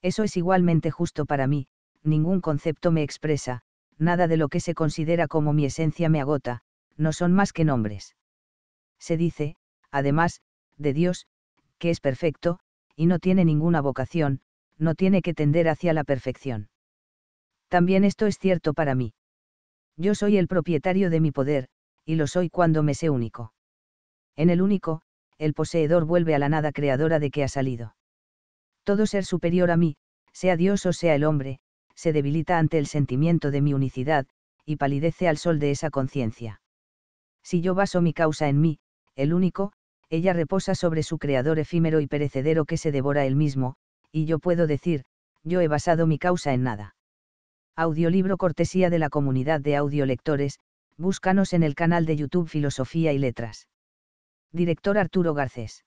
Eso es igualmente justo para mí, ningún concepto me expresa, nada de lo que se considera como mi esencia me agota, no son más que nombres. Se dice, además, de Dios, que es perfecto, y no tiene ninguna vocación, no tiene que tender hacia la perfección. También esto es cierto para mí. Yo soy el propietario de mi poder, y lo soy cuando me sé único. En el único, el poseedor vuelve a la nada creadora de que ha salido. Todo ser superior a mí, sea Dios o sea el hombre, se debilita ante el sentimiento de mi unicidad, y palidece al sol de esa conciencia. Si yo baso mi causa en mí, el único, ella reposa sobre su creador efímero y perecedero que se devora él mismo, y yo puedo decir, yo he basado mi causa en nada. Audiolibro cortesía de la comunidad de audiolectores, búscanos en el canal de YouTube Filosofía y Letras. Director Arturo Garcés.